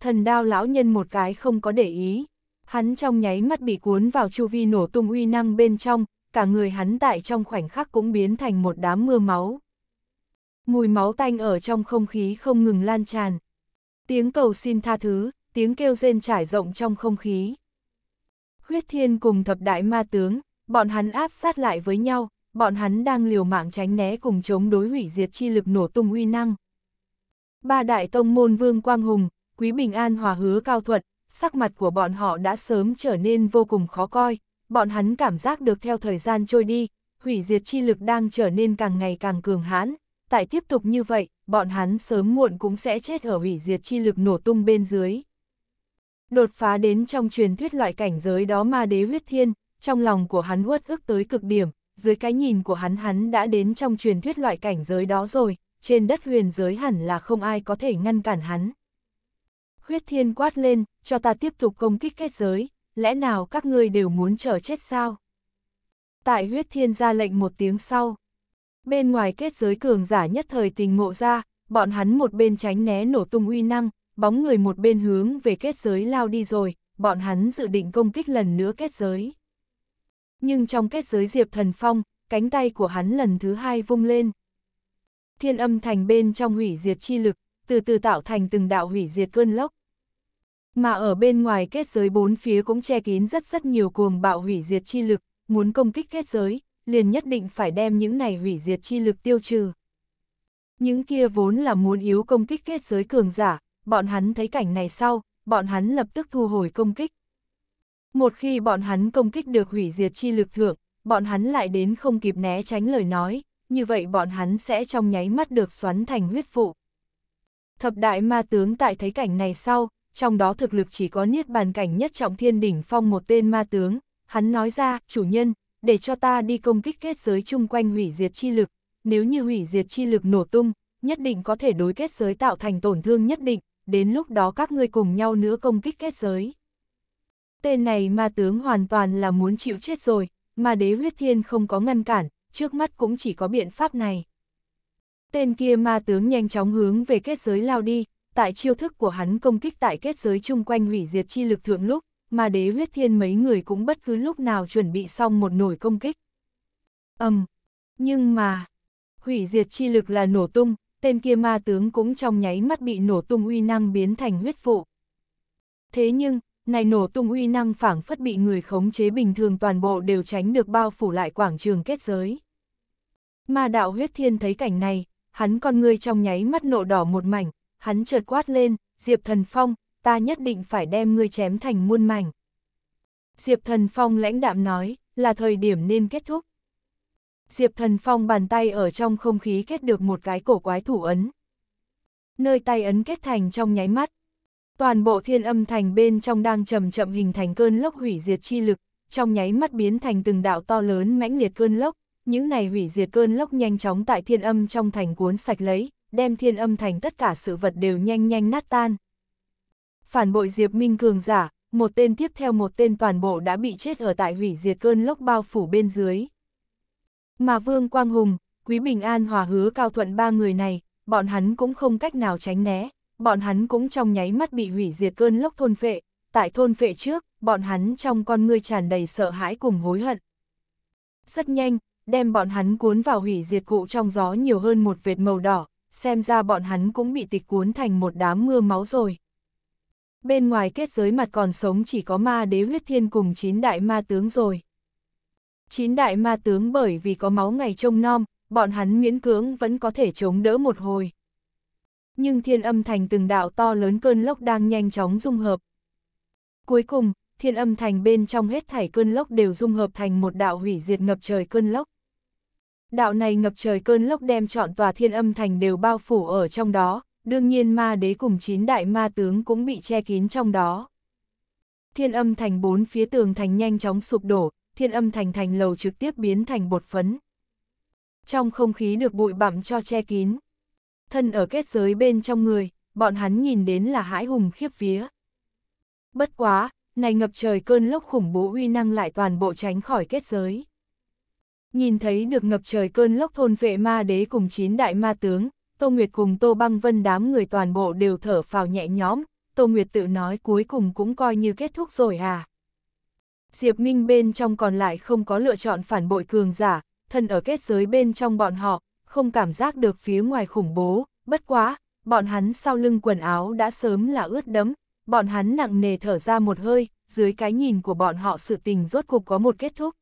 thần đao lão nhân một cái không có để ý. Hắn trong nháy mắt bị cuốn vào chu vi nổ tung uy năng bên trong, cả người hắn tại trong khoảnh khắc cũng biến thành một đám mưa máu. Mùi máu tanh ở trong không khí không ngừng lan tràn. Tiếng cầu xin tha thứ, tiếng kêu rên trải rộng trong không khí. Huyết thiên cùng thập đại ma tướng, bọn hắn áp sát lại với nhau, bọn hắn đang liều mạng tránh né cùng chống đối hủy diệt chi lực nổ tung uy năng. Ba đại tông môn vương quang hùng, Quý Bình An hòa hứa cao thuật, sắc mặt của bọn họ đã sớm trở nên vô cùng khó coi, bọn hắn cảm giác được theo thời gian trôi đi, hủy diệt chi lực đang trở nên càng ngày càng cường hãn, tại tiếp tục như vậy, bọn hắn sớm muộn cũng sẽ chết ở hủy diệt chi lực nổ tung bên dưới. Đột phá đến trong truyền thuyết loại cảnh giới đó ma đế huyết thiên, trong lòng của hắn uất ức tới cực điểm, dưới cái nhìn của hắn hắn đã đến trong truyền thuyết loại cảnh giới đó rồi, trên đất huyền giới hẳn là không ai có thể ngăn cản hắn huyết thiên quát lên, cho ta tiếp tục công kích kết giới, lẽ nào các ngươi đều muốn chờ chết sao? Tại huyết thiên ra lệnh một tiếng sau, bên ngoài kết giới cường giả nhất thời tình ngộ ra, bọn hắn một bên tránh né nổ tung uy năng, bóng người một bên hướng về kết giới lao đi rồi, bọn hắn dự định công kích lần nữa kết giới. Nhưng trong kết giới Diệp Thần Phong, cánh tay của hắn lần thứ hai vung lên. Thiên âm thành bên trong hủy diệt chi lực, từ từ tạo thành từng đạo hủy diệt cơn lốc, mà ở bên ngoài kết giới bốn phía cũng che kín rất rất nhiều cuồng bạo hủy diệt chi lực, muốn công kích kết giới, liền nhất định phải đem những này hủy diệt chi lực tiêu trừ. Những kia vốn là muốn yếu công kích kết giới cường giả, bọn hắn thấy cảnh này sau, bọn hắn lập tức thu hồi công kích. Một khi bọn hắn công kích được hủy diệt chi lực thượng, bọn hắn lại đến không kịp né tránh lời nói, như vậy bọn hắn sẽ trong nháy mắt được xoắn thành huyết vụ. Thập đại ma tướng tại thấy cảnh này sau, trong đó thực lực chỉ có niết bàn cảnh nhất trọng thiên đỉnh phong một tên ma tướng, hắn nói ra, chủ nhân, để cho ta đi công kích kết giới chung quanh hủy diệt chi lực, nếu như hủy diệt chi lực nổ tung, nhất định có thể đối kết giới tạo thành tổn thương nhất định, đến lúc đó các ngươi cùng nhau nữa công kích kết giới. Tên này ma tướng hoàn toàn là muốn chịu chết rồi, mà đế huyết thiên không có ngăn cản, trước mắt cũng chỉ có biện pháp này. Tên kia ma tướng nhanh chóng hướng về kết giới lao đi, tại chiêu thức của hắn công kích tại kết giới chung quanh hủy diệt chi lực thượng lúc, mà đế huyết thiên mấy người cũng bất cứ lúc nào chuẩn bị xong một nổi công kích. Ầm, um, nhưng mà, hủy diệt chi lực là nổ tung, tên kia ma tướng cũng trong nháy mắt bị nổ tung uy năng biến thành huyết vụ. Thế nhưng, này nổ tung uy năng phảng phất bị người khống chế bình thường toàn bộ đều tránh được bao phủ lại quảng trường kết giới. Ma đạo huyết thiên thấy cảnh này, hắn con người trong nháy mắt nộ đỏ một mảnh, hắn chợt quát lên, Diệp Thần Phong, ta nhất định phải đem ngươi chém thành muôn mảnh. Diệp Thần Phong lãnh đạm nói, là thời điểm nên kết thúc. Diệp Thần Phong bàn tay ở trong không khí kết được một cái cổ quái thủ ấn. Nơi tay ấn kết thành trong nháy mắt. Toàn bộ thiên âm thành bên trong đang chậm chậm hình thành cơn lốc hủy diệt chi lực, trong nháy mắt biến thành từng đạo to lớn mãnh liệt cơn lốc, những này hủy diệt cơn lốc nhanh chóng tại thiên âm trong thành cuốn sạch lấy, đem thiên âm thành tất cả sự vật đều nhanh nhanh nát tan. Phản bội Diệp Minh cường giả, một tên tiếp theo một tên toàn bộ đã bị chết ở tại hủy diệt cơn lốc bao phủ bên dưới. Mà Vương Quang Hùng, Quý Bình An hòa hứa cao thuận ba người này, bọn hắn cũng không cách nào tránh né, bọn hắn cũng trong nháy mắt bị hủy diệt cơn lốc thôn phệ, tại thôn phệ trước, bọn hắn trong con ngươi tràn đầy sợ hãi cùng hối hận. Rất nhanh, đem bọn hắn cuốn vào hủy diệt cụ trong gió nhiều hơn một vệt màu đỏ, xem ra bọn hắn cũng bị tịch cuốn thành một đám mưa máu rồi. Bên ngoài kết giới mặt còn sống chỉ có ma đế huyết thiên cùng chín đại ma tướng rồi. Chín đại ma tướng bởi vì có máu ngày trông nom, bọn hắn miễn cưỡng vẫn có thể chống đỡ một hồi. Nhưng thiên âm thành từng đạo to lớn cơn lốc đang nhanh chóng dung hợp. Cuối cùng, thiên âm thành bên trong hết thảy cơn lốc đều dung hợp thành một đạo hủy diệt ngập trời cơn lốc. Đạo này ngập trời cơn lốc đem trọn tòa thiên âm thành đều bao phủ ở trong đó, đương nhiên ma đế cùng chín đại ma tướng cũng bị che kín trong đó. Thiên âm thành bốn phía tường thành nhanh chóng sụp đổ, thiên âm thành thành lầu trực tiếp biến thành bột phấn. Trong không khí được bụi bặm cho che kín. Thân ở kết giới bên trong người, bọn hắn nhìn đến là hãi hùng khiếp vía. Bất quá, này ngập trời cơn lốc khủng bố uy năng lại toàn bộ tránh khỏi kết giới. Nhìn thấy được ngập trời cơn lốc thôn vệ ma đế cùng chín đại ma tướng, Tô Nguyệt cùng Tô Băng Vân đám người toàn bộ đều thở phào nhẹ nhõm, Tô Nguyệt tự nói cuối cùng cũng coi như kết thúc rồi à. Diệp Minh bên trong còn lại không có lựa chọn phản bội cường giả, thân ở kết giới bên trong bọn họ, không cảm giác được phía ngoài khủng bố, bất quá, bọn hắn sau lưng quần áo đã sớm là ướt đẫm, bọn hắn nặng nề thở ra một hơi, dưới cái nhìn của bọn họ sự tình rốt cục có một kết thúc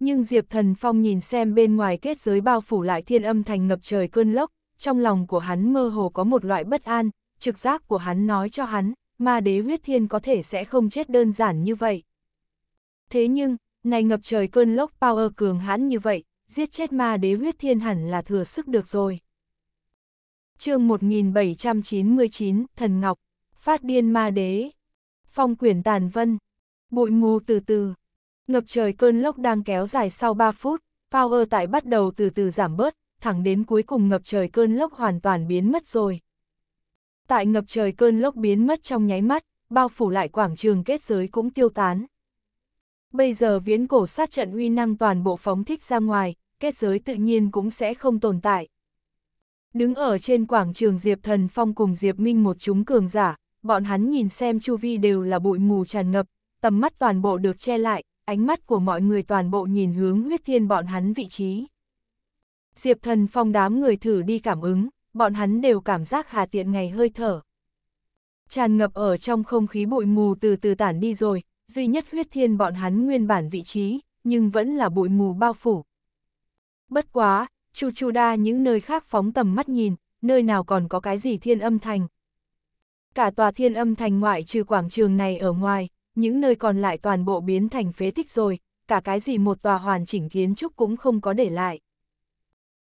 nhưng Diệp Thần Phong nhìn xem bên ngoài kết giới bao phủ lại thiên âm thành ngập trời cơn lốc, trong lòng của hắn mơ hồ có một loại bất an, trực giác của hắn nói cho hắn, ma đế huyết thiên có thể sẽ không chết đơn giản như vậy. Thế nhưng, này ngập trời cơn lốc power cường hãn như vậy, giết chết ma đế huyết thiên hẳn là thừa sức được rồi. chương 1799, Thần Ngọc, Phát Điên Ma Đế, Phong Quyển Tàn Vân, bụi mù từ từ, Ngập trời cơn lốc đang kéo dài sau 3 phút, power tại bắt đầu từ từ giảm bớt, thẳng đến cuối cùng ngập trời cơn lốc hoàn toàn biến mất rồi. Tại ngập trời cơn lốc biến mất trong nháy mắt, bao phủ lại quảng trường kết giới cũng tiêu tán. Bây giờ viễn cổ sát trận uy năng toàn bộ phóng thích ra ngoài, kết giới tự nhiên cũng sẽ không tồn tại. Đứng ở trên quảng trường Diệp Thần Phong cùng Diệp Minh một chúng cường giả, bọn hắn nhìn xem chu vi đều là bụi mù tràn ngập, tầm mắt toàn bộ được che lại, ánh mắt của mọi người toàn bộ nhìn hướng huyết thiên bọn hắn vị trí. Diệp thần phong đám người thử đi cảm ứng, bọn hắn đều cảm giác hà tiện ngày hơi thở. Tràn ngập ở trong không khí bụi mù từ từ tản đi rồi, duy nhất huyết thiên bọn hắn nguyên bản vị trí, nhưng vẫn là bụi mù bao phủ. Bất quá, chu chu đa những nơi khác phóng tầm mắt nhìn, nơi nào còn có cái gì thiên âm thành. Cả tòa thiên âm thành ngoại trừ quảng trường này ở ngoài, những nơi còn lại toàn bộ biến thành phế tích rồi, cả cái gì một tòa hoàn chỉnh kiến trúc cũng không có để lại.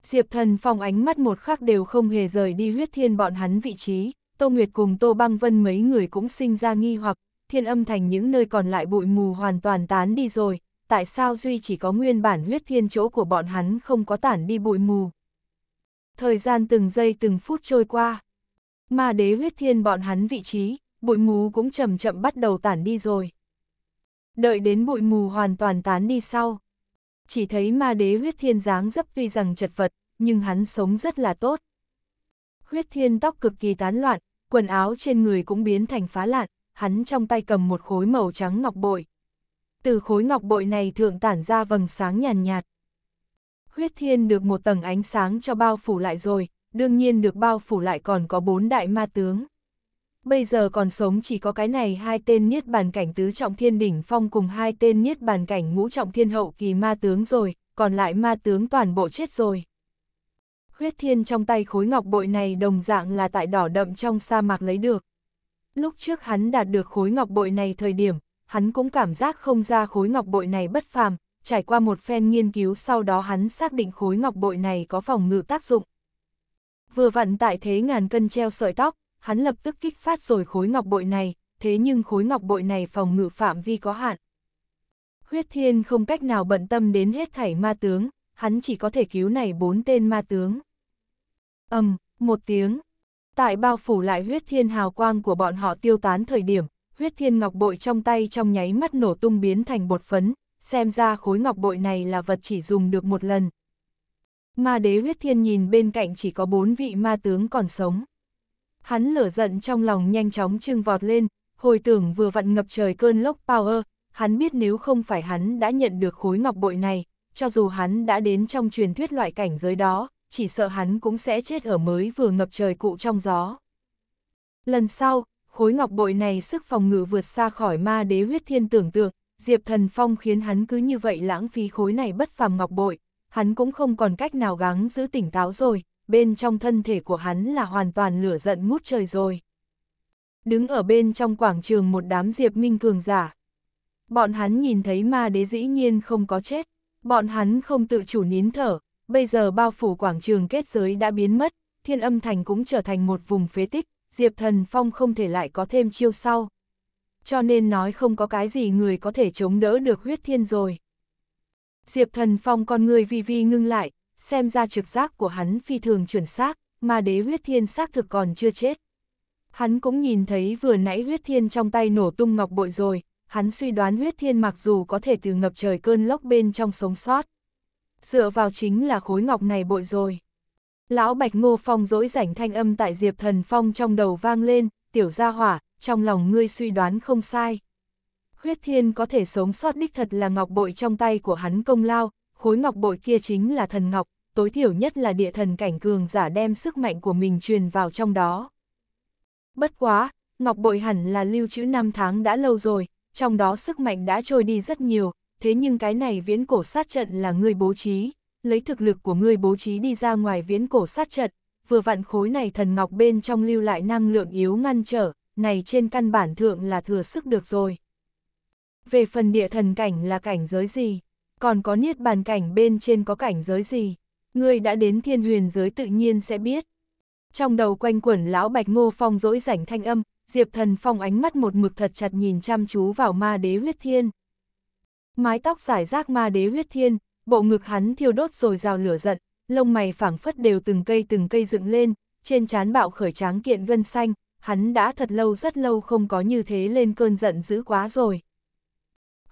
Diệp thần phong ánh mắt một khắc đều không hề rời đi huyết thiên bọn hắn vị trí, Tô Nguyệt cùng Tô Băng Vân mấy người cũng sinh ra nghi hoặc, thiên âm thành những nơi còn lại bụi mù hoàn toàn tán đi rồi, tại sao duy chỉ có nguyên bản huyết thiên chỗ của bọn hắn không có tản đi bụi mù. Thời gian từng giây từng phút trôi qua, mà đế huyết thiên bọn hắn vị trí, bụi mù cũng chậm chậm bắt đầu tản đi rồi. Đợi đến bụi mù hoàn toàn tán đi sau. Chỉ thấy ma đế huyết thiên dáng dấp tuy rằng chật vật, nhưng hắn sống rất là tốt. Huyết thiên tóc cực kỳ tán loạn, quần áo trên người cũng biến thành phá lạn, hắn trong tay cầm một khối màu trắng ngọc bội. Từ khối ngọc bội này thượng tản ra vầng sáng nhàn nhạt, nhạt. Huyết thiên được một tầng ánh sáng cho bao phủ lại rồi, đương nhiên được bao phủ lại còn có bốn đại ma tướng bây giờ còn sống chỉ có cái này hai tên niết bàn cảnh tứ trọng thiên đỉnh phong cùng hai tên niết bàn cảnh ngũ trọng thiên hậu kỳ ma tướng rồi, còn lại ma tướng toàn bộ chết rồi. Huyết thiên trong tay khối ngọc bội này đồng dạng là tại đỏ đậm trong sa mạc lấy được. Lúc trước hắn đạt được khối ngọc bội này thời điểm, hắn cũng cảm giác không ra khối ngọc bội này bất phàm, trải qua một phen nghiên cứu sau đó hắn xác định khối ngọc bội này có phòng ngự tác dụng. Vừa vặn tại thế ngàn cân treo sợi tóc, hắn lập tức kích phát rồi khối ngọc bội này, thế nhưng khối ngọc bội này phòng ngự phạm vi có hạn. Huyết Thiên không cách nào bận tâm đến hết thảy ma tướng, hắn chỉ có thể cứu này bốn tên ma tướng. ầm, um, một tiếng. Tại bao phủ lại huyết thiên hào quang của bọn họ tiêu tán thời điểm, huyết thiên ngọc bội trong tay trong nháy mắt nổ tung biến thành bột phấn, xem ra khối ngọc bội này là vật chỉ dùng được một lần. Ma đế huyết thiên nhìn bên cạnh chỉ có bốn vị ma tướng còn sống hắn lửa giận trong lòng nhanh chóng trưng vọt lên, hồi tưởng vừa vặn ngập trời cơn lốc power, hắn biết nếu không phải hắn đã nhận được khối ngọc bội này, cho dù hắn đã đến trong truyền thuyết loại cảnh giới đó, chỉ sợ hắn cũng sẽ chết ở mới vừa ngập trời cụ trong gió. Lần sau, khối ngọc bội này sức phòng ngự vượt xa khỏi ma đế huyết thiên tưởng tượng, Diệp Thần Phong khiến hắn cứ như vậy lãng phí khối này bất phàm ngọc bội, hắn cũng không còn cách nào gắng giữ tỉnh táo rồi, bên trong thân thể của hắn là hoàn toàn lửa giận ngút trời rồi. Đứng ở bên trong quảng trường một đám diệp minh cường giả. Bọn hắn nhìn thấy ma đế dĩ nhiên không có chết, bọn hắn không tự chủ nín thở, bây giờ bao phủ quảng trường kết giới đã biến mất, thiên âm thành cũng trở thành một vùng phế tích, diệp thần phong không thể lại có thêm chiêu sau. Cho nên nói không có cái gì người có thể chống đỡ được huyết thiên rồi. Diệp thần phong con người vi vi ngưng lại, xem ra trực giác của hắn phi thường chuẩn xác, mà đế huyết thiên xác thực còn chưa chết. Hắn cũng nhìn thấy vừa nãy huyết thiên trong tay nổ tung ngọc bội rồi, hắn suy đoán huyết thiên mặc dù có thể từ ngập trời cơn lốc bên trong sống sót. Dựa vào chính là khối ngọc này bội rồi. Lão Bạch Ngô Phong dỗi rảnh thanh âm tại Diệp Thần Phong trong đầu vang lên, tiểu gia hỏa, trong lòng ngươi suy đoán không sai. Huyết thiên có thể sống sót đích thật là ngọc bội trong tay của hắn công lao, khối ngọc bội kia chính là thần ngọc, tối thiểu nhất là địa thần cảnh cường giả đem sức mạnh của mình truyền vào trong đó. Bất quá, ngọc bội hẳn là lưu trữ năm tháng đã lâu rồi, trong đó sức mạnh đã trôi đi rất nhiều, thế nhưng cái này viễn cổ sát trận là người bố trí, lấy thực lực của người bố trí đi ra ngoài viễn cổ sát trận, vừa vặn khối này thần ngọc bên trong lưu lại năng lượng yếu ngăn trở, này trên căn bản thượng là thừa sức được rồi. Về phần địa thần cảnh là cảnh giới gì? còn có niết bàn cảnh bên trên có cảnh giới gì, ngươi đã đến thiên huyền giới tự nhiên sẽ biết. Trong đầu quanh quẩn lão Bạch Ngô Phong dỗi rảnh thanh âm, Diệp Thần Phong ánh mắt một mực thật chặt nhìn chăm chú vào ma đế huyết thiên. Mái tóc giải rác ma đế huyết thiên, bộ ngực hắn thiêu đốt rồi rào lửa giận, lông mày phảng phất đều từng cây từng cây dựng lên, trên trán bạo khởi tráng kiện gân xanh, hắn đã thật lâu rất lâu không có như thế lên cơn giận dữ quá rồi.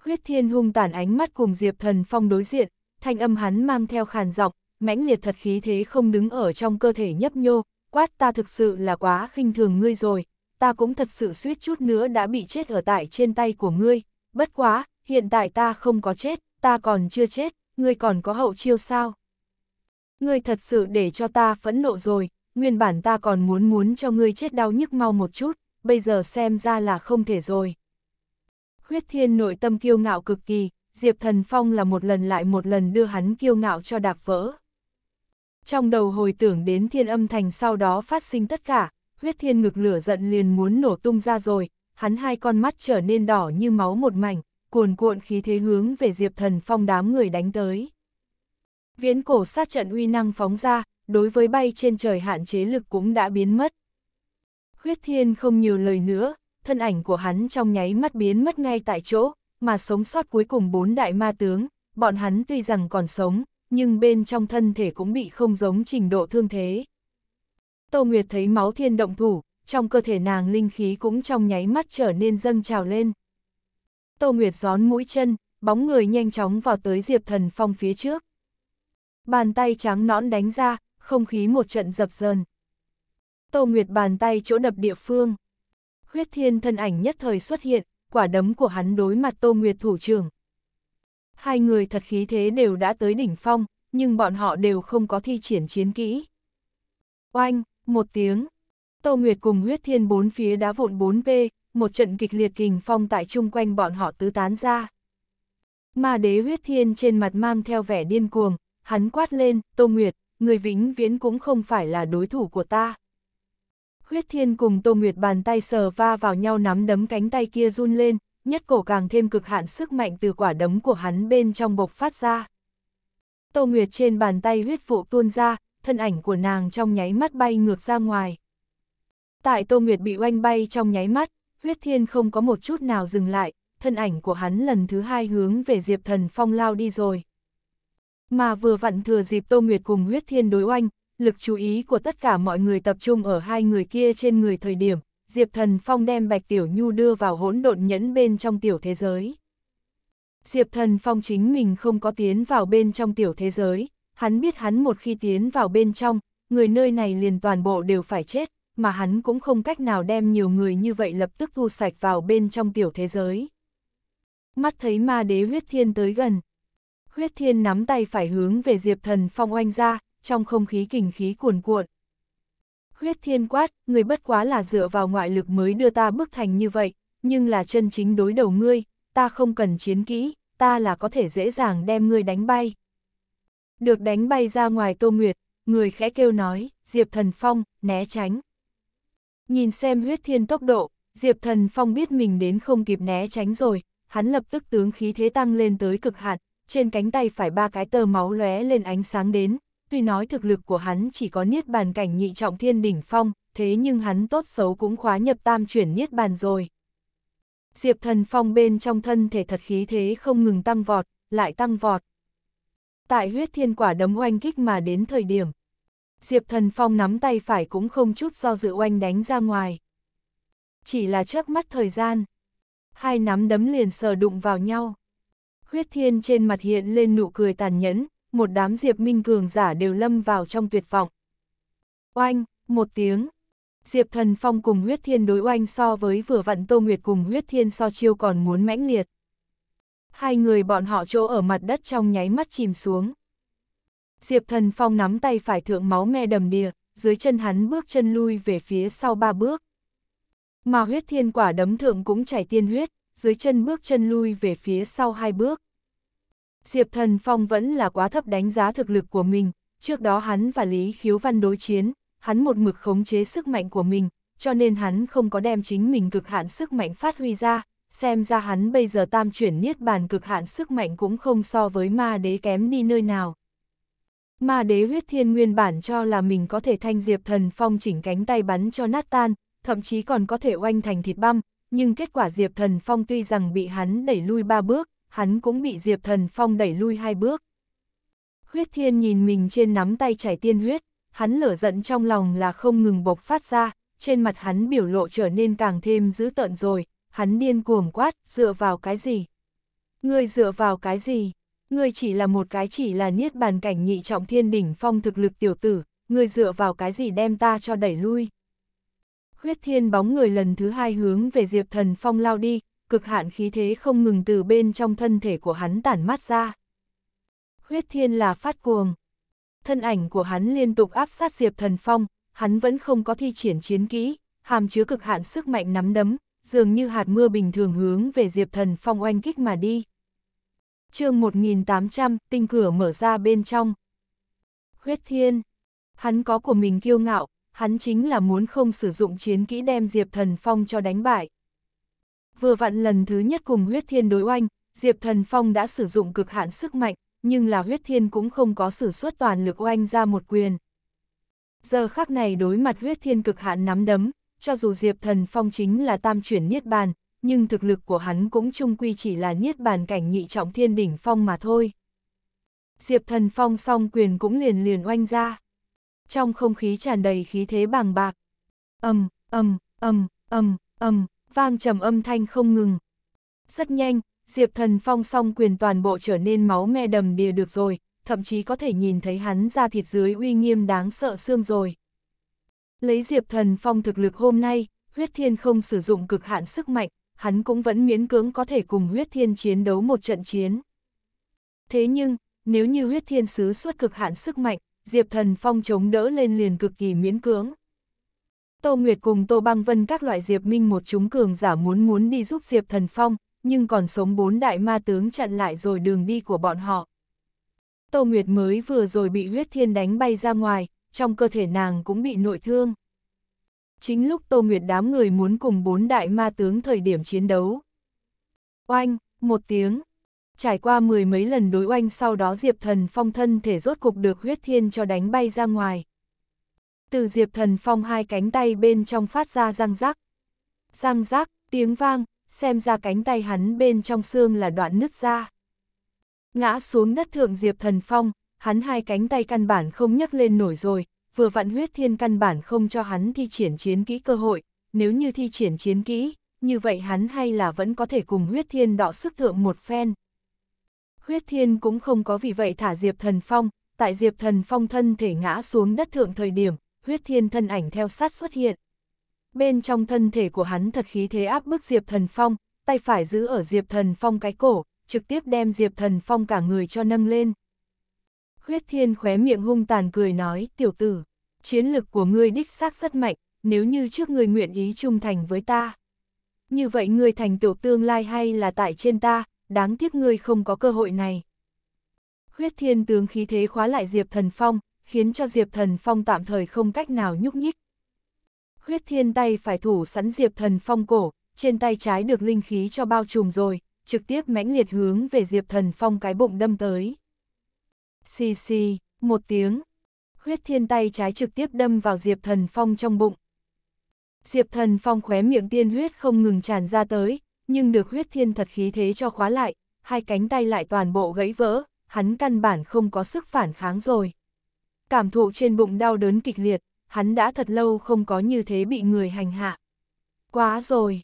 Huyết Thiên hung tàn ánh mắt cùng Diệp Thần Phong đối diện, thanh âm hắn mang theo khàn giọng, mãnh liệt thật khí thế không đứng ở trong cơ thể nhấp nhô, quát ta thực sự là quá khinh thường ngươi rồi, ta cũng thật sự suýt chút nữa đã bị chết ở tại trên tay của ngươi, bất quá, hiện tại ta không có chết, ta còn chưa chết, ngươi còn có hậu chiêu sao? Ngươi thật sự để cho ta phẫn nộ rồi, nguyên bản ta còn muốn muốn cho ngươi chết đau nhức mau một chút, bây giờ xem ra là không thể rồi huyết thiên nội tâm kiêu ngạo cực kỳ, Diệp Thần Phong là một lần lại một lần đưa hắn kiêu ngạo cho đạp vỡ. Trong đầu hồi tưởng đến thiên âm thành sau đó phát sinh tất cả, huyết thiên ngực lửa giận liền muốn nổ tung ra rồi, hắn hai con mắt trở nên đỏ như máu một mảnh, cuồn cuộn khí thế hướng về Diệp Thần Phong đám người đánh tới. Viễn cổ sát trận uy năng phóng ra, đối với bay trên trời hạn chế lực cũng đã biến mất. Huyết thiên không nhiều lời nữa, thân ảnh của hắn trong nháy mắt biến mất ngay tại chỗ, mà sống sót cuối cùng bốn đại ma tướng, bọn hắn tuy rằng còn sống, nhưng bên trong thân thể cũng bị không giống trình độ thương thế. Tô Nguyệt thấy máu thiên động thủ, trong cơ thể nàng linh khí cũng trong nháy mắt trở nên dâng trào lên. Tô Nguyệt gión mũi chân, bóng người nhanh chóng vào tới Diệp Thần Phong phía trước. Bàn tay trắng nõn đánh ra, không khí một trận dập dờn. Tô Nguyệt bàn tay chỗ đập địa phương huyết thiên thân ảnh nhất thời xuất hiện, quả đấm của hắn đối mặt Tô Nguyệt thủ trưởng. Hai người thật khí thế đều đã tới đỉnh phong, nhưng bọn họ đều không có thi triển chiến kỹ. Oanh, một tiếng, Tô Nguyệt cùng huyết thiên bốn phía đá vụn bốn p một trận kịch liệt kình phong tại chung quanh bọn họ tứ tán ra. Mà đế huyết thiên trên mặt mang theo vẻ điên cuồng, hắn quát lên, Tô Nguyệt, người vĩnh viễn cũng không phải là đối thủ của ta. Huyết Thiên cùng Tô Nguyệt bàn tay sờ va vào nhau nắm đấm cánh tay kia run lên, nhất cổ càng thêm cực hạn sức mạnh từ quả đấm của hắn bên trong bộc phát ra. Tô Nguyệt trên bàn tay huyết vụ tuôn ra, thân ảnh của nàng trong nháy mắt bay ngược ra ngoài. Tại Tô Nguyệt bị oanh bay trong nháy mắt, huyết thiên không có một chút nào dừng lại, thân ảnh của hắn lần thứ hai hướng về Diệp Thần Phong lao đi rồi. Mà vừa vặn thừa dịp Tô Nguyệt cùng huyết thiên đối oanh, lực chú ý của tất cả mọi người tập trung ở hai người kia trên người thời điểm, Diệp Thần Phong đem Bạch Tiểu Nhu đưa vào hỗn độn nhẫn bên trong tiểu thế giới. Diệp Thần Phong chính mình không có tiến vào bên trong tiểu thế giới, hắn biết hắn một khi tiến vào bên trong, người nơi này liền toàn bộ đều phải chết, mà hắn cũng không cách nào đem nhiều người như vậy lập tức thu sạch vào bên trong tiểu thế giới. Mắt thấy ma đế huyết thiên tới gần, huyết thiên nắm tay phải hướng về Diệp Thần Phong oanh ra, trong không khí kình khí cuồn cuộn. Huyết thiên quát, người bất quá là dựa vào ngoại lực mới đưa ta bước thành như vậy, nhưng là chân chính đối đầu ngươi, ta không cần chiến kỹ, ta là có thể dễ dàng đem ngươi đánh bay. Được đánh bay ra ngoài Tô Nguyệt, người khẽ kêu nói, Diệp Thần Phong, né tránh. Nhìn xem huyết thiên tốc độ, Diệp Thần Phong biết mình đến không kịp né tránh rồi, hắn lập tức tướng khí thế tăng lên tới cực hạn, trên cánh tay phải ba cái tờ máu lóe lên ánh sáng đến, tuy nói thực lực của hắn chỉ có niết bàn cảnh nhị trọng thiên đỉnh phong, thế nhưng hắn tốt xấu cũng khóa nhập tam chuyển niết bàn rồi. Diệp thần phong bên trong thân thể thật khí thế không ngừng tăng vọt, lại tăng vọt. Tại huyết thiên quả đấm oanh kích mà đến thời điểm, Diệp thần phong nắm tay phải cũng không chút do dự oanh đánh ra ngoài. Chỉ là chớp mắt thời gian, hai nắm đấm liền sờ đụng vào nhau. Huyết thiên trên mặt hiện lên nụ cười tàn nhẫn, một đám Diệp Minh cường giả đều lâm vào trong tuyệt vọng. Oanh, một tiếng. Diệp Thần Phong cùng huyết thiên đối oanh so với vừa vặn Tô Nguyệt cùng huyết thiên so chiêu còn muốn mãnh liệt. Hai người bọn họ chỗ ở mặt đất trong nháy mắt chìm xuống. Diệp Thần Phong nắm tay phải thượng máu me đầm đìa, dưới chân hắn bước chân lui về phía sau ba bước. Mà huyết thiên quả đấm thượng cũng chảy tiên huyết, dưới chân bước chân lui về phía sau hai bước. Diệp Thần Phong vẫn là quá thấp đánh giá thực lực của mình, trước đó hắn và Lý Khiếu Văn đối chiến, hắn một mực khống chế sức mạnh của mình, cho nên hắn không có đem chính mình cực hạn sức mạnh phát huy ra, xem ra hắn bây giờ tam chuyển niết bàn cực hạn sức mạnh cũng không so với ma đế kém đi nơi nào. Ma đế huyết thiên nguyên bản cho là mình có thể thanh diệp thần phong chỉnh cánh tay bắn cho nát tan, thậm chí còn có thể oanh thành thịt băm, nhưng kết quả diệp thần phong tuy rằng bị hắn đẩy lui ba bước, hắn cũng bị Diệp Thần Phong đẩy lui hai bước. Huyết Thiên nhìn mình trên nắm tay chảy tiên huyết, hắn lửa giận trong lòng là không ngừng bộc phát ra, trên mặt hắn biểu lộ trở nên càng thêm dữ tợn rồi, hắn điên cuồng quát, dựa vào cái gì? Ngươi dựa vào cái gì? Ngươi chỉ là một cái chỉ là niết bàn cảnh nhị trọng thiên đỉnh phong thực lực tiểu tử, ngươi dựa vào cái gì đem ta cho đẩy lui? Huyết thiên bóng người lần thứ hai hướng về Diệp Thần Phong lao đi, cực hạn khí thế không ngừng từ bên trong thân thể của hắn tản mát ra. Huyết thiên là phát cuồng. Thân ảnh của hắn liên tục áp sát Diệp Thần Phong, hắn vẫn không có thi triển chiến kỹ, hàm chứa cực hạn sức mạnh nắm đấm, dường như hạt mưa bình thường hướng về Diệp Thần Phong oanh kích mà đi. chương 1800, tinh cửa mở ra bên trong. Huyết thiên. Hắn có của mình kiêu ngạo, hắn chính là muốn không sử dụng chiến kỹ đem Diệp Thần Phong cho đánh bại vừa vặn lần thứ nhất cùng huyết thiên đối oanh, Diệp Thần Phong đã sử dụng cực hạn sức mạnh, nhưng là huyết thiên cũng không có sử xuất toàn lực oanh ra một quyền. Giờ khắc này đối mặt huyết thiên cực hạn nắm đấm, cho dù Diệp Thần Phong chính là tam chuyển niết bàn, nhưng thực lực của hắn cũng chung quy chỉ là niết bàn cảnh nhị trọng thiên đỉnh phong mà thôi. Diệp Thần Phong song quyền cũng liền liền oanh ra. Trong không khí tràn đầy khí thế bàng bạc. Âm, âm, âm, âm, âm, vang trầm âm thanh không ngừng. Rất nhanh, Diệp Thần Phong song quyền toàn bộ trở nên máu me đầm đìa được rồi, thậm chí có thể nhìn thấy hắn ra thịt dưới uy nghiêm đáng sợ xương rồi. Lấy Diệp Thần Phong thực lực hôm nay, huyết thiên không sử dụng cực hạn sức mạnh, hắn cũng vẫn miễn cưỡng có thể cùng huyết thiên chiến đấu một trận chiến. Thế nhưng, nếu như huyết thiên sứ suốt cực hạn sức mạnh, Diệp Thần Phong chống đỡ lên liền cực kỳ miễn cưỡng. Tô Nguyệt cùng Tô Băng Vân các loại Diệp Minh một chúng cường giả muốn muốn đi giúp Diệp Thần Phong, nhưng còn sống bốn đại ma tướng chặn lại rồi đường đi của bọn họ. Tô Nguyệt mới vừa rồi bị huyết thiên đánh bay ra ngoài, trong cơ thể nàng cũng bị nội thương. Chính lúc Tô Nguyệt đám người muốn cùng bốn đại ma tướng thời điểm chiến đấu. Oanh, một tiếng. Trải qua mười mấy lần đối oanh sau đó Diệp Thần Phong thân thể rốt cục được huyết thiên cho đánh bay ra ngoài. Từ Diệp Thần Phong hai cánh tay bên trong phát ra răng rắc. Răng rắc, tiếng vang, xem ra cánh tay hắn bên trong xương là đoạn nứt ra. Ngã xuống đất thượng Diệp Thần Phong, hắn hai cánh tay căn bản không nhấc lên nổi rồi, vừa vặn huyết thiên căn bản không cho hắn thi triển chiến kỹ cơ hội, nếu như thi triển chiến kỹ, như vậy hắn hay là vẫn có thể cùng huyết thiên đọ sức thượng một phen. Huyết thiên cũng không có vì vậy thả Diệp Thần Phong, tại Diệp Thần Phong thân thể ngã xuống đất thượng thời điểm, huyết thiên thân ảnh theo sát xuất hiện. Bên trong thân thể của hắn thật khí thế áp bức Diệp Thần Phong, tay phải giữ ở Diệp Thần Phong cái cổ, trực tiếp đem Diệp Thần Phong cả người cho nâng lên. Huyết thiên khóe miệng hung tàn cười nói, tiểu tử, chiến lực của ngươi đích xác rất mạnh, nếu như trước ngươi nguyện ý trung thành với ta. Như vậy ngươi thành tựu tương lai hay là tại trên ta, đáng tiếc ngươi không có cơ hội này. Huyết thiên tướng khí thế khóa lại Diệp Thần Phong, khiến cho Diệp Thần Phong tạm thời không cách nào nhúc nhích. Huyết thiên tay phải thủ sẵn Diệp Thần Phong cổ, trên tay trái được linh khí cho bao trùm rồi, trực tiếp mãnh liệt hướng về Diệp Thần Phong cái bụng đâm tới. Xì xì, một tiếng, huyết thiên tay trái trực tiếp đâm vào Diệp Thần Phong trong bụng. Diệp Thần Phong khóe miệng tiên huyết không ngừng tràn ra tới, nhưng được huyết thiên thật khí thế cho khóa lại, hai cánh tay lại toàn bộ gãy vỡ, hắn căn bản không có sức phản kháng rồi cảm thụ trên bụng đau đớn kịch liệt, hắn đã thật lâu không có như thế bị người hành hạ. Quá rồi!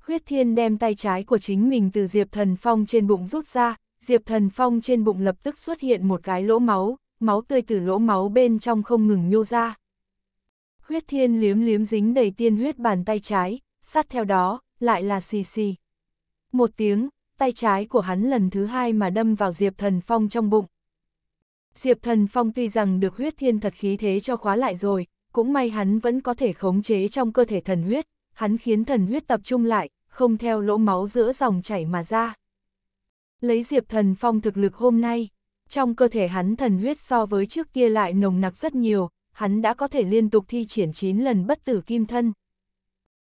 Huyết Thiên đem tay trái của chính mình từ Diệp Thần Phong trên bụng rút ra, Diệp Thần Phong trên bụng lập tức xuất hiện một cái lỗ máu, máu tươi từ lỗ máu bên trong không ngừng nhô ra. Huyết Thiên liếm liếm dính đầy tiên huyết bàn tay trái, sát theo đó, lại là xì xì. Một tiếng, tay trái của hắn lần thứ hai mà đâm vào Diệp Thần Phong trong bụng. Diệp Thần Phong tuy rằng được huyết thiên thật khí thế cho khóa lại rồi, cũng may hắn vẫn có thể khống chế trong cơ thể thần huyết, hắn khiến thần huyết tập trung lại, không theo lỗ máu giữa dòng chảy mà ra. Lấy Diệp Thần Phong thực lực hôm nay, trong cơ thể hắn thần huyết so với trước kia lại nồng nặc rất nhiều, hắn đã có thể liên tục thi triển 9 lần bất tử kim thân.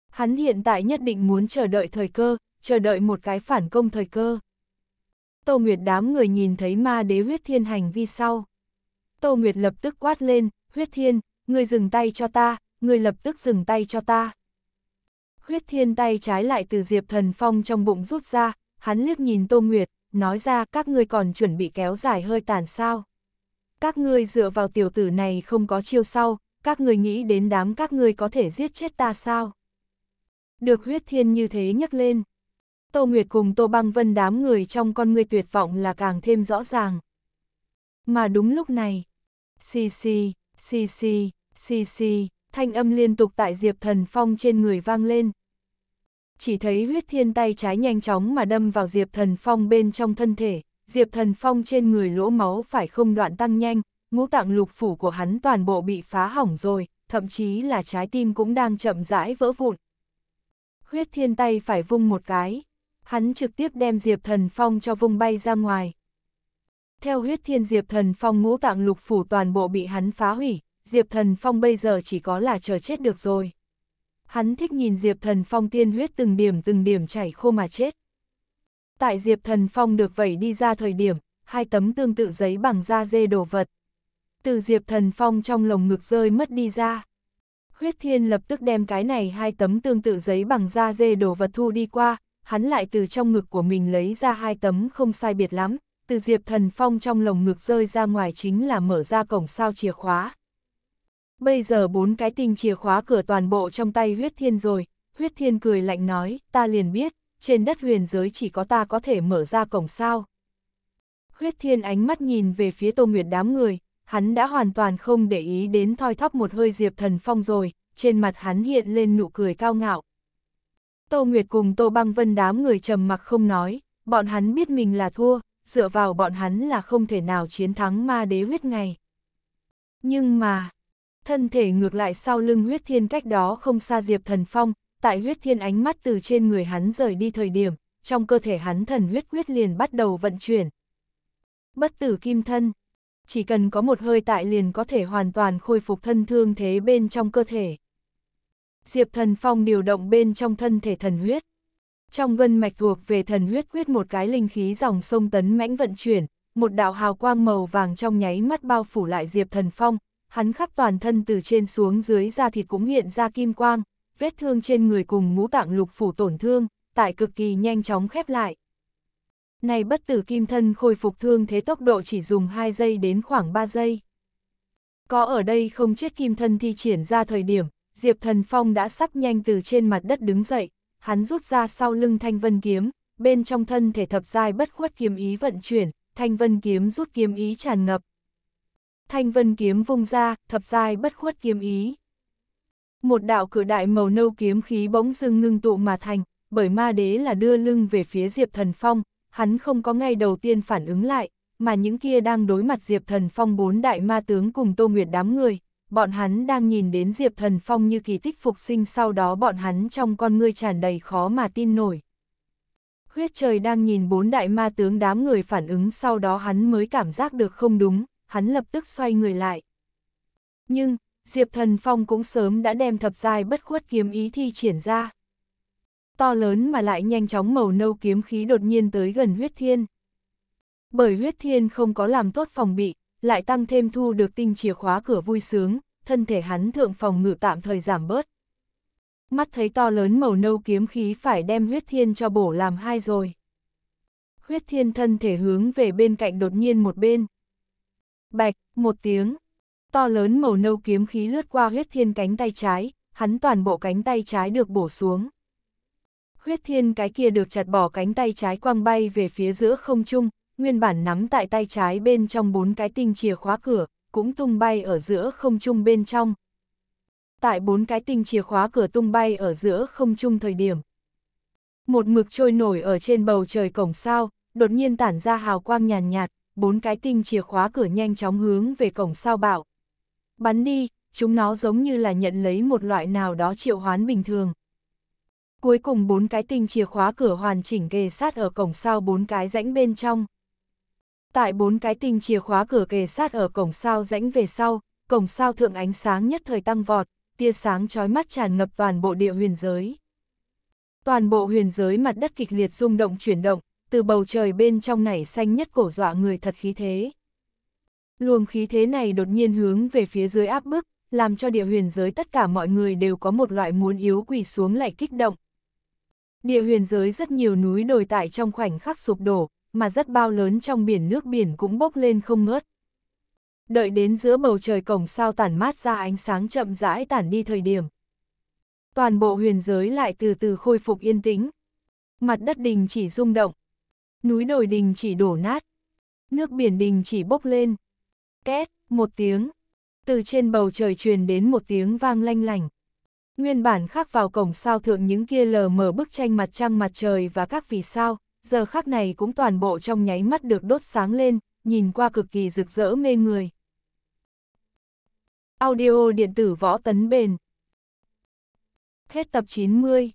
Hắn hiện tại nhất định muốn chờ đợi thời cơ, chờ đợi một cái phản công thời cơ. Tô Nguyệt đám người nhìn thấy ma đế huyết thiên hành vi sau. Tô Nguyệt lập tức quát lên, huyết thiên, người dừng tay cho ta, người lập tức dừng tay cho ta. Huyết thiên tay trái lại từ diệp thần phong trong bụng rút ra, hắn liếc nhìn Tô Nguyệt, nói ra các ngươi còn chuẩn bị kéo dài hơi tàn sao. Các ngươi dựa vào tiểu tử này không có chiêu sau, các người nghĩ đến đám các ngươi có thể giết chết ta sao. Được huyết thiên như thế nhắc lên. Tô Nguyệt cùng Tô Băng Vân đám người trong con người tuyệt vọng là càng thêm rõ ràng. Mà đúng lúc này, xì xì, xì xì, xì xì, thanh âm liên tục tại Diệp Thần Phong trên người vang lên. Chỉ thấy huyết thiên tay trái nhanh chóng mà đâm vào Diệp Thần Phong bên trong thân thể, Diệp Thần Phong trên người lỗ máu phải không đoạn tăng nhanh, ngũ tạng lục phủ của hắn toàn bộ bị phá hỏng rồi, thậm chí là trái tim cũng đang chậm rãi vỡ vụn. Huyết thiên tay phải vung một cái, hắn trực tiếp đem Diệp Thần Phong cho vung bay ra ngoài. Theo huyết thiên Diệp Thần Phong ngũ tạng lục phủ toàn bộ bị hắn phá hủy, Diệp Thần Phong bây giờ chỉ có là chờ chết được rồi. Hắn thích nhìn Diệp Thần Phong tiên huyết từng điểm từng điểm chảy khô mà chết. Tại Diệp Thần Phong được vẩy đi ra thời điểm, hai tấm tương tự giấy bằng da dê đồ vật. Từ Diệp Thần Phong trong lồng ngực rơi mất đi ra. Huyết Thiên lập tức đem cái này hai tấm tương tự giấy bằng da dê đồ vật thu đi qua, hắn lại từ trong ngực của mình lấy ra hai tấm không sai biệt lắm, từ Diệp Thần Phong trong lồng ngực rơi ra ngoài chính là mở ra cổng sao chìa khóa. Bây giờ bốn cái tinh chìa khóa cửa toàn bộ trong tay huyết thiên rồi, huyết thiên cười lạnh nói, ta liền biết, trên đất huyền giới chỉ có ta có thể mở ra cổng sao. Huyết thiên ánh mắt nhìn về phía Tô Nguyệt đám người, hắn đã hoàn toàn không để ý đến thoi thóp một hơi Diệp Thần Phong rồi, trên mặt hắn hiện lên nụ cười cao ngạo, Tô Nguyệt cùng Tô Băng Vân đám người trầm mặc không nói, bọn hắn biết mình là thua, dựa vào bọn hắn là không thể nào chiến thắng ma đế huyết ngày. Nhưng mà, thân thể ngược lại sau lưng huyết thiên cách đó không xa Diệp Thần Phong, tại huyết thiên ánh mắt từ trên người hắn rời đi thời điểm, trong cơ thể hắn thần huyết huyết liền bắt đầu vận chuyển. Bất tử kim thân, chỉ cần có một hơi tại liền có thể hoàn toàn khôi phục thân thương thế bên trong cơ thể. Diệp Thần Phong điều động bên trong thân thể thần huyết. Trong gân mạch thuộc về thần huyết huyết một cái linh khí dòng sông tấn mãnh vận chuyển, một đạo hào quang màu vàng trong nháy mắt bao phủ lại Diệp Thần Phong, hắn khắp toàn thân từ trên xuống dưới da thịt cũng hiện ra kim quang, vết thương trên người cùng ngũ tạng lục phủ tổn thương, tại cực kỳ nhanh chóng khép lại. Này bất tử kim thân khôi phục thương thế tốc độ chỉ dùng 2 giây đến khoảng 3 giây. Có ở đây không chết kim thân thi triển ra thời điểm, Diệp Thần Phong đã sắp nhanh từ trên mặt đất đứng dậy, hắn rút ra sau lưng thanh vân kiếm, bên trong thân thể thập giai bất khuất kiếm ý vận chuyển, thanh vân kiếm rút kiếm ý tràn ngập. Thanh vân kiếm vung ra, thập giai bất khuất kiếm ý. Một đạo cử đại màu nâu kiếm khí bỗng dưng ngưng tụ mà thành, bởi ma đế là đưa lưng về phía Diệp Thần Phong, hắn không có ngay đầu tiên phản ứng lại, mà những kia đang đối mặt Diệp Thần Phong bốn đại ma tướng cùng Tô Nguyệt đám người, bọn hắn đang nhìn đến Diệp Thần Phong như kỳ tích phục sinh sau đó bọn hắn trong con ngươi tràn đầy khó mà tin nổi. Huyết trời đang nhìn bốn đại ma tướng đám người phản ứng sau đó hắn mới cảm giác được không đúng, hắn lập tức xoay người lại. Nhưng, Diệp Thần Phong cũng sớm đã đem thập giai bất khuất kiếm ý thi triển ra. To lớn mà lại nhanh chóng màu nâu kiếm khí đột nhiên tới gần huyết thiên. Bởi huyết thiên không có làm tốt phòng bị, lại tăng thêm thu được tinh chìa khóa cửa vui sướng, thân thể hắn thượng phòng ngự tạm thời giảm bớt. Mắt thấy to lớn màu nâu kiếm khí phải đem huyết thiên cho bổ làm hai rồi. Huyết thiên thân thể hướng về bên cạnh đột nhiên một bên. Bạch, một tiếng. To lớn màu nâu kiếm khí lướt qua huyết thiên cánh tay trái, hắn toàn bộ cánh tay trái được bổ xuống. Huyết thiên cái kia được chặt bỏ cánh tay trái quang bay về phía giữa không trung, nguyên bản nắm tại tay trái bên trong bốn cái tinh chìa khóa cửa, cũng tung bay ở giữa không trung bên trong. Tại bốn cái tinh chìa khóa cửa tung bay ở giữa không trung thời điểm. Một mực trôi nổi ở trên bầu trời cổng sao, đột nhiên tản ra hào quang nhàn nhạt, nhạt, bốn cái tinh chìa khóa cửa nhanh chóng hướng về cổng sao bạo. Bắn đi, chúng nó giống như là nhận lấy một loại nào đó triệu hoán bình thường. Cuối cùng bốn cái tinh chìa khóa cửa hoàn chỉnh kề sát ở cổng sao bốn cái rãnh bên trong tại bốn cái tinh chìa khóa cửa kề sát ở cổng sao rãnh về sau, cổng sao thượng ánh sáng nhất thời tăng vọt, tia sáng chói mắt tràn ngập toàn bộ địa huyền giới. Toàn bộ huyền giới mặt đất kịch liệt rung động chuyển động, từ bầu trời bên trong nảy xanh nhất cổ dọa người thật khí thế. Luồng khí thế này đột nhiên hướng về phía dưới áp bức, làm cho địa huyền giới tất cả mọi người đều có một loại muốn yếu quỳ xuống lại kích động. Địa huyền giới rất nhiều núi đồi tại trong khoảnh khắc sụp đổ, mà rất bao lớn trong biển nước biển cũng bốc lên không ngớt. Đợi đến giữa bầu trời cổng sao tản mát ra ánh sáng chậm rãi tản đi thời điểm. Toàn bộ huyền giới lại từ từ khôi phục yên tĩnh. Mặt đất đình chỉ rung động. Núi đồi đình chỉ đổ nát. Nước biển đình chỉ bốc lên. Két, một tiếng. Từ trên bầu trời truyền đến một tiếng vang lanh lành. Nguyên bản khắc vào cổng sao thượng những kia lờ mở bức tranh mặt trăng mặt trời và các vì sao, giờ khắc này cũng toàn bộ trong nháy mắt được đốt sáng lên, nhìn qua cực kỳ rực rỡ mê người. Audio điện tử võ tấn bền Hết tập 90